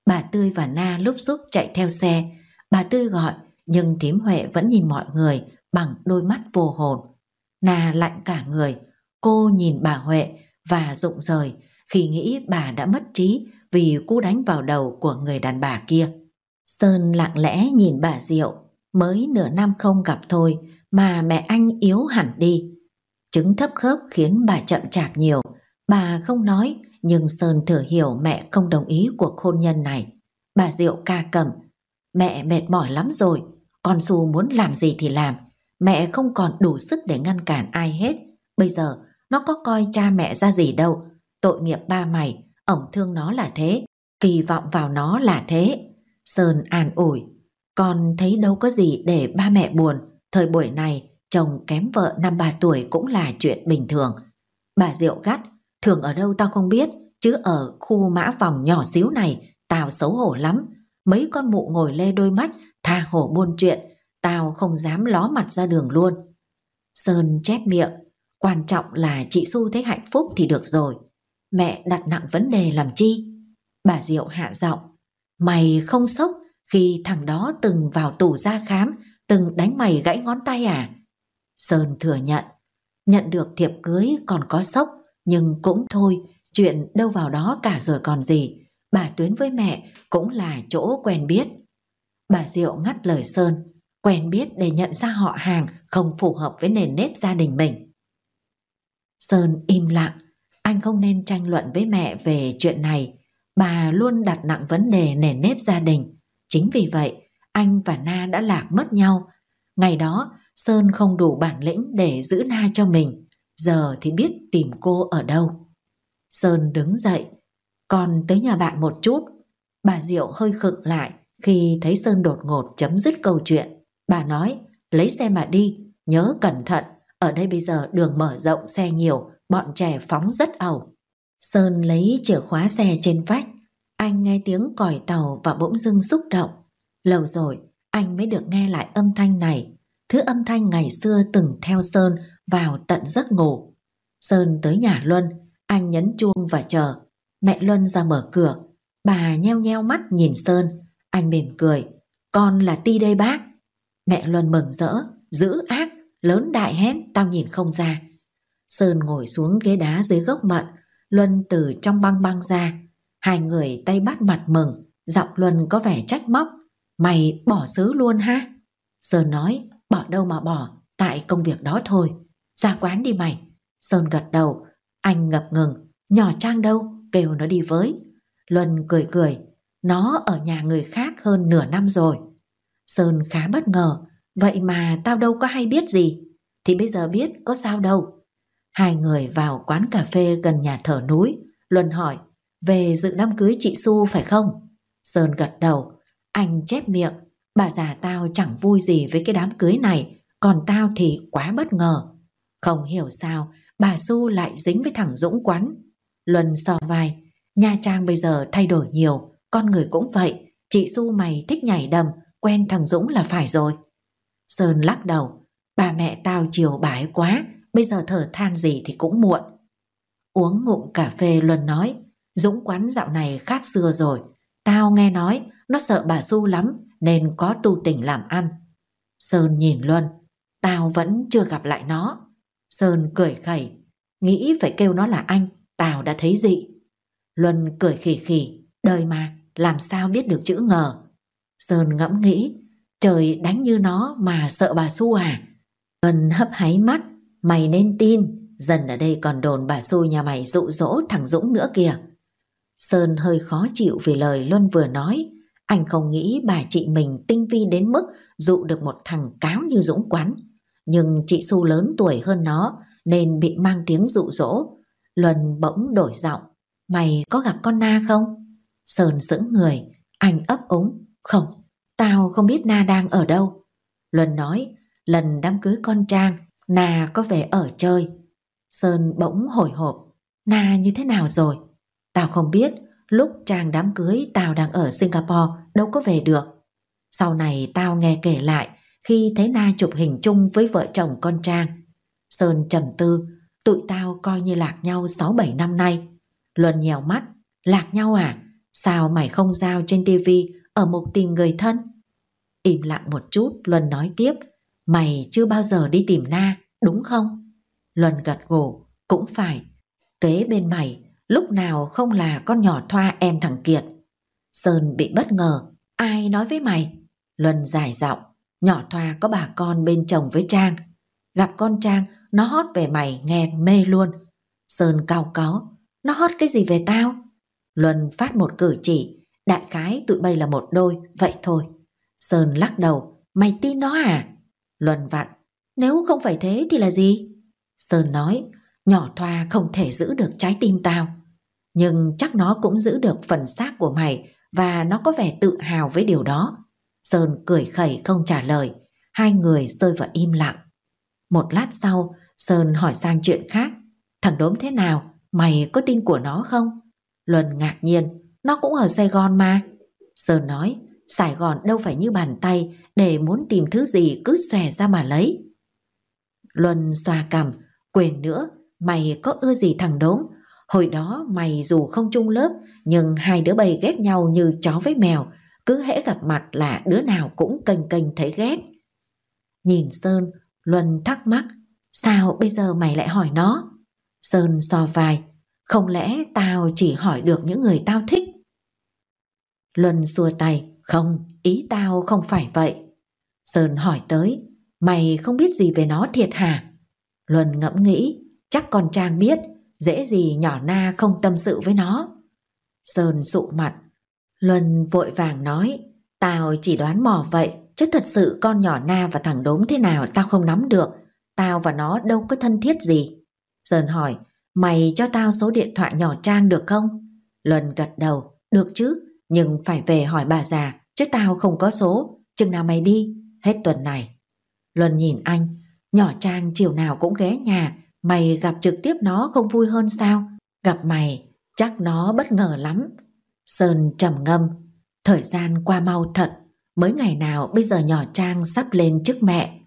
Bà Tươi và Na lúc giúp chạy theo xe, bà Tươi gọi nhưng thím Huệ vẫn nhìn mọi người bằng đôi mắt vô hồn. Na lạnh cả người, cô nhìn bà Huệ và rụng rời khi nghĩ bà đã mất trí vì cú đánh vào đầu của người đàn bà kia. Sơn lặng lẽ nhìn bà Diệu, mới nửa năm không gặp thôi mà mẹ anh yếu hẳn đi. Chứng thấp khớp khiến bà chậm chạp nhiều. Bà không nói, nhưng Sơn thừa hiểu mẹ không đồng ý cuộc hôn nhân này. Bà Diệu ca cầm. Mẹ mệt mỏi lắm rồi, con dù muốn làm gì thì làm. Mẹ không còn đủ sức để ngăn cản ai hết. Bây giờ, nó có coi cha mẹ ra gì đâu. Tội nghiệp ba mày, ổng thương nó là thế, kỳ vọng vào nó là thế. Sơn an ủi, con thấy đâu có gì để ba mẹ buồn, thời buổi này chồng kém vợ năm ba tuổi cũng là chuyện bình thường. Bà Diệu gắt, thường ở đâu tao không biết, chứ ở khu mã vòng nhỏ xíu này, tao xấu hổ lắm. Mấy con mụ ngồi lê đôi mắt, tha hổ buôn chuyện, tao không dám ló mặt ra đường luôn. Sơn chép miệng, quan trọng là chị Xu thấy hạnh phúc thì được rồi. Mẹ đặt nặng vấn đề làm chi? Bà Diệu hạ giọng, mày không sốc khi thằng đó từng vào tù ra khám, từng đánh mày gãy ngón tay à? Sơn thừa nhận, nhận được thiệp cưới còn có sốc, nhưng cũng thôi, chuyện đâu vào đó cả rồi còn gì. Bà Tuyến với mẹ cũng là chỗ quen biết. Bà Diệu ngắt lời Sơn, quen biết để nhận ra họ hàng không phù hợp với nền nếp gia đình mình. Sơn im lặng, anh không nên tranh luận với mẹ về chuyện này. Bà luôn đặt nặng vấn đề nền nếp gia đình. Chính vì vậy, anh và Na đã lạc mất nhau. Ngày đó, Sơn không đủ bản lĩnh để giữ Na cho mình, giờ thì biết tìm cô ở đâu. Sơn đứng dậy, con tới nhà bạn một chút. Bà Diệu hơi khựng lại khi thấy Sơn đột ngột chấm dứt câu chuyện. Bà nói, lấy xe mà đi, nhớ cẩn thận, ở đây bây giờ đường mở rộng xe nhiều, bọn trẻ phóng rất ẩu. Sơn lấy chìa khóa xe trên vách, anh nghe tiếng còi tàu và bỗng dưng xúc động. Lâu rồi, anh mới được nghe lại âm thanh này thứ âm thanh ngày xưa từng theo Sơn vào tận giấc ngủ. Sơn tới nhà Luân, anh nhấn chuông và chờ. Mẹ Luân ra mở cửa, bà nheo nheo mắt nhìn Sơn, anh mỉm cười. Con là Ti đây bác. Mẹ Luân mừng rỡ, giữ ác, lớn đại hét, tao nhìn không ra. Sơn ngồi xuống ghế đá dưới gốc mận, Luân từ trong băng băng ra. Hai người tay bắt mặt mừng, giọng Luân có vẻ trách móc. Mày bỏ xứ luôn ha? Sơn nói, Bỏ đâu mà bỏ, tại công việc đó thôi. Ra quán đi mày. Sơn gật đầu, anh ngập ngừng. Nhỏ Trang đâu, kêu nó đi với. Luân cười cười, nó ở nhà người khác hơn nửa năm rồi. Sơn khá bất ngờ, vậy mà tao đâu có hay biết gì. Thì bây giờ biết có sao đâu. Hai người vào quán cà phê gần nhà thờ núi. Luân hỏi, về dự đám cưới chị Xu phải không? Sơn gật đầu, anh chép miệng, Bà già tao chẳng vui gì với cái đám cưới này, còn tao thì quá bất ngờ. Không hiểu sao, bà Su lại dính với thằng Dũng quắn. Luân so vai, Nha Trang bây giờ thay đổi nhiều, con người cũng vậy. Chị Su mày thích nhảy đầm, quen thằng Dũng là phải rồi. Sơn lắc đầu, bà mẹ tao chiều bái quá, bây giờ thở than gì thì cũng muộn. Uống ngụm cà phê Luân nói, Dũng quán dạo này khác xưa rồi. Tao nghe nói, nó sợ bà Su lắm, nên có tu tỉnh làm ăn. Sơn nhìn Luân, tao vẫn chưa gặp lại nó. Sơn cười khẩy, nghĩ phải kêu nó là anh, tao đã thấy dị. Luân cười khỉ khỉ, đời mà, làm sao biết được chữ ngờ. Sơn ngẫm nghĩ, trời đánh như nó mà sợ bà Su à. Luân hấp háy mắt, mày nên tin, dần ở đây còn đồn bà Su nhà mày dụ dỗ thằng Dũng nữa kìa. Sơn hơi khó chịu vì lời Luân vừa nói, anh không nghĩ bà chị mình tinh vi đến mức dụ được một thằng cáo như Dũng Quán. Nhưng chị Xu lớn tuổi hơn nó nên bị mang tiếng dụ dỗ. Luân bỗng đổi giọng. Mày có gặp con Na không? sơn sững người, anh ấp úng. Không, tao không biết Na đang ở đâu. Luân nói, lần đám cưới con Trang, Na có về ở chơi. Sơn bỗng hồi hộp. Na như thế nào rồi? Tao không biết, Lúc chàng đám cưới tao đang ở Singapore đâu có về được. Sau này tao nghe kể lại khi thấy Na chụp hình chung với vợ chồng con Trang. Sơn trầm tư, tụi tao coi như lạc nhau 6-7 năm nay. Luân nhèo mắt, lạc nhau à? Sao mày không giao trên tivi ở mục tìm người thân? Im lặng một chút, Luân nói tiếp. Mày chưa bao giờ đi tìm Na, đúng không? Luân gật gù, cũng phải. Kế bên mày lúc nào không là con nhỏ thoa em thằng Kiệt. Sơn bị bất ngờ, ai nói với mày? Luân dài giọng, nhỏ thoa có bà con bên chồng với Trang. Gặp con Trang, nó hót về mày nghe mê luôn. Sơn cao có, nó hót cái gì về tao? Luân phát một cử chỉ, đại khái tụi bay là một đôi, vậy thôi. Sơn lắc đầu, mày tin nó à? Luân vặn, nếu không phải thế thì là gì? Sơn nói, nhỏ thoa không thể giữ được trái tim tao nhưng chắc nó cũng giữ được phần xác của mày và nó có vẻ tự hào với điều đó. Sơn cười khẩy không trả lời, hai người rơi vào im lặng. Một lát sau, Sơn hỏi sang chuyện khác. Thằng đốm thế nào? Mày có tin của nó không? Luân ngạc nhiên, nó cũng ở Sài Gòn mà. Sơn nói, Sài Gòn đâu phải như bàn tay để muốn tìm thứ gì cứ xòe ra mà lấy. Luân xoa cằm, quên nữa, mày có ưa gì thằng đốm Hồi đó mày dù không chung lớp, nhưng hai đứa bay ghét nhau như chó với mèo, cứ hễ gặp mặt là đứa nào cũng cành cành thấy ghét. Nhìn Sơn, Luân thắc mắc, sao bây giờ mày lại hỏi nó? Sơn so vai, không lẽ tao chỉ hỏi được những người tao thích? Luân xua tay, không, ý tao không phải vậy. Sơn hỏi tới, mày không biết gì về nó thiệt hả? Luân ngẫm nghĩ, chắc con Trang biết, dễ gì nhỏ na không tâm sự với nó. Sơn sụ mặt, Luân vội vàng nói, tao chỉ đoán mò vậy, chứ thật sự con nhỏ na và thằng đốm thế nào tao không nắm được, tao và nó đâu có thân thiết gì. Sơn hỏi, mày cho tao số điện thoại nhỏ Trang được không? Luân gật đầu, được chứ, nhưng phải về hỏi bà già, chứ tao không có số, chừng nào mày đi, hết tuần này. Luân nhìn anh, nhỏ Trang chiều nào cũng ghé nhà, Mày gặp trực tiếp nó không vui hơn sao? Gặp mày, chắc nó bất ngờ lắm. Sơn trầm ngâm, thời gian qua mau thật, mới ngày nào bây giờ nhỏ Trang sắp lên chức mẹ.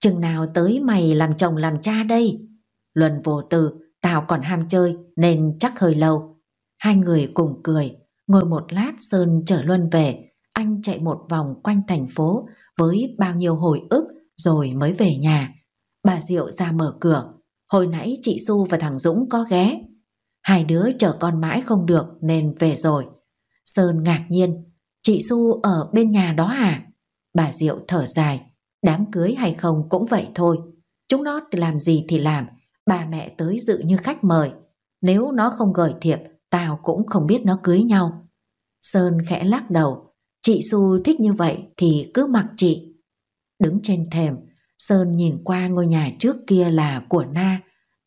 Chừng nào tới mày làm chồng làm cha đây? Luân vô tư, tao còn ham chơi nên chắc hơi lâu. Hai người cùng cười, ngồi một lát Sơn chở Luân về, anh chạy một vòng quanh thành phố với bao nhiêu hồi ức rồi mới về nhà. Bà Diệu ra mở cửa, Hồi nãy chị Du và thằng Dũng có ghé. Hai đứa chờ con mãi không được nên về rồi. Sơn ngạc nhiên. Chị Du ở bên nhà đó à? Bà Diệu thở dài. Đám cưới hay không cũng vậy thôi. Chúng nó làm gì thì làm. Bà mẹ tới dự như khách mời. Nếu nó không gửi thiệp, tao cũng không biết nó cưới nhau. Sơn khẽ lắc đầu. Chị Du thích như vậy thì cứ mặc chị. Đứng trên thềm, Sơn nhìn qua ngôi nhà trước kia là của Na,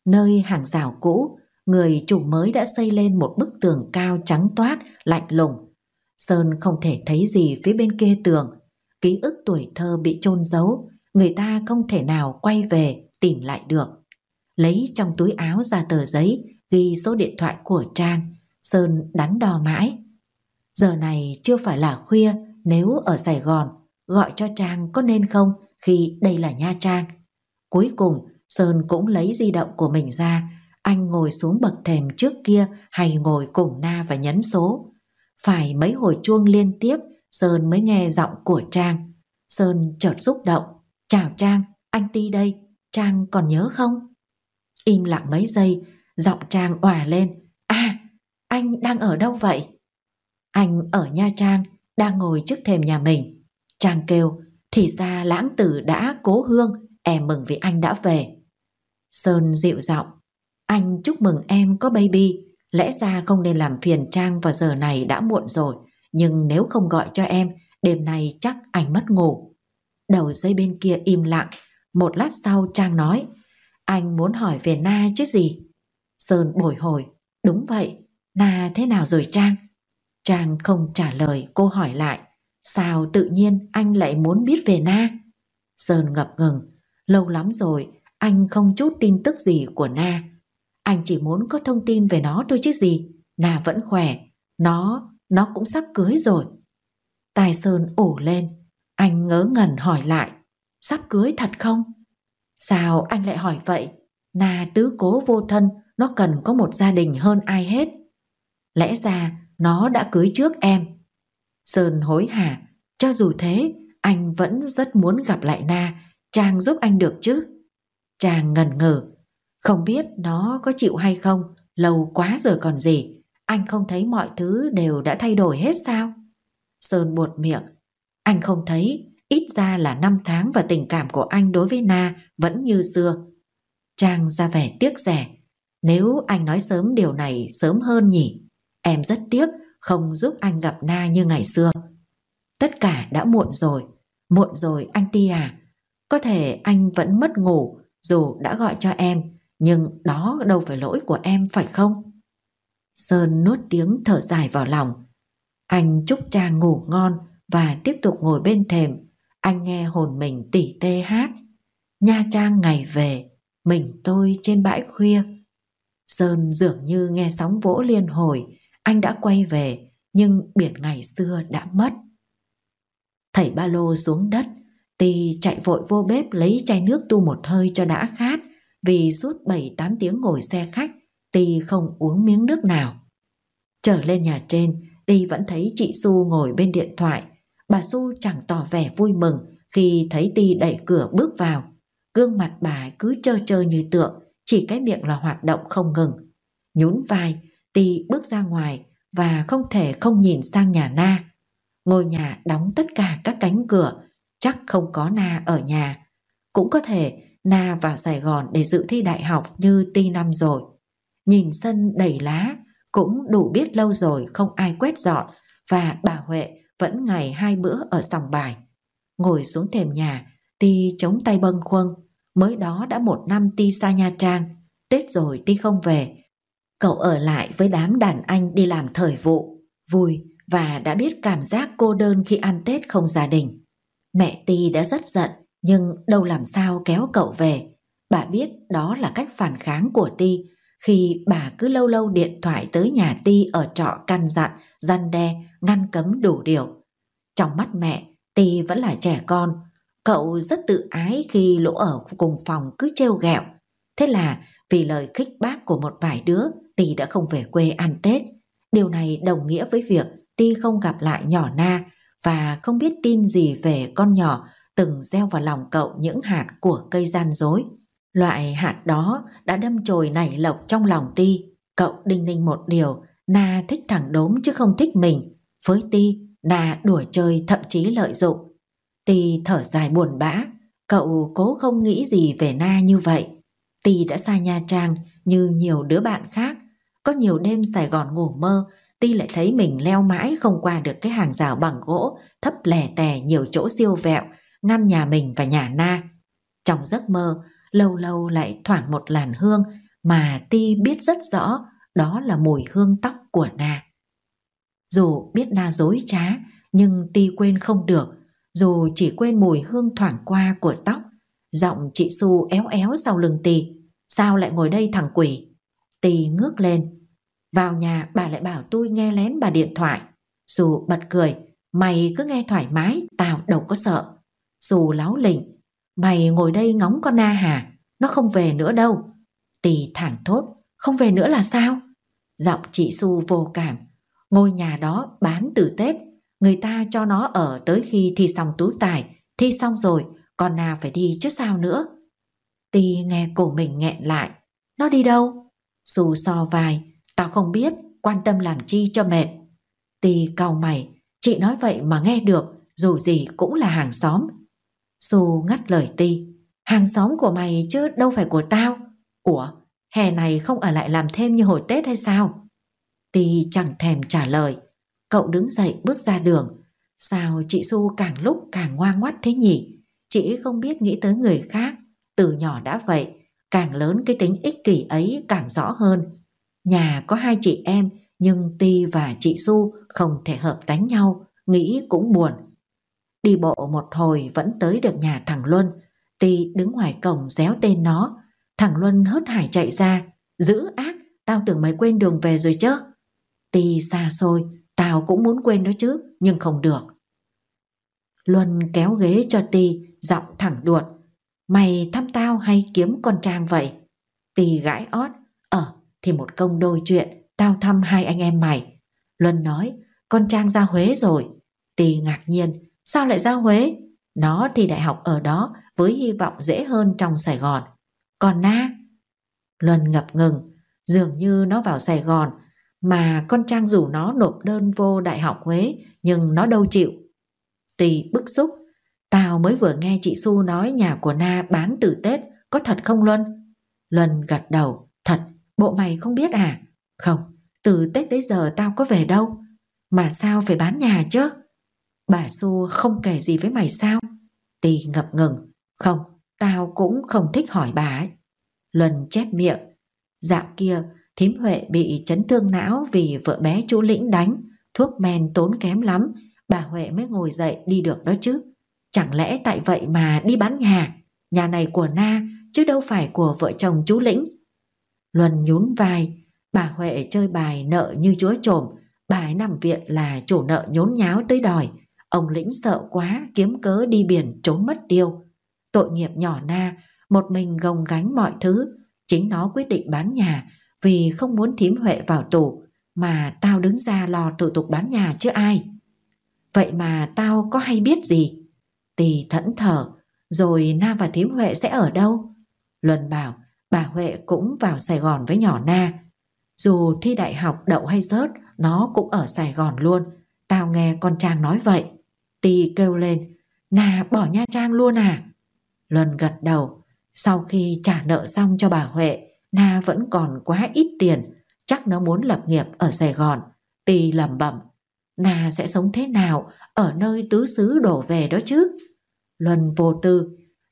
nơi hàng rào cũ, người chủ mới đã xây lên một bức tường cao trắng toát, lạnh lùng. Sơn không thể thấy gì phía bên kia tường, ký ức tuổi thơ bị chôn giấu, người ta không thể nào quay về tìm lại được. Lấy trong túi áo ra tờ giấy, ghi số điện thoại của Trang, Sơn đắn đo mãi. Giờ này chưa phải là khuya, nếu ở Sài Gòn, gọi cho Trang có nên không? khi đây là Nha Trang. Cuối cùng, Sơn cũng lấy di động của mình ra, anh ngồi xuống bậc thềm trước kia hay ngồi cùng Na và nhấn số. Phải mấy hồi chuông liên tiếp, Sơn mới nghe giọng của Trang. Sơn chợt xúc động. Chào Trang, anh Ti đây, Trang còn nhớ không? Im lặng mấy giây, giọng Trang òa lên. À, anh đang ở đâu vậy? Anh ở Nha Trang, đang ngồi trước thềm nhà mình. Trang kêu, thì ra lãng tử đã cố hương, em mừng vì anh đã về. Sơn dịu giọng, anh chúc mừng em có baby, lẽ ra không nên làm phiền Trang vào giờ này đã muộn rồi, nhưng nếu không gọi cho em, đêm nay chắc anh mất ngủ. Đầu dây bên kia im lặng, một lát sau Trang nói, anh muốn hỏi về Na chứ gì? Sơn bồi hồi, đúng vậy, Na thế nào rồi Trang? Trang không trả lời, cô hỏi lại. Sao tự nhiên anh lại muốn biết về Na? Sơn ngập ngừng, lâu lắm rồi anh không chút tin tức gì của Na. Anh chỉ muốn có thông tin về nó thôi chứ gì. Na vẫn khỏe, nó, nó cũng sắp cưới rồi. Tài Sơn ủ lên, anh ngớ ngẩn hỏi lại, sắp cưới thật không? Sao anh lại hỏi vậy? Na tứ cố vô thân, nó cần có một gia đình hơn ai hết. Lẽ ra nó đã cưới trước em, Sơn hối hả, cho dù thế, anh vẫn rất muốn gặp lại Na, Trang giúp anh được chứ? Trang ngần ngờ, không biết nó có chịu hay không, lâu quá rồi còn gì, anh không thấy mọi thứ đều đã thay đổi hết sao? Sơn buột miệng, anh không thấy, ít ra là năm tháng và tình cảm của anh đối với Na vẫn như xưa. Trang ra vẻ tiếc rẻ, nếu anh nói sớm điều này sớm hơn nhỉ? Em rất tiếc không giúp anh gặp Na như ngày xưa. Tất cả đã muộn rồi, muộn rồi anh Ti à. Có thể anh vẫn mất ngủ dù đã gọi cho em, nhưng đó đâu phải lỗi của em phải không? Sơn nuốt tiếng thở dài vào lòng. Anh chúc cha ngủ ngon và tiếp tục ngồi bên thềm. Anh nghe hồn mình tỉ tê hát. Nha Trang ngày về, mình tôi trên bãi khuya. Sơn dường như nghe sóng vỗ liên hồi, anh đã quay về, nhưng biển ngày xưa đã mất. Thầy ba lô xuống đất, Tì chạy vội vô bếp lấy chai nước tu một hơi cho đã khát, vì suốt bảy tám tiếng ngồi xe khách, Tì không uống miếng nước nào. Trở lên nhà trên, Tì vẫn thấy chị xu ngồi bên điện thoại. Bà xu chẳng tỏ vẻ vui mừng khi thấy Tì đẩy cửa bước vào. Gương mặt bà cứ trơ trơ như tượng, chỉ cái miệng là hoạt động không ngừng. Nhún vai, Ti bước ra ngoài và không thể không nhìn sang nhà Na. Ngôi nhà đóng tất cả các cánh cửa, chắc không có Na ở nhà. Cũng có thể Na vào Sài Gòn để dự thi đại học như Ti năm rồi. Nhìn sân đầy lá, cũng đủ biết lâu rồi không ai quét dọn và bà Huệ vẫn ngày hai bữa ở sòng bài. Ngồi xuống thềm nhà, Ti chống tay bâng khuâng. Mới đó đã một năm Ti xa Nha Trang, Tết rồi Ti không về, Cậu ở lại với đám đàn anh đi làm thời vụ, vui và đã biết cảm giác cô đơn khi ăn Tết không gia đình. Mẹ Ti đã rất giận nhưng đâu làm sao kéo cậu về. Bà biết đó là cách phản kháng của Ti khi bà cứ lâu lâu điện thoại tới nhà Ti ở trọ căn dặn, răn đe, ngăn cấm đủ điều. Trong mắt mẹ, Ti vẫn là trẻ con, cậu rất tự ái khi lỗ ở cùng phòng cứ trêu ghẹo. Thế là vì lời khích bác của một vài đứa Ti đã không về quê ăn Tết. Điều này đồng nghĩa với việc Ti không gặp lại nhỏ Na và không biết tin gì về con nhỏ từng gieo vào lòng cậu những hạt của cây gian dối. Loại hạt đó đã đâm chồi nảy lộc trong lòng Ti. Cậu đinh ninh một điều, Na thích thằng đốm chứ không thích mình. Với Ti, Na đùa chơi thậm chí lợi dụng. Ti thở dài buồn bã, cậu cố không nghĩ gì về Na như vậy. Ti đã xa Nha Trang như nhiều đứa bạn khác có nhiều đêm Sài Gòn ngủ mơ, Ti lại thấy mình leo mãi không qua được cái hàng rào bằng gỗ, thấp lẻ tè nhiều chỗ siêu vẹo, ngăn nhà mình và nhà na. Trong giấc mơ, lâu lâu lại thoảng một làn hương mà Ti biết rất rõ đó là mùi hương tóc của Na. Dù biết Na dối trá, nhưng Ti quên không được, dù chỉ quên mùi hương thoảng qua của tóc. Giọng chị Su éo éo sau lưng Ti, sao lại ngồi đây thằng quỷ? Tì ngước lên. Vào nhà bà lại bảo tôi nghe lén bà điện thoại. Dù bật cười, mày cứ nghe thoải mái, tao đâu có sợ. Dù láo lỉnh, mày ngồi đây ngóng con na hà Nó không về nữa đâu. Tì thẳng thốt, không về nữa là sao? Giọng chị xu vô cảm. Ngôi nhà đó bán từ Tết, người ta cho nó ở tới khi thi xong túi tài, thi xong rồi, còn nào phải đi chứ sao nữa. Tì nghe cổ mình nghẹn lại. Nó đi đâu? Dù so vài tao không biết, quan tâm làm chi cho mệt. Tì cầu mày, chị nói vậy mà nghe được, dù gì cũng là hàng xóm. Dù ngắt lời tì hàng xóm của mày chứ đâu phải của tao. Ủa, hè này không ở lại làm thêm như hồi Tết hay sao? Tì chẳng thèm trả lời, cậu đứng dậy bước ra đường. Sao chị Su càng lúc càng ngoan ngoắt thế nhỉ? Chị không biết nghĩ tới người khác, từ nhỏ đã vậy Càng lớn cái tính ích kỷ ấy càng rõ hơn. Nhà có hai chị em, nhưng Ti và chị Du không thể hợp tánh nhau, nghĩ cũng buồn. Đi bộ một hồi vẫn tới được nhà thằng Luân. Ti đứng ngoài cổng réo tên nó. Thằng Luân hớt hải chạy ra. Giữ ác, tao tưởng mày quên đường về rồi chứ. Ti xa xôi, tao cũng muốn quên đó chứ, nhưng không được. Luân kéo ghế cho Ti, giọng thẳng đuột. Mày thăm tao hay kiếm con Trang vậy? Tì gãi ót, ờ, thì một công đôi chuyện, tao thăm hai anh em mày. Luân nói, con Trang ra Huế rồi. Tì ngạc nhiên, sao lại ra Huế? Nó thì đại học ở đó với hy vọng dễ hơn trong Sài Gòn. Còn Na? Luân ngập ngừng, dường như nó vào Sài Gòn mà con Trang rủ nó nộp đơn vô Đại học Huế nhưng nó đâu chịu. Tì bức xúc, Tao mới vừa nghe chị Xu nói nhà của Na bán từ Tết, có thật không Luân? Luân gật đầu, thật, bộ mày không biết à? Không, từ Tết tới giờ tao có về đâu, mà sao phải bán nhà chứ? Bà Xu không kể gì với mày sao? Tì ngập ngừng, không, tao cũng không thích hỏi bà ấy. Luân chép miệng, dạo kia thím Huệ bị chấn thương não vì vợ bé chú Lĩnh đánh, thuốc men tốn kém lắm, bà Huệ mới ngồi dậy đi được đó chứ. Chẳng lẽ tại vậy mà đi bán nhà? Nhà này của Na chứ đâu phải của vợ chồng chú Lĩnh. Luân nhún vai, bà Huệ chơi bài nợ như chúa trộm, bài nằm viện là chủ nợ nhốn nháo tới đòi. Ông Lĩnh sợ quá kiếm cớ đi biển trốn mất tiêu. Tội nghiệp nhỏ Na, một mình gồng gánh mọi thứ, chính nó quyết định bán nhà vì không muốn thím Huệ vào tù, mà tao đứng ra lo thủ tục bán nhà chứ ai. Vậy mà tao có hay biết gì? Tì thẫn thờ, rồi Na và thím Huệ sẽ ở đâu? Luân bảo bà Huệ cũng vào Sài Gòn với nhỏ Na. Dù thi đại học đậu hay rớt, nó cũng ở Sài Gòn luôn. Tao nghe con Trang nói vậy. Tì kêu lên, Na bỏ Nha Trang luôn à? Luân gật đầu, sau khi trả nợ xong cho bà Huệ, Na vẫn còn quá ít tiền, chắc nó muốn lập nghiệp ở Sài Gòn. Tì lẩm bẩm, Na sẽ sống thế nào ở nơi tứ xứ đổ về đó chứ. Luân vô tư,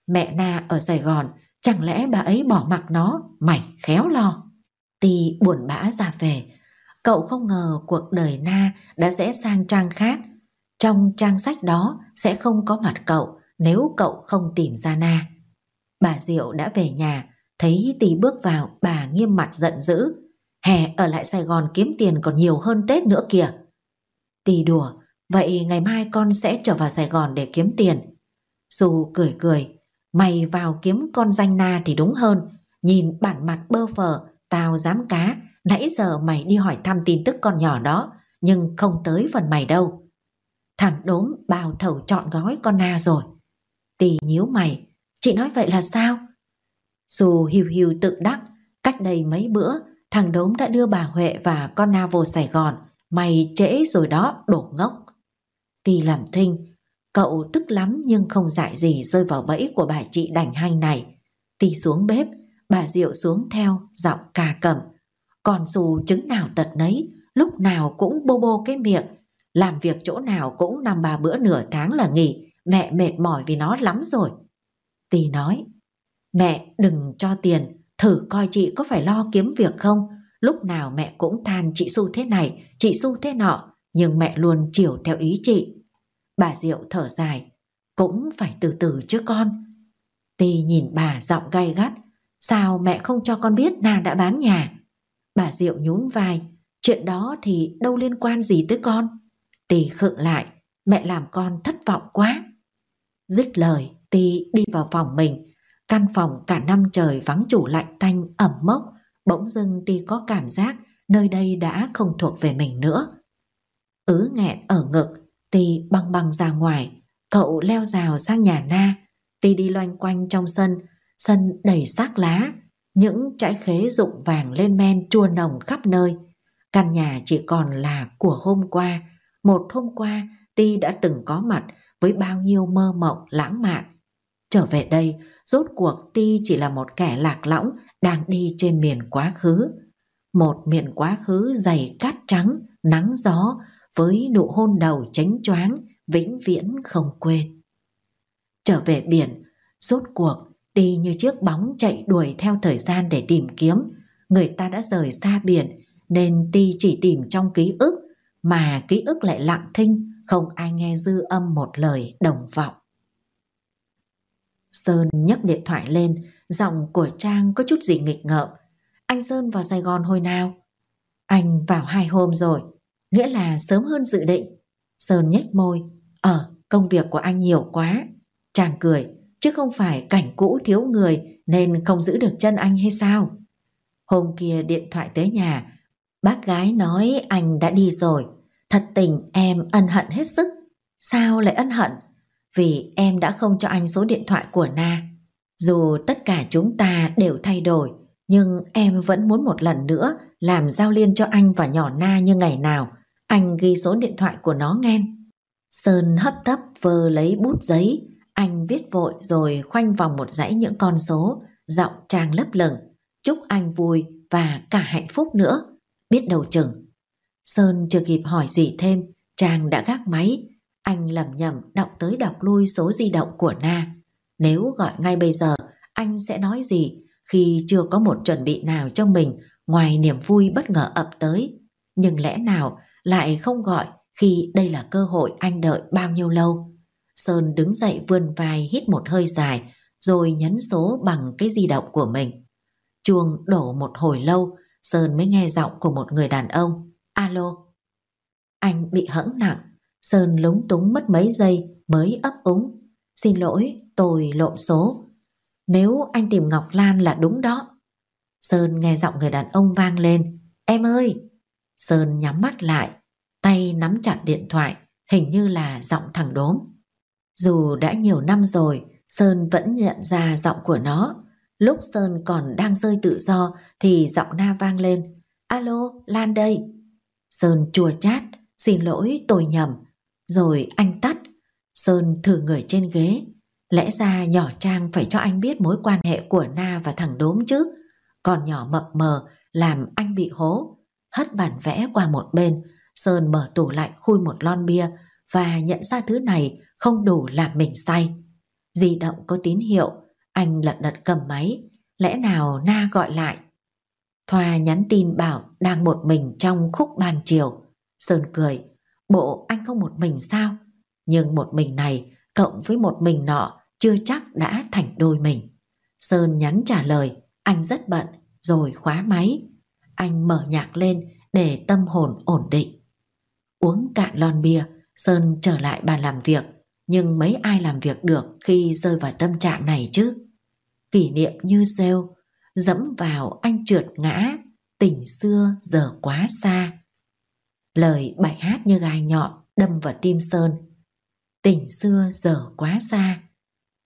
mẹ na ở Sài Gòn, chẳng lẽ bà ấy bỏ mặc nó, mày khéo lo. Tì buồn bã ra về, cậu không ngờ cuộc đời na đã rẽ sang trang khác. Trong trang sách đó sẽ không có mặt cậu nếu cậu không tìm ra na. Bà Diệu đã về nhà, thấy tì bước vào bà nghiêm mặt giận dữ. Hè ở lại Sài Gòn kiếm tiền còn nhiều hơn Tết nữa kìa. Tì đùa, Vậy ngày mai con sẽ trở vào Sài Gòn để kiếm tiền. Dù cười cười, mày vào kiếm con danh na thì đúng hơn. Nhìn bản mặt bơ phờ, tao dám cá, nãy giờ mày đi hỏi thăm tin tức con nhỏ đó, nhưng không tới phần mày đâu. Thằng đốm bào thầu chọn gói con na rồi. Tì nhíu mày, chị nói vậy là sao? Dù hiu hiu tự đắc, cách đây mấy bữa, thằng đốm đã đưa bà Huệ và con na vô Sài Gòn, mày trễ rồi đó, đổ ngốc. Ti làm thinh, cậu tức lắm nhưng không dại gì rơi vào bẫy của bà chị đành hay này. Ti xuống bếp, bà Diệu xuống theo, giọng cà cẩm. Còn dù chứng nào tật nấy, lúc nào cũng bô bô cái miệng, làm việc chỗ nào cũng năm ba bữa nửa tháng là nghỉ, mẹ mệt mỏi vì nó lắm rồi. Tì nói, mẹ đừng cho tiền, thử coi chị có phải lo kiếm việc không, lúc nào mẹ cũng than chị Xu thế này, chị Xu thế nọ, nhưng mẹ luôn chiều theo ý chị. Bà Diệu thở dài, cũng phải từ từ chứ con. Tì nhìn bà giọng gay gắt, sao mẹ không cho con biết nàng đã bán nhà? Bà Diệu nhún vai, chuyện đó thì đâu liên quan gì tới con. Tì khựng lại, mẹ làm con thất vọng quá. Dứt lời, Tì đi vào phòng mình, căn phòng cả năm trời vắng chủ lạnh tanh ẩm mốc, bỗng dưng Tì có cảm giác nơi đây đã không thuộc về mình nữa ứ nghẹn ở ngực, Tì băng băng ra ngoài, cậu leo rào sang nhà na, Tì đi loanh quanh trong sân, sân đầy xác lá, những trái khế rụng vàng lên men chua nồng khắp nơi. Căn nhà chỉ còn là của hôm qua, một hôm qua Ti đã từng có mặt với bao nhiêu mơ mộng lãng mạn. Trở về đây, rốt cuộc Ti chỉ là một kẻ lạc lõng đang đi trên miền quá khứ. Một miền quá khứ dày cát trắng, nắng gió, với nụ hôn đầu tránh choáng vĩnh viễn không quên. Trở về biển, rốt cuộc đi như chiếc bóng chạy đuổi theo thời gian để tìm kiếm, người ta đã rời xa biển nên Ti chỉ tìm trong ký ức mà ký ức lại lặng thinh, không ai nghe dư âm một lời đồng vọng. Sơn nhấc điện thoại lên, giọng của Trang có chút gì nghịch ngợm. Anh Sơn vào Sài Gòn hồi nào? Anh vào hai hôm rồi nghĩa là sớm hơn dự định. Sơn nhếch môi, ờ, công việc của anh nhiều quá. Chàng cười, chứ không phải cảnh cũ thiếu người nên không giữ được chân anh hay sao? Hôm kia điện thoại tới nhà, bác gái nói anh đã đi rồi. Thật tình em ân hận hết sức. Sao lại ân hận? Vì em đã không cho anh số điện thoại của Na. Dù tất cả chúng ta đều thay đổi, nhưng em vẫn muốn một lần nữa làm giao liên cho anh và nhỏ Na như ngày nào. Anh ghi số điện thoại của nó nghen. Sơn hấp tấp vơ lấy bút giấy, anh viết vội rồi khoanh vòng một dãy những con số, giọng trang lấp lửng, chúc anh vui và cả hạnh phúc nữa, biết đầu chừng. Sơn chưa kịp hỏi gì thêm, Trang đã gác máy, anh lầm nhầm đọc tới đọc lui số di động của Na. Nếu gọi ngay bây giờ, anh sẽ nói gì khi chưa có một chuẩn bị nào cho mình ngoài niềm vui bất ngờ ập tới? Nhưng lẽ nào lại không gọi khi đây là cơ hội anh đợi bao nhiêu lâu. Sơn đứng dậy vươn vai hít một hơi dài rồi nhấn số bằng cái di động của mình. Chuông đổ một hồi lâu, Sơn mới nghe giọng của một người đàn ông. Alo. Anh bị hẫng nặng, Sơn lúng túng mất mấy giây mới ấp úng. Xin lỗi, tôi lộn số. Nếu anh tìm Ngọc Lan là đúng đó. Sơn nghe giọng người đàn ông vang lên. Em ơi! Sơn nhắm mắt lại, tay nắm chặt điện thoại, hình như là giọng thằng đốm. Dù đã nhiều năm rồi, Sơn vẫn nhận ra giọng của nó. Lúc Sơn còn đang rơi tự do thì giọng na vang lên. Alo, Lan đây. Sơn chua chát, xin lỗi tôi nhầm. Rồi anh tắt. Sơn thử người trên ghế. Lẽ ra nhỏ Trang phải cho anh biết mối quan hệ của Na và thằng đốm chứ. Còn nhỏ mập mờ làm anh bị hố hất bản vẽ qua một bên, Sơn mở tủ lạnh khui một lon bia và nhận ra thứ này không đủ làm mình say. Di động có tín hiệu, anh lật đật cầm máy, lẽ nào Na gọi lại. Thoa nhắn tin bảo đang một mình trong khúc bàn chiều. Sơn cười, bộ anh không một mình sao? Nhưng một mình này cộng với một mình nọ chưa chắc đã thành đôi mình. Sơn nhắn trả lời, anh rất bận, rồi khóa máy anh mở nhạc lên để tâm hồn ổn định. Uống cạn lon bia, Sơn trở lại bàn làm việc, nhưng mấy ai làm việc được khi rơi vào tâm trạng này chứ? Kỷ niệm như rêu, dẫm vào anh trượt ngã, tình xưa giờ quá xa. Lời bài hát như gai nhọn đâm vào tim Sơn. tình xưa giờ quá xa.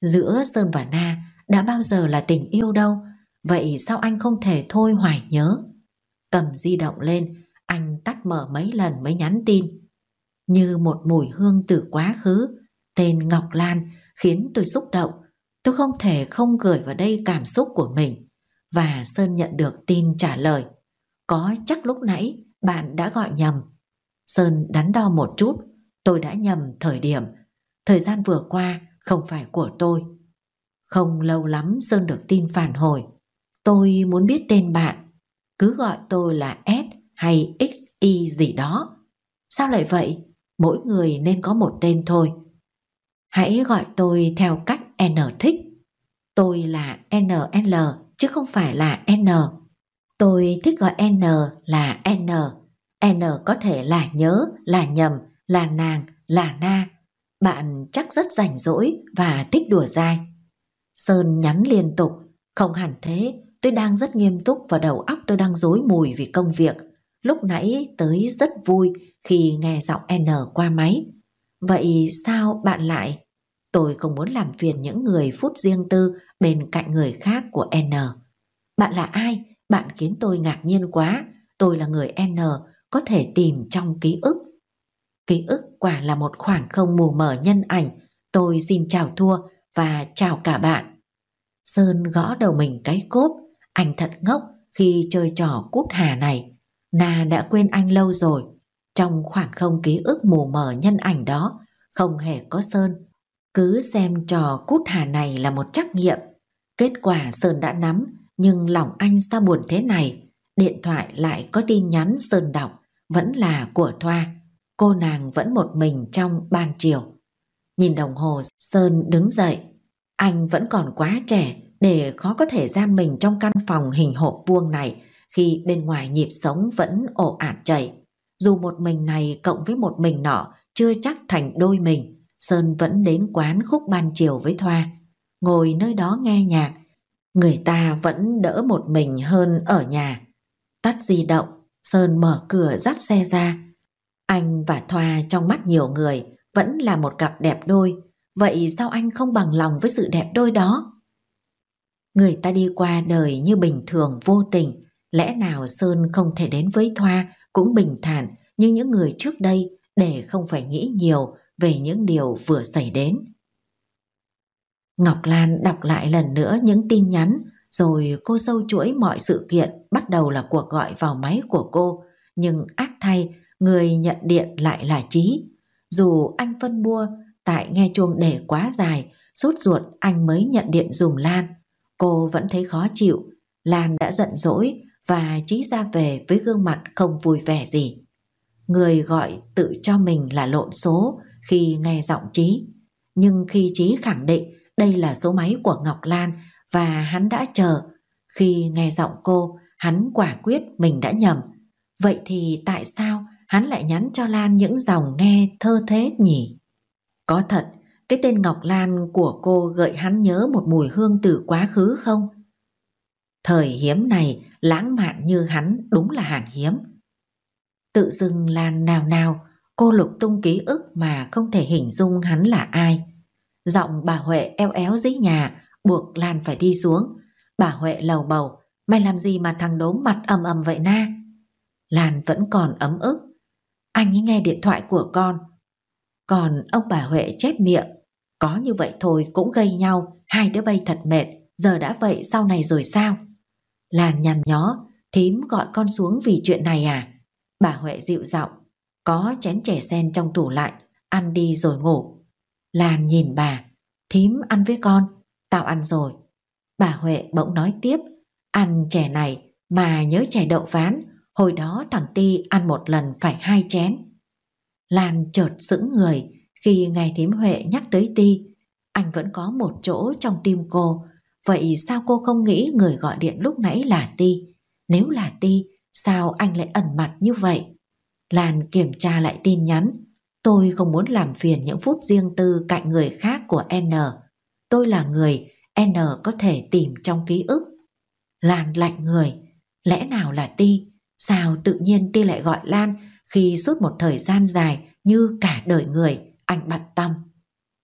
Giữa Sơn và Na đã bao giờ là tình yêu đâu, vậy sao anh không thể thôi hoài nhớ? Cầm di động lên, anh tắt mở mấy lần mới nhắn tin. Như một mùi hương từ quá khứ, tên Ngọc Lan khiến tôi xúc động. Tôi không thể không gửi vào đây cảm xúc của mình. Và Sơn nhận được tin trả lời. Có chắc lúc nãy bạn đã gọi nhầm. Sơn đắn đo một chút, tôi đã nhầm thời điểm. Thời gian vừa qua không phải của tôi. Không lâu lắm Sơn được tin phản hồi. Tôi muốn biết tên bạn cứ gọi tôi là S hay XY gì đó. Sao lại vậy? Mỗi người nên có một tên thôi. Hãy gọi tôi theo cách N thích. Tôi là NL chứ không phải là N. Tôi thích gọi N là N. N có thể là nhớ, là nhầm, là nàng, là na. Bạn chắc rất rảnh rỗi và thích đùa dai. Sơn nhắn liên tục, không hẳn thế, Tôi đang rất nghiêm túc và đầu óc tôi đang rối mùi vì công việc. Lúc nãy tới rất vui khi nghe giọng N qua máy. Vậy sao bạn lại? Tôi không muốn làm phiền những người phút riêng tư bên cạnh người khác của N. Bạn là ai? Bạn khiến tôi ngạc nhiên quá. Tôi là người N có thể tìm trong ký ức. Ký ức quả là một khoảng không mù mờ nhân ảnh. Tôi xin chào thua và chào cả bạn. Sơn gõ đầu mình cái cốp anh thật ngốc khi chơi trò cút hà này. Na đã quên anh lâu rồi. Trong khoảng không ký ức mù mờ nhân ảnh đó, không hề có Sơn. Cứ xem trò cút hà này là một trắc nghiệm. Kết quả Sơn đã nắm, nhưng lòng anh sao buồn thế này. Điện thoại lại có tin nhắn Sơn đọc, vẫn là của Thoa. Cô nàng vẫn một mình trong ban chiều. Nhìn đồng hồ, Sơn đứng dậy. Anh vẫn còn quá trẻ để khó có thể giam mình trong căn phòng hình hộp vuông này khi bên ngoài nhịp sống vẫn ồ ạt chảy. Dù một mình này cộng với một mình nọ chưa chắc thành đôi mình, Sơn vẫn đến quán khúc ban chiều với Thoa, ngồi nơi đó nghe nhạc. Người ta vẫn đỡ một mình hơn ở nhà. Tắt di động, Sơn mở cửa dắt xe ra. Anh và Thoa trong mắt nhiều người vẫn là một cặp đẹp đôi, vậy sao anh không bằng lòng với sự đẹp đôi đó? Người ta đi qua đời như bình thường vô tình, lẽ nào Sơn không thể đến với Thoa cũng bình thản như những người trước đây để không phải nghĩ nhiều về những điều vừa xảy đến. Ngọc Lan đọc lại lần nữa những tin nhắn rồi cô sâu chuỗi mọi sự kiện bắt đầu là cuộc gọi vào máy của cô nhưng ác thay người nhận điện lại là Chí. Dù anh phân bua tại nghe chuông để quá dài, sốt ruột anh mới nhận điện dùng Lan. Cô vẫn thấy khó chịu, Lan đã giận dỗi và trí ra về với gương mặt không vui vẻ gì. Người gọi tự cho mình là lộn số khi nghe giọng trí, nhưng khi trí khẳng định đây là số máy của Ngọc Lan và hắn đã chờ, khi nghe giọng cô, hắn quả quyết mình đã nhầm. Vậy thì tại sao hắn lại nhắn cho Lan những dòng nghe thơ thế nhỉ? Có thật, cái tên Ngọc Lan của cô gợi hắn nhớ một mùi hương từ quá khứ không? Thời hiếm này, lãng mạn như hắn đúng là hàng hiếm. Tự dưng Lan nào nào, cô lục tung ký ức mà không thể hình dung hắn là ai. Giọng bà Huệ eo éo dưới nhà, buộc Lan phải đi xuống. Bà Huệ lầu bầu, mày làm gì mà thằng đốm mặt ầm ầm vậy na? Lan vẫn còn ấm ức. Anh ấy nghe điện thoại của con. Còn ông bà Huệ chép miệng, có như vậy thôi cũng gây nhau, hai đứa bay thật mệt, giờ đã vậy sau này rồi sao? Làn nhằn nhó, thím gọi con xuống vì chuyện này à? Bà Huệ dịu giọng, có chén chè sen trong tủ lạnh, ăn đi rồi ngủ. Làn nhìn bà, thím ăn với con, tao ăn rồi. Bà Huệ bỗng nói tiếp, ăn chè này mà nhớ chè đậu ván, hồi đó thằng Ti ăn một lần phải hai chén. Lan chợt sững người, khi nghe thím Huệ nhắc tới Ti, anh vẫn có một chỗ trong tim cô. Vậy sao cô không nghĩ người gọi điện lúc nãy là Ti? Nếu là Ti, sao anh lại ẩn mặt như vậy? Lan kiểm tra lại tin nhắn. Tôi không muốn làm phiền những phút riêng tư cạnh người khác của N. Tôi là người N có thể tìm trong ký ức. Lan lạnh người. Lẽ nào là Ti? Sao tự nhiên Ti lại gọi Lan khi suốt một thời gian dài như cả đời người? anh bận tâm.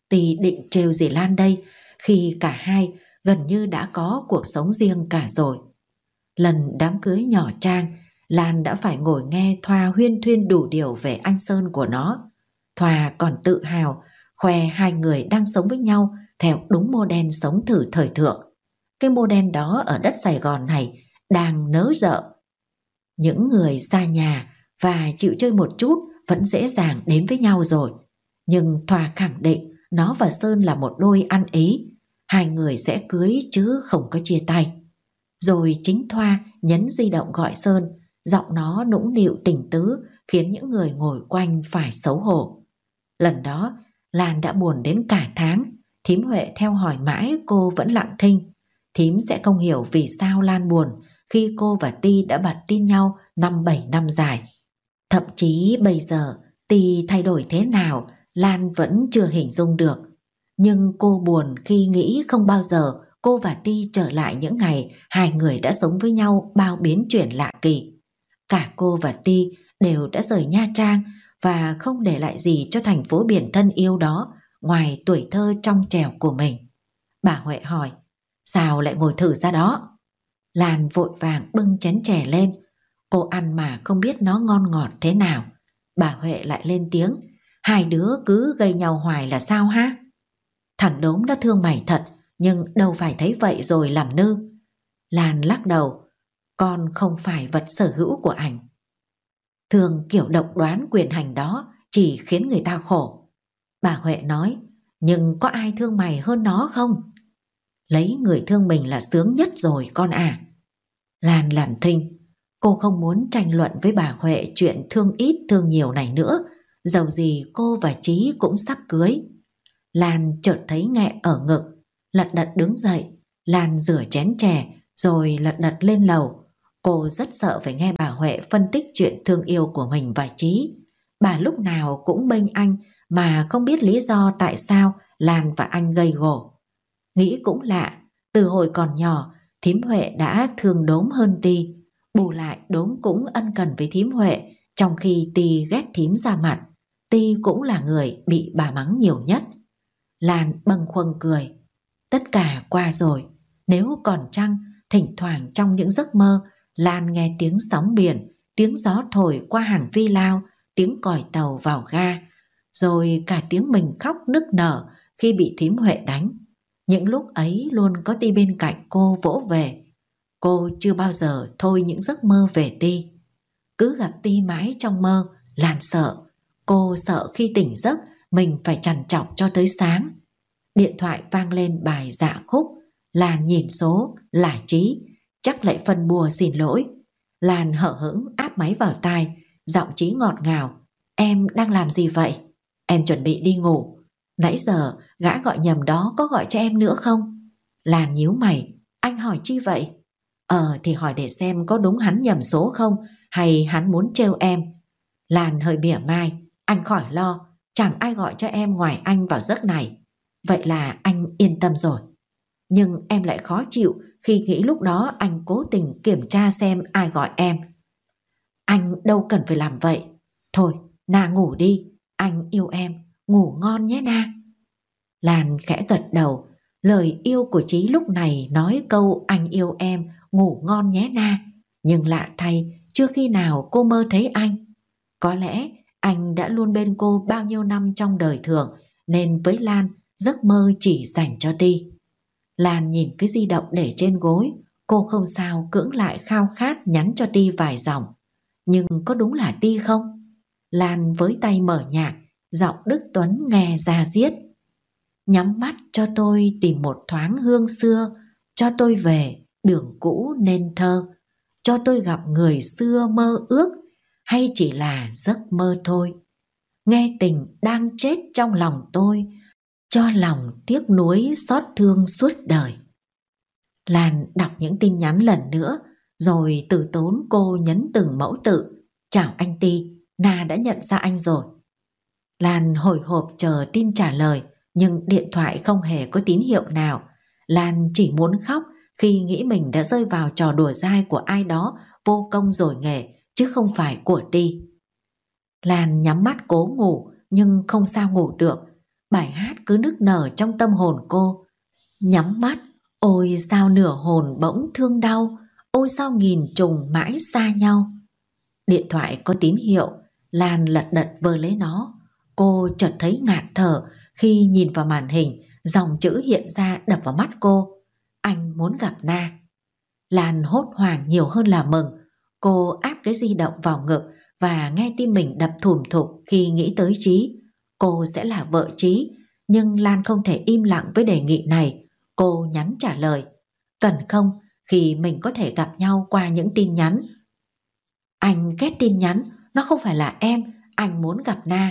Tì định trêu dì Lan đây khi cả hai gần như đã có cuộc sống riêng cả rồi. Lần đám cưới nhỏ Trang, Lan đã phải ngồi nghe Thoa huyên thuyên đủ điều về anh Sơn của nó. Thoa còn tự hào khoe hai người đang sống với nhau theo đúng mô đen sống thử thời thượng. Cái mô đen đó ở đất Sài Gòn này đang nớ rợ. Những người xa nhà và chịu chơi một chút vẫn dễ dàng đến với nhau rồi nhưng Thoa khẳng định nó và Sơn là một đôi ăn ý, hai người sẽ cưới chứ không có chia tay. Rồi chính Thoa nhấn di động gọi Sơn, giọng nó nũng nịu tình tứ khiến những người ngồi quanh phải xấu hổ. Lần đó, Lan đã buồn đến cả tháng, thím Huệ theo hỏi mãi cô vẫn lặng thinh. Thím sẽ không hiểu vì sao Lan buồn khi cô và Ti đã bật tin nhau năm bảy năm dài. Thậm chí bây giờ Ti thay đổi thế nào Lan vẫn chưa hình dung được. Nhưng cô buồn khi nghĩ không bao giờ cô và Ti trở lại những ngày hai người đã sống với nhau bao biến chuyển lạ kỳ. Cả cô và Ti đều đã rời Nha Trang và không để lại gì cho thành phố biển thân yêu đó ngoài tuổi thơ trong trẻo của mình. Bà Huệ hỏi, sao lại ngồi thử ra đó? Lan vội vàng bưng chén chè lên, cô ăn mà không biết nó ngon ngọt thế nào. Bà Huệ lại lên tiếng, hai đứa cứ gây nhau hoài là sao ha? Thằng đốm nó thương mày thật, nhưng đâu phải thấy vậy rồi làm nư. Lan lắc đầu, con không phải vật sở hữu của ảnh. Thường kiểu độc đoán quyền hành đó chỉ khiến người ta khổ. Bà Huệ nói, nhưng có ai thương mày hơn nó không? Lấy người thương mình là sướng nhất rồi con à. Lan làm thinh, cô không muốn tranh luận với bà Huệ chuyện thương ít thương nhiều này nữa, dầu gì cô và Trí cũng sắp cưới. Lan chợt thấy nghẹn ở ngực, lật đật đứng dậy, Lan rửa chén chè rồi lật đật lên lầu. Cô rất sợ phải nghe bà Huệ phân tích chuyện thương yêu của mình và Trí. Bà lúc nào cũng bênh anh mà không biết lý do tại sao Lan và anh gây gổ. Nghĩ cũng lạ, từ hồi còn nhỏ, thím Huệ đã thương đốm hơn ti. Bù lại đốm cũng ân cần với thím Huệ, trong khi ti ghét thím ra mặt. Ti cũng là người bị bà mắng nhiều nhất. Lan bâng khuâng cười. Tất cả qua rồi, nếu còn chăng, thỉnh thoảng trong những giấc mơ, Lan nghe tiếng sóng biển, tiếng gió thổi qua hàng phi lao, tiếng còi tàu vào ga, rồi cả tiếng mình khóc nức nở khi bị thím Huệ đánh. Những lúc ấy luôn có Ti bên cạnh cô vỗ về. Cô chưa bao giờ thôi những giấc mơ về Ti. Cứ gặp Ti mãi trong mơ, Lan sợ, Cô sợ khi tỉnh giấc mình phải trằn trọc cho tới sáng. Điện thoại vang lên bài dạ khúc, Lan nhìn số, là trí, chắc lại phân bùa xin lỗi. Lan hở hững áp máy vào tai, giọng trí ngọt ngào. Em đang làm gì vậy? Em chuẩn bị đi ngủ. Nãy giờ gã gọi nhầm đó có gọi cho em nữa không? Lan nhíu mày, anh hỏi chi vậy? Ờ thì hỏi để xem có đúng hắn nhầm số không hay hắn muốn trêu em. Lan hơi bỉa mai, anh khỏi lo, chẳng ai gọi cho em ngoài anh vào giấc này. Vậy là anh yên tâm rồi. Nhưng em lại khó chịu khi nghĩ lúc đó anh cố tình kiểm tra xem ai gọi em. Anh đâu cần phải làm vậy. Thôi, Na ngủ đi, anh yêu em, ngủ ngon nhé Na. Lan khẽ gật đầu, lời yêu của Chí lúc này nói câu anh yêu em, ngủ ngon nhé Na. Nhưng lạ thay, chưa khi nào cô mơ thấy anh. Có lẽ anh đã luôn bên cô bao nhiêu năm trong đời thường, nên với Lan, giấc mơ chỉ dành cho Ti. Lan nhìn cái di động để trên gối, cô không sao cưỡng lại khao khát nhắn cho Ti vài dòng. Nhưng có đúng là Ti không? Lan với tay mở nhạc, giọng Đức Tuấn nghe ra diết. Nhắm mắt cho tôi tìm một thoáng hương xưa, cho tôi về, đường cũ nên thơ, cho tôi gặp người xưa mơ ước, hay chỉ là giấc mơ thôi nghe tình đang chết trong lòng tôi cho lòng tiếc nuối xót thương suốt đời lan đọc những tin nhắn lần nữa rồi từ tốn cô nhấn từng mẫu tự chào anh ti na đã nhận ra anh rồi lan hồi hộp chờ tin trả lời nhưng điện thoại không hề có tín hiệu nào lan chỉ muốn khóc khi nghĩ mình đã rơi vào trò đùa dai của ai đó vô công rồi nghề chứ không phải của ti. Lan nhắm mắt cố ngủ nhưng không sao ngủ được, bài hát cứ nức nở trong tâm hồn cô. Nhắm mắt, ôi sao nửa hồn bỗng thương đau, ôi sao nghìn trùng mãi xa nhau. Điện thoại có tín hiệu, Lan lật đật vơ lấy nó. Cô chợt thấy ngạt thở khi nhìn vào màn hình, dòng chữ hiện ra đập vào mắt cô. Anh muốn gặp Na. Lan hốt hoảng nhiều hơn là mừng, Cô áp cái di động vào ngực và nghe tim mình đập thủm thục khi nghĩ tới Trí. Cô sẽ là vợ Trí, nhưng Lan không thể im lặng với đề nghị này. Cô nhắn trả lời, cần không khi mình có thể gặp nhau qua những tin nhắn. Anh ghét tin nhắn, nó không phải là em, anh muốn gặp Na.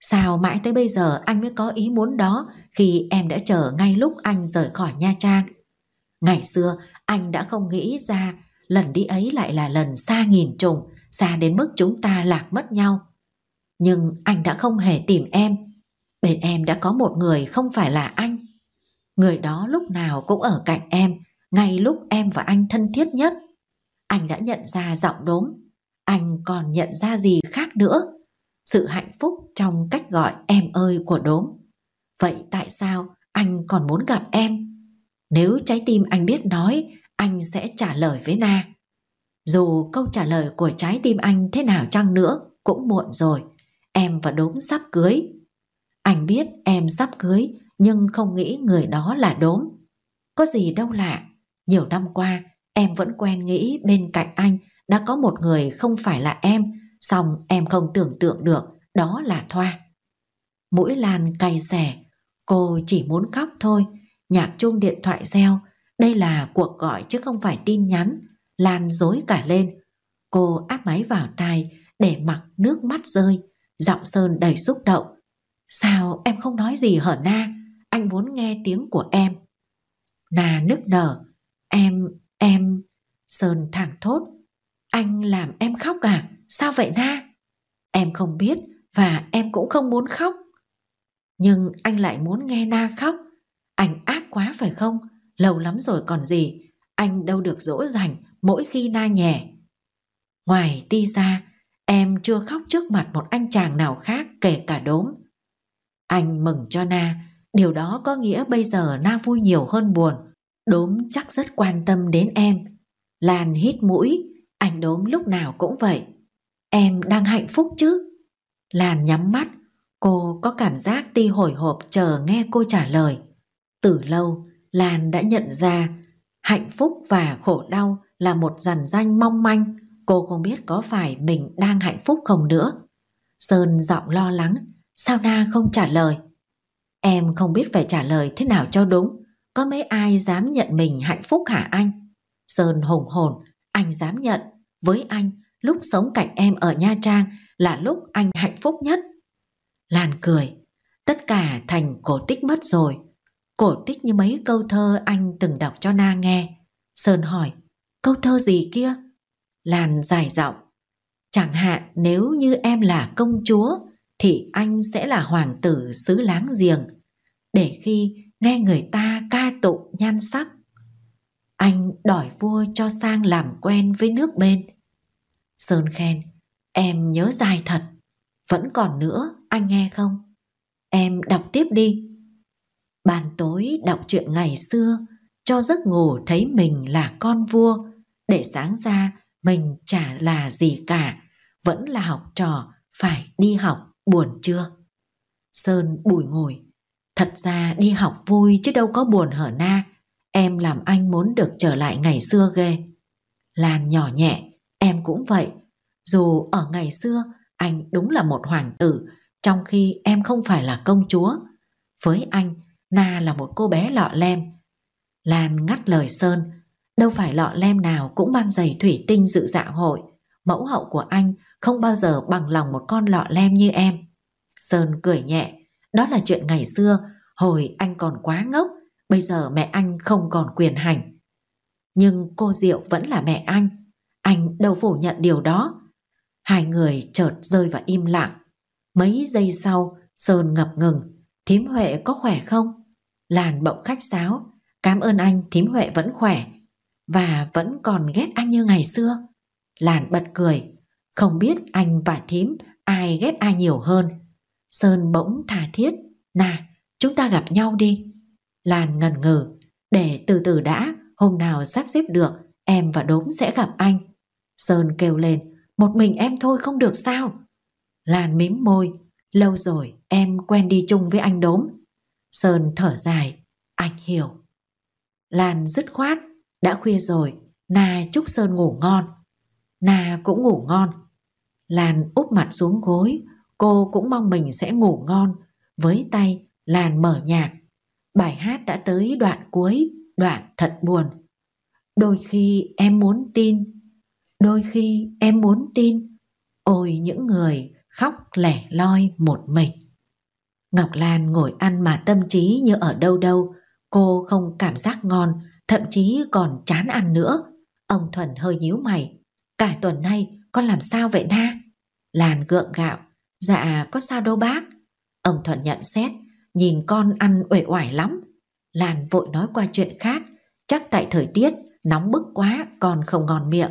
Sao mãi tới bây giờ anh mới có ý muốn đó khi em đã chờ ngay lúc anh rời khỏi Nha Trang. Ngày xưa anh đã không nghĩ ra lần đi ấy lại là lần xa nghìn trùng, xa đến mức chúng ta lạc mất nhau. Nhưng anh đã không hề tìm em, bên em đã có một người không phải là anh. Người đó lúc nào cũng ở cạnh em, ngay lúc em và anh thân thiết nhất. Anh đã nhận ra giọng đốm, anh còn nhận ra gì khác nữa? Sự hạnh phúc trong cách gọi em ơi của đốm. Vậy tại sao anh còn muốn gặp em? Nếu trái tim anh biết nói anh sẽ trả lời với Na. Dù câu trả lời của trái tim anh thế nào chăng nữa cũng muộn rồi, em và đốm sắp cưới. Anh biết em sắp cưới nhưng không nghĩ người đó là đốm. Có gì đâu lạ, nhiều năm qua em vẫn quen nghĩ bên cạnh anh đã có một người không phải là em, song em không tưởng tượng được đó là Thoa. Mũi Lan cay xẻ, cô chỉ muốn khóc thôi, nhạc chuông điện thoại reo, đây là cuộc gọi chứ không phải tin nhắn, Lan dối cả lên. Cô áp máy vào tai để mặc nước mắt rơi, giọng Sơn đầy xúc động. Sao em không nói gì hở Na? Anh muốn nghe tiếng của em. Na nức nở. Em, em... Sơn thẳng thốt. Anh làm em khóc à? Sao vậy Na? Em không biết và em cũng không muốn khóc. Nhưng anh lại muốn nghe Na khóc. Anh ác quá phải không? lâu lắm rồi còn gì, anh đâu được dỗ dành mỗi khi na nhè. Ngoài ti ra, em chưa khóc trước mặt một anh chàng nào khác kể cả đốm. Anh mừng cho Na, điều đó có nghĩa bây giờ Na vui nhiều hơn buồn. Đốm chắc rất quan tâm đến em. Lan hít mũi, anh đốm lúc nào cũng vậy. Em đang hạnh phúc chứ? Lan nhắm mắt, cô có cảm giác ti hồi hộp chờ nghe cô trả lời. Từ lâu, Lan đã nhận ra hạnh phúc và khổ đau là một dàn danh mong manh, cô không biết có phải mình đang hạnh phúc không nữa. Sơn giọng lo lắng, sao Na không trả lời? Em không biết phải trả lời thế nào cho đúng, có mấy ai dám nhận mình hạnh phúc hả anh? Sơn hùng hồn, anh dám nhận, với anh, lúc sống cạnh em ở Nha Trang là lúc anh hạnh phúc nhất. Lan cười, tất cả thành cổ tích mất rồi, cổ tích như mấy câu thơ anh từng đọc cho Na nghe. Sơn hỏi, câu thơ gì kia? làn dài giọng, chẳng hạn nếu như em là công chúa thì anh sẽ là hoàng tử xứ láng giềng. Để khi nghe người ta ca tụng nhan sắc, anh đòi vua cho sang làm quen với nước bên. Sơn khen, em nhớ dài thật, vẫn còn nữa, anh nghe không? Em đọc tiếp đi. Bàn tối đọc chuyện ngày xưa, cho giấc ngủ thấy mình là con vua, để sáng ra mình chả là gì cả, vẫn là học trò, phải đi học, buồn chưa? Sơn bùi ngồi, thật ra đi học vui chứ đâu có buồn hở na, em làm anh muốn được trở lại ngày xưa ghê. Lan nhỏ nhẹ, em cũng vậy, dù ở ngày xưa anh đúng là một hoàng tử, trong khi em không phải là công chúa. Với anh, Na là một cô bé lọ lem. Lan ngắt lời Sơn, đâu phải lọ lem nào cũng mang giày thủy tinh dự dạ hội. Mẫu hậu của anh không bao giờ bằng lòng một con lọ lem như em. Sơn cười nhẹ, đó là chuyện ngày xưa, hồi anh còn quá ngốc, bây giờ mẹ anh không còn quyền hành. Nhưng cô Diệu vẫn là mẹ anh, anh đâu phủ nhận điều đó. Hai người chợt rơi vào im lặng. Mấy giây sau, Sơn ngập ngừng, thím Huệ có khỏe không? làn bỗng khách sáo, cảm ơn anh thím Huệ vẫn khỏe, và vẫn còn ghét anh như ngày xưa. Làn bật cười, không biết anh và thím ai ghét ai nhiều hơn. Sơn bỗng thà thiết, nà, chúng ta gặp nhau đi. Làn ngần ngừ, để từ từ đã, hôm nào sắp xếp được, em và đốm sẽ gặp anh. Sơn kêu lên, một mình em thôi không được sao? Làn mím môi, lâu rồi em quen đi chung với anh đốm. Sơn thở dài, anh hiểu. Lan dứt khoát, đã khuya rồi, Na chúc Sơn ngủ ngon. Na cũng ngủ ngon. Lan úp mặt xuống gối, cô cũng mong mình sẽ ngủ ngon. Với tay, Lan mở nhạc. Bài hát đã tới đoạn cuối, đoạn thật buồn. Đôi khi em muốn tin, đôi khi em muốn tin. Ôi những người khóc lẻ loi một mình. Ngọc Lan ngồi ăn mà tâm trí như ở đâu đâu, cô không cảm giác ngon, thậm chí còn chán ăn nữa. Ông Thuần hơi nhíu mày, cả tuần nay con làm sao vậy na? Lan gượng gạo, dạ có sao đâu bác. Ông Thuần nhận xét, nhìn con ăn uể oải lắm. Lan vội nói qua chuyện khác, chắc tại thời tiết nóng bức quá còn không ngon miệng.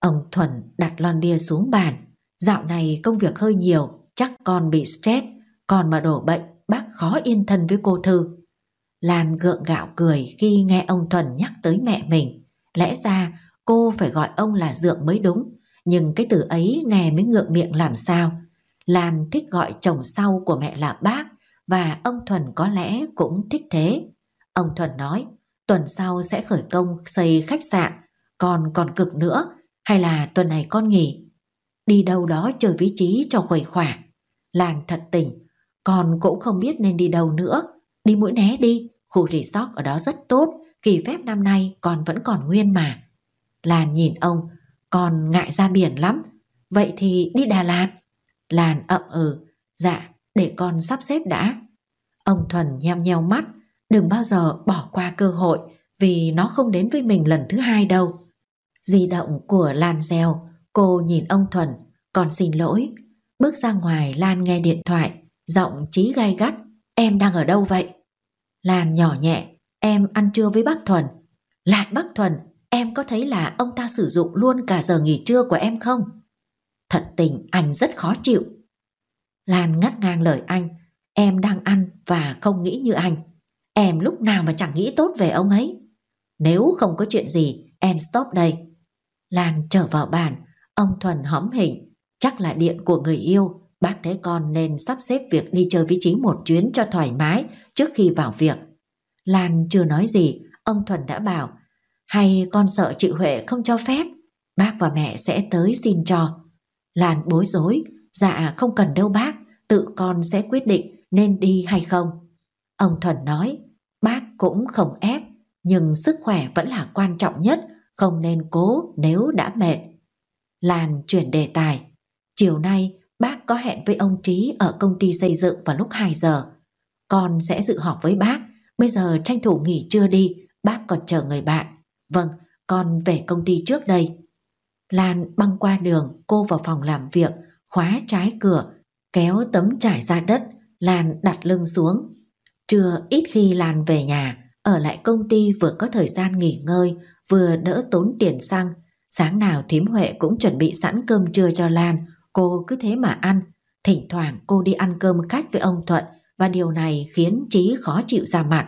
Ông Thuần đặt lon bia xuống bàn, dạo này công việc hơi nhiều, chắc con bị stress, con mà đổ bệnh, bác khó yên thân với cô Thư. Lan gượng gạo cười khi nghe ông Thuần nhắc tới mẹ mình. Lẽ ra cô phải gọi ông là Dượng mới đúng, nhưng cái từ ấy nghe mới ngượng miệng làm sao. Lan thích gọi chồng sau của mẹ là bác và ông Thuần có lẽ cũng thích thế. Ông Thuần nói, tuần sau sẽ khởi công xây khách sạn, còn còn cực nữa, hay là tuần này con nghỉ. Đi đâu đó chơi vị trí cho khuây khỏa. Lan thật tỉnh, con cũng không biết nên đi đâu nữa. Đi mũi né đi, khu resort ở đó rất tốt, kỳ phép năm nay con vẫn còn nguyên mà. Lan nhìn ông, con ngại ra biển lắm, vậy thì đi Đà Lạt. Lan ậm ừ, dạ, để con sắp xếp đã. Ông Thuần nheo nheo mắt, đừng bao giờ bỏ qua cơ hội vì nó không đến với mình lần thứ hai đâu. Di động của Lan reo, cô nhìn ông Thuần, con xin lỗi, Bước ra ngoài Lan nghe điện thoại, giọng trí gay gắt. Em đang ở đâu vậy? Lan nhỏ nhẹ, em ăn trưa với bác Thuần. Lại bác Thuần, em có thấy là ông ta sử dụng luôn cả giờ nghỉ trưa của em không? Thật tình anh rất khó chịu. Lan ngắt ngang lời anh, em đang ăn và không nghĩ như anh. Em lúc nào mà chẳng nghĩ tốt về ông ấy. Nếu không có chuyện gì, em stop đây. Lan trở vào bàn, ông Thuần hõm hình, Chắc là điện của người yêu, bác thấy con nên sắp xếp việc đi chơi với chính một chuyến cho thoải mái trước khi vào việc. Lan chưa nói gì, ông Thuần đã bảo, hay con sợ chị Huệ không cho phép, bác và mẹ sẽ tới xin cho. Lan bối rối, dạ không cần đâu bác, tự con sẽ quyết định nên đi hay không. Ông Thuần nói, bác cũng không ép, nhưng sức khỏe vẫn là quan trọng nhất, không nên cố nếu đã mệt. Lan chuyển đề tài. Chiều nay bác có hẹn với ông Trí ở công ty xây dựng vào lúc 2 giờ. Con sẽ dự họp với bác, bây giờ tranh thủ nghỉ trưa đi, bác còn chờ người bạn. Vâng, con về công ty trước đây. Lan băng qua đường, cô vào phòng làm việc, khóa trái cửa, kéo tấm trải ra đất, Lan đặt lưng xuống. Trưa ít khi Lan về nhà, ở lại công ty vừa có thời gian nghỉ ngơi, vừa đỡ tốn tiền xăng. Sáng nào thím Huệ cũng chuẩn bị sẵn cơm trưa cho Lan, Cô cứ thế mà ăn, thỉnh thoảng cô đi ăn cơm khách với ông Thuận và điều này khiến Chí khó chịu ra mặt.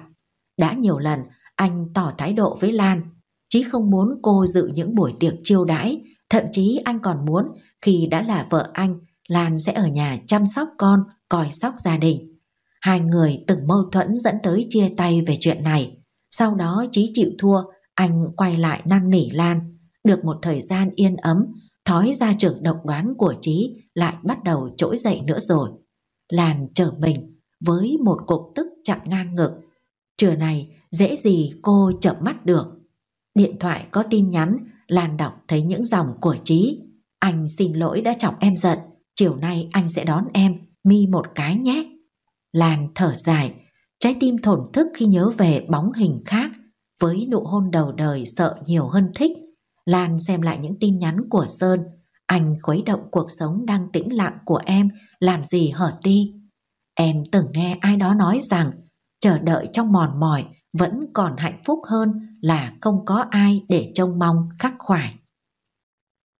Đã nhiều lần anh tỏ thái độ với Lan, Chí không muốn cô dự những buổi tiệc chiêu đãi, thậm chí anh còn muốn khi đã là vợ anh, Lan sẽ ở nhà chăm sóc con, coi sóc gia đình. Hai người từng mâu thuẫn dẫn tới chia tay về chuyện này. Sau đó Chí chịu thua, anh quay lại năn nỉ Lan. Được một thời gian yên ấm, thói ra trưởng độc đoán của trí lại bắt đầu trỗi dậy nữa rồi. Làn trở mình với một cục tức chặn ngang ngực. Trưa này dễ gì cô chậm mắt được. Điện thoại có tin nhắn, Lan đọc thấy những dòng của Trí. Anh xin lỗi đã chọc em giận, chiều nay anh sẽ đón em, mi một cái nhé. Lan thở dài, trái tim thổn thức khi nhớ về bóng hình khác, với nụ hôn đầu đời sợ nhiều hơn thích. Lan xem lại những tin nhắn của Sơn. Anh khuấy động cuộc sống đang tĩnh lặng của em, làm gì hở đi. Em từng nghe ai đó nói rằng chờ đợi trong mòn mỏi vẫn còn hạnh phúc hơn là không có ai để trông mong khắc khoải.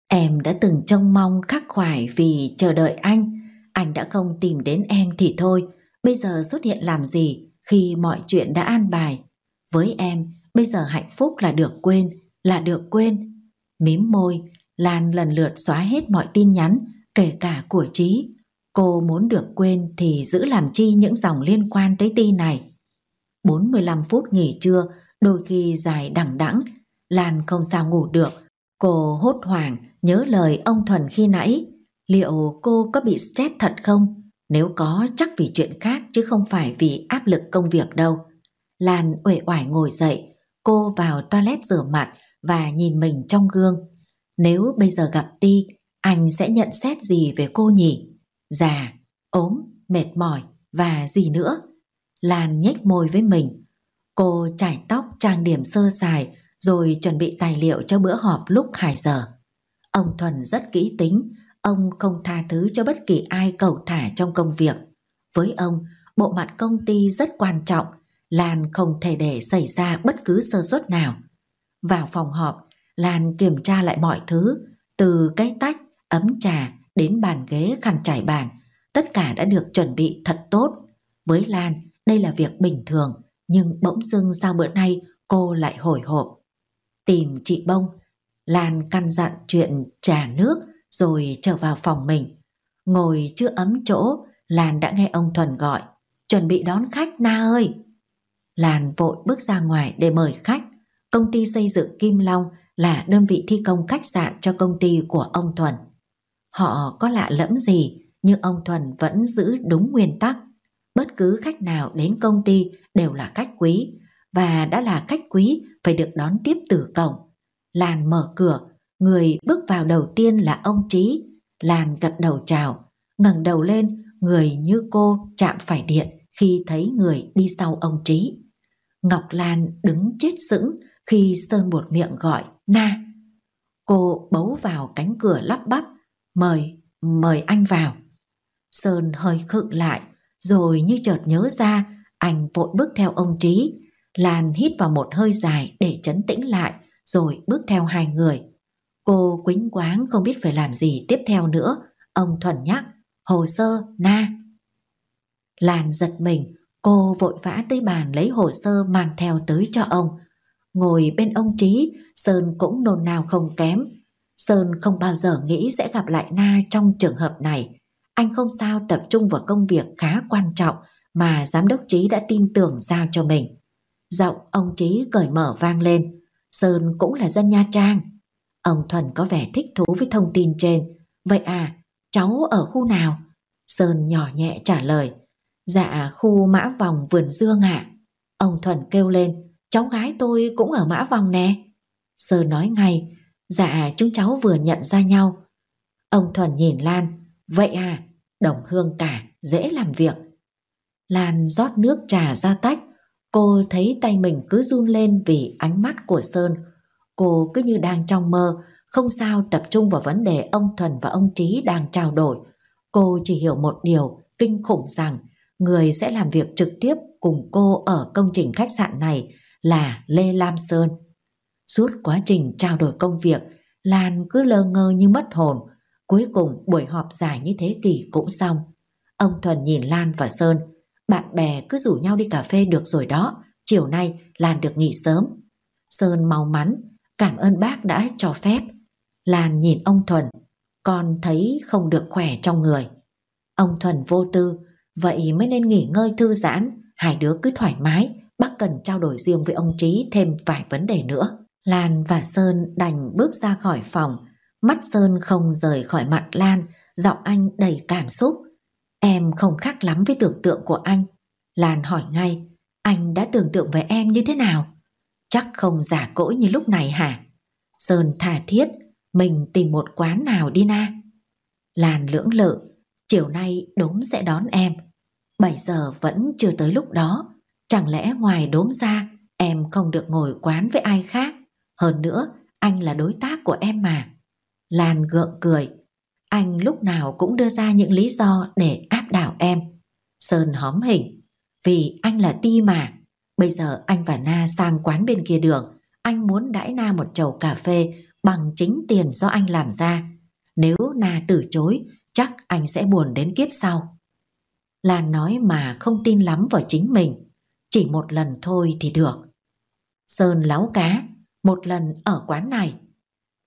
Em đã từng trông mong khắc khoải vì chờ đợi anh, anh đã không tìm đến em thì thôi, bây giờ xuất hiện làm gì khi mọi chuyện đã an bài. Với em, bây giờ hạnh phúc là được quên, là được quên, Mím môi, Lan lần lượt xóa hết mọi tin nhắn, kể cả của Trí. Cô muốn được quên thì giữ làm chi những dòng liên quan tới ti này. 45 phút nghỉ trưa, đôi khi dài đẳng đẵng, Lan không sao ngủ được. Cô hốt hoảng nhớ lời ông Thuần khi nãy, liệu cô có bị stress thật không? Nếu có chắc vì chuyện khác chứ không phải vì áp lực công việc đâu. Lan uể oải ngồi dậy, cô vào toilet rửa mặt và nhìn mình trong gương. Nếu bây giờ gặp Ti, anh sẽ nhận xét gì về cô nhỉ? Già, ốm, mệt mỏi và gì nữa? Lan nhếch môi với mình. Cô chải tóc trang điểm sơ sài rồi chuẩn bị tài liệu cho bữa họp lúc hải giờ. Ông Thuần rất kỹ tính, ông không tha thứ cho bất kỳ ai cầu thả trong công việc. Với ông, bộ mặt công ty rất quan trọng, Lan không thể để xảy ra bất cứ sơ suất nào. Vào phòng họp, Lan kiểm tra lại mọi thứ, từ cái tách, ấm trà đến bàn ghế khăn trải bàn, tất cả đã được chuẩn bị thật tốt. Với Lan, đây là việc bình thường, nhưng bỗng dưng sao bữa nay cô lại hồi hộp. Tìm chị Bông, Lan căn dặn chuyện trà nước rồi trở vào phòng mình. Ngồi chưa ấm chỗ, Lan đã nghe ông Thuần gọi, chuẩn bị đón khách Na ơi. Lan vội bước ra ngoài để mời khách, công ty xây dựng Kim Long là đơn vị thi công khách sạn cho công ty của ông Thuần. Họ có lạ lẫm gì, nhưng ông Thuần vẫn giữ đúng nguyên tắc. Bất cứ khách nào đến công ty đều là khách quý, và đã là khách quý phải được đón tiếp từ cổng. Làn mở cửa, người bước vào đầu tiên là ông Trí. Làn gật đầu chào, ngẩng đầu lên, người như cô chạm phải điện khi thấy người đi sau ông Trí. Ngọc Lan đứng chết sững khi Sơn buột miệng gọi Na. Cô bấu vào cánh cửa lắp bắp, mời, mời anh vào. Sơn hơi khựng lại, rồi như chợt nhớ ra, anh vội bước theo ông Trí. Lan hít vào một hơi dài để chấn tĩnh lại, rồi bước theo hai người. Cô quính quáng không biết phải làm gì tiếp theo nữa. Ông Thuần nhắc, hồ sơ, na. Lan giật mình, cô vội vã tới bàn lấy hồ sơ mang theo tới cho ông. Ngồi bên ông Trí, Sơn cũng nồn nào không kém. Sơn không bao giờ nghĩ sẽ gặp lại Na trong trường hợp này. Anh không sao tập trung vào công việc khá quan trọng mà giám đốc Trí đã tin tưởng giao cho mình. Giọng ông Trí cởi mở vang lên. Sơn cũng là dân Nha Trang. Ông Thuần có vẻ thích thú với thông tin trên. Vậy à, cháu ở khu nào? Sơn nhỏ nhẹ trả lời. Dạ khu mã vòng vườn dương ạ. À. Ông Thuần kêu lên cháu gái tôi cũng ở mã vòng nè. Sơ nói ngay, dạ chúng cháu vừa nhận ra nhau. Ông Thuần nhìn Lan, vậy à, đồng hương cả, dễ làm việc. Lan rót nước trà ra tách, cô thấy tay mình cứ run lên vì ánh mắt của Sơn. Cô cứ như đang trong mơ, không sao tập trung vào vấn đề ông Thuần và ông Trí đang trao đổi. Cô chỉ hiểu một điều kinh khủng rằng người sẽ làm việc trực tiếp cùng cô ở công trình khách sạn này là Lê Lam Sơn. Suốt quá trình trao đổi công việc, Lan cứ lơ ngơ như mất hồn. Cuối cùng buổi họp dài như thế kỷ cũng xong. Ông Thuần nhìn Lan và Sơn, bạn bè cứ rủ nhau đi cà phê được rồi đó, chiều nay Lan được nghỉ sớm. Sơn mau mắn, cảm ơn bác đã cho phép. Lan nhìn ông Thuần, con thấy không được khỏe trong người. Ông Thuần vô tư, vậy mới nên nghỉ ngơi thư giãn, hai đứa cứ thoải mái, Bắc cần trao đổi riêng với ông Trí thêm vài vấn đề nữa. Lan và Sơn đành bước ra khỏi phòng, mắt Sơn không rời khỏi mặt Lan, giọng anh đầy cảm xúc. Em không khác lắm với tưởng tượng của anh. Lan hỏi ngay, anh đã tưởng tượng về em như thế nào? Chắc không giả cỗi như lúc này hả? Sơn thả thiết, mình tìm một quán nào đi na. Lan lưỡng lự, chiều nay đốm sẽ đón em. bảy giờ vẫn chưa tới lúc đó, Chẳng lẽ ngoài đốm ra em không được ngồi quán với ai khác? Hơn nữa, anh là đối tác của em mà. Lan gượng cười. Anh lúc nào cũng đưa ra những lý do để áp đảo em. Sơn hóm hình. Vì anh là ti mà. Bây giờ anh và Na sang quán bên kia đường. Anh muốn đãi Na một chầu cà phê bằng chính tiền do anh làm ra. Nếu Na từ chối, chắc anh sẽ buồn đến kiếp sau. Lan nói mà không tin lắm vào chính mình chỉ một lần thôi thì được. Sơn láo cá, một lần ở quán này.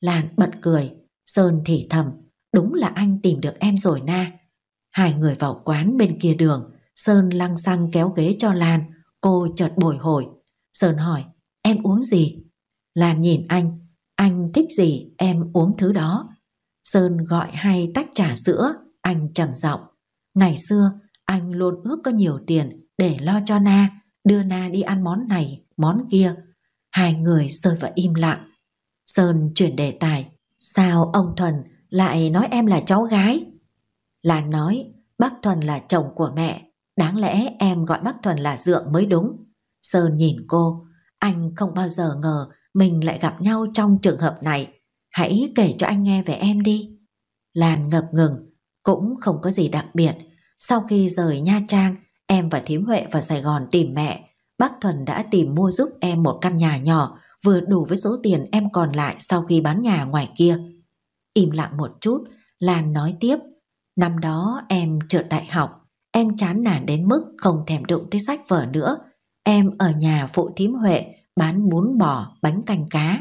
Lan bật cười, Sơn thì thầm, đúng là anh tìm được em rồi na. Hai người vào quán bên kia đường, Sơn lăng xăng kéo ghế cho Lan, cô chợt bồi hồi. Sơn hỏi, em uống gì? Lan nhìn anh, anh thích gì em uống thứ đó. Sơn gọi hai tách trà sữa, anh trầm giọng. Ngày xưa, anh luôn ước có nhiều tiền để lo cho Na, đưa Na đi ăn món này, món kia. Hai người rơi vào im lặng. Sơn chuyển đề tài. Sao ông Thuần lại nói em là cháu gái? Lan nói, bác Thuần là chồng của mẹ. Đáng lẽ em gọi bác Thuần là Dượng mới đúng. Sơn nhìn cô, anh không bao giờ ngờ mình lại gặp nhau trong trường hợp này. Hãy kể cho anh nghe về em đi. Lan ngập ngừng, cũng không có gì đặc biệt. Sau khi rời Nha Trang, Em và Thím Huệ vào Sài Gòn tìm mẹ. Bác Thuần đã tìm mua giúp em một căn nhà nhỏ, vừa đủ với số tiền em còn lại sau khi bán nhà ngoài kia. Im lặng một chút, Lan nói tiếp. Năm đó em trượt đại học, em chán nản đến mức không thèm đụng tới sách vở nữa. Em ở nhà phụ Thím Huệ bán bún bò, bánh canh cá.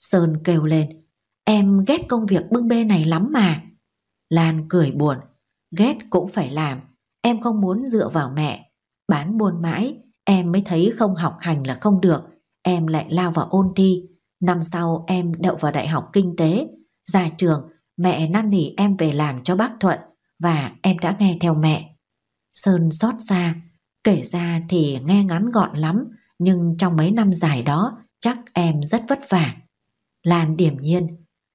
Sơn kêu lên, em ghét công việc bưng bê này lắm mà. Lan cười buồn, ghét cũng phải làm, em không muốn dựa vào mẹ. Bán buôn mãi, em mới thấy không học hành là không được, em lại lao vào ôn thi. Năm sau em đậu vào đại học kinh tế, ra trường, mẹ năn nỉ em về làm cho bác Thuận và em đã nghe theo mẹ. Sơn xót xa, kể ra thì nghe ngắn gọn lắm, nhưng trong mấy năm dài đó chắc em rất vất vả. Lan điểm nhiên,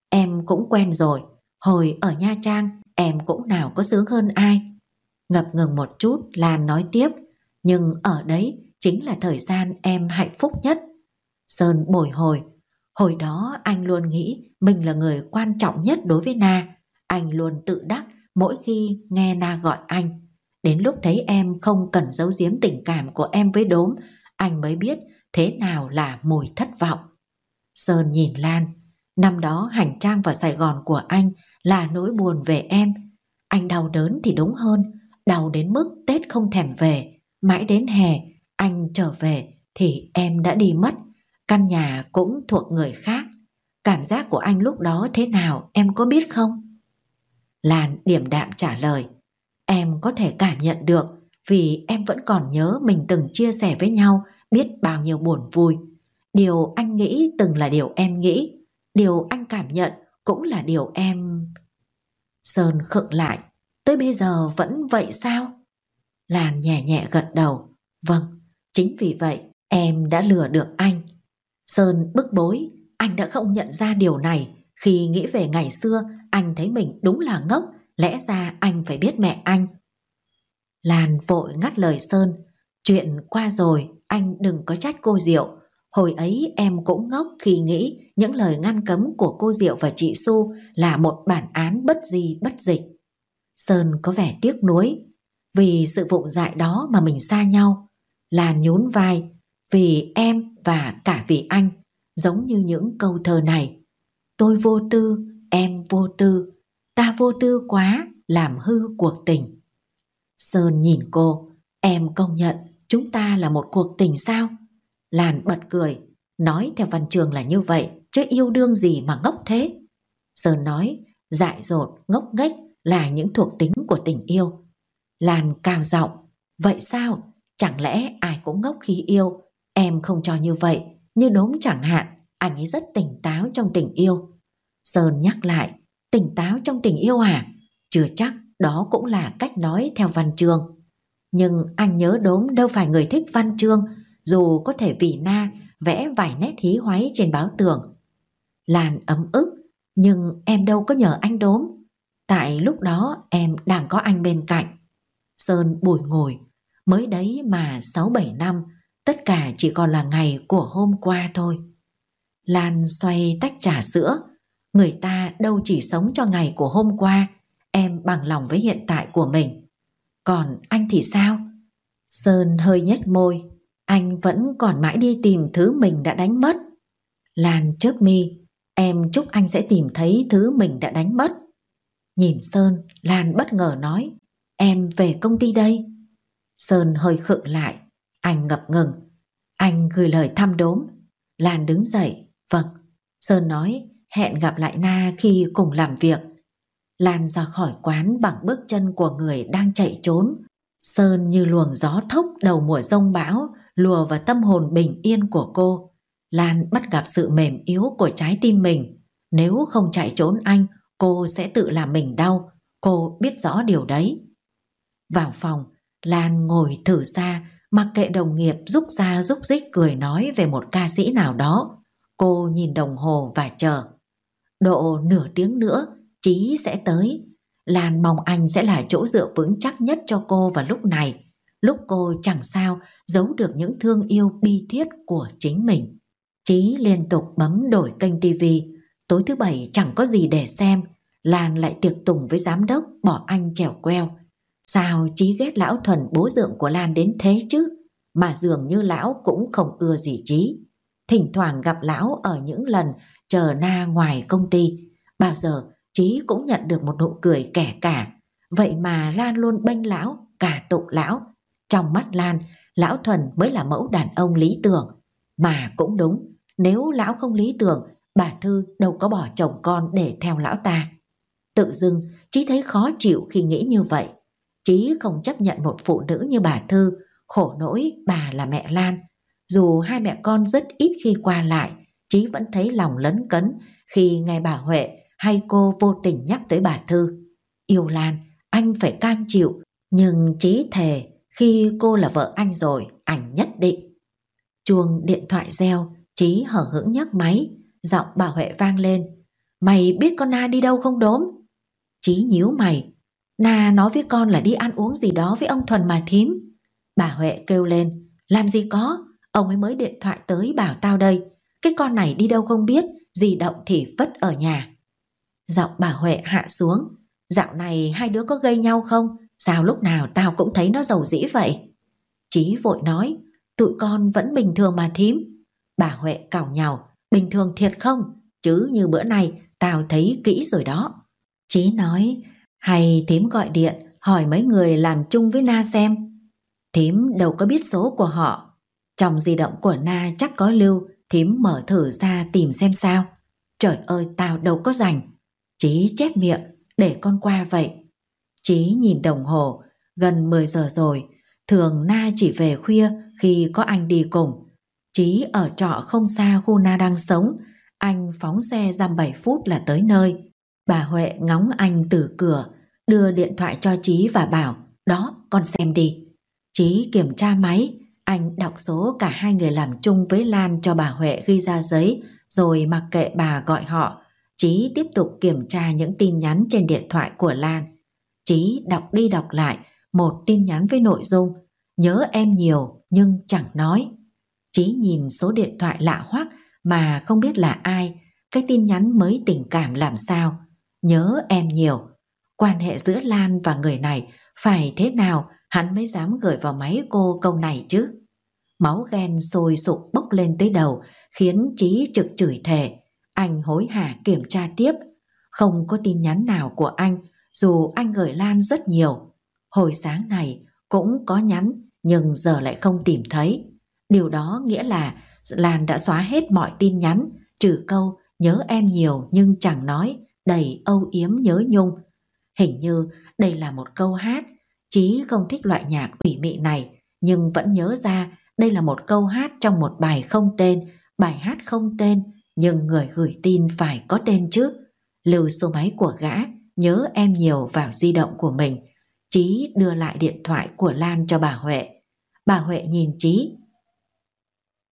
em cũng quen rồi, hồi ở Nha Trang em cũng nào có sướng hơn ai. Ngập ngừng một chút, Lan nói tiếp, nhưng ở đấy chính là thời gian em hạnh phúc nhất. Sơn bồi hồi, hồi đó anh luôn nghĩ mình là người quan trọng nhất đối với Na. Anh luôn tự đắc mỗi khi nghe Na gọi anh. Đến lúc thấy em không cần giấu giếm tình cảm của em với đốm, anh mới biết thế nào là mùi thất vọng. Sơn nhìn Lan, năm đó hành trang vào Sài Gòn của anh là nỗi buồn về em. Anh đau đớn thì đúng hơn, đau đến mức Tết không thèm về, mãi đến hè anh trở về thì em đã đi mất, căn nhà cũng thuộc người khác. Cảm giác của anh lúc đó thế nào em có biết không? Lan điểm đạm trả lời, em có thể cảm nhận được vì em vẫn còn nhớ mình từng chia sẻ với nhau biết bao nhiêu buồn vui. Điều anh nghĩ từng là điều em nghĩ, điều anh cảm nhận cũng là điều em... Sơn khựng lại, tới bây giờ vẫn vậy sao? Làn nhẹ nhẹ gật đầu. Vâng, chính vì vậy em đã lừa được anh. Sơn bức bối, anh đã không nhận ra điều này. Khi nghĩ về ngày xưa, anh thấy mình đúng là ngốc, lẽ ra anh phải biết mẹ anh. Làn vội ngắt lời Sơn, chuyện qua rồi, anh đừng có trách cô Diệu. Hồi ấy em cũng ngốc khi nghĩ những lời ngăn cấm của cô Diệu và chị xu là một bản án bất di bất dịch. Sơn có vẻ tiếc nuối vì sự vụng dại đó mà mình xa nhau. Lan nhún vai vì em và cả vì anh giống như những câu thơ này. Tôi vô tư, em vô tư, ta vô tư quá làm hư cuộc tình. Sơn nhìn cô, em công nhận chúng ta là một cuộc tình sao? Làn bật cười, nói theo văn trường là như vậy, chứ yêu đương gì mà ngốc thế. Sơn nói, dại dột, ngốc nghếch là những thuộc tính của tình yêu. Lan cao giọng, vậy sao? Chẳng lẽ ai cũng ngốc khi yêu? Em không cho như vậy, như đốm chẳng hạn, anh ấy rất tỉnh táo trong tình yêu. Sơn nhắc lại, tỉnh táo trong tình yêu à? Chưa chắc đó cũng là cách nói theo văn chương. Nhưng anh nhớ đốm đâu phải người thích văn chương, dù có thể vì na vẽ vài nét hí hoáy trên báo tường. Lan ấm ức, nhưng em đâu có nhờ anh đốm, Tại lúc đó em đang có anh bên cạnh. Sơn bùi ngồi, mới đấy mà sáu bảy năm, tất cả chỉ còn là ngày của hôm qua thôi. Lan xoay tách trà sữa, người ta đâu chỉ sống cho ngày của hôm qua, em bằng lòng với hiện tại của mình. Còn anh thì sao? Sơn hơi nhếch môi, anh vẫn còn mãi đi tìm thứ mình đã đánh mất. Lan chớp mi, em chúc anh sẽ tìm thấy thứ mình đã đánh mất. Nhìn Sơn, Lan bất ngờ nói, em về công ty đây. Sơn hơi khựng lại, anh ngập ngừng. Anh gửi lời thăm đốm. Lan đứng dậy, vâng. Sơn nói, hẹn gặp lại Na khi cùng làm việc. Lan ra khỏi quán bằng bước chân của người đang chạy trốn. Sơn như luồng gió thốc đầu mùa rông bão, lùa vào tâm hồn bình yên của cô. Lan bắt gặp sự mềm yếu của trái tim mình. Nếu không chạy trốn anh, cô sẽ tự làm mình đau, cô biết rõ điều đấy. Vào phòng, Lan ngồi thử ra, mặc kệ đồng nghiệp giúp ra giúp dích cười nói về một ca sĩ nào đó. Cô nhìn đồng hồ và chờ. Độ nửa tiếng nữa, Chí sẽ tới. Lan mong anh sẽ là chỗ dựa vững chắc nhất cho cô vào lúc này, lúc cô chẳng sao giấu được những thương yêu bi thiết của chính mình. Chí liên tục bấm đổi kênh tivi, Tối thứ bảy chẳng có gì để xem, Lan lại tiệc tùng với giám đốc bỏ anh trèo queo. Sao chí ghét lão thuần bố dượng của Lan đến thế chứ? Mà dường như lão cũng không ưa gì chí. Thỉnh thoảng gặp lão ở những lần chờ na ngoài công ty. Bao giờ chí cũng nhận được một nụ cười kẻ cả. Vậy mà Lan luôn bênh lão, cả tụng lão. Trong mắt Lan, lão thuần mới là mẫu đàn ông lý tưởng. Mà cũng đúng, nếu lão không lý tưởng bà Thư đâu có bỏ chồng con để theo lão ta. Tự dưng, Chí thấy khó chịu khi nghĩ như vậy. Chí không chấp nhận một phụ nữ như bà Thư, khổ nỗi bà là mẹ Lan. Dù hai mẹ con rất ít khi qua lại, Chí vẫn thấy lòng lấn cấn khi nghe bà Huệ hay cô vô tình nhắc tới bà Thư. Yêu Lan, anh phải cam chịu, nhưng Chí thề khi cô là vợ anh rồi, ảnh nhất định. Chuông điện thoại reo, Chí hở hững nhấc máy, giọng bà Huệ vang lên. Mày biết con Na đi đâu không đốm? Chí nhíu mày. Na nói với con là đi ăn uống gì đó với ông Thuần mà thím. Bà Huệ kêu lên. Làm gì có, ông ấy mới điện thoại tới bảo tao đây. Cái con này đi đâu không biết, gì động thì vất ở nhà. Giọng bà Huệ hạ xuống. Dạo này hai đứa có gây nhau không? Sao lúc nào tao cũng thấy nó giàu dĩ vậy? Chí vội nói, tụi con vẫn bình thường mà thím. Bà Huệ cào nhào, bình thường thiệt không? Chứ như bữa này tao thấy kỹ rồi đó. Chí nói, hay thím gọi điện hỏi mấy người làm chung với Na xem. Thím đâu có biết số của họ. Trong di động của Na chắc có lưu, thím mở thử ra tìm xem sao. Trời ơi tao đâu có rảnh. Chí chép miệng, để con qua vậy. Chí nhìn đồng hồ, gần 10 giờ rồi, thường Na chỉ về khuya khi có anh đi cùng. Chí ở trọ không xa khu Na đang sống, anh phóng xe giam 7 phút là tới nơi. Bà Huệ ngóng anh từ cửa, đưa điện thoại cho Chí và bảo, đó, con xem đi. Chí kiểm tra máy, anh đọc số cả hai người làm chung với Lan cho bà Huệ ghi ra giấy, rồi mặc kệ bà gọi họ. Chí tiếp tục kiểm tra những tin nhắn trên điện thoại của Lan. Chí đọc đi đọc lại một tin nhắn với nội dung Nhớ em nhiều nhưng chẳng nói. Chí nhìn số điện thoại lạ hoắc mà không biết là ai, cái tin nhắn mới tình cảm làm sao. Nhớ em nhiều, quan hệ giữa Lan và người này phải thế nào hắn mới dám gửi vào máy cô câu này chứ. Máu ghen sôi sục bốc lên tới đầu, khiến Chí trực chửi thề. Anh hối hả kiểm tra tiếp, không có tin nhắn nào của anh, dù anh gửi Lan rất nhiều. Hồi sáng này cũng có nhắn, nhưng giờ lại không tìm thấy. Điều đó nghĩa là Lan đã xóa hết mọi tin nhắn, trừ câu nhớ em nhiều nhưng chẳng nói, đầy âu yếm nhớ nhung. Hình như đây là một câu hát, Chí không thích loại nhạc ủy mị này, nhưng vẫn nhớ ra đây là một câu hát trong một bài không tên, bài hát không tên, nhưng người gửi tin phải có tên chứ. Lưu số máy của gã, nhớ em nhiều vào di động của mình. Chí đưa lại điện thoại của Lan cho bà Huệ. Bà Huệ nhìn Chí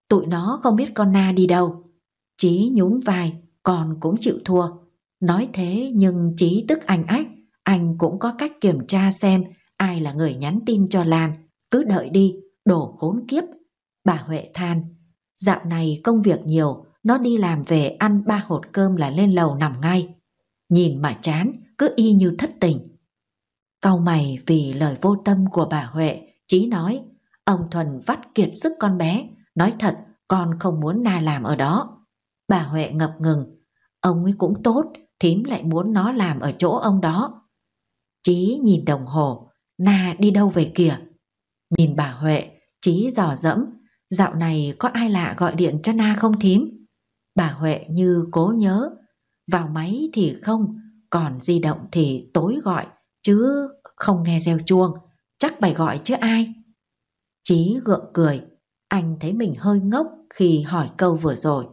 tụi nó không biết con Na đi đâu. Chí nhún vai, còn cũng chịu thua. Nói thế nhưng Chí tức anh ách, anh cũng có cách kiểm tra xem ai là người nhắn tin cho Lan. Cứ đợi đi, đổ khốn kiếp. Bà Huệ than, dạo này công việc nhiều, nó đi làm về ăn ba hột cơm là lên lầu nằm ngay. Nhìn mà chán, cứ y như thất tình. Cau mày vì lời vô tâm của bà Huệ, Chí nói, ông Thuần vắt kiệt sức con bé, Nói thật, con không muốn Na làm ở đó. Bà Huệ ngập ngừng. Ông ấy cũng tốt, thím lại muốn nó làm ở chỗ ông đó. Chí nhìn đồng hồ, Na đi đâu về kìa? Nhìn bà Huệ, Chí dò dẫm, dạo này có ai lạ gọi điện cho Na không thím? Bà Huệ như cố nhớ, vào máy thì không, còn di động thì tối gọi, chứ không nghe reo chuông, chắc bày gọi chứ ai. Chí gượng cười, anh thấy mình hơi ngốc khi hỏi câu vừa rồi.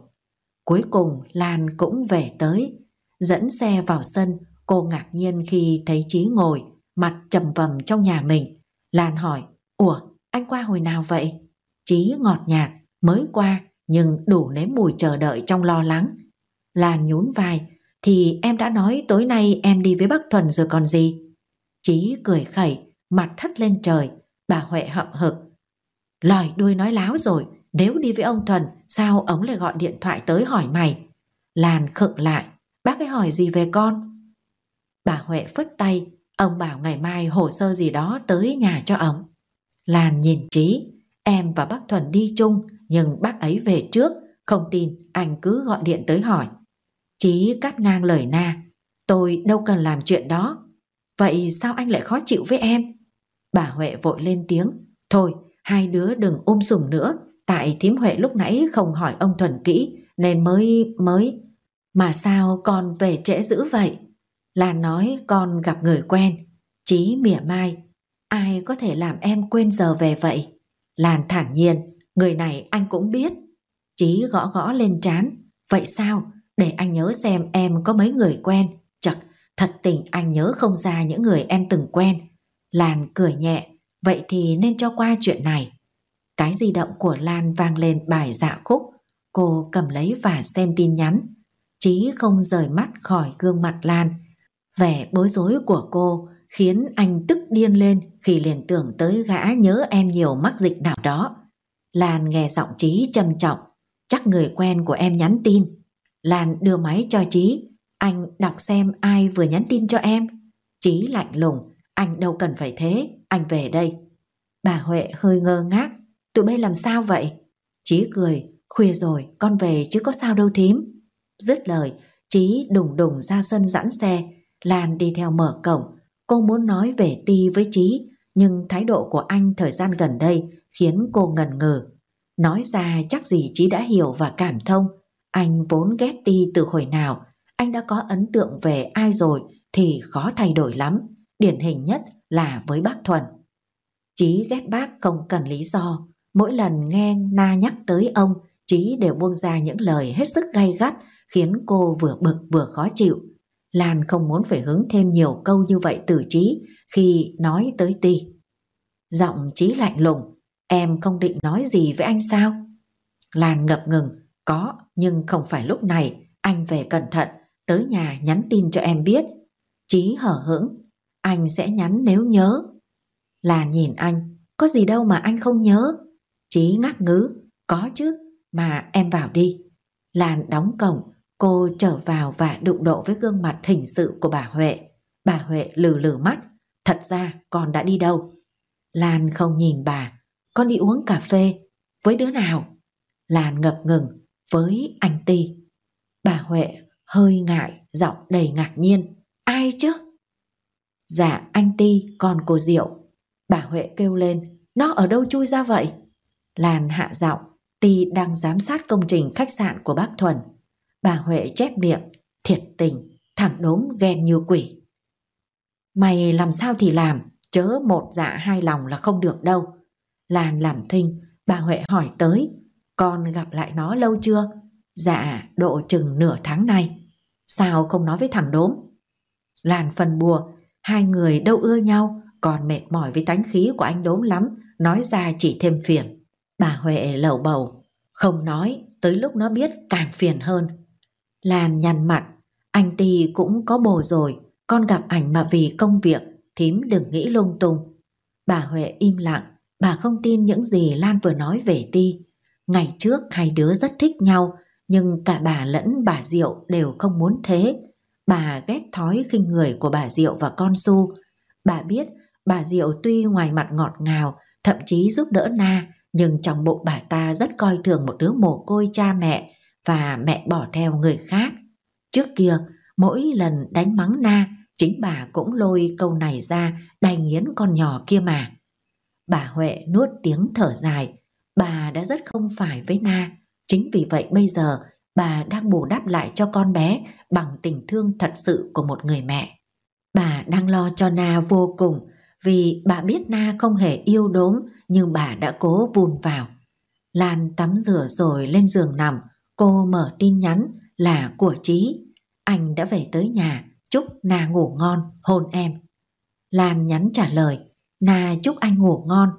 Cuối cùng Lan cũng về tới, dẫn xe vào sân, cô ngạc nhiên khi thấy Chí ngồi, mặt trầm vầm trong nhà mình. Lan hỏi, Ủa, anh qua hồi nào vậy? Chí ngọt nhạt, mới qua, nhưng đủ nếm mùi chờ đợi trong lo lắng. Lan nhún vai, thì em đã nói tối nay em đi với bác Thuần rồi còn gì. Chí cười khẩy, mặt thắt lên trời, bà Huệ hậm hực, Lòi đuôi nói láo rồi, nếu đi với ông Thuần, sao ông lại gọi điện thoại tới hỏi mày? Lan khựng lại, bác ấy hỏi gì về con? Bà Huệ phất tay, ông bảo ngày mai hồ sơ gì đó tới nhà cho ông. Lan nhìn Trí, em và bác Thuần đi chung, nhưng bác ấy về trước, không tin anh cứ gọi điện tới hỏi. Chí cắt ngang lời na, tôi đâu cần làm chuyện đó. Vậy sao anh lại khó chịu với em? Bà Huệ vội lên tiếng, thôi hai đứa đừng ôm um sùng nữa, tại thím Huệ lúc nãy không hỏi ông Thuần kỹ, nên mới, mới. Mà sao con về trễ dữ vậy? Là nói con gặp người quen, chí mỉa mai, ai có thể làm em quên giờ về vậy? làn thản nhiên, người này anh cũng biết. Chí gõ gõ lên trán, vậy sao? Để anh nhớ xem em có mấy người quen. Chật, thật tình anh nhớ không ra những người em từng quen. làn cười nhẹ, vậy thì nên cho qua chuyện này. Cái di động của Lan vang lên bài dạ khúc, cô cầm lấy và xem tin nhắn. Chí không rời mắt khỏi gương mặt Lan. Vẻ bối rối của cô khiến anh tức điên lên khi liền tưởng tới gã nhớ em nhiều mắc dịch nào đó. Lan nghe giọng Chí trầm trọng, chắc người quen của em nhắn tin. Lan đưa máy cho Chí, anh đọc xem ai vừa nhắn tin cho em. Chí lạnh lùng, anh đâu cần phải thế anh về đây. Bà Huệ hơi ngơ ngác, tụi bay làm sao vậy? Chí cười, khuya rồi, con về chứ có sao đâu thím. Dứt lời, Chí đùng đùng ra sân dẫn xe, Lan đi theo mở cổng. Cô muốn nói về Ti với Chí, nhưng thái độ của anh thời gian gần đây khiến cô ngần ngừ. Nói ra chắc gì Chí đã hiểu và cảm thông. Anh vốn ghét Ti từ hồi nào, anh đã có ấn tượng về ai rồi thì khó thay đổi lắm. Điển hình nhất là với bác Thuần. Chí ghét bác không cần lý do, mỗi lần nghe Na nhắc tới ông, Chí đều buông ra những lời hết sức gay gắt khiến cô vừa bực vừa khó chịu. Lan không muốn phải hứng thêm nhiều câu như vậy từ Chí khi nói tới Ti. Giọng Chí lạnh lùng, em không định nói gì với anh sao? Lan ngập ngừng, có, nhưng không phải lúc này, anh về cẩn thận, tới nhà nhắn tin cho em biết. Chí hở hững, anh sẽ nhắn nếu nhớ. Là nhìn anh, có gì đâu mà anh không nhớ. Chí ngắc ngứ, có chứ, mà em vào đi. làn đóng cổng, cô trở vào và đụng độ với gương mặt hình sự của bà Huệ. Bà Huệ lừ lừ mắt, thật ra con đã đi đâu? làn không nhìn bà, con đi uống cà phê, với đứa nào? làn ngập ngừng, với anh Ti. Bà Huệ hơi ngại, giọng đầy ngạc nhiên, ai chứ? Dạ anh Ti còn cô Diệu Bà Huệ kêu lên Nó ở đâu chui ra vậy Làn hạ giọng Ti đang giám sát công trình khách sạn của bác Thuần Bà Huệ chép miệng Thiệt tình Thằng đốm ghen như quỷ Mày làm sao thì làm Chớ một dạ hai lòng là không được đâu Làn làm thinh Bà Huệ hỏi tới Con gặp lại nó lâu chưa Dạ độ chừng nửa tháng nay Sao không nói với thằng đốm Làn phần bùa Hai người đâu ưa nhau, còn mệt mỏi với tánh khí của anh đốm lắm, nói ra chỉ thêm phiền. Bà Huệ lẩu bầu, không nói, tới lúc nó biết càng phiền hơn. Lan nhăn mặt, anh Ti cũng có bồ rồi, con gặp ảnh mà vì công việc, thím đừng nghĩ lung tung. Bà Huệ im lặng, bà không tin những gì Lan vừa nói về Ti. Ngày trước hai đứa rất thích nhau, nhưng cả bà lẫn bà Diệu đều không muốn thế. Bà ghét thói khinh người của bà Diệu và con Su. Bà biết bà Diệu tuy ngoài mặt ngọt ngào, thậm chí giúp đỡ Na, nhưng trong bụng bà ta rất coi thường một đứa mồ côi cha mẹ và mẹ bỏ theo người khác. Trước kia, mỗi lần đánh mắng Na, chính bà cũng lôi câu này ra đành nghiến con nhỏ kia mà. Bà Huệ nuốt tiếng thở dài, bà đã rất không phải với Na, chính vì vậy bây giờ bà đang bù đắp lại cho con bé bằng tình thương thật sự của một người mẹ. Bà đang lo cho Na vô cùng vì bà biết Na không hề yêu đốm nhưng bà đã cố vùn vào. Lan tắm rửa rồi lên giường nằm, cô mở tin nhắn là của Trí. Anh đã về tới nhà, chúc Na ngủ ngon, hôn em. Lan nhắn trả lời, Na chúc anh ngủ ngon.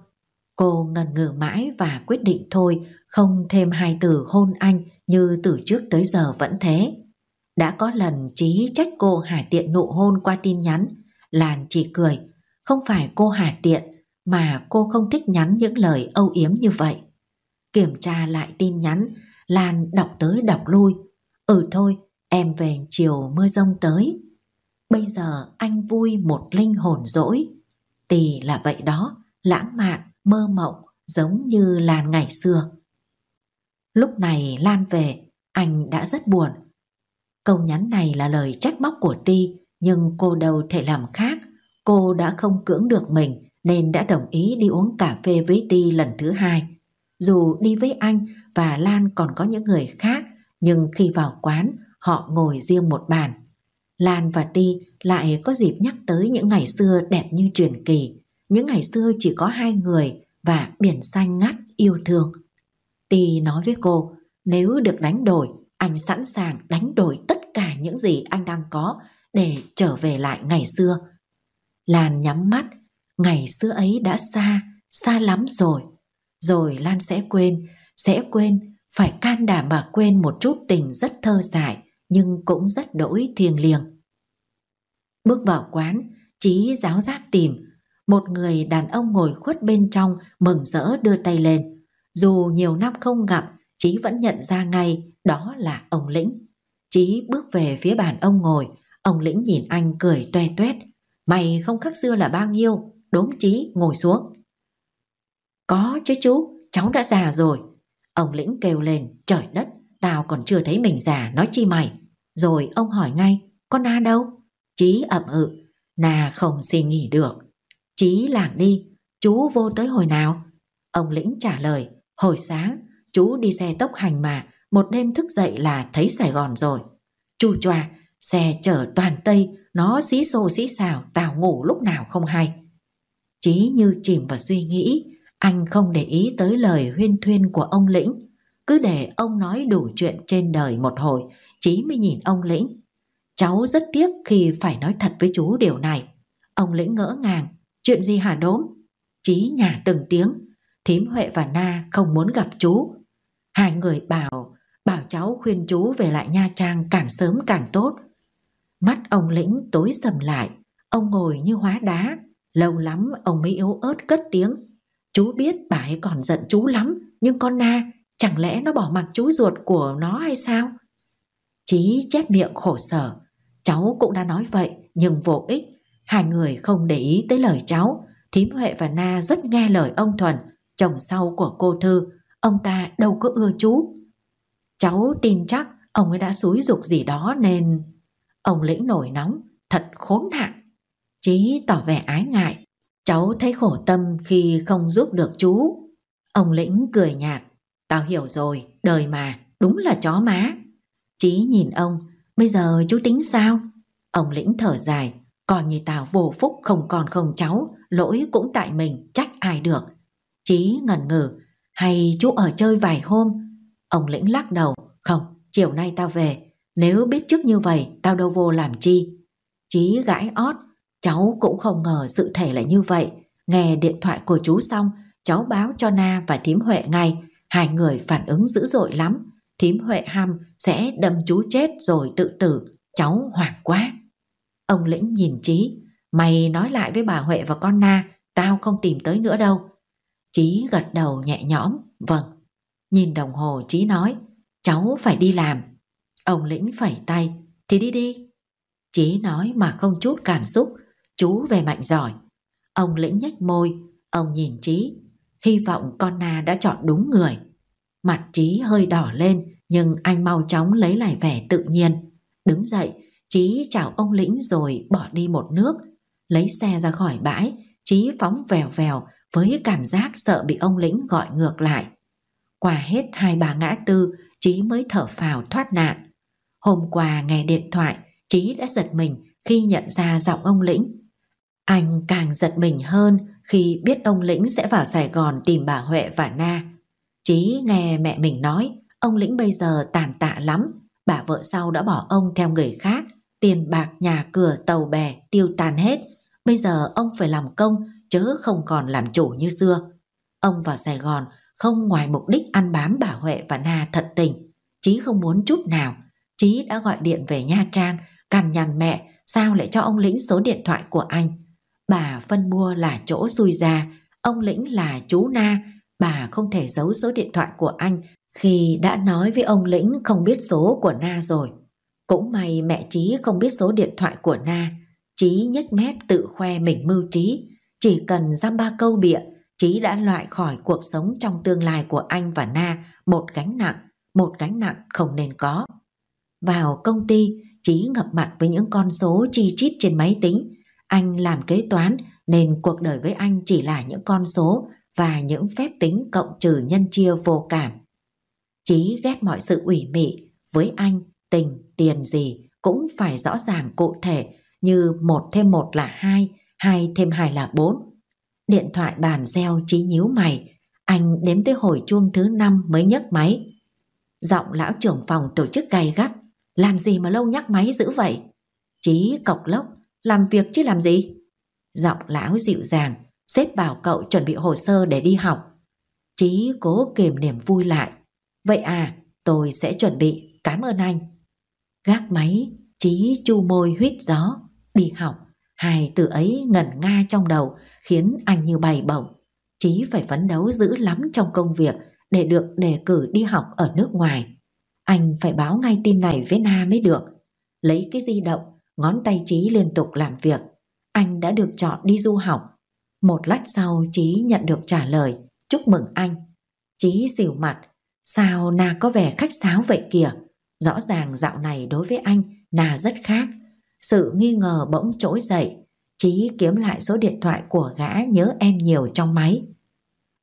Cô ngần ngừ mãi và quyết định thôi, không thêm hai từ hôn anh như từ trước tới giờ vẫn thế. Đã có lần trí trách cô Hà Tiện nụ hôn qua tin nhắn, Lan chỉ cười, không phải cô Hà Tiện mà cô không thích nhắn những lời âu yếm như vậy. Kiểm tra lại tin nhắn, Lan đọc tới đọc lui. Ừ thôi, em về chiều mưa rông tới. Bây giờ anh vui một linh hồn dỗi. Tì là vậy đó, lãng mạn, mơ mộng, giống như Lan ngày xưa. Lúc này Lan về, anh đã rất buồn. Câu nhắn này là lời trách móc của Ti, nhưng cô đâu thể làm khác. Cô đã không cưỡng được mình nên đã đồng ý đi uống cà phê với Ti lần thứ hai. Dù đi với anh và Lan còn có những người khác, nhưng khi vào quán, họ ngồi riêng một bàn. Lan và Ti lại có dịp nhắc tới những ngày xưa đẹp như truyền kỳ, những ngày xưa chỉ có hai người và biển xanh ngắt yêu thương. Ti nói với cô, nếu được đánh đổi anh sẵn sàng đánh đổi tất cả những gì anh đang có để trở về lại ngày xưa. Lan nhắm mắt, ngày xưa ấy đã xa, xa lắm rồi. Rồi Lan sẽ quên, sẽ quên, phải can đảm mà quên một chút tình rất thơ dại nhưng cũng rất đỗi thiêng liêng. Bước vào quán, Chí giáo giác tìm, một người đàn ông ngồi khuất bên trong mừng rỡ đưa tay lên. Dù nhiều năm không gặp, Chí vẫn nhận ra ngay đó là ông Lĩnh. Chí bước về phía bàn ông ngồi, ông Lĩnh nhìn anh cười toe toét. Mày không khác xưa là bao nhiêu, đốm Chí ngồi xuống. Có chứ chú, cháu đã già rồi. Ông Lĩnh kêu lên, trời đất, tao còn chưa thấy mình già nói chi mày. Rồi ông hỏi ngay, con Na đâu? Chí ậm ừ, Na không suy nghỉ được. Chí lảng đi, chú vô tới hồi nào? Ông Lĩnh trả lời, hồi sáng, chú đi xe tốc hành mà, một đêm thức dậy là thấy Sài Gòn rồi. Chu choa, xe chở toàn Tây, nó xí xô xí xào, tào ngủ lúc nào không hay. Chí như chìm vào suy nghĩ, anh không để ý tới lời huyên thuyên của ông Lĩnh. Cứ để ông nói đủ chuyện trên đời một hồi, Chí mới nhìn ông Lĩnh. Cháu rất tiếc khi phải nói thật với chú điều này. Ông Lĩnh ngỡ ngàng, chuyện gì hả đốm? Chí nhả từng tiếng, thím Huệ và Na không muốn gặp chú. Hai người bảo bảo cháu khuyên chú về lại Nha Trang càng sớm càng tốt. Mắt ông Lĩnh tối sầm lại, ông ngồi như hóa đá, lâu lắm ông mới yếu ớt cất tiếng. Chú biết bà ấy còn giận chú lắm, nhưng con Na, chẳng lẽ nó bỏ mặc chú ruột của nó hay sao? Chí chép miệng khổ sở, cháu cũng đã nói vậy nhưng vô ích, hai người không để ý tới lời cháu, thím Huệ và Na rất nghe lời ông Thuần, chồng sau của cô Thư, ông ta đâu có ưa chú. Cháu tin chắc ông ấy đã xúi dục gì đó nên... Ông lĩnh nổi nóng, thật khốn nạn. Chí tỏ vẻ ái ngại. Cháu thấy khổ tâm khi không giúp được chú. Ông lĩnh cười nhạt. Tao hiểu rồi, đời mà, đúng là chó má. Chí nhìn ông, bây giờ chú tính sao? Ông lĩnh thở dài, coi như tao vô phúc không còn không cháu, lỗi cũng tại mình, trách ai được. Chí ngần ngừ, hay chú ở chơi vài hôm Ông Lĩnh lắc đầu, không, chiều nay tao về, nếu biết trước như vậy tao đâu vô làm chi. Chí gãi ót, cháu cũng không ngờ sự thể lại như vậy. Nghe điện thoại của chú xong, cháu báo cho Na và thím Huệ ngay, hai người phản ứng dữ dội lắm. Thím Huệ ham sẽ đâm chú chết rồi tự tử, cháu hoảng quá. Ông Lĩnh nhìn Chí, mày nói lại với bà Huệ và con Na, tao không tìm tới nữa đâu. Chí gật đầu nhẹ nhõm, vâng. Nhìn đồng hồ Chí nói, cháu phải đi làm. Ông Lĩnh phẩy tay, thì đi đi. Chí nói mà không chút cảm xúc, chú về mạnh giỏi. Ông Lĩnh nhếch môi, ông nhìn Chí, hy vọng con Na đã chọn đúng người. Mặt Chí hơi đỏ lên, nhưng anh mau chóng lấy lại vẻ tự nhiên. Đứng dậy, Chí chào ông Lĩnh rồi bỏ đi một nước. Lấy xe ra khỏi bãi, Chí phóng vèo vèo với cảm giác sợ bị ông Lĩnh gọi ngược lại. Qua hết hai bà ngã tư, Chí mới thở phào thoát nạn. Hôm qua nghe điện thoại, Chí đã giật mình khi nhận ra giọng ông Lĩnh. Anh càng giật mình hơn khi biết ông Lĩnh sẽ vào Sài Gòn tìm bà Huệ và Na. Chí nghe mẹ mình nói, ông Lĩnh bây giờ tàn tạ lắm, bà vợ sau đã bỏ ông theo người khác, tiền bạc nhà cửa tàu bè tiêu tan hết, bây giờ ông phải làm công chớ không còn làm chủ như xưa. Ông vào Sài Gòn không ngoài mục đích ăn bám bà Huệ và Na thật tình. Chí không muốn chút nào. Chí đã gọi điện về Nha Trang, cằn nhằn mẹ, sao lại cho ông Lĩnh số điện thoại của anh. Bà phân mua là chỗ xui ra, ông Lĩnh là chú Na, bà không thể giấu số điện thoại của anh khi đã nói với ông Lĩnh không biết số của Na rồi. Cũng may mẹ Chí không biết số điện thoại của Na, Chí nhếch mép tự khoe mình mưu trí, chỉ cần giam ba câu bịa Chí đã loại khỏi cuộc sống trong tương lai của anh và Na một gánh nặng, một gánh nặng không nên có. Vào công ty, Chí ngập mặt với những con số chi chít trên máy tính. Anh làm kế toán nên cuộc đời với anh chỉ là những con số và những phép tính cộng trừ nhân chia vô cảm. Chí ghét mọi sự ủy mị, với anh tình, tiền gì cũng phải rõ ràng cụ thể như một thêm một là hai, hai thêm hai là bốn Điện thoại bàn reo trí nhíu mày, anh đếm tới hồi chuông thứ năm mới nhấc máy. Giọng lão trưởng phòng tổ chức gay gắt, làm gì mà lâu nhắc máy dữ vậy? Chí cọc lốc, làm việc chứ làm gì? Giọng lão dịu dàng, xếp bảo cậu chuẩn bị hồ sơ để đi học. Chí cố kìm niềm vui lại. Vậy à, tôi sẽ chuẩn bị, cảm ơn anh. Gác máy, Chí chu môi huyết gió, đi học. Hai từ ấy ngẩn nga trong đầu, khiến anh như bay bổng. Chí phải phấn đấu dữ lắm trong công việc để được đề cử đi học ở nước ngoài. Anh phải báo ngay tin này với Na mới được. Lấy cái di động, ngón tay Chí liên tục làm việc. Anh đã được chọn đi du học. Một lát sau Chí nhận được trả lời, chúc mừng anh. Chí xỉu mặt, sao Na có vẻ khách sáo vậy kìa. Rõ ràng dạo này đối với anh, Na rất khác. Sự nghi ngờ bỗng trỗi dậy, Chí kiếm lại số điện thoại của gã nhớ em nhiều trong máy.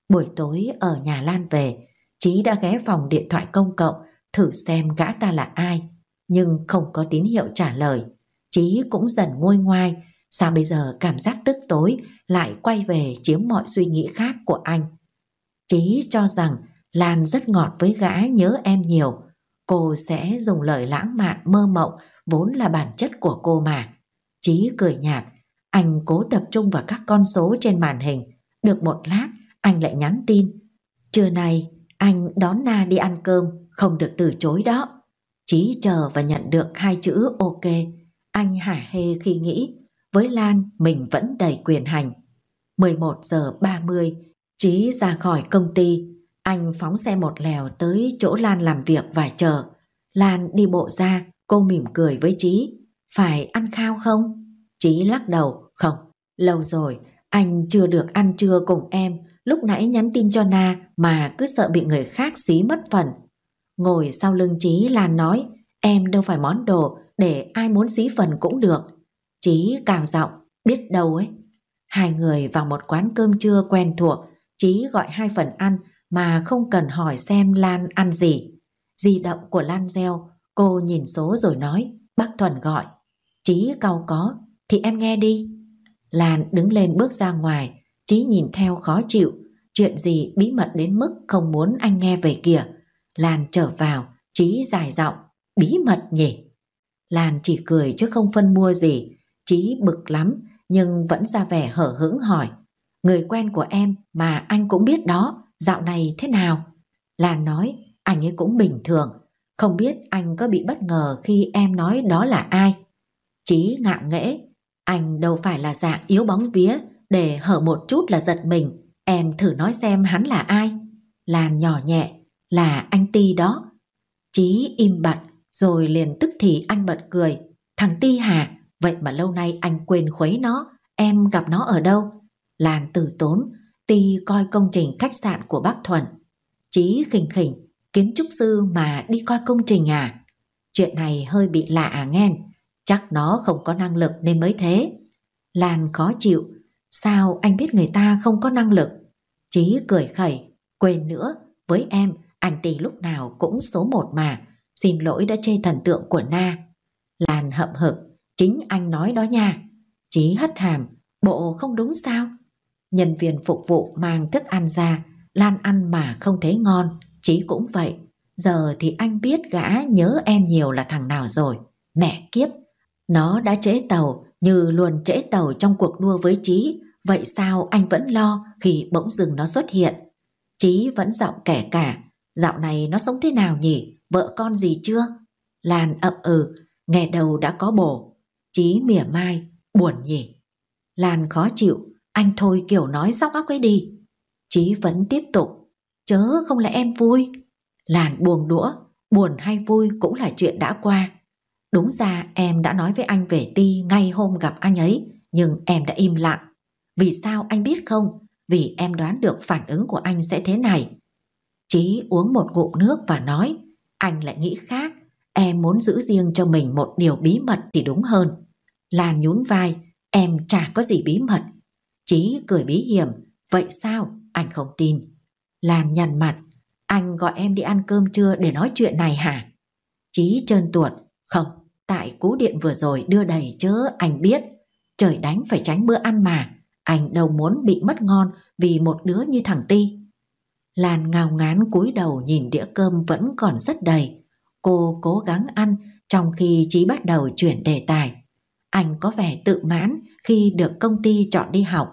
Buổi tối ở nhà Lan về, Chí đã ghé phòng điện thoại công cộng thử xem gã ta là ai, nhưng không có tín hiệu trả lời. Chí cũng dần nguôi ngoai, sao bây giờ cảm giác tức tối lại quay về chiếm mọi suy nghĩ khác của anh. Chí cho rằng Lan rất ngọt với gã nhớ em nhiều, cô sẽ dùng lời lãng mạn mơ mộng vốn là bản chất của cô mà. Chí cười nhạt, anh cố tập trung vào các con số trên màn hình. Được một lát, anh lại nhắn tin. Trưa nay, anh đón Na đi ăn cơm, không được từ chối đó. Chí chờ và nhận được hai chữ ok. Anh hả hê khi nghĩ, với Lan mình vẫn đầy quyền hành. 11 giờ 30, Chí ra khỏi công ty. Anh phóng xe một lèo tới chỗ Lan làm việc và chờ. Lan đi bộ ra, cô mỉm cười với Chí. Phải ăn khao không? Chí lắc đầu, không, lâu rồi, anh chưa được ăn trưa cùng em, lúc nãy nhắn tin cho Na mà cứ sợ bị người khác xí mất phần. Ngồi sau lưng Chí Lan nói, em đâu phải món đồ để ai muốn xí phần cũng được. Chí cào giọng, biết đâu ấy. Hai người vào một quán cơm trưa quen thuộc, Chí gọi hai phần ăn mà không cần hỏi xem Lan ăn gì. Di động của Lan reo, cô nhìn số rồi nói, bác Thuần gọi. Chí cau có, thì em nghe đi. Lan đứng lên bước ra ngoài, Chí nhìn theo khó chịu, chuyện gì bí mật đến mức không muốn anh nghe về kìa. Lan trở vào, Chí dài giọng, bí mật nhỉ? Lan chỉ cười chứ không phân mua gì, Chí bực lắm nhưng vẫn ra vẻ hở hững hỏi. Người quen của em mà anh cũng biết đó, dạo này thế nào? Lan nói, anh ấy cũng bình thường, không biết anh có bị bất ngờ khi em nói đó là ai. Chí ngạo nghễ, anh đâu phải là dạng yếu bóng vía để hở một chút là giật mình. Em thử nói xem hắn là ai? Lan nhỏ nhẹ, là anh Ti đó. Chí im bặt, rồi liền tức thì anh bật cười. Thằng Ti hả? Vậy mà lâu nay anh quên khuấy nó, em gặp nó ở đâu? làn tử tốn, Ti coi công trình khách sạn của bác thuận Chí khỉnh khỉnh, kiến trúc sư mà đi coi công trình à? Chuyện này hơi bị lạ à nghen Chắc nó không có năng lực nên mới thế. Lan khó chịu, sao anh biết người ta không có năng lực? Chí cười khẩy, quên nữa, với em, anh tỷ lúc nào cũng số một mà, xin lỗi đã chê thần tượng của Na. Lan hậm hực, chính anh nói đó nha. Chí hất hàm, bộ không đúng sao? Nhân viên phục vụ mang thức ăn ra, Lan ăn mà không thấy ngon, Chí cũng vậy. Giờ thì anh biết gã nhớ em nhiều là thằng nào rồi. Mẹ kiếp, nó đã trễ tàu như luôn trễ tàu trong cuộc đua với Trí, vậy sao anh vẫn lo khi bỗng dừng nó xuất hiện? Chí vẫn giọng kẻ cả, dạo này nó sống thế nào nhỉ, vợ con gì chưa? Lan ậm ừ, nghe đầu đã có bổ. Chí mỉa mai, buồn nhỉ. Lan khó chịu, anh thôi kiểu nói sóc óc ấy đi. Chí vẫn tiếp tục, chớ không là em vui. Lan buồn đũa, buồn hay vui cũng là chuyện đã qua. Đúng ra em đã nói với anh về Ti ngay hôm gặp anh ấy, nhưng em đã im lặng. Vì sao anh biết không? Vì em đoán được phản ứng của anh sẽ thế này. Chí uống một ngụm nước và nói, anh lại nghĩ khác, em muốn giữ riêng cho mình một điều bí mật thì đúng hơn. là nhún vai, em chả có gì bí mật. Chí cười bí hiểm, vậy sao? Anh không tin. Lan nhăn mặt, anh gọi em đi ăn cơm trưa để nói chuyện này hả? Chí trơn tuột, không, Tại cú điện vừa rồi đưa đầy chớ anh biết. Trời đánh phải tránh bữa ăn mà. Anh đâu muốn bị mất ngon vì một đứa như thằng Ti. Lan ngào ngán cúi đầu nhìn đĩa cơm vẫn còn rất đầy. Cô cố gắng ăn trong khi Chí bắt đầu chuyển đề tài. Anh có vẻ tự mãn khi được công ty chọn đi học.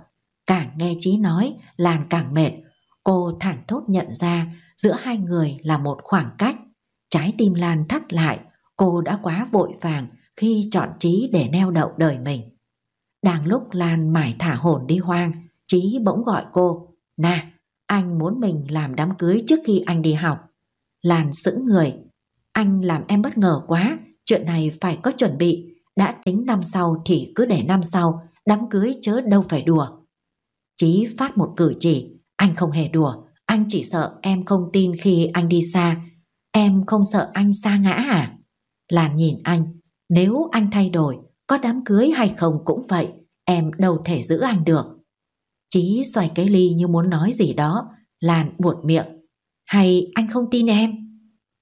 Càng nghe Chí nói, Lan càng mệt. Cô thản thốt nhận ra giữa hai người là một khoảng cách. Trái tim Lan thắt lại Cô đã quá vội vàng khi chọn Trí để neo đậu đời mình. Đang lúc Lan mải thả hồn đi hoang, Trí bỗng gọi cô. Nà, anh muốn mình làm đám cưới trước khi anh đi học. Lan sững người. Anh làm em bất ngờ quá, chuyện này phải có chuẩn bị. Đã tính năm sau thì cứ để năm sau, đám cưới chớ đâu phải đùa. Chí phát một cử chỉ, anh không hề đùa, anh chỉ sợ em không tin khi anh đi xa. Em không sợ anh xa ngã à? là nhìn anh. Nếu anh thay đổi, có đám cưới hay không cũng vậy, em đâu thể giữ anh được. Chí xoay cái ly như muốn nói gì đó, Lan buột miệng. Hay anh không tin em?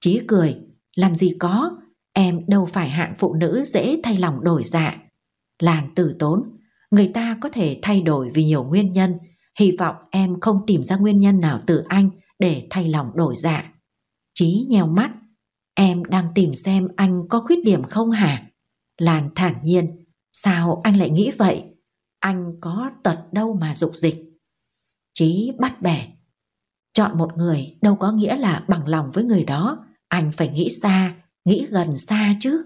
Chí cười, làm gì có, em đâu phải hạng phụ nữ dễ thay lòng đổi dạ. Lan tử tốn, người ta có thể thay đổi vì nhiều nguyên nhân, hy vọng em không tìm ra nguyên nhân nào từ anh để thay lòng đổi dạ. Chí nheo mắt, Em đang tìm xem anh có khuyết điểm không hả? Lan thản nhiên, sao anh lại nghĩ vậy? Anh có tật đâu mà dục dịch. Chí bắt bẻ. Chọn một người đâu có nghĩa là bằng lòng với người đó. Anh phải nghĩ xa, nghĩ gần xa chứ.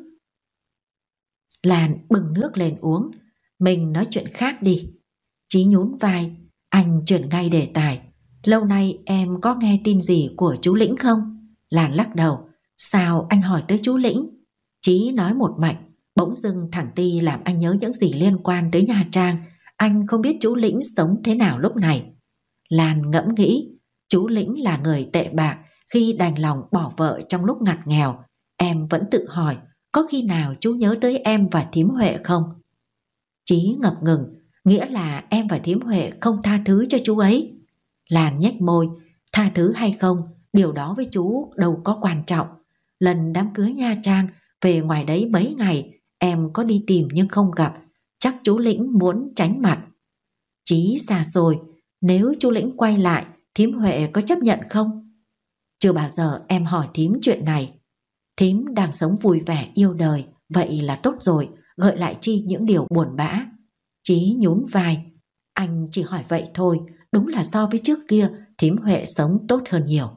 Lan bừng nước lên uống. Mình nói chuyện khác đi. Chí nhún vai, anh chuyển ngay đề tài. Lâu nay em có nghe tin gì của chú Lĩnh không? Lan lắc đầu Sao anh hỏi tới chú Lĩnh? Chí nói một mạch, bỗng dưng thẳng ti làm anh nhớ những gì liên quan tới Nha Trang. Anh không biết chú Lĩnh sống thế nào lúc này. Lan ngẫm nghĩ, chú Lĩnh là người tệ bạc khi đành lòng bỏ vợ trong lúc ngặt nghèo. Em vẫn tự hỏi, có khi nào chú nhớ tới em và thím Huệ không? Chí ngập ngừng, nghĩa là em và thím Huệ không tha thứ cho chú ấy. Lan nhếch môi, tha thứ hay không, điều đó với chú đâu có quan trọng lần đám cưới Nha Trang về ngoài đấy mấy ngày em có đi tìm nhưng không gặp chắc chú Lĩnh muốn tránh mặt. Chí xa rồi, nếu chú Lĩnh quay lại thím Huệ có chấp nhận không? Chưa bao giờ em hỏi thím chuyện này. Thím đang sống vui vẻ yêu đời, vậy là tốt rồi, gợi lại chi những điều buồn bã. Chí nhún vai, anh chỉ hỏi vậy thôi, đúng là so với trước kia thím Huệ sống tốt hơn nhiều.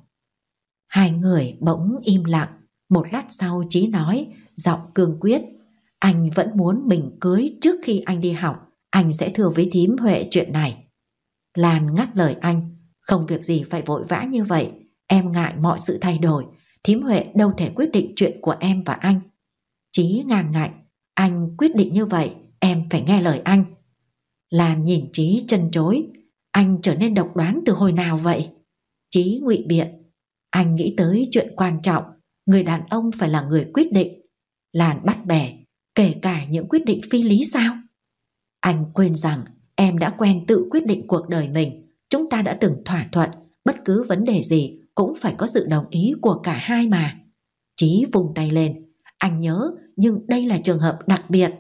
Hai người bỗng im lặng, một lát sau Chí nói, giọng cương quyết, anh vẫn muốn mình cưới trước khi anh đi học, anh sẽ thừa với thím Huệ chuyện này. Lan ngắt lời anh, không việc gì phải vội vã như vậy, em ngại mọi sự thay đổi, thím Huệ đâu thể quyết định chuyện của em và anh. Chí ngang ngại anh quyết định như vậy, em phải nghe lời anh. Lan nhìn Chí chân chối, anh trở nên độc đoán từ hồi nào vậy? Chí ngụy biện, anh nghĩ tới chuyện quan trọng người đàn ông phải là người quyết định làn bắt bẻ kể cả những quyết định phi lý sao anh quên rằng em đã quen tự quyết định cuộc đời mình chúng ta đã từng thỏa thuận bất cứ vấn đề gì cũng phải có sự đồng ý của cả hai mà chí vùng tay lên anh nhớ nhưng đây là trường hợp đặc biệt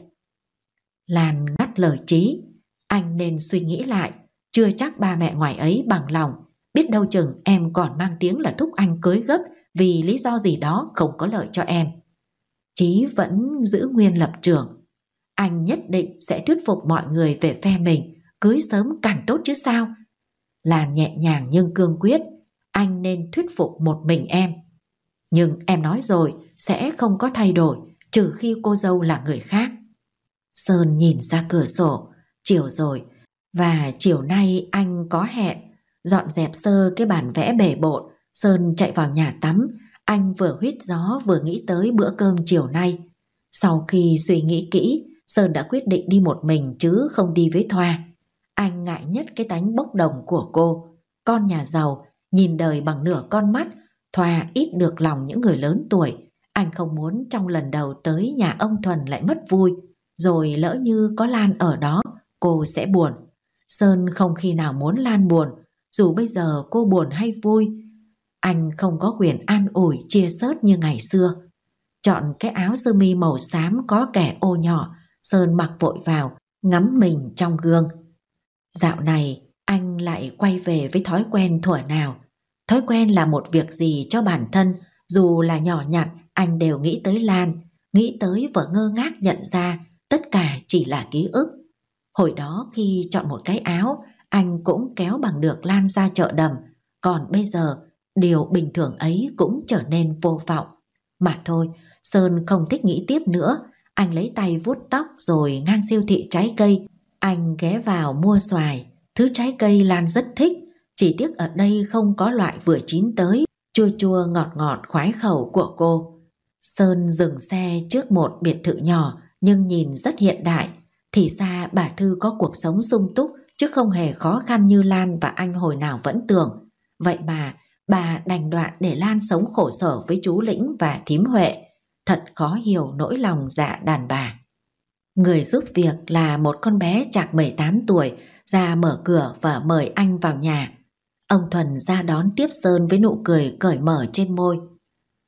làn ngắt lời chí anh nên suy nghĩ lại chưa chắc ba mẹ ngoài ấy bằng lòng biết đâu chừng em còn mang tiếng là thúc anh cưới gấp vì lý do gì đó không có lợi cho em. Chí vẫn giữ nguyên lập trường. Anh nhất định sẽ thuyết phục mọi người về phe mình, cưới sớm càng tốt chứ sao. Lan nhẹ nhàng nhưng cương quyết, anh nên thuyết phục một mình em. Nhưng em nói rồi, sẽ không có thay đổi, trừ khi cô dâu là người khác. Sơn nhìn ra cửa sổ, chiều rồi, và chiều nay anh có hẹn dọn dẹp sơ cái bàn vẽ bể bộn Sơn chạy vào nhà tắm, anh vừa huyết gió vừa nghĩ tới bữa cơm chiều nay. Sau khi suy nghĩ kỹ, Sơn đã quyết định đi một mình chứ không đi với Thoa. Anh ngại nhất cái tánh bốc đồng của cô. Con nhà giàu, nhìn đời bằng nửa con mắt, Thoa ít được lòng những người lớn tuổi. Anh không muốn trong lần đầu tới nhà ông Thuần lại mất vui, rồi lỡ như có Lan ở đó, cô sẽ buồn. Sơn không khi nào muốn Lan buồn, dù bây giờ cô buồn hay vui, anh không có quyền an ủi chia sớt như ngày xưa. Chọn cái áo sơ mi màu xám có kẻ ô nhỏ, Sơn mặc vội vào, ngắm mình trong gương. Dạo này, anh lại quay về với thói quen thuở nào. Thói quen là một việc gì cho bản thân, dù là nhỏ nhặt, anh đều nghĩ tới Lan, nghĩ tới vợ ngơ ngác nhận ra tất cả chỉ là ký ức. Hồi đó khi chọn một cái áo, anh cũng kéo bằng được Lan ra chợ đầm, còn bây giờ Điều bình thường ấy cũng trở nên vô vọng. Mà thôi, Sơn không thích nghĩ tiếp nữa. Anh lấy tay vuốt tóc rồi ngang siêu thị trái cây. Anh ghé vào mua xoài. Thứ trái cây Lan rất thích. Chỉ tiếc ở đây không có loại vừa chín tới. Chua chua ngọt ngọt khoái khẩu của cô. Sơn dừng xe trước một biệt thự nhỏ nhưng nhìn rất hiện đại. Thì ra bà Thư có cuộc sống sung túc chứ không hề khó khăn như Lan và anh hồi nào vẫn tưởng. Vậy mà bà đành đoạn để Lan sống khổ sở với chú Lĩnh và thím Huệ, thật khó hiểu nỗi lòng dạ đàn bà. Người giúp việc là một con bé chạc 18 tuổi ra mở cửa và mời anh vào nhà. Ông Thuần ra đón tiếp Sơn với nụ cười cởi mở trên môi.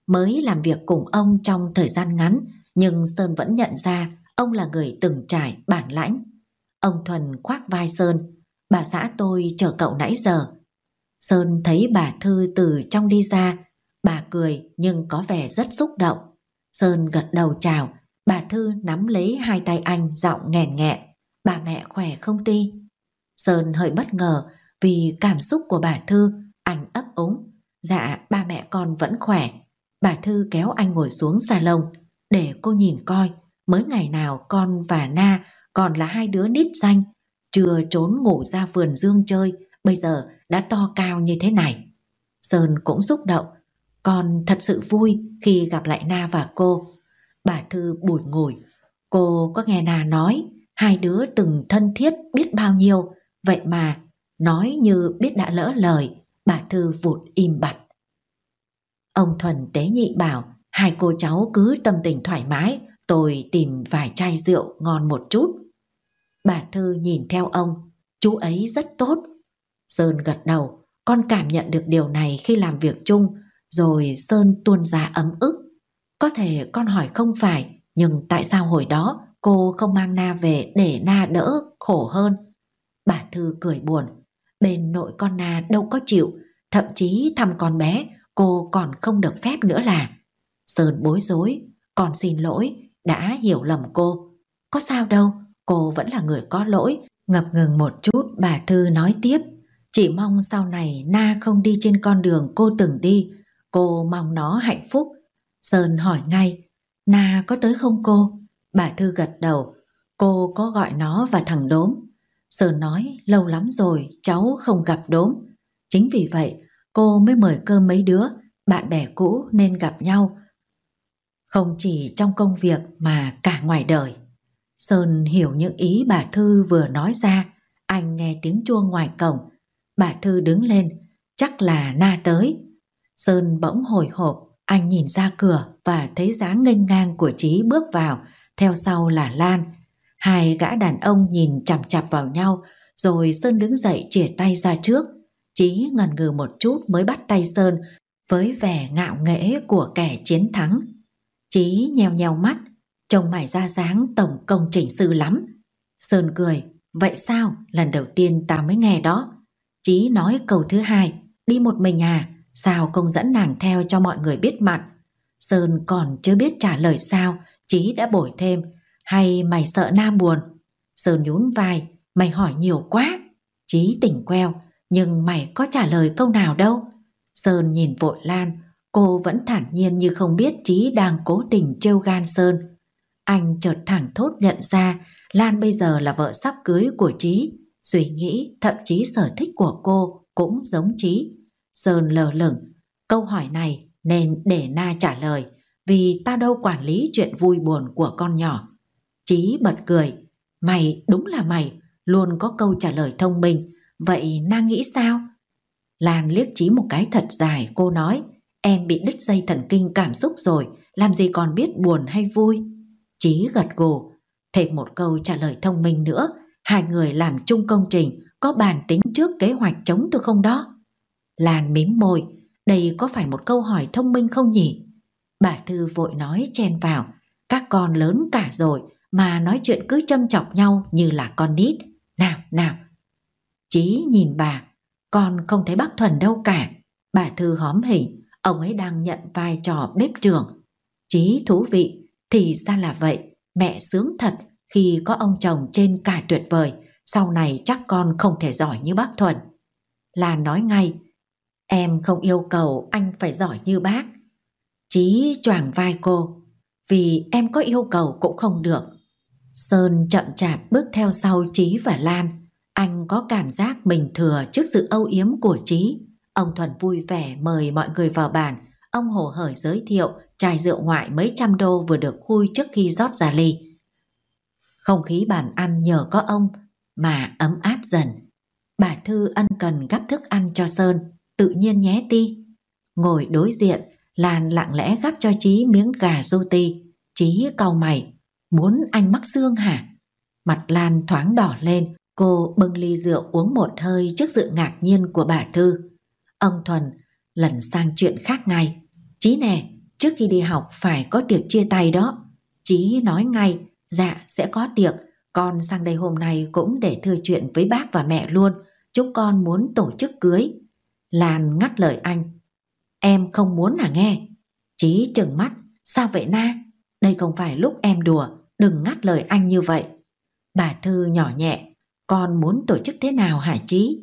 Mới làm việc cùng ông trong thời gian ngắn, nhưng Sơn vẫn nhận ra ông là người từng trải bản lãnh. Ông Thuần khoác vai Sơn, bà xã tôi chờ cậu nãy giờ, Sơn thấy bà Thư từ trong đi ra, bà cười nhưng có vẻ rất xúc động. Sơn gật đầu chào, bà Thư nắm lấy hai tay anh giọng nghèn nghẹn, bà mẹ khỏe không ti? Sơn hơi bất ngờ vì cảm xúc của bà Thư, anh ấp úng, dạ ba mẹ con vẫn khỏe. Bà Thư kéo anh ngồi xuống xà lồng để cô nhìn coi mới ngày nào con và Na còn là hai đứa nít danh, chưa trốn ngủ ra vườn dương chơi, bây giờ đã to cao như thế này. Sơn cũng xúc động, còn thật sự vui khi gặp lại Na và cô. Bà Thư bùi ngồi, cô có nghe Na nói hai đứa từng thân thiết biết bao nhiêu, vậy mà nói như biết đã lỡ lời, bà Thư vụt im bặt. Ông Thuần tế nhị bảo hai cô cháu cứ tâm tình thoải mái, tôi tìm vài chai rượu ngon một chút. Bà Thư nhìn theo ông, chú ấy rất tốt, Sơn gật đầu, con cảm nhận được điều này khi làm việc chung, rồi Sơn tuôn ra ấm ức. Có thể con hỏi không phải, nhưng tại sao hồi đó cô không mang Na về để Na đỡ khổ hơn? Bà Thư cười buồn, bên nội con Na đâu có chịu, thậm chí thăm con bé cô còn không được phép nữa là. Sơn bối rối, con xin lỗi, đã hiểu lầm cô. Có sao đâu, cô vẫn là người có lỗi, ngập ngừng một chút bà Thư nói tiếp. Chỉ mong sau này Na không đi trên con đường cô từng đi, cô mong nó hạnh phúc. Sơn hỏi ngay, Na có tới không cô? Bà Thư gật đầu, cô có gọi nó và thằng đốm. Sơn nói, lâu lắm rồi, cháu không gặp đốm. Chính vì vậy, cô mới mời cơm mấy đứa, bạn bè cũ nên gặp nhau. Không chỉ trong công việc mà cả ngoài đời. Sơn hiểu những ý bà Thư vừa nói ra, anh nghe tiếng chuông ngoài cổng, Bà Thư đứng lên, chắc là na tới. Sơn bỗng hồi hộp, anh nhìn ra cửa và thấy dáng nghênh ngang của Trí bước vào, theo sau là Lan. Hai gã đàn ông nhìn chằm chặp vào nhau, rồi Sơn đứng dậy chìa tay ra trước. trí ngần ngừ một chút mới bắt tay Sơn với vẻ ngạo nghễ của kẻ chiến thắng. trí nheo nheo mắt, trông mày ra dáng tổng công chỉnh sư lắm. Sơn cười, vậy sao lần đầu tiên ta mới nghe đó. Chí nói câu thứ hai, đi một mình à, sao không dẫn nàng theo cho mọi người biết mặt. Sơn còn chưa biết trả lời sao, Chí đã bổi thêm, hay mày sợ Nam buồn? Sơn nhún vai, mày hỏi nhiều quá. Chí tỉnh queo, nhưng mày có trả lời câu nào đâu. Sơn nhìn vội Lan, cô vẫn thản nhiên như không biết Chí đang cố tình trêu gan Sơn. Anh chợt thẳng thốt nhận ra Lan bây giờ là vợ sắp cưới của Chí, suy nghĩ, thậm chí sở thích của cô cũng giống trí. Sơn lờ lửng, câu hỏi này nên để Na trả lời, vì tao đâu quản lý chuyện vui buồn của con nhỏ. Trí bật cười, mày đúng là mày, luôn có câu trả lời thông minh, vậy Na nghĩ sao? Lan liếc Trí một cái thật dài, cô nói, em bị đứt dây thần kinh cảm xúc rồi, làm gì còn biết buồn hay vui. Chí gật gù, thêm một câu trả lời thông minh nữa hai người làm chung công trình có bàn tính trước kế hoạch chống tôi không đó lan mím môi đây có phải một câu hỏi thông minh không nhỉ bà thư vội nói chen vào các con lớn cả rồi mà nói chuyện cứ châm chọc nhau như là con nít nào nào chí nhìn bà con không thấy bác thuần đâu cả bà thư hóm hình ông ấy đang nhận vai trò bếp trưởng chí thú vị thì ra là vậy mẹ sướng thật khi có ông chồng trên cả tuyệt vời, sau này chắc con không thể giỏi như bác Thuận. Lan nói ngay, em không yêu cầu anh phải giỏi như bác. Chí choàng vai cô, vì em có yêu cầu cũng không được. Sơn chậm chạp bước theo sau Chí và Lan. Anh có cảm giác mình thừa trước sự âu yếm của Chí. Ông Thuận vui vẻ mời mọi người vào bàn. Ông hồ hởi giới thiệu chai rượu ngoại mấy trăm đô vừa được khui trước khi rót ra ly. Không khí bàn ăn nhờ có ông mà ấm áp dần. Bà Thư ân cần gắp thức ăn cho Sơn, tự nhiên nhé ti. Ngồi đối diện, Lan lặng lẽ gắp cho Chí miếng gà rô ti. Chí cau mày, muốn anh mắc xương hả? Mặt Lan thoáng đỏ lên, cô bưng ly rượu uống một hơi trước sự ngạc nhiên của bà Thư. Ông Thuần lần sang chuyện khác ngay. Chí nè, trước khi đi học phải có tiệc chia tay đó. Chí nói ngay Dạ, sẽ có tiệc. Con sang đây hôm nay cũng để thưa chuyện với bác và mẹ luôn. chúc con muốn tổ chức cưới. Lan ngắt lời anh. Em không muốn à nghe. Chí trừng mắt. Sao vậy na? Đây không phải lúc em đùa. Đừng ngắt lời anh như vậy. Bà Thư nhỏ nhẹ. Con muốn tổ chức thế nào hả Chí?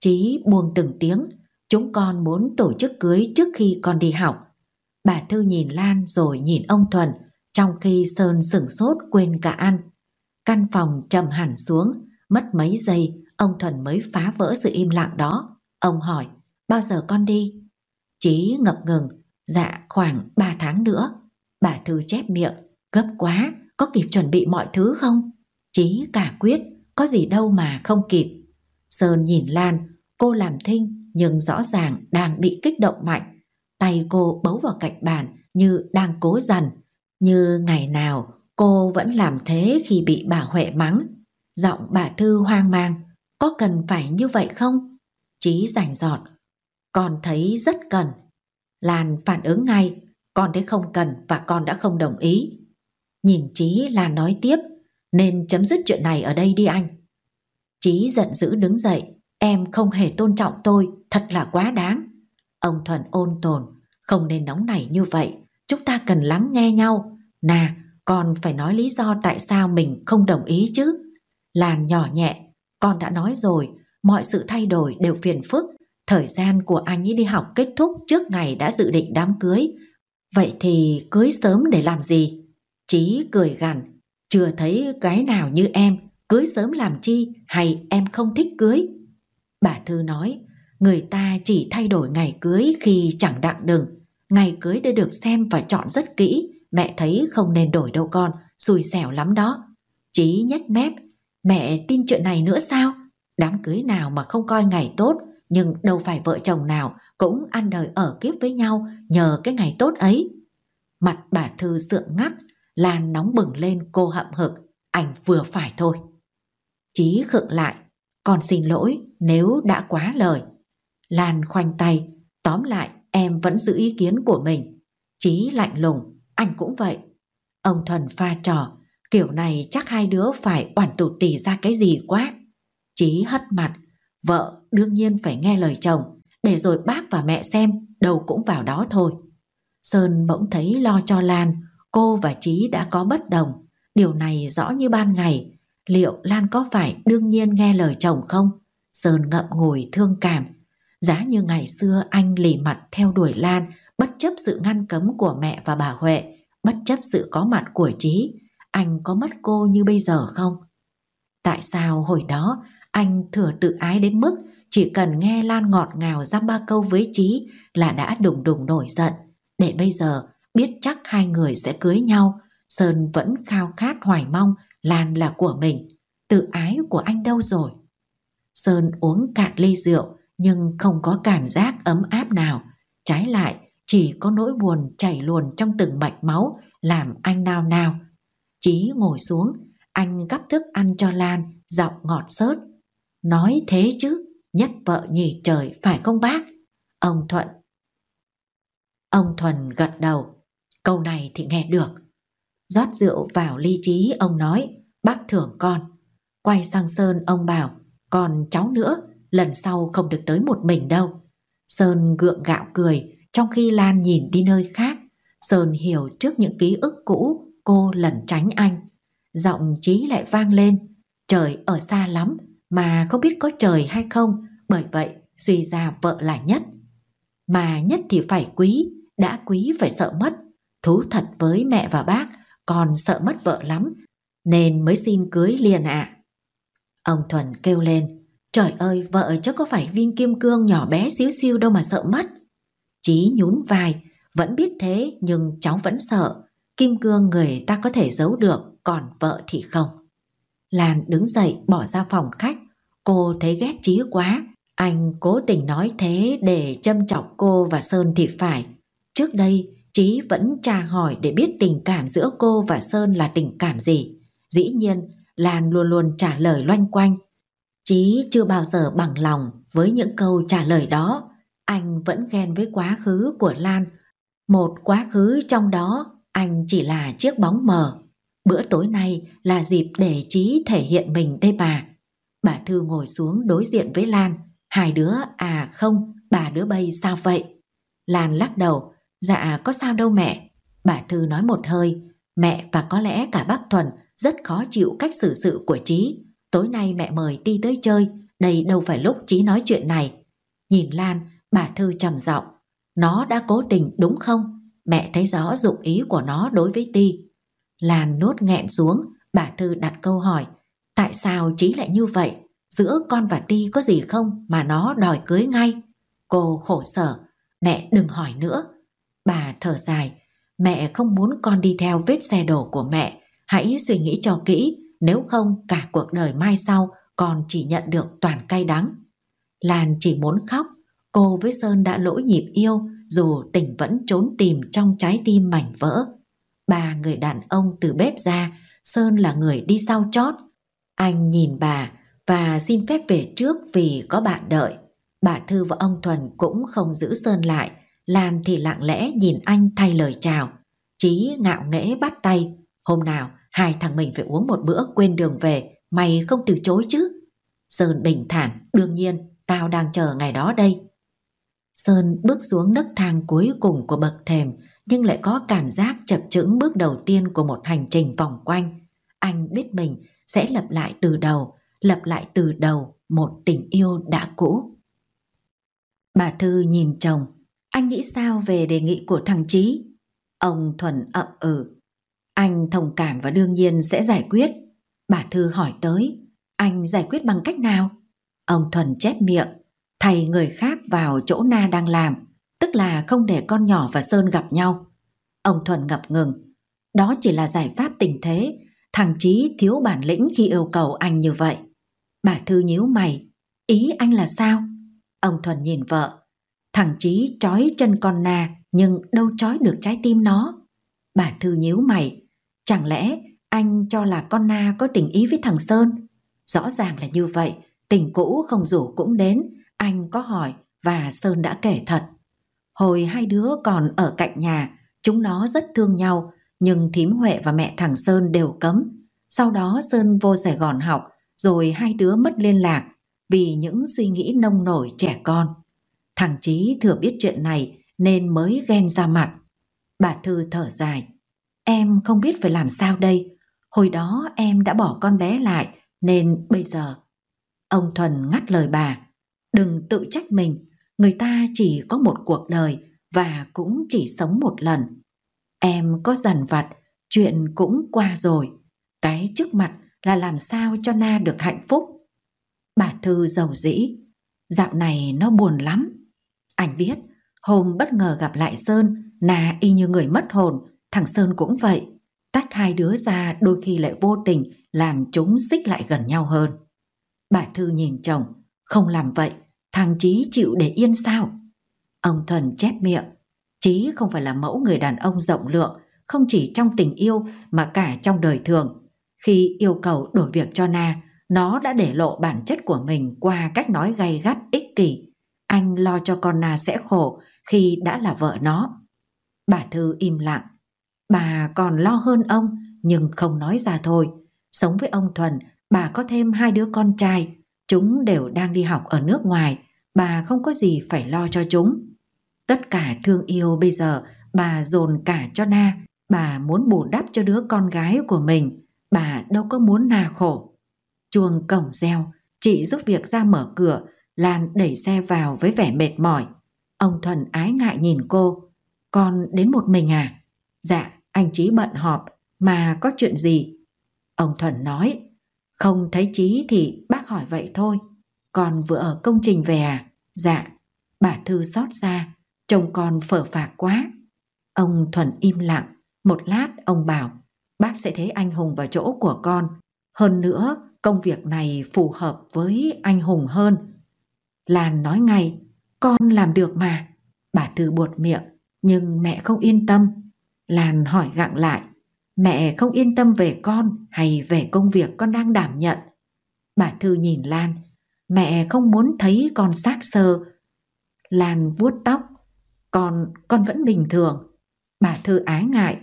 Chí buông từng tiếng. Chúng con muốn tổ chức cưới trước khi con đi học. Bà Thư nhìn Lan rồi nhìn ông Thuần trong khi Sơn sửng sốt quên cả ăn. Căn phòng trầm hẳn xuống, mất mấy giây ông Thuần mới phá vỡ sự im lặng đó. Ông hỏi, bao giờ con đi? Chí ngập ngừng, dạ khoảng ba tháng nữa. Bà Thư chép miệng, gấp quá, có kịp chuẩn bị mọi thứ không? Chí cả quyết, có gì đâu mà không kịp. Sơn nhìn Lan, cô làm thinh nhưng rõ ràng đang bị kích động mạnh. Tay cô bấu vào cạnh bàn như đang cố dằn. Như ngày nào cô vẫn làm thế khi bị bà Huệ mắng. Giọng bà Thư hoang mang, có cần phải như vậy không? Chí rảnh giọt, con thấy rất cần. Lan phản ứng ngay, con thấy không cần và con đã không đồng ý. Nhìn Chí Lan nói tiếp, nên chấm dứt chuyện này ở đây đi anh. Chí giận dữ đứng dậy, em không hề tôn trọng tôi, thật là quá đáng. Ông Thuần ôn tồn, không nên nóng nảy như vậy, chúng ta cần lắng nghe nhau. Nà, con phải nói lý do tại sao mình không đồng ý chứ. Lan nhỏ nhẹ, con đã nói rồi, mọi sự thay đổi đều phiền phức. Thời gian của anh ấy đi học kết thúc trước ngày đã dự định đám cưới. Vậy thì cưới sớm để làm gì? Chí cười gằn, chưa thấy cái nào như em, cưới sớm làm chi hay em không thích cưới? Bà Thư nói, người ta chỉ thay đổi ngày cưới khi chẳng đặng đừng. Ngày cưới đã được xem và chọn rất kỹ, Mẹ thấy không nên đổi đâu con, xui xẻo lắm đó. Chí nhếch mép, mẹ tin chuyện này nữa sao? Đám cưới nào mà không coi ngày tốt, nhưng đâu phải vợ chồng nào cũng ăn đời ở kiếp với nhau nhờ cái ngày tốt ấy. Mặt bà Thư sượng ngắt, Lan nóng bừng lên cô hậm hực, ảnh vừa phải thôi. Chí khựng lại, con xin lỗi nếu đã quá lời. Lan khoanh tay, tóm lại em vẫn giữ ý kiến của mình. Chí lạnh lùng, anh cũng vậy. Ông Thuần pha trò, kiểu này chắc hai đứa phải oản tụ tỉ ra cái gì quá. Chí hất mặt, vợ đương nhiên phải nghe lời chồng, để rồi bác và mẹ xem, đầu cũng vào đó thôi. Sơn bỗng thấy lo cho Lan, cô và Chí đã có bất đồng, điều này rõ như ban ngày. Liệu Lan có phải đương nhiên nghe lời chồng không? Sơn ngậm ngùi thương cảm. Giá như ngày xưa anh lì mặt theo đuổi Lan bất chấp sự ngăn cấm của mẹ và bà Huệ, bất chấp sự có mặt của Trí, anh có mất cô như bây giờ không? Tại sao hồi đó anh thừa tự ái đến mức chỉ cần nghe Lan ngọt ngào giam ba câu với Trí là đã đùng đùng nổi giận, để bây giờ biết chắc hai người sẽ cưới nhau, Sơn vẫn khao khát hoài mong Lan là của mình, tự ái của anh đâu rồi? Sơn uống cạn ly rượu nhưng không có cảm giác ấm áp nào, trái lại chỉ có nỗi buồn chảy luồn trong từng mạch máu làm anh nao nao. Chí ngồi xuống, anh gắp thức ăn cho Lan, giọng ngọt sớt. Nói thế chứ, nhất vợ nhì trời phải không bác? Ông Thuận. Ông thuận gật đầu, câu này thì nghe được. rót rượu vào ly trí ông nói, bác thưởng con. Quay sang Sơn ông bảo, còn cháu nữa, lần sau không được tới một mình đâu. Sơn gượng gạo cười, trong khi Lan nhìn đi nơi khác, Sơn hiểu trước những ký ức cũ cô lẩn tránh anh. Giọng trí lại vang lên, trời ở xa lắm mà không biết có trời hay không, bởi vậy suy ra vợ là nhất. Mà nhất thì phải quý, đã quý phải sợ mất, thú thật với mẹ và bác, còn sợ mất vợ lắm, nên mới xin cưới liền ạ. À. Ông Thuần kêu lên, trời ơi vợ chứ có phải viên kim cương nhỏ bé xíu xiu đâu mà sợ mất. Chí nhún vai, vẫn biết thế nhưng cháu vẫn sợ. Kim cương người ta có thể giấu được, còn vợ thì không. Lan đứng dậy bỏ ra phòng khách. Cô thấy ghét Chí quá. Anh cố tình nói thế để châm chọc cô và Sơn thì phải. Trước đây, Chí vẫn tra hỏi để biết tình cảm giữa cô và Sơn là tình cảm gì. Dĩ nhiên, Lan luôn luôn trả lời loanh quanh. Chí chưa bao giờ bằng lòng với những câu trả lời đó anh vẫn ghen với quá khứ của Lan. Một quá khứ trong đó anh chỉ là chiếc bóng mờ. Bữa tối nay là dịp để Trí thể hiện mình đây bà. Bà Thư ngồi xuống đối diện với Lan. Hai đứa à không, bà đứa bay sao vậy? Lan lắc đầu, dạ có sao đâu mẹ. Bà Thư nói một hơi, mẹ và có lẽ cả bác Thuần rất khó chịu cách xử sự của Trí. Tối nay mẹ mời Ti tới chơi, đây đâu phải lúc Trí nói chuyện này. Nhìn Lan, Bà Thư trầm giọng, nó đã cố tình đúng không? Mẹ thấy rõ dụng ý của nó đối với Ti. Làn nốt nghẹn xuống, bà Thư đặt câu hỏi, tại sao Trí lại như vậy? Giữa con và Ti có gì không mà nó đòi cưới ngay? Cô khổ sở, mẹ đừng hỏi nữa. Bà thở dài, mẹ không muốn con đi theo vết xe đổ của mẹ, hãy suy nghĩ cho kỹ, nếu không cả cuộc đời mai sau con chỉ nhận được toàn cay đắng. làn chỉ muốn khóc, cô với Sơn đã lỗi nhịp yêu dù tình vẫn trốn tìm trong trái tim mảnh vỡ. Bà người đàn ông từ bếp ra, Sơn là người đi sau chót. Anh nhìn bà và xin phép về trước vì có bạn đợi. Bà Thư và ông Thuần cũng không giữ Sơn lại, Lan thì lặng lẽ nhìn anh thay lời chào. Chí ngạo nghễ bắt tay, hôm nào hai thằng mình phải uống một bữa quên đường về, mày không từ chối chứ? Sơn bình thản, đương nhiên, tao đang chờ ngày đó đây. Sơn bước xuống nấc thang cuối cùng của bậc thềm nhưng lại có cảm giác chập chững bước đầu tiên của một hành trình vòng quanh. Anh biết mình sẽ lập lại từ đầu, lập lại từ đầu một tình yêu đã cũ. Bà Thư nhìn chồng, anh nghĩ sao về đề nghị của thằng Chí? Ông Thuần ậm ừ. Anh thông cảm và đương nhiên sẽ giải quyết. Bà Thư hỏi tới, anh giải quyết bằng cách nào? Ông Thuần chép miệng, thay người khác vào chỗ Na đang làm, tức là không để con nhỏ và Sơn gặp nhau. Ông Thuần ngập ngừng, đó chỉ là giải pháp tình thế, thằng Chí thiếu bản lĩnh khi yêu cầu anh như vậy. Bà Thư nhíu mày, ý anh là sao? Ông Thuần nhìn vợ, thằng Chí trói chân con Na nhưng đâu trói được trái tim nó. Bà Thư nhíu mày, chẳng lẽ anh cho là con Na có tình ý với thằng Sơn? Rõ ràng là như vậy, tình cũ không rủ cũng đến, anh có hỏi và Sơn đã kể thật. Hồi hai đứa còn ở cạnh nhà, chúng nó rất thương nhau, nhưng thím Huệ và mẹ thằng Sơn đều cấm. Sau đó Sơn vô Sài Gòn học, rồi hai đứa mất liên lạc vì những suy nghĩ nông nổi trẻ con. Thằng Chí thừa biết chuyện này nên mới ghen ra mặt. Bà Thư thở dài. Em không biết phải làm sao đây. Hồi đó em đã bỏ con bé lại nên bây giờ... Ông Thuần ngắt lời bà đừng tự trách mình, người ta chỉ có một cuộc đời và cũng chỉ sống một lần. Em có dằn vặt, chuyện cũng qua rồi. Cái trước mặt là làm sao cho Na được hạnh phúc. Bà Thư giàu dĩ, dạo này nó buồn lắm. Anh biết, hôm bất ngờ gặp lại Sơn, Na y như người mất hồn, thằng Sơn cũng vậy. Tách hai đứa ra đôi khi lại vô tình làm chúng xích lại gần nhau hơn. Bà Thư nhìn chồng, không làm vậy Thằng Chí chịu để yên sao? Ông Thuần chép miệng. Chí không phải là mẫu người đàn ông rộng lượng, không chỉ trong tình yêu mà cả trong đời thường. Khi yêu cầu đổi việc cho Na, nó đã để lộ bản chất của mình qua cách nói gay gắt ích kỷ. Anh lo cho con Na sẽ khổ khi đã là vợ nó. Bà Thư im lặng. Bà còn lo hơn ông nhưng không nói ra thôi. Sống với ông Thuần, bà có thêm hai đứa con trai Chúng đều đang đi học ở nước ngoài, bà không có gì phải lo cho chúng. Tất cả thương yêu bây giờ bà dồn cả cho Na, bà muốn bù đắp cho đứa con gái của mình, bà đâu có muốn Na khổ. chuồng cổng reo, chị giúp việc ra mở cửa, Lan đẩy xe vào với vẻ mệt mỏi. Ông Thuần ái ngại nhìn cô. Con đến một mình à? Dạ, anh Chí bận họp, mà có chuyện gì? Ông Thuần nói, không thấy Chí thì bác hỏi vậy thôi. Con vừa ở công trình về à? Dạ. Bà Thư xót ra, chồng con phở phạc quá. Ông Thuần im lặng, một lát ông bảo, bác sẽ thấy anh Hùng vào chỗ của con. Hơn nữa, công việc này phù hợp với anh Hùng hơn. Lan nói ngay, con làm được mà. Bà Thư buột miệng, nhưng mẹ không yên tâm. Lan hỏi gặng lại, mẹ không yên tâm về con hay về công việc con đang đảm nhận bà thư nhìn lan mẹ không muốn thấy con xác sơ lan vuốt tóc con con vẫn bình thường bà thư ái ngại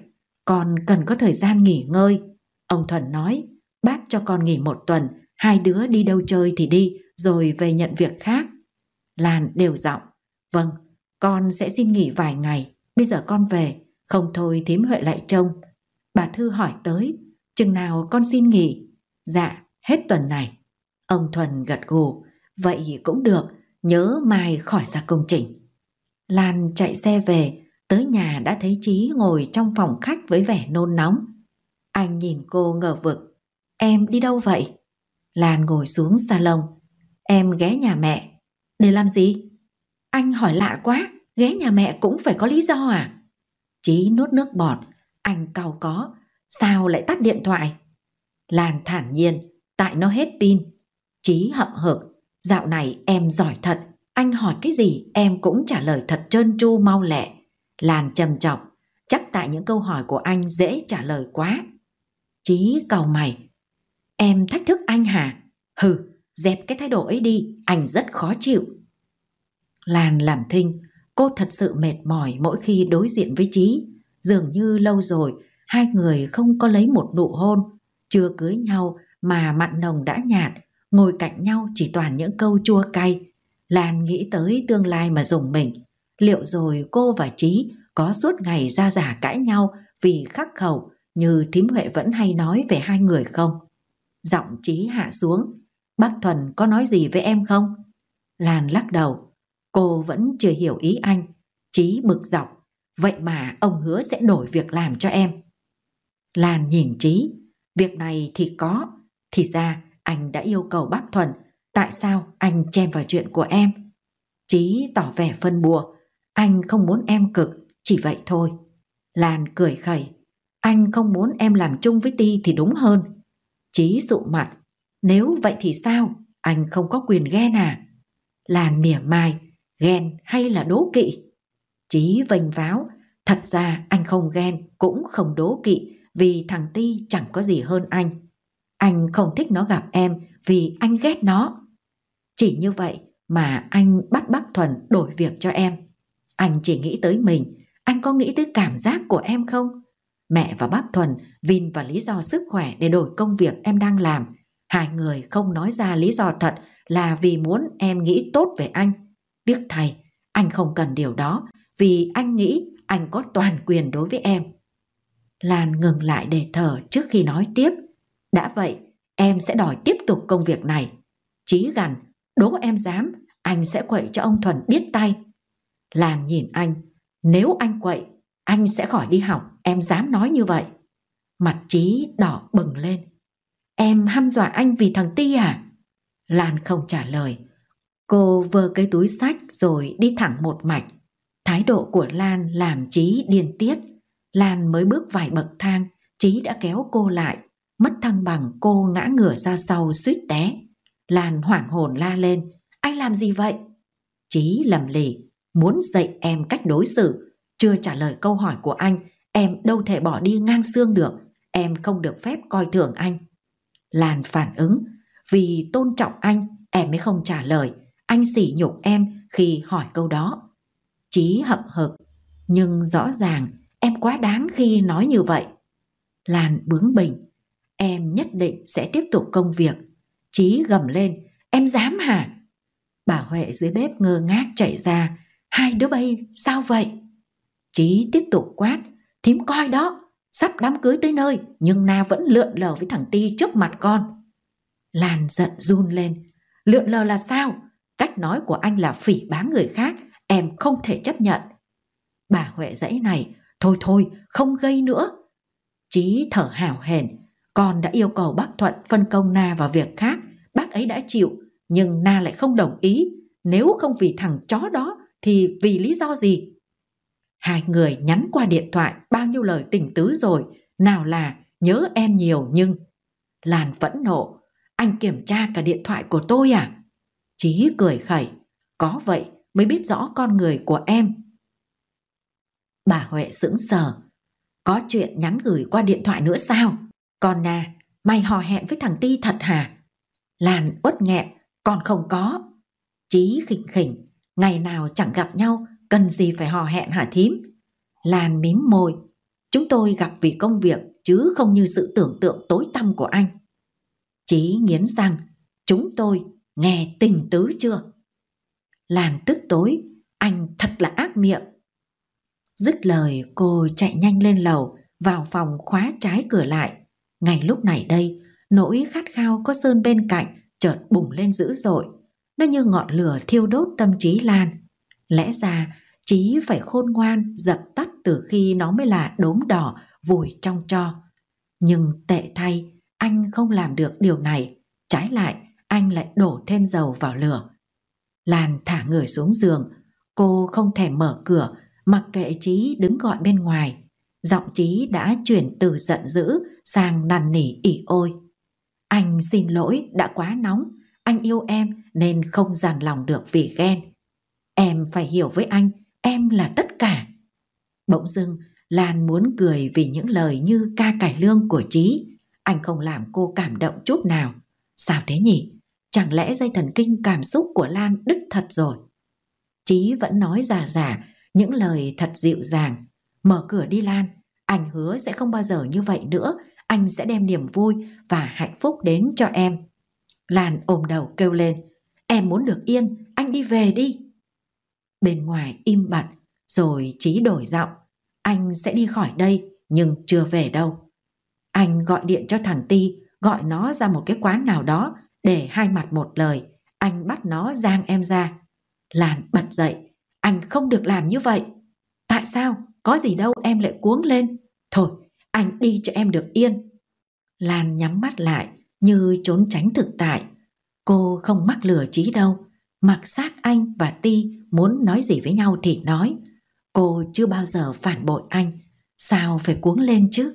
con cần có thời gian nghỉ ngơi ông thuần nói bác cho con nghỉ một tuần hai đứa đi đâu chơi thì đi rồi về nhận việc khác lan đều giọng vâng con sẽ xin nghỉ vài ngày bây giờ con về không thôi thím huệ lại trông Bà Thư hỏi tới, chừng nào con xin nghỉ? Dạ, hết tuần này. Ông Thuần gật gù, vậy cũng được, nhớ mai khỏi ra công trình. Lan chạy xe về, tới nhà đã thấy Chí ngồi trong phòng khách với vẻ nôn nóng. Anh nhìn cô ngờ vực, em đi đâu vậy? Lan ngồi xuống salon, em ghé nhà mẹ. Để làm gì? Anh hỏi lạ quá, ghé nhà mẹ cũng phải có lý do à? Chí nuốt nước bọt, anh cau có, sao lại tắt điện thoại? Lan thản nhiên, tại nó hết pin. Chí hậm hực, dạo này em giỏi thật, anh hỏi cái gì em cũng trả lời thật trơn tru mau lẹ. Lan trầm trọng, chắc tại những câu hỏi của anh dễ trả lời quá. Chí cầu mày, em thách thức anh hả? Hừ, dẹp cái thái độ ấy đi, anh rất khó chịu. Lan làm thinh, cô thật sự mệt mỏi mỗi khi đối diện với Chí. Dường như lâu rồi, hai người không có lấy một nụ hôn, chưa cưới nhau mà mặn nồng đã nhạt, ngồi cạnh nhau chỉ toàn những câu chua cay. Lan nghĩ tới tương lai mà dùng mình, liệu rồi cô và Trí có suốt ngày ra giả cãi nhau vì khắc khẩu như thím Huệ vẫn hay nói về hai người không? Giọng Trí hạ xuống, bác Thuần có nói gì với em không? Lan lắc đầu, cô vẫn chưa hiểu ý anh, Trí bực dọc vậy mà ông hứa sẽ đổi việc làm cho em. Lan nhìn Trí, việc này thì có, thì ra anh đã yêu cầu bác Thuần, tại sao anh chen vào chuyện của em? Trí tỏ vẻ phân bùa, anh không muốn em cực, chỉ vậy thôi. Lan cười khẩy, anh không muốn em làm chung với Ti thì đúng hơn. Trí dụ mặt, nếu vậy thì sao, anh không có quyền ghen à? Lan mỉa mai, ghen hay là đố kỵ? Chí vênh váo, thật ra anh không ghen cũng không đố kỵ vì thằng Ti chẳng có gì hơn anh. Anh không thích nó gặp em vì anh ghét nó. Chỉ như vậy mà anh bắt bác Thuần đổi việc cho em. Anh chỉ nghĩ tới mình, anh có nghĩ tới cảm giác của em không? Mẹ và bác Thuần vin vào lý do sức khỏe để đổi công việc em đang làm. Hai người không nói ra lý do thật là vì muốn em nghĩ tốt về anh. Tiếc thầy, anh không cần điều đó vì anh nghĩ anh có toàn quyền đối với em. Lan ngừng lại để thở trước khi nói tiếp. Đã vậy, em sẽ đòi tiếp tục công việc này. Chí gằn, đố em dám, anh sẽ quậy cho ông Thuần biết tay. Lan nhìn anh, nếu anh quậy, anh sẽ khỏi đi học, em dám nói như vậy. Mặt trí đỏ bừng lên. Em hăm dọa anh vì thằng Ti à? Lan không trả lời. Cô vơ cái túi sách rồi đi thẳng một mạch Thái độ của Lan làm Chí điên tiết. Lan mới bước vài bậc thang, Chí đã kéo cô lại. Mất thăng bằng cô ngã ngửa ra sau suýt té. Lan hoảng hồn la lên. Anh làm gì vậy? Chí lầm lì. Muốn dạy em cách đối xử. Chưa trả lời câu hỏi của anh. Em đâu thể bỏ đi ngang xương được. Em không được phép coi thường anh. Lan phản ứng. Vì tôn trọng anh, em mới không trả lời. Anh sỉ nhục em khi hỏi câu đó Chí hậm hực, nhưng rõ ràng em quá đáng khi nói như vậy. Làn bướng bỉnh, em nhất định sẽ tiếp tục công việc. Chí gầm lên, em dám hả? Bà Huệ dưới bếp ngơ ngác chạy ra, hai đứa bay sao vậy? Chí tiếp tục quát, thím coi đó, sắp đám cưới tới nơi nhưng Na vẫn lượn lờ với thằng Ti trước mặt con. Làn giận run lên, lượn lờ là sao? Cách nói của anh là phỉ báng người khác, em không thể chấp nhận. Bà Huệ dãy này, thôi thôi, không gây nữa. Chí thở hào hển, con đã yêu cầu bác Thuận phân công Na vào việc khác, bác ấy đã chịu, nhưng Na lại không đồng ý. Nếu không vì thằng chó đó, thì vì lý do gì? Hai người nhắn qua điện thoại bao nhiêu lời tình tứ rồi, nào là nhớ em nhiều nhưng... làn vẫn nộ, anh kiểm tra cả điện thoại của tôi à? Chí cười khẩy, có vậy mới biết rõ con người của em. Bà Huệ sững sờ. Có chuyện nhắn gửi qua điện thoại nữa sao? Còn nà, mày hò hẹn với thằng Ti thật hả? Làn uất nghẹn, còn không có. Chí khỉnh khỉnh, ngày nào chẳng gặp nhau, cần gì phải hò hẹn hả thím? Làn mím môi, chúng tôi gặp vì công việc chứ không như sự tưởng tượng tối tăm của anh. Chí nghiến răng, chúng tôi nghe tình tứ chưa? làn tức tối, anh thật là ác miệng. Dứt lời cô chạy nhanh lên lầu, vào phòng khóa trái cửa lại. Ngay lúc này đây, nỗi khát khao có Sơn bên cạnh chợt bùng lên dữ dội. Nó như ngọn lửa thiêu đốt tâm trí Lan. Lẽ ra, Chí phải khôn ngoan dập tắt từ khi nó mới là đốm đỏ vùi trong cho. Nhưng tệ thay, anh không làm được điều này. Trái lại, anh lại đổ thêm dầu vào lửa. Lan thả người xuống giường, cô không thèm mở cửa, mặc kệ Chí đứng gọi bên ngoài. Giọng Chí đã chuyển từ giận dữ sang năn nỉ ỉ ôi. Anh xin lỗi đã quá nóng, anh yêu em nên không dằn lòng được vì ghen. Em phải hiểu với anh, em là tất cả. Bỗng dưng, Lan muốn cười vì những lời như ca cải lương của Chí, Anh không làm cô cảm động chút nào. Sao thế nhỉ? Chẳng lẽ dây thần kinh cảm xúc của Lan đứt thật rồi? Chí vẫn nói già già những lời thật dịu dàng. Mở cửa đi Lan, anh hứa sẽ không bao giờ như vậy nữa. Anh sẽ đem niềm vui và hạnh phúc đến cho em. Lan ôm đầu kêu lên, em muốn được yên, anh đi về đi. Bên ngoài im bặt, rồi Chí đổi giọng, anh sẽ đi khỏi đây nhưng chưa về đâu. Anh gọi điện cho thằng Ti, gọi nó ra một cái quán nào đó để hai mặt một lời, anh bắt nó giang em ra. Làn bật dậy, anh không được làm như vậy. Tại sao? Có gì đâu em lại cuống lên. Thôi, anh đi cho em được yên. Lan nhắm mắt lại như trốn tránh thực tại. Cô không mắc lừa trí đâu. Mặc xác anh và Ti muốn nói gì với nhau thì nói. Cô chưa bao giờ phản bội anh. Sao phải cuống lên chứ?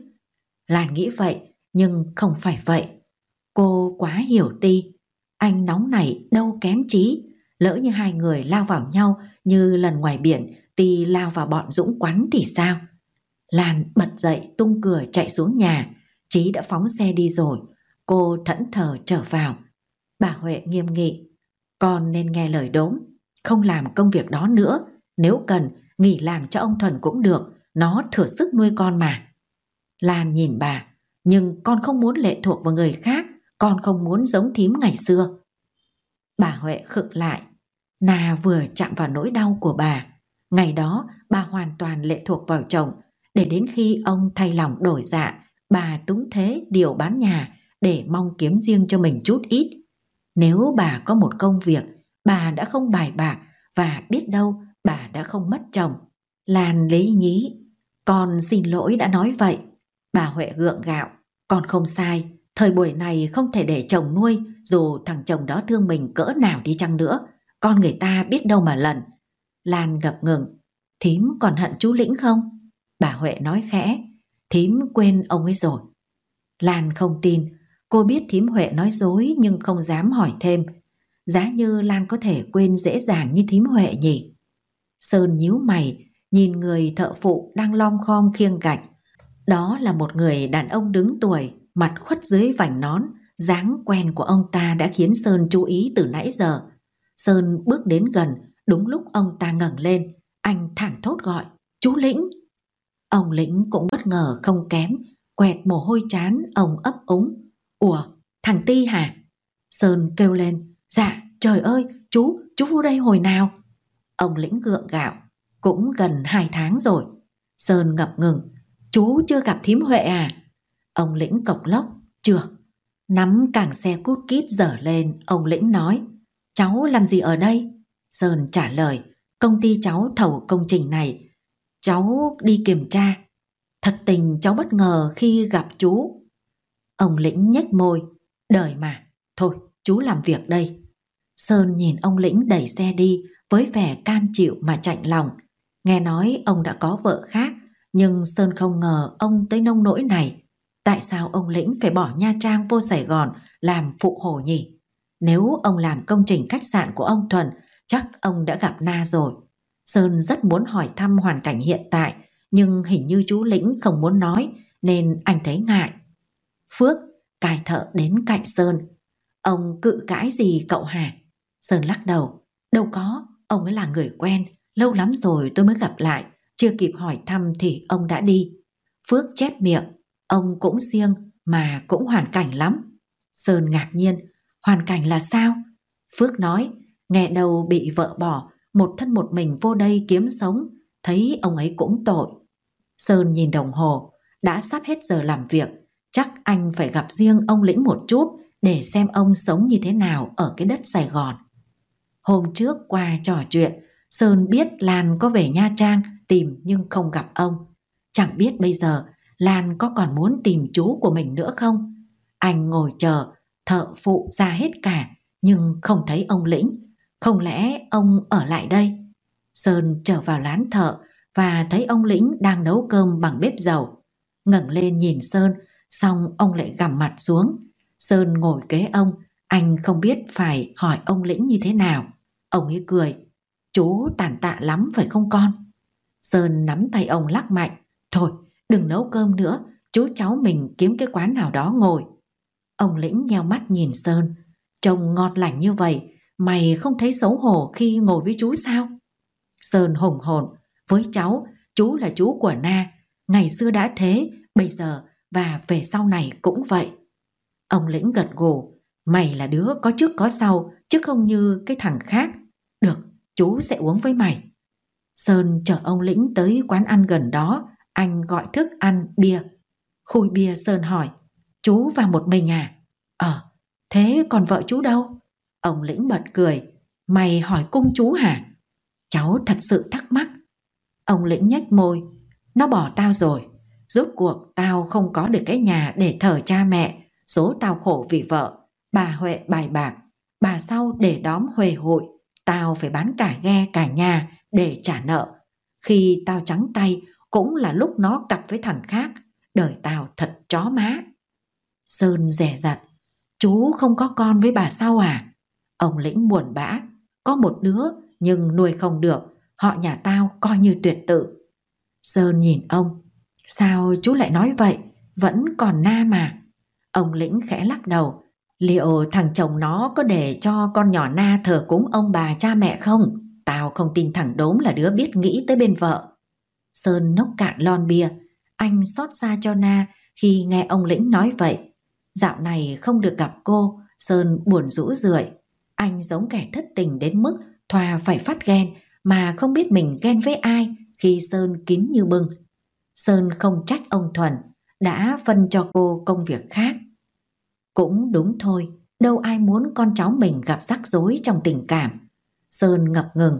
Lan nghĩ vậy, nhưng không phải vậy. Cô quá hiểu ti, anh nóng này đâu kém trí, lỡ như hai người lao vào nhau như lần ngoài biển, ti lao vào bọn Dũng quắn thì sao? Lan bật dậy tung cửa chạy xuống nhà, Trí đã phóng xe đi rồi, cô thẫn thờ trở vào. Bà Huệ nghiêm nghị, con nên nghe lời đốm, không làm công việc đó nữa, nếu cần nghỉ làm cho ông Thuần cũng được, nó thừa sức nuôi con mà. Lan nhìn bà, nhưng con không muốn lệ thuộc vào người khác, con không muốn giống thím ngày xưa. Bà Huệ khựng lại, Na vừa chạm vào nỗi đau của bà. Ngày đó bà hoàn toàn lệ thuộc vào chồng, để đến khi ông thay lòng đổi dạ, bà túng thế điều bán nhà để mong kiếm riêng cho mình chút ít. Nếu bà có một công việc, bà đã không bài bạc và biết đâu bà đã không mất chồng. Lan lý nhí, con xin lỗi đã nói vậy. Bà Huệ gượng gạo, con không sai, Thời buổi này không thể để chồng nuôi dù thằng chồng đó thương mình cỡ nào đi chăng nữa. Con người ta biết đâu mà lần. Lan ngập ngừng. Thím còn hận chú Lĩnh không? Bà Huệ nói khẽ. Thím quên ông ấy rồi. Lan không tin. Cô biết thím Huệ nói dối nhưng không dám hỏi thêm. Giá như Lan có thể quên dễ dàng như thím Huệ nhỉ? Sơn nhíu mày, nhìn người thợ phụ đang lom khom khiêng gạch. Đó là một người đàn ông đứng tuổi, mặt khuất dưới vành nón, dáng quen của ông ta đã khiến Sơn chú ý từ nãy giờ. Sơn bước đến gần, đúng lúc ông ta ngẩng lên, anh thẳng thốt gọi, chú Lĩnh. Ông Lĩnh cũng bất ngờ không kém, quẹt mồ hôi chán, ông ấp úng. Ủa, thằng Ti hả? Sơn kêu lên, dạ, trời ơi, chú, chú vô đây hồi nào? Ông Lĩnh gượng gạo, cũng gần hai tháng rồi. Sơn ngập ngừng, chú chưa gặp thím Huệ à? Ông Lĩnh cộc lốc, chưa. Nắm càng xe cút kít dở lên, ông Lĩnh nói, cháu làm gì ở đây? Sơn trả lời, công ty cháu thầu công trình này. Cháu đi kiểm tra. Thật tình cháu bất ngờ khi gặp chú. Ông Lĩnh nhếch môi, đời mà, thôi chú làm việc đây. Sơn nhìn ông Lĩnh đẩy xe đi với vẻ can chịu mà chạnh lòng. Nghe nói ông đã có vợ khác, nhưng Sơn không ngờ ông tới nông nỗi này tại sao ông Lĩnh phải bỏ Nha Trang vô Sài Gòn làm phụ hồ nhỉ? Nếu ông làm công trình khách sạn của ông Thuần, chắc ông đã gặp Na rồi. Sơn rất muốn hỏi thăm hoàn cảnh hiện tại, nhưng hình như chú Lĩnh không muốn nói nên anh thấy ngại. Phước, cài thợ đến cạnh Sơn. Ông cự cãi gì cậu hả? Sơn lắc đầu. Đâu có, ông ấy là người quen, lâu lắm rồi tôi mới gặp lại, chưa kịp hỏi thăm thì ông đã đi. Phước chép miệng. Ông cũng riêng mà cũng hoàn cảnh lắm. Sơn ngạc nhiên, hoàn cảnh là sao? Phước nói, nghe đầu bị vợ bỏ, một thân một mình vô đây kiếm sống, thấy ông ấy cũng tội. Sơn nhìn đồng hồ, đã sắp hết giờ làm việc, chắc anh phải gặp riêng ông Lĩnh một chút để xem ông sống như thế nào ở cái đất Sài Gòn. Hôm trước qua trò chuyện, Sơn biết Lan có về Nha Trang tìm nhưng không gặp ông. Chẳng biết bây giờ Lan có còn muốn tìm chú của mình nữa không? Anh ngồi chờ, thợ phụ ra hết cả, nhưng không thấy ông Lĩnh. Không lẽ ông ở lại đây? Sơn trở vào lán thợ và thấy ông Lĩnh đang nấu cơm bằng bếp dầu. ngẩng lên nhìn Sơn, xong ông lại gằm mặt xuống. Sơn ngồi kế ông, anh không biết phải hỏi ông Lĩnh như thế nào. Ông ấy cười, chú tàn tạ lắm phải không con? Sơn nắm tay ông lắc mạnh, thôi đừng nấu cơm nữa, chú cháu mình kiếm cái quán nào đó ngồi. Ông Lĩnh nheo mắt nhìn Sơn, trông ngọt lành như vậy, mày không thấy xấu hổ khi ngồi với chú sao? Sơn hùng hồn, với cháu, chú là chú của Na, ngày xưa đã thế, bây giờ và về sau này cũng vậy. Ông Lĩnh gật gù, mày là đứa có trước có sau, chứ không như cái thằng khác. Được, chú sẽ uống với mày. Sơn chở ông Lĩnh tới quán ăn gần đó, anh gọi thức ăn bia. Khui bia Sơn hỏi, chú vào một mình à? Ờ, thế còn vợ chú đâu? Ông Lĩnh bật cười, mày hỏi cung chú hả? Cháu thật sự thắc mắc. Ông Lĩnh nhếch môi, nó bỏ tao rồi. Rốt cuộc tao không có được cái nhà để thờ cha mẹ, số tao khổ vì vợ, bà Huệ bài bạc, bà sau để đóm huề hội, tao phải bán cả ghe cả nhà để trả nợ. Khi tao trắng tay, cũng là lúc nó cặp với thằng khác, đời tao thật chó má. Sơn dè dặt, chú không có con với bà sau à? Ông Lĩnh buồn bã, có một đứa nhưng nuôi không được, họ nhà tao coi như tuyệt tự. Sơn nhìn ông, sao chú lại nói vậy, vẫn còn na mà. Ông Lĩnh khẽ lắc đầu, liệu thằng chồng nó có để cho con nhỏ na thờ cúng ông bà cha mẹ không? Tao không tin thằng đốm là đứa biết nghĩ tới bên vợ. Sơn nốc cạn lon bia. Anh xót xa cho Na khi nghe ông Lĩnh nói vậy. Dạo này không được gặp cô, Sơn buồn rũ rượi. Anh giống kẻ thất tình đến mức Thoa phải phát ghen mà không biết mình ghen với ai khi Sơn kín như bưng. Sơn không trách ông Thuần, đã phân cho cô công việc khác. Cũng đúng thôi, đâu ai muốn con cháu mình gặp rắc rối trong tình cảm. Sơn ngập ngừng,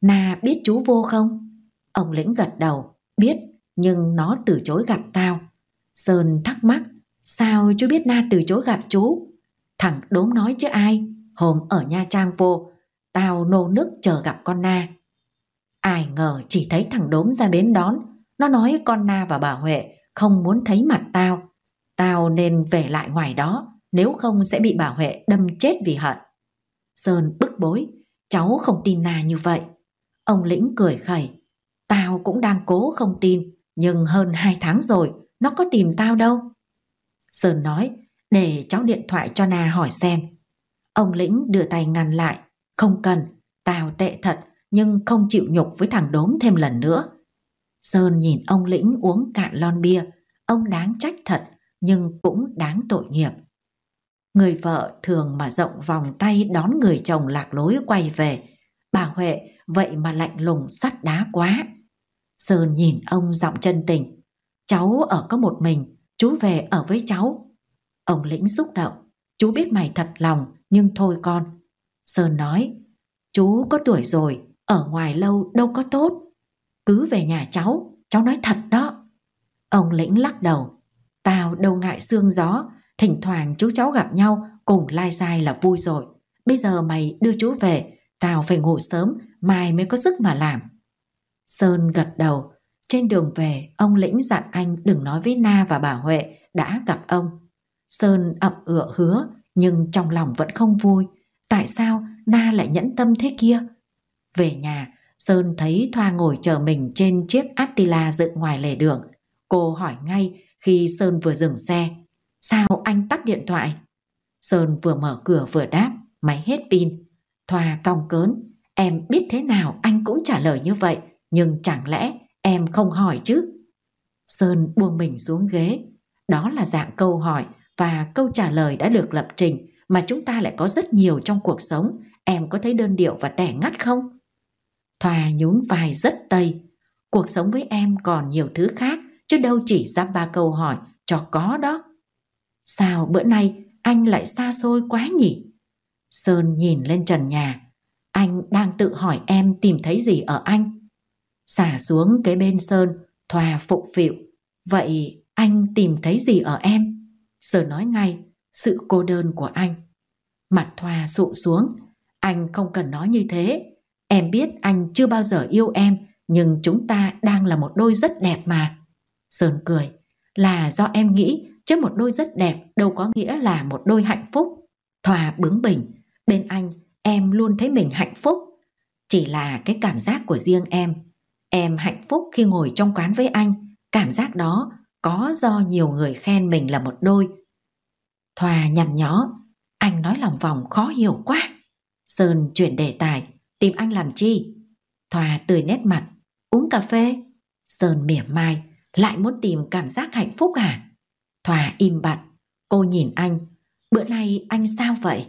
Na biết chú vô không? Ông Lĩnh gật đầu, biết, nhưng nó từ chối gặp tao. Sơn thắc mắc, sao chú biết Na từ chối gặp chú? Thằng đốm nói chứ ai, hôm ở Nha Trang vô, tao nô nức chờ gặp con Na. Ai ngờ chỉ thấy thằng đốm ra bến đón, nó nói con Na và bà Huệ không muốn thấy mặt tao. Tao nên về lại ngoài đó, nếu không sẽ bị bà Huệ đâm chết vì hận. Sơn bức bối, cháu không tin Na như vậy. Ông Lĩnh cười khẩy, Tao cũng đang cố không tin, nhưng hơn hai tháng rồi, nó có tìm tao đâu. Sơn nói, để cháu điện thoại cho Na hỏi xem. Ông Lĩnh đưa tay ngăn lại, không cần, tao tệ thật, nhưng không chịu nhục với thằng đốm thêm lần nữa. Sơn nhìn ông Lĩnh uống cạn lon bia, ông đáng trách thật, nhưng cũng đáng tội nghiệp. Người vợ thường mà rộng vòng tay đón người chồng lạc lối quay về. Bà Huệ vậy mà lạnh lùng sắt đá quá. Sơn nhìn ông giọng chân tình. Cháu ở có một mình, chú về ở với cháu. Ông Lĩnh xúc động. Chú biết mày thật lòng, nhưng thôi con. Sơn nói, chú có tuổi rồi, ở ngoài lâu đâu có tốt. Cứ về nhà cháu, cháu nói thật đó. Ông Lĩnh lắc đầu, tao đâu ngại sương gió, thỉnh thoảng chú cháu gặp nhau cùng lai dai là vui rồi. Bây giờ mày đưa chú về, tao phải ngủ sớm, mai mới có sức mà làm. Sơn gật đầu. Trên đường về, ông Lĩnh dặn anh đừng nói với Na và bà Huệ đã gặp ông. Sơn ậm ựa hứa, nhưng trong lòng vẫn không vui. Tại sao Na lại nhẫn tâm thế kia? Về nhà, Sơn thấy Thoa ngồi chờ mình trên chiếc Attila dựng ngoài lề đường. Cô hỏi ngay khi Sơn vừa dừng xe. Sao anh tắt điện thoại? Sơn vừa mở cửa vừa đáp, máy hết pin. Thoa cong cớn, em biết thế nào anh cũng trả lời như vậy nhưng chẳng lẽ em không hỏi chứ? Sơn buông mình xuống ghế. Đó là dạng câu hỏi và câu trả lời đã được lập trình mà chúng ta lại có rất nhiều trong cuộc sống. Em có thấy đơn điệu và tẻ ngắt không? Thòa nhún vai rất tây. Cuộc sống với em còn nhiều thứ khác chứ đâu chỉ ra ba câu hỏi cho có đó. Sao bữa nay anh lại xa xôi quá nhỉ? Sơn nhìn lên trần nhà. Anh đang tự hỏi em tìm thấy gì ở anh xả xuống kế bên Sơn, thòa phục phịu. Vậy anh tìm thấy gì ở em? Sơn nói ngay, sự cô đơn của anh. Mặt Thoa sụ xuống, anh không cần nói như thế. Em biết anh chưa bao giờ yêu em, nhưng chúng ta đang là một đôi rất đẹp mà. Sơn cười, là do em nghĩ chứ một đôi rất đẹp đâu có nghĩa là một đôi hạnh phúc. Thoa bướng bỉnh, bên anh em luôn thấy mình hạnh phúc. Chỉ là cái cảm giác của riêng em Em hạnh phúc khi ngồi trong quán với anh, cảm giác đó có do nhiều người khen mình là một đôi. Thoa nhằn nhó, anh nói lòng vòng khó hiểu quá. Sơn chuyển đề tài, tìm anh làm chi? Thoa tươi nét mặt, uống cà phê. Sơn mỉa mai, lại muốn tìm cảm giác hạnh phúc à? Thoa im bặt, cô nhìn anh, bữa nay anh sao vậy?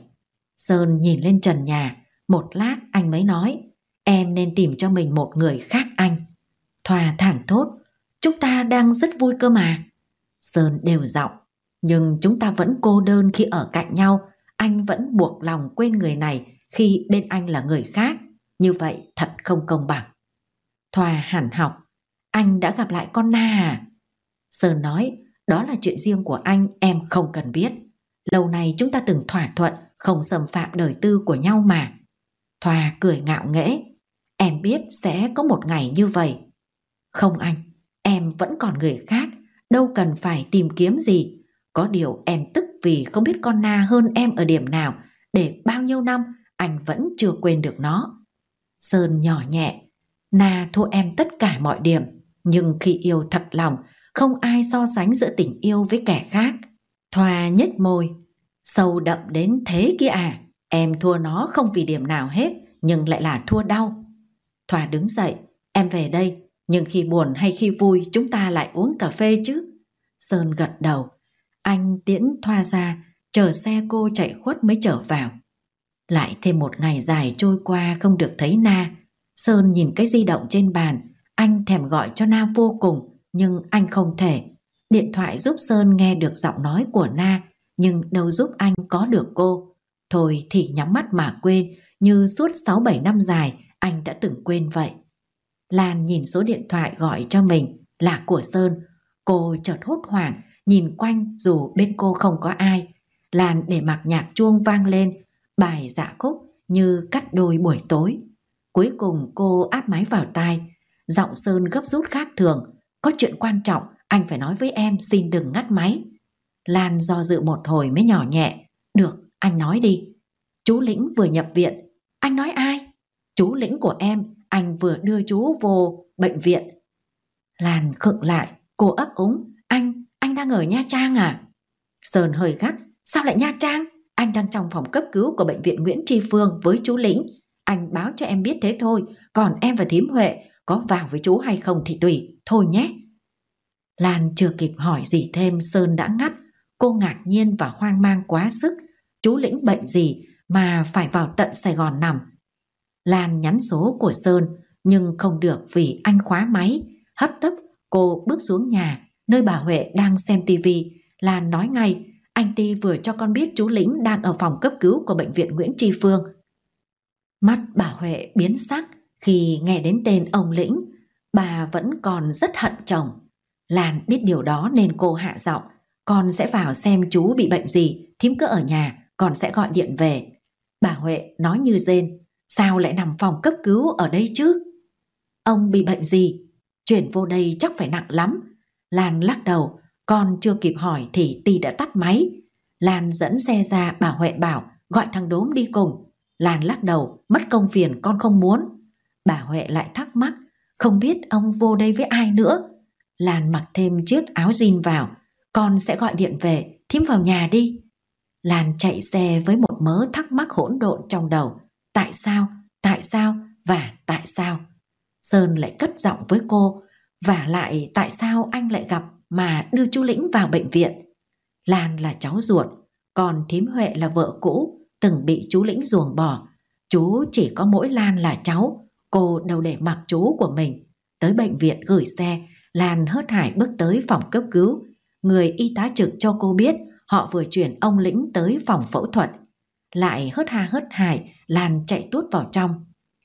Sơn nhìn lên trần nhà, một lát anh mới nói em nên tìm cho mình một người khác anh. Thoa thẳng thốt, chúng ta đang rất vui cơ mà. Sơn đều giọng, nhưng chúng ta vẫn cô đơn khi ở cạnh nhau, anh vẫn buộc lòng quên người này khi bên anh là người khác, như vậy thật không công bằng. Thoa hẳn học, anh đã gặp lại con Na à? Sơn nói, đó là chuyện riêng của anh em không cần biết. Lâu nay chúng ta từng thỏa thuận không xâm phạm đời tư của nhau mà. Thoa cười ngạo nghễ, Em biết sẽ có một ngày như vậy. Không anh, em vẫn còn người khác, đâu cần phải tìm kiếm gì. Có điều em tức vì không biết con Na hơn em ở điểm nào, để bao nhiêu năm anh vẫn chưa quên được nó. Sơn nhỏ nhẹ, Na thua em tất cả mọi điểm, nhưng khi yêu thật lòng, không ai so sánh giữa tình yêu với kẻ khác. Thoa nhếch môi, sâu đậm đến thế kia à, em thua nó không vì điểm nào hết, nhưng lại là thua đau, Thỏa đứng dậy, em về đây, nhưng khi buồn hay khi vui chúng ta lại uống cà phê chứ. Sơn gật đầu, anh tiễn Thoa ra, chờ xe cô chạy khuất mới trở vào. Lại thêm một ngày dài trôi qua không được thấy Na. Sơn nhìn cái di động trên bàn, anh thèm gọi cho Na vô cùng, nhưng anh không thể. Điện thoại giúp Sơn nghe được giọng nói của Na, nhưng đâu giúp anh có được cô. Thôi thì nhắm mắt mà quên, như suốt 6-7 năm dài, anh đã từng quên vậy. Lan nhìn số điện thoại gọi cho mình là của Sơn. Cô chợt hốt hoảng, nhìn quanh dù bên cô không có ai. Lan để mặc nhạc chuông vang lên, bài dạ khúc như cắt đôi buổi tối. Cuối cùng cô áp máy vào tai, giọng Sơn gấp rút khác thường. Có chuyện quan trọng, anh phải nói với em xin đừng ngắt máy. Lan do dự một hồi mới nhỏ nhẹ. Được, anh nói đi. Chú Lĩnh vừa nhập viện. Anh nói ai? chú lĩnh của em, anh vừa đưa chú vô bệnh viện. Lan khựng lại, cô ấp úng, anh, anh đang ở Nha Trang à? Sơn hơi gắt, sao lại Nha Trang? Anh đang trong phòng cấp cứu của bệnh viện Nguyễn Tri Phương với chú Lĩnh. Anh báo cho em biết thế thôi, còn em và thím Huệ có vào với chú hay không thì tùy, thôi nhé. Lan chưa kịp hỏi gì thêm Sơn đã ngắt, cô ngạc nhiên và hoang mang quá sức. Chú Lĩnh bệnh gì mà phải vào tận Sài Gòn nằm, Lan nhắn số của Sơn nhưng không được vì anh khóa máy. Hấp tấp cô bước xuống nhà nơi bà Huệ đang xem tivi. Lan nói ngay anh Ti vừa cho con biết chú Lĩnh đang ở phòng cấp cứu của bệnh viện Nguyễn Tri Phương. Mắt bà Huệ biến sắc khi nghe đến tên ông Lĩnh. Bà vẫn còn rất hận chồng. Lan biết điều đó nên cô hạ giọng. Con sẽ vào xem chú bị bệnh gì, thím cứ ở nhà, con sẽ gọi điện về. Bà Huệ nói như dên. Sao lại nằm phòng cấp cứu ở đây chứ? Ông bị bệnh gì? Chuyển vô đây chắc phải nặng lắm. Lan lắc đầu, con chưa kịp hỏi thì Ti đã tắt máy. Lan dẫn xe ra bà Huệ bảo gọi thằng đốm đi cùng. Lan lắc đầu, mất công phiền con không muốn. Bà Huệ lại thắc mắc, không biết ông vô đây với ai nữa. Lan mặc thêm chiếc áo jean vào, con sẽ gọi điện về, thím vào nhà đi. Lan chạy xe với một mớ thắc mắc hỗn độn trong đầu. Tại sao? Tại sao? Và tại sao? Sơn lại cất giọng với cô và lại tại sao anh lại gặp mà đưa chú Lĩnh vào bệnh viện? Lan là cháu ruột, còn thím Huệ là vợ cũ, từng bị chú Lĩnh ruồng bỏ. Chú chỉ có mỗi Lan là cháu, cô đâu để mặc chú của mình. Tới bệnh viện gửi xe, Lan hớt hải bước tới phòng cấp cứu. Người y tá trực cho cô biết họ vừa chuyển ông Lĩnh tới phòng phẫu thuật. Lại hớt ha hớt hải Lan chạy tuốt vào trong.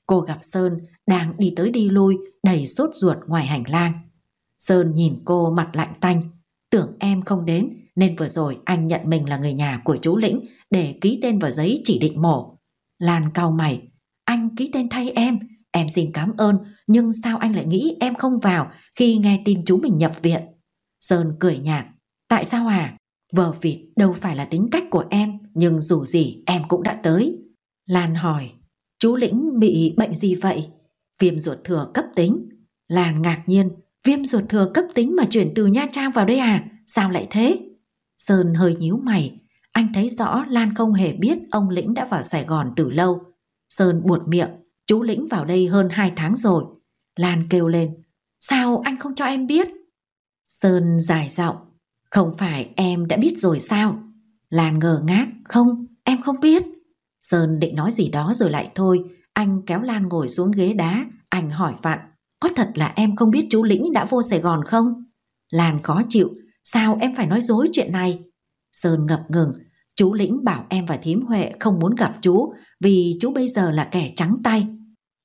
Cô gặp Sơn đang đi tới đi lui đầy sốt ruột ngoài hành lang. Sơn nhìn cô mặt lạnh tanh. Tưởng em không đến nên vừa rồi anh nhận mình là người nhà của chú Lĩnh để ký tên vào giấy chỉ định mổ. Lan cau mày. Anh ký tên thay em. Em xin cảm ơn nhưng sao anh lại nghĩ em không vào khi nghe tin chú mình nhập viện. Sơn cười nhạt. Tại sao à? Vờ vịt đâu phải là tính cách của em, nhưng dù gì em cũng đã tới. Lan hỏi, chú Lĩnh bị bệnh gì vậy? Viêm ruột thừa cấp tính. Lan ngạc nhiên, viêm ruột thừa cấp tính mà chuyển từ Nha Trang vào đây à? Sao lại thế? Sơn hơi nhíu mày, anh thấy rõ Lan không hề biết ông Lĩnh đã vào Sài Gòn từ lâu. Sơn buột miệng, chú Lĩnh vào đây hơn 2 tháng rồi. Lan kêu lên, sao anh không cho em biết? Sơn dài giọng, không phải em đã biết rồi sao? Lan ngờ ngác, không, em không biết. Sơn định nói gì đó rồi lại thôi, anh kéo Lan ngồi xuống ghế đá, anh hỏi vặn, có thật là em không biết chú Lĩnh đã vô Sài Gòn không? Lan khó chịu, sao em phải nói dối chuyện này? Sơn ngập ngừng, chú Lĩnh bảo em và thím Huệ không muốn gặp chú vì chú bây giờ là kẻ trắng tay.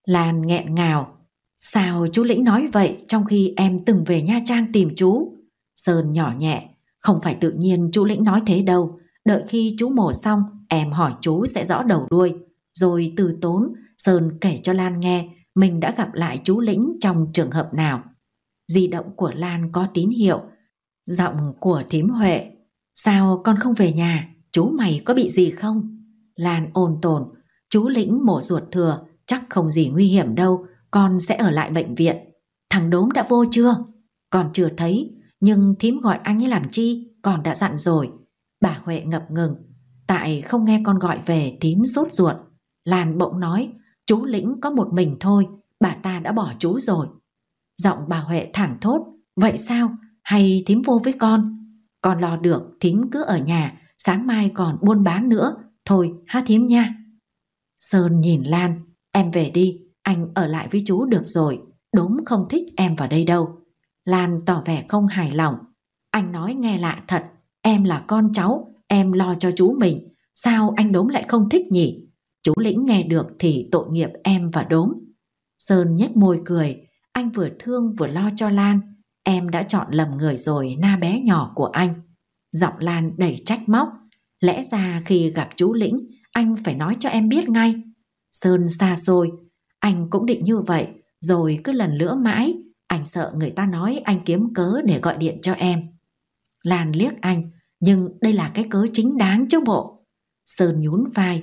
Lan nghẹn ngào, sao chú Lĩnh nói vậy trong khi em từng về Nha Trang tìm chú? Sơn nhỏ nhẹ, không phải tự nhiên chú Lĩnh nói thế đâu, Đợi khi chú mổ xong, em hỏi chú sẽ rõ đầu đuôi. Rồi từ tốn, Sơn kể cho Lan nghe mình đã gặp lại chú Lĩnh trong trường hợp nào. Di động của Lan có tín hiệu. Giọng của thím Huệ. Sao con không về nhà? Chú mày có bị gì không? Lan ôn tồn. Chú Lĩnh mổ ruột thừa, chắc không gì nguy hiểm đâu. Con sẽ ở lại bệnh viện. Thằng đốm đã vô chưa? Còn chưa thấy, nhưng thím gọi anh ấy làm chi? Con đã dặn rồi Bà Huệ ngập ngừng, tại không nghe con gọi về tím sốt ruột. Lan bỗng nói, chú Lĩnh có một mình thôi, bà ta đã bỏ chú rồi. Giọng bà Huệ thẳng thốt, vậy sao? Hay thím vô với con? Con lo được, thím cứ ở nhà, sáng mai còn buôn bán nữa. Thôi, ha thím nha. Sơn nhìn Lan, em về đi, anh ở lại với chú được rồi, đốm không thích em vào đây đâu. Lan tỏ vẻ không hài lòng. Anh nói nghe lạ thật, Em là con cháu, em lo cho chú mình. Sao anh đốm lại không thích nhỉ? Chú Lĩnh nghe được thì tội nghiệp em và đốm. Sơn nhếch môi cười, anh vừa thương vừa lo cho Lan. Em đã chọn lầm người rồi na bé nhỏ của anh. Giọng Lan đầy trách móc. Lẽ ra khi gặp chú Lĩnh, anh phải nói cho em biết ngay. Sơn xa xôi, anh cũng định như vậy, rồi cứ lần lữa mãi, anh sợ người ta nói anh kiếm cớ để gọi điện cho em. Lan liếc anh, nhưng đây là cái cớ chính đáng chứ bộ. Sơn nhún vai,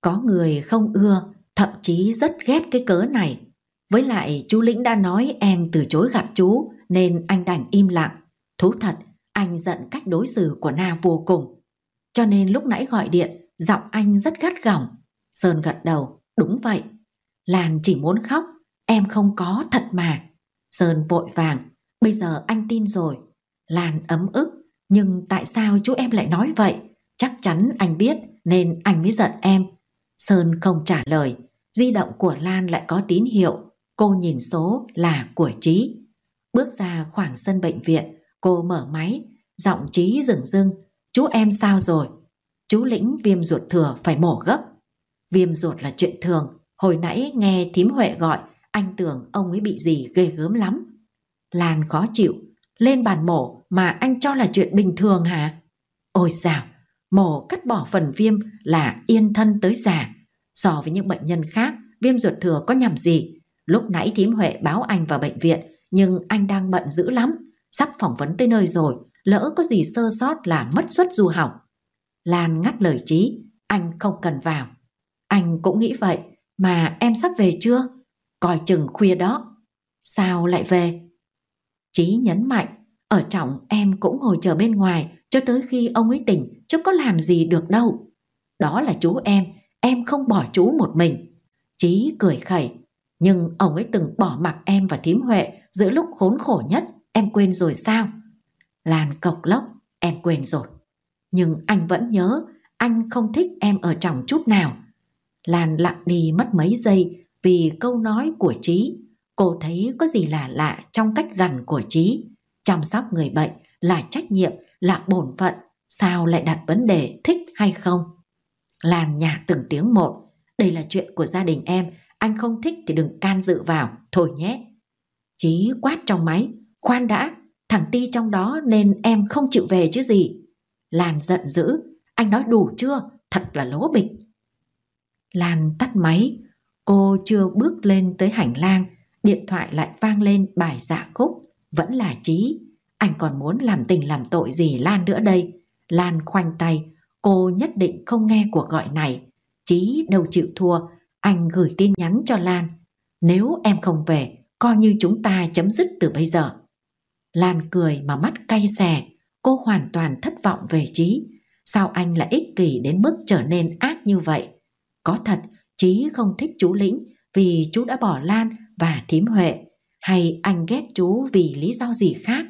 có người không ưa, thậm chí rất ghét cái cớ này. Với lại chú Lĩnh đã nói em từ chối gặp chú, nên anh đành im lặng. Thú thật, anh giận cách đối xử của Na vô cùng. Cho nên lúc nãy gọi điện, giọng anh rất gắt gỏng. Sơn gật đầu, đúng vậy. Lan chỉ muốn khóc, em không có thật mà. Sơn vội vàng, bây giờ anh tin rồi. Lan ấm ức, nhưng tại sao chú em lại nói vậy? Chắc chắn anh biết nên anh mới giận em. Sơn không trả lời, di động của Lan lại có tín hiệu, cô nhìn số là của Trí. Bước ra khoảng sân bệnh viện, cô mở máy, giọng Trí rừng rưng, chú em sao rồi? Chú lĩnh viêm ruột thừa phải mổ gấp. Viêm ruột là chuyện thường, hồi nãy nghe thím Huệ gọi, anh tưởng ông ấy bị gì ghê gớm lắm. Lan khó chịu, lên bàn mổ mà anh cho là chuyện bình thường hả? Ôi dào, mổ cắt bỏ phần viêm là yên thân tới già. So với những bệnh nhân khác, viêm ruột thừa có nhầm gì? Lúc nãy thím Huệ báo anh vào bệnh viện, nhưng anh đang bận dữ lắm. Sắp phỏng vấn tới nơi rồi, lỡ có gì sơ sót là mất suất du học. Lan ngắt lời trí, anh không cần vào. Anh cũng nghĩ vậy, mà em sắp về chưa? Coi chừng khuya đó. Sao lại về? Chí nhấn mạnh ở trọng em cũng ngồi chờ bên ngoài cho tới khi ông ấy tỉnh chứ có làm gì được đâu. Đó là chú em, em không bỏ chú một mình. Chí cười khẩy, nhưng ông ấy từng bỏ mặc em và thím Huệ giữa lúc khốn khổ nhất, em quên rồi sao? Làn cộc lốc, em quên rồi. Nhưng anh vẫn nhớ, anh không thích em ở trọng chút nào. Làn lặng đi mất mấy giây vì câu nói của Chí, Cô thấy có gì là lạ trong cách gần của Chí chăm sóc người bệnh là trách nhiệm, là bổn phận, sao lại đặt vấn đề thích hay không? Lan nhà từng tiếng một, đây là chuyện của gia đình em, anh không thích thì đừng can dự vào, thôi nhé. Chí quát trong máy, khoan đã, thằng Ti trong đó nên em không chịu về chứ gì. Lan giận dữ, anh nói đủ chưa, thật là lố bịch. Lan tắt máy, cô chưa bước lên tới hành lang, điện thoại lại vang lên bài dạ khúc vẫn là trí Anh còn muốn làm tình làm tội gì Lan nữa đây. Lan khoanh tay, cô nhất định không nghe cuộc gọi này. trí đâu chịu thua, anh gửi tin nhắn cho Lan. Nếu em không về, coi như chúng ta chấm dứt từ bây giờ. Lan cười mà mắt cay xè, cô hoàn toàn thất vọng về trí Sao anh lại ích kỷ đến mức trở nên ác như vậy? Có thật, trí không thích chú Lĩnh vì chú đã bỏ Lan và thím Huệ hay anh ghét chú vì lý do gì khác.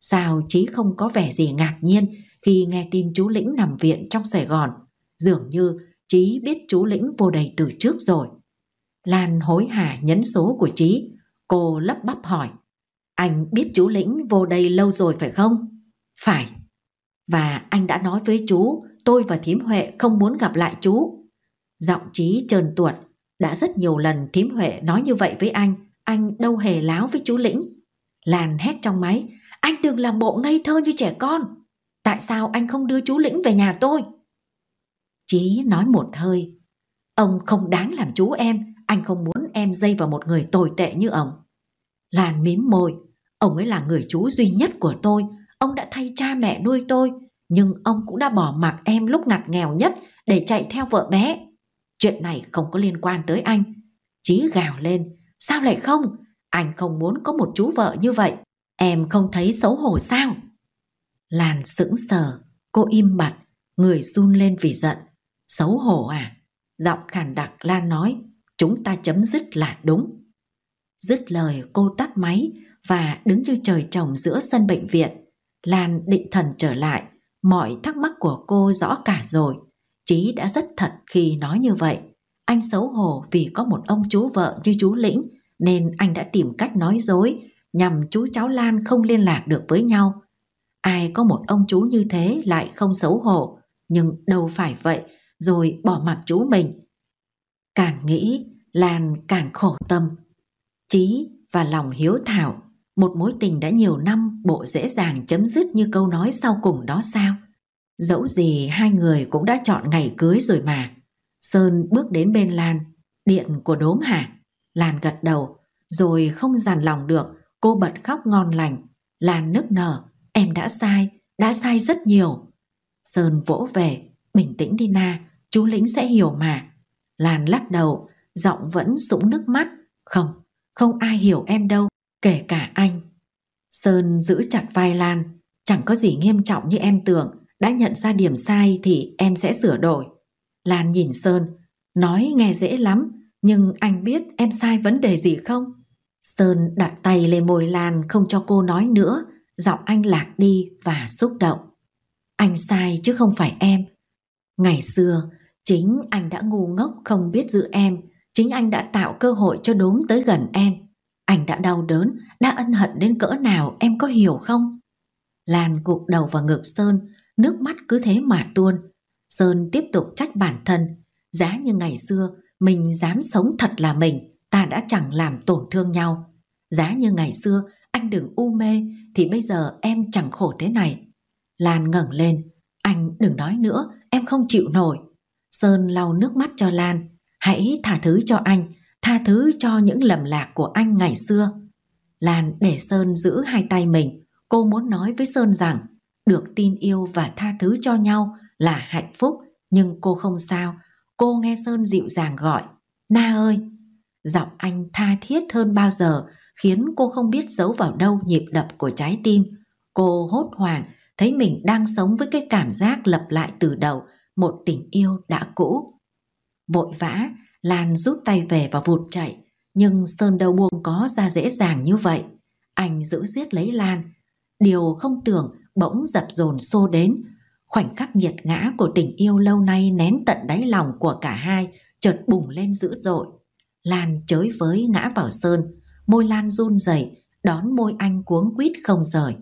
Sao Chí không có vẻ gì ngạc nhiên khi nghe tin chú Lĩnh nằm viện trong Sài Gòn. Dường như Chí biết chú Lĩnh vô đầy từ trước rồi. Lan hối hả nhấn số của Chí. Cô lấp bắp hỏi. Anh biết chú Lĩnh vô đây lâu rồi phải không? Phải. Và anh đã nói với chú tôi và thím Huệ không muốn gặp lại chú. Giọng Chí trơn tuột. Đã rất nhiều lần thím Huệ nói như vậy với anh anh đâu hề láo với chú Lĩnh. Làn hét trong máy, anh đừng làm bộ ngây thơ như trẻ con. Tại sao anh không đưa chú Lĩnh về nhà tôi? Chí nói một hơi, ông không đáng làm chú em, anh không muốn em dây vào một người tồi tệ như ông. Làn mím môi, ông ấy là người chú duy nhất của tôi, ông đã thay cha mẹ nuôi tôi, nhưng ông cũng đã bỏ mặc em lúc ngặt nghèo nhất để chạy theo vợ bé. Chuyện này không có liên quan tới anh. Chí gào lên, Sao lại không? Anh không muốn có một chú vợ như vậy. Em không thấy xấu hổ sao? Lan sững sờ, cô im bặt, người run lên vì giận. Xấu hổ à? Giọng khàn đặc Lan nói, chúng ta chấm dứt là đúng. Dứt lời cô tắt máy và đứng như trời trồng giữa sân bệnh viện. Lan định thần trở lại, mọi thắc mắc của cô rõ cả rồi. Chí đã rất thật khi nói như vậy. Anh xấu hổ vì có một ông chú vợ như chú Lĩnh nên anh đã tìm cách nói dối nhằm chú cháu Lan không liên lạc được với nhau. Ai có một ông chú như thế lại không xấu hổ, nhưng đâu phải vậy rồi bỏ mặc chú mình. Càng nghĩ, Lan càng khổ tâm. Chí và lòng hiếu thảo, một mối tình đã nhiều năm bộ dễ dàng chấm dứt như câu nói sau cùng đó sao? Dẫu gì hai người cũng đã chọn ngày cưới rồi mà. Sơn bước đến bên Lan, điện của đốm hả? Lan gật đầu, rồi không dàn lòng được, cô bật khóc ngon lành. Lan nức nở, em đã sai, đã sai rất nhiều. Sơn vỗ về, bình tĩnh đi na, chú Lĩnh sẽ hiểu mà. Lan lắc đầu, giọng vẫn sũng nước mắt. Không, không ai hiểu em đâu, kể cả anh. Sơn giữ chặt vai Lan, chẳng có gì nghiêm trọng như em tưởng, đã nhận ra điểm sai thì em sẽ sửa đổi. Lan nhìn Sơn, nói nghe dễ lắm, nhưng anh biết em sai vấn đề gì không? Sơn đặt tay lên môi Lan không cho cô nói nữa, giọng anh lạc đi và xúc động. Anh sai chứ không phải em. Ngày xưa, chính anh đã ngu ngốc không biết giữ em, chính anh đã tạo cơ hội cho đốm tới gần em. Anh đã đau đớn, đã ân hận đến cỡ nào em có hiểu không? Lan gục đầu vào ngực Sơn, nước mắt cứ thế mà tuôn. Sơn tiếp tục trách bản thân, giá như ngày xưa mình dám sống thật là mình, ta đã chẳng làm tổn thương nhau. Giá như ngày xưa anh đừng u mê thì bây giờ em chẳng khổ thế này. Lan ngẩng lên, anh đừng nói nữa, em không chịu nổi. Sơn lau nước mắt cho Lan, hãy tha thứ cho anh, tha thứ cho những lầm lạc của anh ngày xưa. Lan để Sơn giữ hai tay mình, cô muốn nói với Sơn rằng được tin yêu và tha thứ cho nhau là hạnh phúc nhưng cô không sao cô nghe sơn dịu dàng gọi na ơi giọng anh tha thiết hơn bao giờ khiến cô không biết giấu vào đâu nhịp đập của trái tim cô hốt hoảng thấy mình đang sống với cái cảm giác lặp lại từ đầu một tình yêu đã cũ vội vã lan rút tay về và vụt chạy nhưng sơn đâu buông có ra dễ dàng như vậy anh giữ giết lấy lan điều không tưởng bỗng dập dồn xô đến Khoảnh khắc nghiệt ngã của tình yêu lâu nay nén tận đáy lòng của cả hai chợt bùng lên dữ dội. Lan chới với ngã vào sơn, môi Lan run rẩy đón môi anh cuống quýt không rời.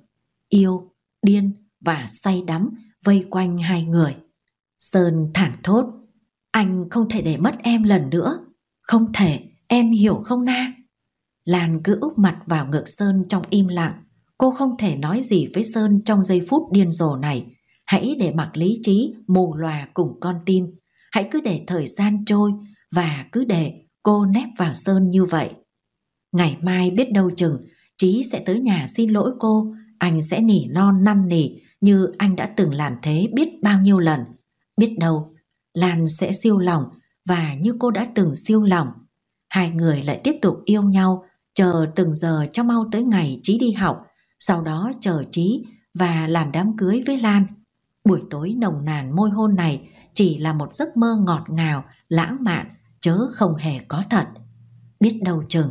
Yêu, điên và say đắm vây quanh hai người. Sơn thẳng thốt, anh không thể để mất em lần nữa. Không thể, em hiểu không na? Lan cứ úp mặt vào ngực Sơn trong im lặng. Cô không thể nói gì với Sơn trong giây phút điên rồ này hãy để mặc lý trí mù lòa cùng con tim hãy cứ để thời gian trôi và cứ để cô nép vào sơn như vậy ngày mai biết đâu chừng trí sẽ tới nhà xin lỗi cô anh sẽ nỉ non năn nỉ như anh đã từng làm thế biết bao nhiêu lần biết đâu lan sẽ siêu lòng và như cô đã từng siêu lòng hai người lại tiếp tục yêu nhau chờ từng giờ cho mau tới ngày trí đi học sau đó chờ trí và làm đám cưới với lan Buổi tối nồng nàn môi hôn này chỉ là một giấc mơ ngọt ngào, lãng mạn, chớ không hề có thật. Biết đâu chừng.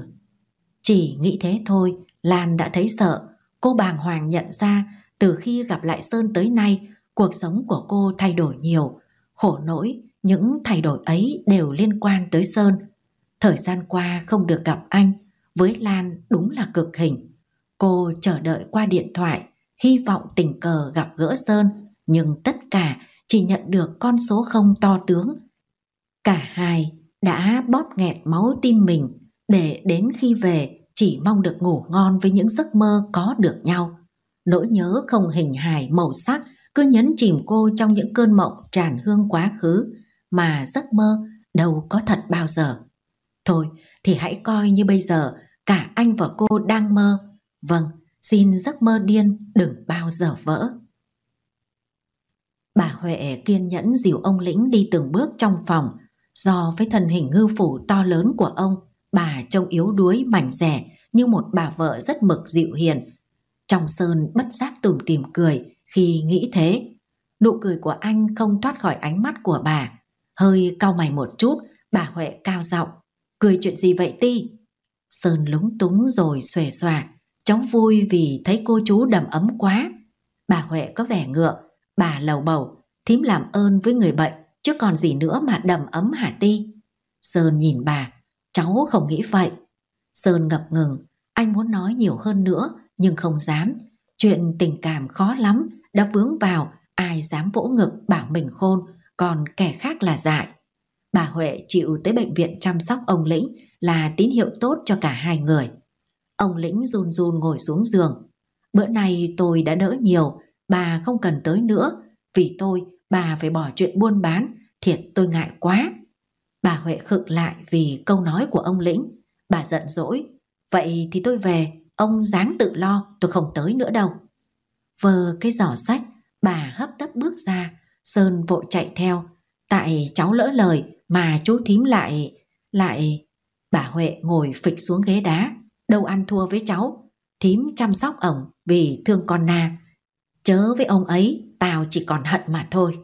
Chỉ nghĩ thế thôi, Lan đã thấy sợ. Cô bàng hoàng nhận ra từ khi gặp lại Sơn tới nay, cuộc sống của cô thay đổi nhiều. Khổ nỗi, những thay đổi ấy đều liên quan tới Sơn. Thời gian qua không được gặp anh, với Lan đúng là cực hình. Cô chờ đợi qua điện thoại, hy vọng tình cờ gặp gỡ Sơn nhưng tất cả chỉ nhận được con số không to tướng. Cả hai đã bóp nghẹt máu tim mình để đến khi về chỉ mong được ngủ ngon với những giấc mơ có được nhau. Nỗi nhớ không hình hài màu sắc cứ nhấn chìm cô trong những cơn mộng tràn hương quá khứ mà giấc mơ đâu có thật bao giờ. Thôi thì hãy coi như bây giờ cả anh và cô đang mơ. Vâng, xin giấc mơ điên đừng bao giờ vỡ. Bà Huệ kiên nhẫn dìu ông Lĩnh đi từng bước trong phòng. Do với thân hình ngư phủ to lớn của ông, bà trông yếu đuối mảnh rẻ như một bà vợ rất mực dịu hiền. Trong sơn bất giác tủm tìm cười khi nghĩ thế. Nụ cười của anh không thoát khỏi ánh mắt của bà. Hơi cau mày một chút, bà Huệ cao giọng. Cười chuyện gì vậy Ti? Sơn lúng túng rồi xòe xòa. Cháu vui vì thấy cô chú đầm ấm quá. Bà Huệ có vẻ ngựa Bà lầu bầu, thím làm ơn với người bệnh, chứ còn gì nữa mà đầm ấm hả ti. Sơn nhìn bà, cháu không nghĩ vậy. Sơn ngập ngừng, anh muốn nói nhiều hơn nữa, nhưng không dám. Chuyện tình cảm khó lắm, đã vướng vào, ai dám vỗ ngực bảo mình khôn, còn kẻ khác là dại. Bà Huệ chịu tới bệnh viện chăm sóc ông Lĩnh là tín hiệu tốt cho cả hai người. Ông Lĩnh run run ngồi xuống giường. Bữa nay tôi đã đỡ nhiều, bà không cần tới nữa, vì tôi bà phải bỏ chuyện buôn bán, thiệt tôi ngại quá. Bà Huệ khựng lại vì câu nói của ông Lĩnh, bà giận dỗi, vậy thì tôi về, ông dáng tự lo, tôi không tới nữa đâu. Vờ cái giỏ sách, bà hấp tấp bước ra, Sơn vội chạy theo, tại cháu lỡ lời mà chú thím lại, lại... Bà Huệ ngồi phịch xuống ghế đá, đâu ăn thua với cháu, thím chăm sóc ổng vì thương con na chớ với ông ấy tao chỉ còn hận mà thôi.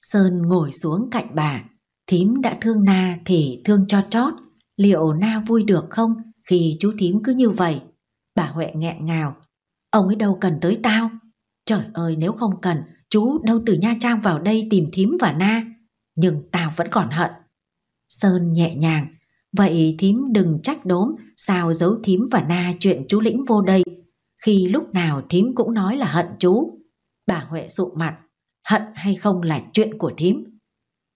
Sơn ngồi xuống cạnh bà, thím đã thương na thì thương cho chót, liệu na vui được không khi chú thím cứ như vậy? Bà Huệ nghẹn ngào, ông ấy đâu cần tới tao. Trời ơi nếu không cần, chú đâu từ Nha Trang vào đây tìm thím và na, nhưng tao vẫn còn hận. Sơn nhẹ nhàng, vậy thím đừng trách đốm sao giấu thím và na chuyện chú Lĩnh vô đây. Khi lúc nào thím cũng nói là hận chú, Bà Huệ sụ mặt, hận hay không là chuyện của thím.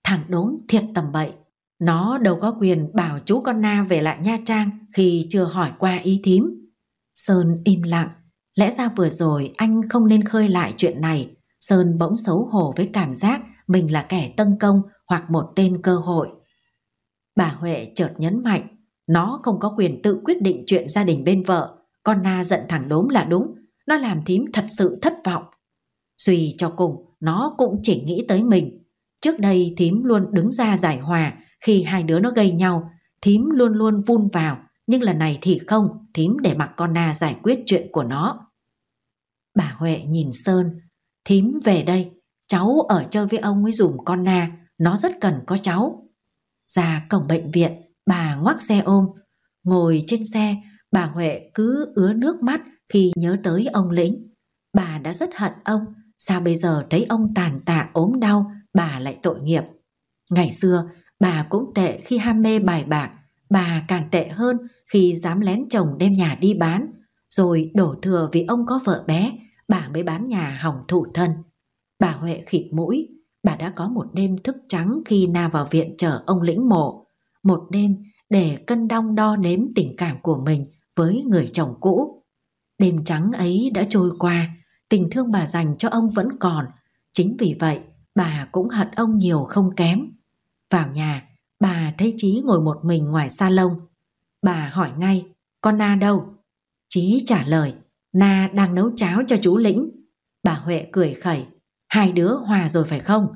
Thằng đốm thiệt tầm bậy, nó đâu có quyền bảo chú con Na về lại Nha Trang khi chưa hỏi qua ý thím. Sơn im lặng, lẽ ra vừa rồi anh không nên khơi lại chuyện này. Sơn bỗng xấu hổ với cảm giác mình là kẻ tân công hoặc một tên cơ hội. Bà Huệ chợt nhấn mạnh, nó không có quyền tự quyết định chuyện gia đình bên vợ. Con Na giận thằng đốm là đúng, nó làm thím thật sự thất vọng. Suy cho cùng, nó cũng chỉ nghĩ tới mình. Trước đây thím luôn đứng ra giải hòa khi hai đứa nó gây nhau, thím luôn luôn vun vào, nhưng lần này thì không, thím để mặc con Na giải quyết chuyện của nó. Bà Huệ nhìn Sơn, thím về đây, cháu ở chơi với ông ấy dùm con Na, nó rất cần có cháu. Ra cổng bệnh viện, bà ngoắc xe ôm, ngồi trên xe, bà Huệ cứ ứa nước mắt khi nhớ tới ông Lĩnh. Bà đã rất hận ông, sao bây giờ thấy ông tàn tạ ốm đau, bà lại tội nghiệp. Ngày xưa, bà cũng tệ khi ham mê bài bạc, bà càng tệ hơn khi dám lén chồng đem nhà đi bán, rồi đổ thừa vì ông có vợ bé, bà mới bán nhà hỏng thủ thân. Bà Huệ khịt mũi, bà đã có một đêm thức trắng khi Na vào viện chở ông lĩnh mộ. Một đêm để cân đong đo đếm tình cảm của mình với người chồng cũ. Đêm trắng ấy đã trôi qua, tình thương bà dành cho ông vẫn còn. Chính vì vậy, bà cũng hận ông nhiều không kém. Vào nhà, bà thấy Chí ngồi một mình ngoài sa lông Bà hỏi ngay, con Na đâu? Chí trả lời, Na đang nấu cháo cho chú Lĩnh. Bà Huệ cười khẩy, hai đứa hòa rồi phải không?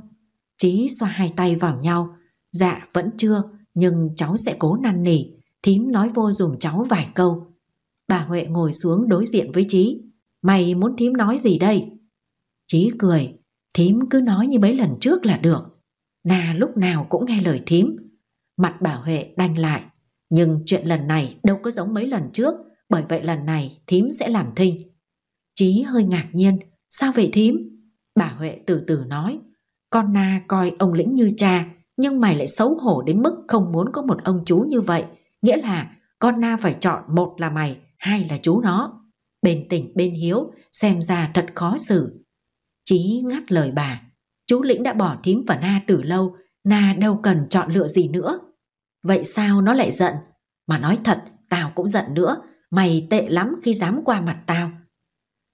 Chí xoa hai tay vào nhau, dạ vẫn chưa, nhưng cháu sẽ cố năn nỉ. Thím nói vô dùng cháu vài câu. Bà Huệ ngồi xuống đối diện với Chí. Mày muốn thím nói gì đây? Chí cười, thím cứ nói như mấy lần trước là được. Na lúc nào cũng nghe lời thím. Mặt bảo Huệ đanh lại, nhưng chuyện lần này đâu có giống mấy lần trước, bởi vậy lần này thím sẽ làm thinh. Chí hơi ngạc nhiên, sao vậy thím? Bà Huệ từ từ nói, con Na coi ông Lĩnh như cha, nhưng mày lại xấu hổ đến mức không muốn có một ông chú như vậy. Nghĩa là con Na phải chọn một là mày, hai là chú nó bên tình bên hiếu xem ra thật khó xử chí ngắt lời bà chú lĩnh đã bỏ thím và na từ lâu na đâu cần chọn lựa gì nữa vậy sao nó lại giận mà nói thật tao cũng giận nữa mày tệ lắm khi dám qua mặt tao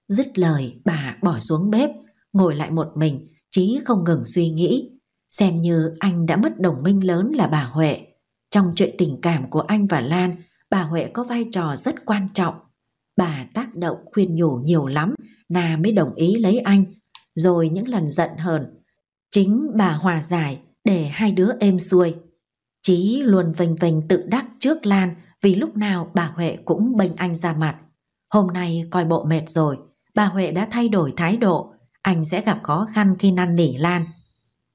dứt lời bà bỏ xuống bếp ngồi lại một mình chí không ngừng suy nghĩ xem như anh đã mất đồng minh lớn là bà huệ trong chuyện tình cảm của anh và lan bà huệ có vai trò rất quan trọng Bà tác động khuyên nhủ nhiều lắm, Na mới đồng ý lấy anh. Rồi những lần giận hờn, chính bà hòa giải để hai đứa êm xuôi. Chí luôn vênh vênh tự đắc trước Lan vì lúc nào bà Huệ cũng bênh anh ra mặt. Hôm nay coi bộ mệt rồi, bà Huệ đã thay đổi thái độ, anh sẽ gặp khó khăn khi năn nỉ Lan.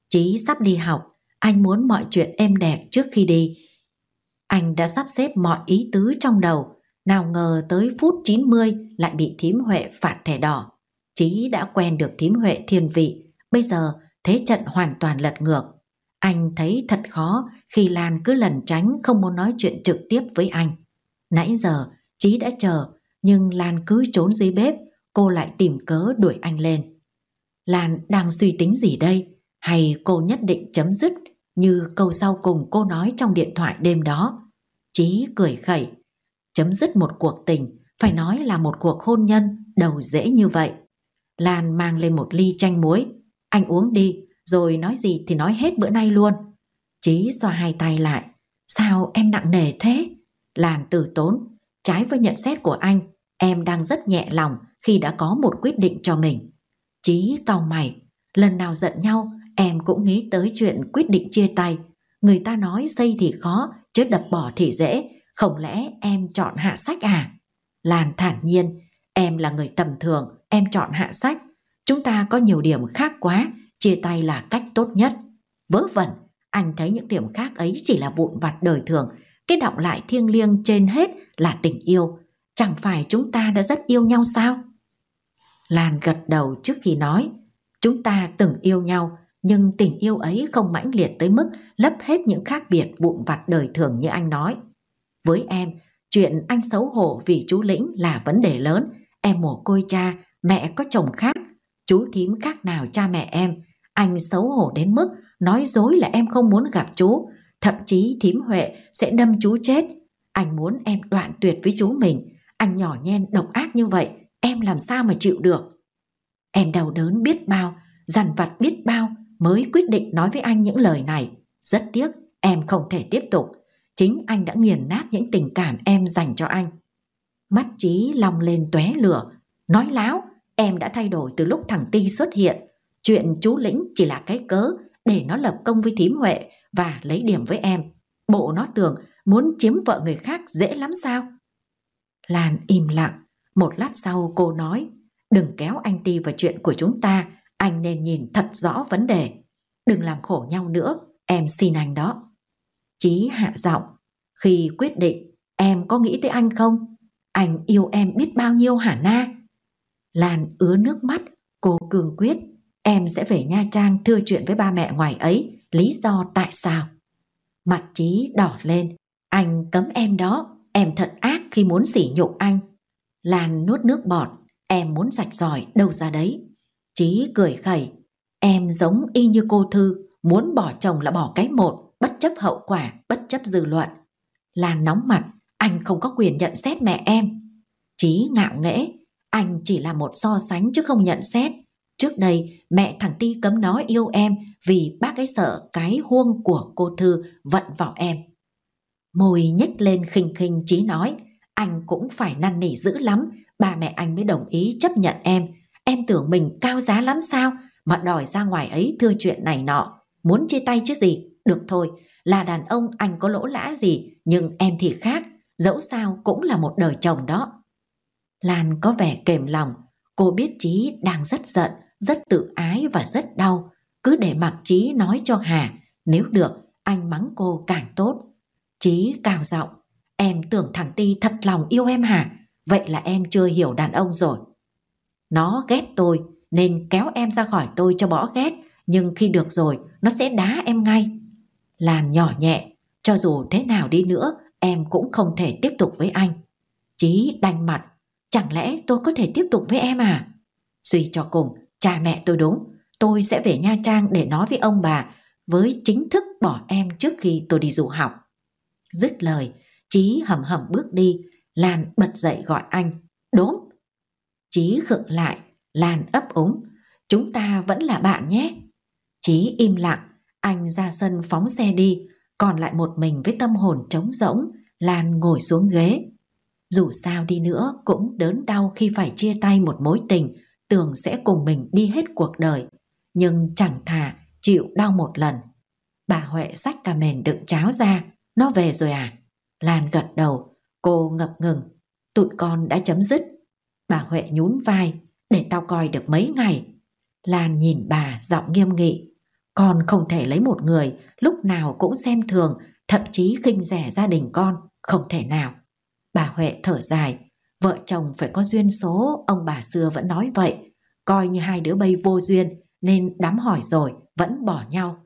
Chí sắp đi học, anh muốn mọi chuyện êm đẹp trước khi đi. Anh đã sắp xếp mọi ý tứ trong đầu, nào ngờ tới phút 90 lại bị thím Huệ phạt thẻ đỏ. Chí đã quen được thím Huệ thiên vị, bây giờ thế trận hoàn toàn lật ngược. Anh thấy thật khó khi Lan cứ lần tránh không muốn nói chuyện trực tiếp với anh. Nãy giờ Chí đã chờ nhưng Lan cứ trốn dưới bếp, cô lại tìm cớ đuổi anh lên. Lan đang suy tính gì đây? Hay cô nhất định chấm dứt như câu sau cùng cô nói trong điện thoại đêm đó? Chí cười khẩy chấm dứt một cuộc tình, phải nói là một cuộc hôn nhân đầu dễ như vậy. Lan mang lên một ly chanh muối, anh uống đi, rồi nói gì thì nói hết bữa nay luôn. Chí xoa hai tay lại, sao em nặng nề thế? Lan từ tốn, trái với nhận xét của anh, em đang rất nhẹ lòng khi đã có một quyết định cho mình. Chí cau mày, lần nào giận nhau em cũng nghĩ tới chuyện quyết định chia tay. Người ta nói xây thì khó, chứ đập bỏ thì dễ, không lẽ em chọn hạ sách à? Lan thản nhiên, em là người tầm thường, em chọn hạ sách. Chúng ta có nhiều điểm khác quá, chia tay là cách tốt nhất. Vớ vẩn, anh thấy những điểm khác ấy chỉ là vụn vặt đời thường, cái động lại thiêng liêng trên hết là tình yêu. Chẳng phải chúng ta đã rất yêu nhau sao? Lan gật đầu trước khi nói, chúng ta từng yêu nhau, nhưng tình yêu ấy không mãnh liệt tới mức lấp hết những khác biệt vụn vặt đời thường như anh nói. Với em, chuyện anh xấu hổ vì chú Lĩnh là vấn đề lớn. Em mồ côi cha, mẹ có chồng khác. Chú thím khác nào cha mẹ em. Anh xấu hổ đến mức nói dối là em không muốn gặp chú. Thậm chí thím Huệ sẽ đâm chú chết. Anh muốn em đoạn tuyệt với chú mình. Anh nhỏ nhen độc ác như vậy, em làm sao mà chịu được. Em đau đớn biết bao, dằn vặt biết bao mới quyết định nói với anh những lời này. Rất tiếc, em không thể tiếp tục chính anh đã nghiền nát những tình cảm em dành cho anh. Mắt trí long lên tóe lửa, nói láo, em đã thay đổi từ lúc thằng Ti xuất hiện. Chuyện chú Lĩnh chỉ là cái cớ để nó lập công với thím Huệ và lấy điểm với em. Bộ nó tưởng muốn chiếm vợ người khác dễ lắm sao? Lan im lặng, một lát sau cô nói, đừng kéo anh Ti vào chuyện của chúng ta, anh nên nhìn thật rõ vấn đề. Đừng làm khổ nhau nữa, em xin anh đó. Chí hạ giọng, khi quyết định em có nghĩ tới anh không? Anh yêu em biết bao nhiêu hả Na? Lan ứa nước mắt, cô cường quyết, em sẽ về Nha Trang thưa chuyện với ba mẹ ngoài ấy, lý do tại sao? Mặt Chí đỏ lên, anh cấm em đó, em thật ác khi muốn sỉ nhục anh. Lan nuốt nước bọt, em muốn sạch giỏi đâu ra đấy. Chí cười khẩy, em giống y như cô Thư, muốn bỏ chồng là bỏ cái một, bất chấp hậu quả, bất chấp dư luận. Là nóng mặt, anh không có quyền nhận xét mẹ em. Chí ngạo nghễ, anh chỉ là một so sánh chứ không nhận xét. Trước đây mẹ thằng Ti cấm nó yêu em vì bác ấy sợ cái huông của cô Thư vận vào em. Môi nhếch lên khinh khinh Chí nói, anh cũng phải năn nỉ dữ lắm, ba mẹ anh mới đồng ý chấp nhận em. Em tưởng mình cao giá lắm sao mà đòi ra ngoài ấy thưa chuyện này nọ, muốn chia tay chứ gì. Được thôi, là đàn ông anh có lỗ lã gì, nhưng em thì khác, dẫu sao cũng là một đời chồng đó. Lan có vẻ kềm lòng, cô biết Trí đang rất giận, rất tự ái và rất đau. Cứ để mặc Trí nói cho Hà, nếu được, anh mắng cô càng tốt. Trí cao giọng, em tưởng thằng Ti thật lòng yêu em hả? Vậy là em chưa hiểu đàn ông rồi. Nó ghét tôi, nên kéo em ra khỏi tôi cho bỏ ghét, nhưng khi được rồi, nó sẽ đá em ngay. Lan nhỏ nhẹ, cho dù thế nào đi nữa, em cũng không thể tiếp tục với anh. Chí đanh mặt, chẳng lẽ tôi có thể tiếp tục với em à? Suy cho cùng, cha mẹ tôi đúng, tôi sẽ về Nha Trang để nói với ông bà với chính thức bỏ em trước khi tôi đi du học. Dứt lời, Chí hầm hầm bước đi, Lan bật dậy gọi anh, đốm. Chí khựng lại, Lan ấp úng, chúng ta vẫn là bạn nhé. Chí im lặng, anh ra sân phóng xe đi, còn lại một mình với tâm hồn trống rỗng, Lan ngồi xuống ghế. Dù sao đi nữa cũng đớn đau khi phải chia tay một mối tình, tưởng sẽ cùng mình đi hết cuộc đời, nhưng chẳng thà chịu đau một lần. Bà Huệ xách cả mền đựng cháo ra, nó về rồi à? Lan gật đầu, cô ngập ngừng, tụi con đã chấm dứt. Bà Huệ nhún vai, để tao coi được mấy ngày. Lan nhìn bà giọng nghiêm nghị, con không thể lấy một người lúc nào cũng xem thường, thậm chí khinh rẻ gia đình con, không thể nào. Bà Huệ thở dài, vợ chồng phải có duyên số, ông bà xưa vẫn nói vậy. Coi như hai đứa bay vô duyên nên đám hỏi rồi, vẫn bỏ nhau.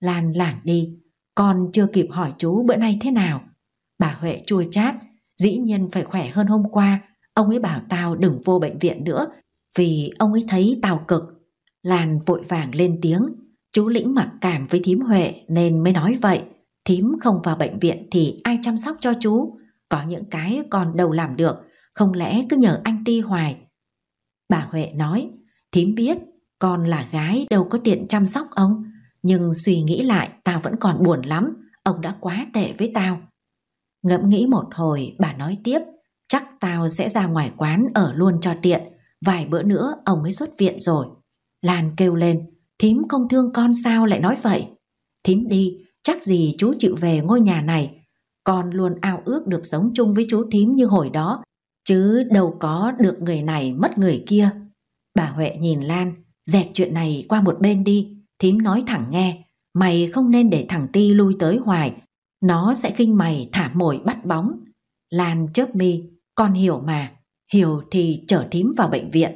Lan lảng đi, con chưa kịp hỏi chú bữa nay thế nào. Bà Huệ chua chát, dĩ nhiên phải khỏe hơn hôm qua. Ông ấy bảo tao đừng vô bệnh viện nữa vì ông ấy thấy tao cực. Lan vội vàng lên tiếng, Chú Lĩnh mặc cảm với thím Huệ nên mới nói vậy. Thím không vào bệnh viện thì ai chăm sóc cho chú? Có những cái còn đầu làm được, không lẽ cứ nhờ anh Ti hoài? Bà Huệ nói, thím biết con là gái đâu có tiện chăm sóc ông. Nhưng suy nghĩ lại tao vẫn còn buồn lắm, ông đã quá tệ với tao. Ngẫm nghĩ một hồi bà nói tiếp, chắc tao sẽ ra ngoài quán ở luôn cho tiện, vài bữa nữa ông mới xuất viện rồi. Lan kêu lên, Thím không thương con sao lại nói vậy? Thím đi, chắc gì chú chịu về ngôi nhà này. Con luôn ao ước được sống chung với chú thím như hồi đó, chứ đâu có được người này mất người kia. Bà Huệ nhìn Lan, dẹp chuyện này qua một bên đi, thím nói thẳng nghe, mày không nên để thằng Ti lui tới hoài, nó sẽ khinh mày thả mồi bắt bóng. Lan chớp mi, con hiểu mà, hiểu thì chở thím vào bệnh viện.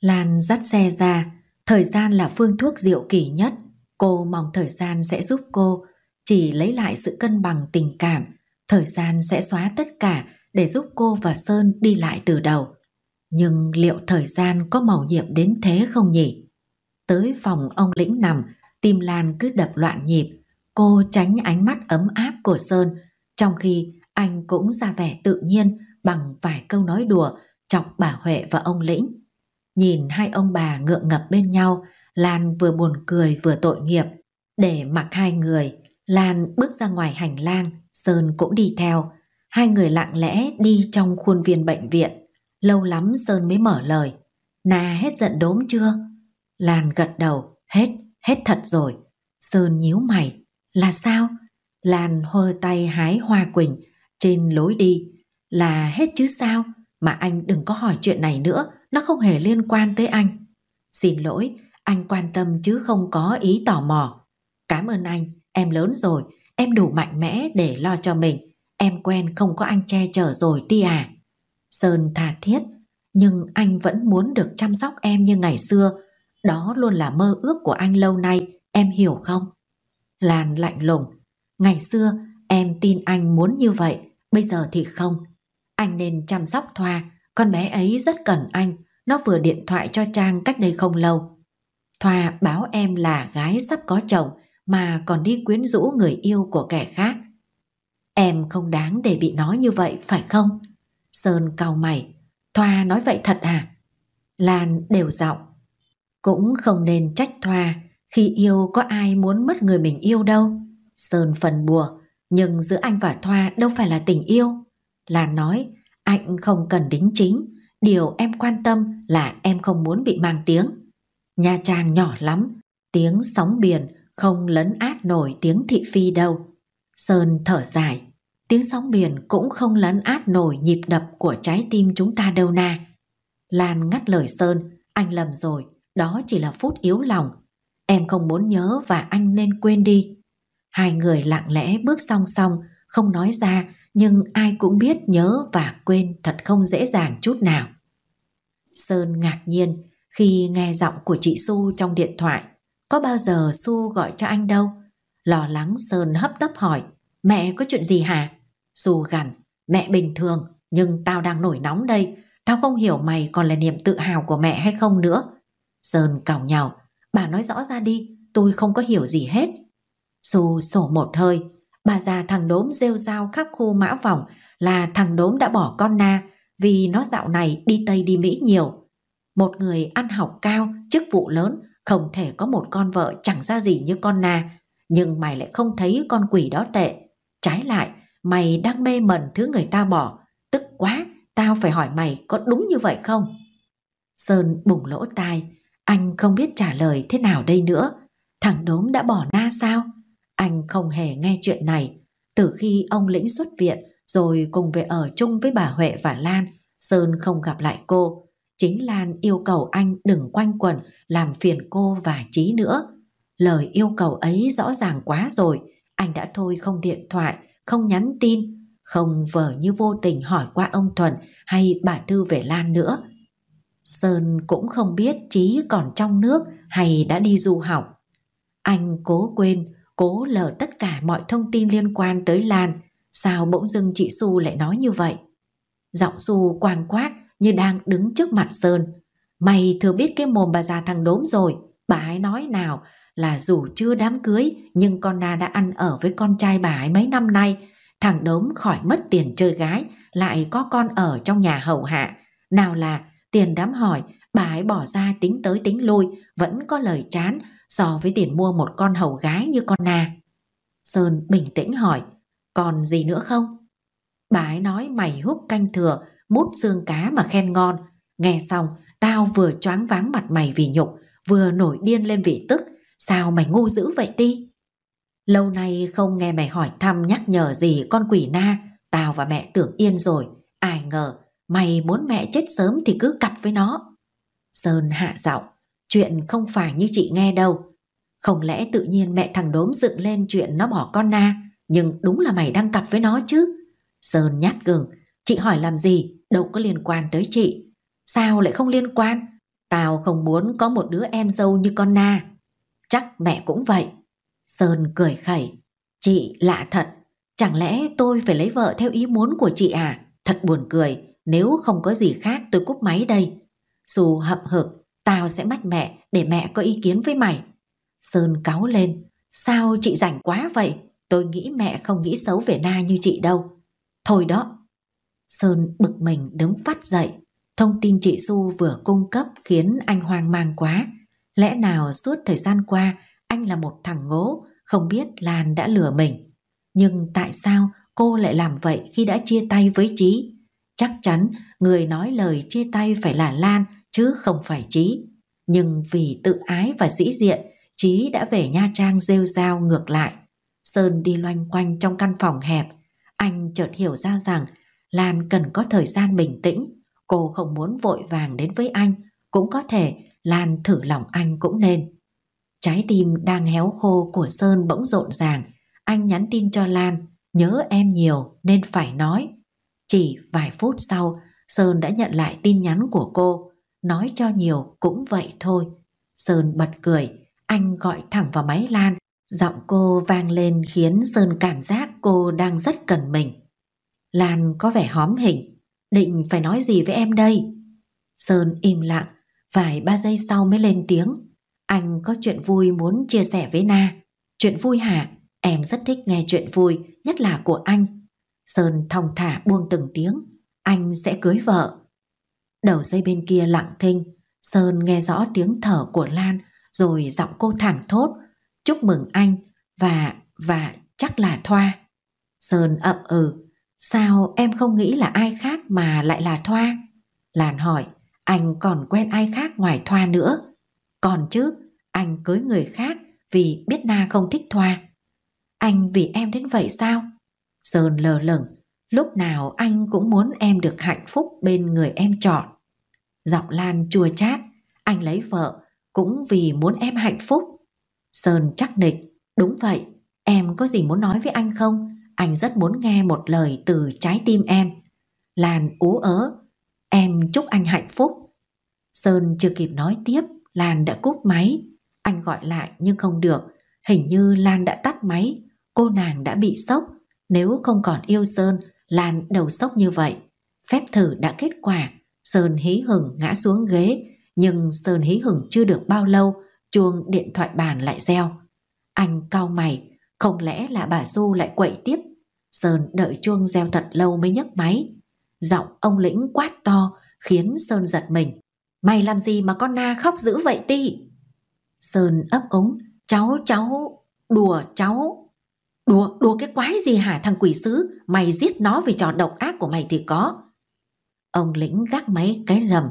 Lan dắt xe ra, Thời gian là phương thuốc diệu kỳ nhất, cô mong thời gian sẽ giúp cô chỉ lấy lại sự cân bằng tình cảm, thời gian sẽ xóa tất cả để giúp cô và Sơn đi lại từ đầu. Nhưng liệu thời gian có màu nhiệm đến thế không nhỉ? Tới phòng ông Lĩnh nằm, tim Lan cứ đập loạn nhịp, cô tránh ánh mắt ấm áp của Sơn, trong khi anh cũng ra vẻ tự nhiên bằng vài câu nói đùa chọc bà Huệ và ông Lĩnh. Nhìn hai ông bà ngượng ngập bên nhau, Lan vừa buồn cười vừa tội nghiệp. Để mặc hai người, Lan bước ra ngoài hành lang, Sơn cũng đi theo. Hai người lặng lẽ đi trong khuôn viên bệnh viện. Lâu lắm Sơn mới mở lời. Na hết giận đốm chưa? Lan gật đầu, hết, hết thật rồi. Sơn nhíu mày, là sao? Lan hơi tay hái hoa quỳnh trên lối đi. Là hết chứ sao? Mà anh đừng có hỏi chuyện này nữa nó không hề liên quan tới anh. Xin lỗi, anh quan tâm chứ không có ý tò mò. Cảm ơn anh, em lớn rồi, em đủ mạnh mẽ để lo cho mình. Em quen không có anh che chở rồi ti à. Sơn tha thiết, nhưng anh vẫn muốn được chăm sóc em như ngày xưa. Đó luôn là mơ ước của anh lâu nay, em hiểu không? Lan lạnh lùng, ngày xưa em tin anh muốn như vậy, bây giờ thì không. Anh nên chăm sóc Thoa, con bé ấy rất cần anh, nó vừa điện thoại cho Trang cách đây không lâu. Thoa báo em là gái sắp có chồng mà còn đi quyến rũ người yêu của kẻ khác. Em không đáng để bị nói như vậy phải không? Sơn cau mày, Thoa nói vậy thật à? Lan đều giọng. Cũng không nên trách Thoa, khi yêu có ai muốn mất người mình yêu đâu. Sơn phần bùa, nhưng giữa anh và Thoa đâu phải là tình yêu. Lan nói, anh không cần đính chính, điều em quan tâm là em không muốn bị mang tiếng. Nha Trang nhỏ lắm, tiếng sóng biển không lấn át nổi tiếng thị phi đâu. Sơn thở dài, tiếng sóng biển cũng không lấn át nổi nhịp đập của trái tim chúng ta đâu na. Lan ngắt lời Sơn, anh lầm rồi, đó chỉ là phút yếu lòng. Em không muốn nhớ và anh nên quên đi. Hai người lặng lẽ bước song song, không nói ra nhưng ai cũng biết nhớ và quên thật không dễ dàng chút nào. Sơn ngạc nhiên khi nghe giọng của chị xu trong điện thoại. Có bao giờ xu gọi cho anh đâu? Lo lắng Sơn hấp tấp hỏi, mẹ có chuyện gì hả? xu gằn, mẹ bình thường, nhưng tao đang nổi nóng đây. Tao không hiểu mày còn là niềm tự hào của mẹ hay không nữa. Sơn cào nhào, bà nói rõ ra đi, tôi không có hiểu gì hết. xu sổ một hơi, Bà già thằng đốm rêu rao khắp khu mã vòng là thằng đốm đã bỏ con na vì nó dạo này đi Tây đi Mỹ nhiều. Một người ăn học cao, chức vụ lớn, không thể có một con vợ chẳng ra gì như con na, nhưng mày lại không thấy con quỷ đó tệ. Trái lại, mày đang mê mẩn thứ người ta bỏ, tức quá, tao phải hỏi mày có đúng như vậy không? Sơn bùng lỗ tai, anh không biết trả lời thế nào đây nữa. Thằng đốm đã bỏ na sao? Anh không hề nghe chuyện này. Từ khi ông Lĩnh xuất viện rồi cùng về ở chung với bà Huệ và Lan, Sơn không gặp lại cô. Chính Lan yêu cầu anh đừng quanh quẩn làm phiền cô và Chí nữa. Lời yêu cầu ấy rõ ràng quá rồi, anh đã thôi không điện thoại, không nhắn tin, không vờ như vô tình hỏi qua ông Thuần hay bà Thư về Lan nữa. Sơn cũng không biết Trí còn trong nước hay đã đi du học. Anh cố quên cố lờ tất cả mọi thông tin liên quan tới Lan, sao bỗng dưng chị Su lại nói như vậy? Giọng Su quang quác như đang đứng trước mặt Sơn. Mày thừa biết cái mồm bà già thằng đốm rồi, bà ấy nói nào là dù chưa đám cưới nhưng con Na đã ăn ở với con trai bà ấy mấy năm nay, thằng đốm khỏi mất tiền chơi gái, lại có con ở trong nhà hậu hạ. Nào là tiền đám hỏi, bà ấy bỏ ra tính tới tính lui, vẫn có lời chán so với tiền mua một con hầu gái như con Na. Sơn bình tĩnh hỏi, còn gì nữa không? Bà ấy nói mày húp canh thừa, mút xương cá mà khen ngon. Nghe xong, tao vừa choáng váng mặt mày vì nhục, vừa nổi điên lên vì tức. Sao mày ngu dữ vậy ti? Lâu nay không nghe mày hỏi thăm nhắc nhở gì con quỷ na, tao và mẹ tưởng yên rồi, ai ngờ mày muốn mẹ chết sớm thì cứ cặp với nó. Sơn hạ giọng, Chuyện không phải như chị nghe đâu. Không lẽ tự nhiên mẹ thằng đốm dựng lên chuyện nó bỏ con na, nhưng đúng là mày đang cặp với nó chứ. Sơn nhát gừng, chị hỏi làm gì, đâu có liên quan tới chị. Sao lại không liên quan? Tao không muốn có một đứa em dâu như con na. Chắc mẹ cũng vậy. Sơn cười khẩy. Chị lạ thật, chẳng lẽ tôi phải lấy vợ theo ý muốn của chị à? Thật buồn cười, nếu không có gì khác tôi cúp máy đây. Dù hậm hực, Tao sẽ mách mẹ để mẹ có ý kiến với mày. Sơn cáu lên. Sao chị rảnh quá vậy? Tôi nghĩ mẹ không nghĩ xấu về Na như chị đâu. Thôi đó. Sơn bực mình đứng phát dậy. Thông tin chị Du vừa cung cấp khiến anh hoang mang quá. Lẽ nào suốt thời gian qua anh là một thằng ngố, không biết Lan đã lừa mình. Nhưng tại sao cô lại làm vậy khi đã chia tay với Trí? Chắc chắn người nói lời chia tay phải là Lan chứ không phải Trí. Nhưng vì tự ái và sĩ diện, Trí đã về Nha Trang rêu rao ngược lại. Sơn đi loanh quanh trong căn phòng hẹp. Anh chợt hiểu ra rằng Lan cần có thời gian bình tĩnh. Cô không muốn vội vàng đến với anh. Cũng có thể Lan thử lòng anh cũng nên. Trái tim đang héo khô của Sơn bỗng rộn ràng. Anh nhắn tin cho Lan, nhớ em nhiều nên phải nói. Chỉ vài phút sau, Sơn đã nhận lại tin nhắn của cô nói cho nhiều cũng vậy thôi. Sơn bật cười, anh gọi thẳng vào máy Lan, giọng cô vang lên khiến Sơn cảm giác cô đang rất cần mình. Lan có vẻ hóm hình, định phải nói gì với em đây? Sơn im lặng, vài ba giây sau mới lên tiếng. Anh có chuyện vui muốn chia sẻ với Na. Chuyện vui hả? Em rất thích nghe chuyện vui, nhất là của anh. Sơn thong thả buông từng tiếng. Anh sẽ cưới vợ. Đầu dây bên kia lặng thinh, Sơn nghe rõ tiếng thở của Lan rồi giọng cô thẳng thốt. Chúc mừng anh và, và chắc là Thoa. Sơn ậm ừ, sao em không nghĩ là ai khác mà lại là Thoa? Lan hỏi, anh còn quen ai khác ngoài Thoa nữa? Còn chứ, anh cưới người khác vì biết Na không thích Thoa. Anh vì em đến vậy sao? Sơn lờ lửng, lúc nào anh cũng muốn em được hạnh phúc bên người em chọn. Giọng Lan chua chát, anh lấy vợ cũng vì muốn em hạnh phúc. Sơn chắc nịch, đúng vậy, em có gì muốn nói với anh không? Anh rất muốn nghe một lời từ trái tim em. Lan ú ớ, em chúc anh hạnh phúc. Sơn chưa kịp nói tiếp, Lan đã cúp máy. Anh gọi lại nhưng không được, hình như Lan đã tắt máy, cô nàng đã bị sốc. Nếu không còn yêu Sơn, Lan đầu sốc như vậy. Phép thử đã kết quả, Sơn hí hửng ngã xuống ghế, nhưng Sơn hí hửng chưa được bao lâu, chuông điện thoại bàn lại reo. Anh cau mày, không lẽ là bà Du lại quậy tiếp? Sơn đợi chuông reo thật lâu mới nhấc máy. Giọng ông Lĩnh quát to khiến Sơn giật mình. Mày làm gì mà con na khóc dữ vậy ti? Sơn ấp ống, cháu cháu, đùa cháu. Đùa, đùa cái quái gì hả thằng quỷ sứ? Mày giết nó vì trò độc ác của mày thì có. Ông Lĩnh gác mấy cái lầm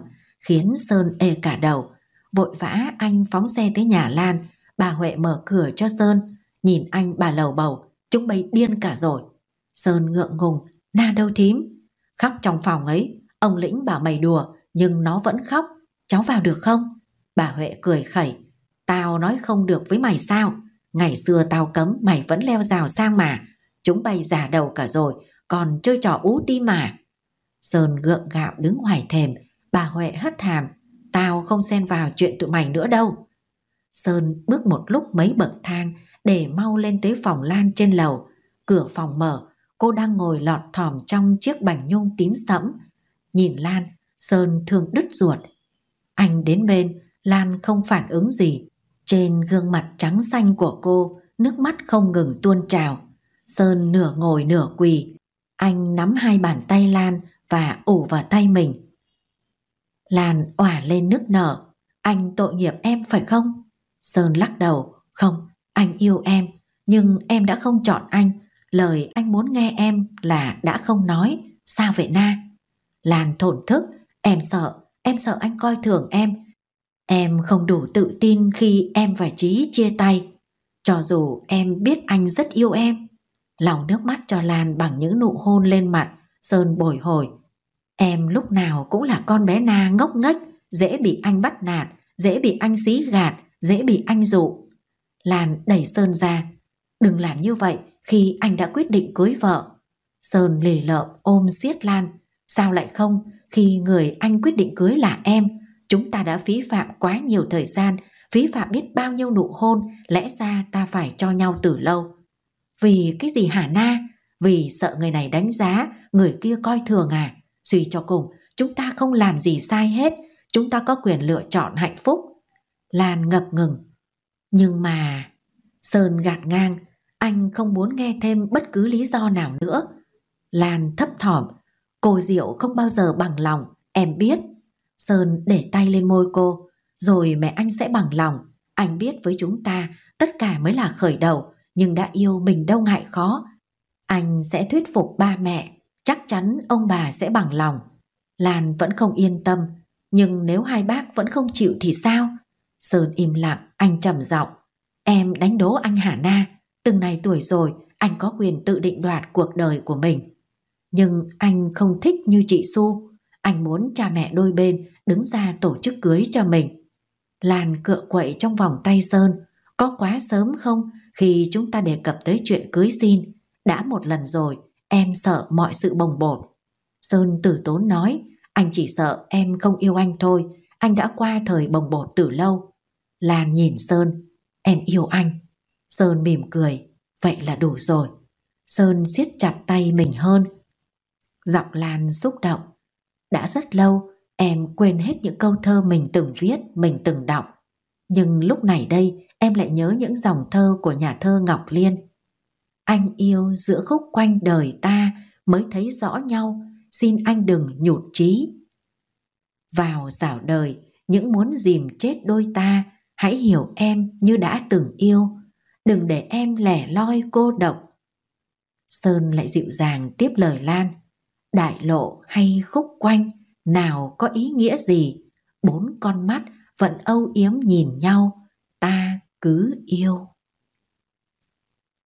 khiến Sơn ê cả đầu. Vội vã anh phóng xe tới nhà Lan, bà Huệ mở cửa cho Sơn, nhìn anh bà lầu bầu, chúng bay điên cả rồi. Sơn ngượng ngùng, na đâu thím. Khóc trong phòng ấy, ông Lĩnh bảo mày đùa, nhưng nó vẫn khóc. Cháu vào được không? Bà Huệ cười khẩy, tao nói không được với mày sao? Ngày xưa tao cấm mày vẫn leo rào sang mà, chúng bay già đầu cả rồi, còn chơi trò ú đi mà. Sơn gượng gạo đứng ngoài thềm, bà Huệ hất hàm, tao không xen vào chuyện tụi mày nữa đâu. Sơn bước một lúc mấy bậc thang để mau lên tới phòng Lan trên lầu. Cửa phòng mở, cô đang ngồi lọt thỏm trong chiếc bảnh nhung tím sẫm. Nhìn Lan, Sơn thường đứt ruột. Anh đến bên, Lan không phản ứng gì. Trên gương mặt trắng xanh của cô, nước mắt không ngừng tuôn trào. Sơn nửa ngồi nửa quỳ. Anh nắm hai bàn tay Lan và ủ vào tay mình. Lan òa lên nức nở, anh tội nghiệp em phải không? Sơn lắc đầu, không, anh yêu em, nhưng em đã không chọn anh, lời anh muốn nghe em là đã không nói, sao vậy na? Lan thổn thức, em sợ, em sợ anh coi thường em. Em không đủ tự tin khi em và Chí chia tay, cho dù em biết anh rất yêu em lòng nước mắt cho Lan bằng những nụ hôn lên mặt, Sơn bồi hồi. Em lúc nào cũng là con bé Na ngốc nghếch, dễ bị anh bắt nạt, dễ bị anh xí gạt, dễ bị anh dụ. Lan đẩy Sơn ra. Đừng làm như vậy khi anh đã quyết định cưới vợ. Sơn lì lợm ôm siết Lan. Sao lại không khi người anh quyết định cưới là em? Chúng ta đã phí phạm quá nhiều thời gian, phí phạm biết bao nhiêu nụ hôn, lẽ ra ta phải cho nhau từ lâu. Vì cái gì hả Na? Vì sợ người này đánh giá, người kia coi thường à? Suy cho cùng, chúng ta không làm gì sai hết, chúng ta có quyền lựa chọn hạnh phúc. Lan ngập ngừng. Nhưng mà... Sơn gạt ngang, anh không muốn nghe thêm bất cứ lý do nào nữa. Lan thấp thỏm, cô Diệu không bao giờ bằng lòng, em biết. Sơn để tay lên môi cô, rồi mẹ anh sẽ bằng lòng. Anh biết với chúng ta, tất cả mới là khởi đầu, nhưng đã yêu mình đâu ngại khó. Anh sẽ thuyết phục ba mẹ, chắc chắn ông bà sẽ bằng lòng. Lan vẫn không yên tâm, nhưng nếu hai bác vẫn không chịu thì sao? Sơn im lặng, anh trầm giọng. Em đánh đố anh Hà Na, từng này tuổi rồi, anh có quyền tự định đoạt cuộc đời của mình. Nhưng anh không thích như chị Xu, anh muốn cha mẹ đôi bên đứng ra tổ chức cưới cho mình. Lan cựa quậy trong vòng tay Sơn, có quá sớm không khi chúng ta đề cập tới chuyện cưới xin, đã một lần rồi Em sợ mọi sự bồng bột. Sơn tử tốn nói, anh chỉ sợ em không yêu anh thôi, anh đã qua thời bồng bột từ lâu. Lan nhìn Sơn, em yêu anh. Sơn mỉm cười, vậy là đủ rồi. Sơn siết chặt tay mình hơn. Giọng Lan xúc động. Đã rất lâu, em quên hết những câu thơ mình từng viết, mình từng đọc. Nhưng lúc này đây, em lại nhớ những dòng thơ của nhà thơ Ngọc Liên. Anh yêu giữa khúc quanh đời ta mới thấy rõ nhau, xin anh đừng nhụt chí. Vào dạo đời, những muốn dìm chết đôi ta, hãy hiểu em như đã từng yêu, đừng để em lẻ loi cô độc. Sơn lại dịu dàng tiếp lời Lan, đại lộ hay khúc quanh, nào có ý nghĩa gì, bốn con mắt vẫn âu yếm nhìn nhau, ta cứ yêu.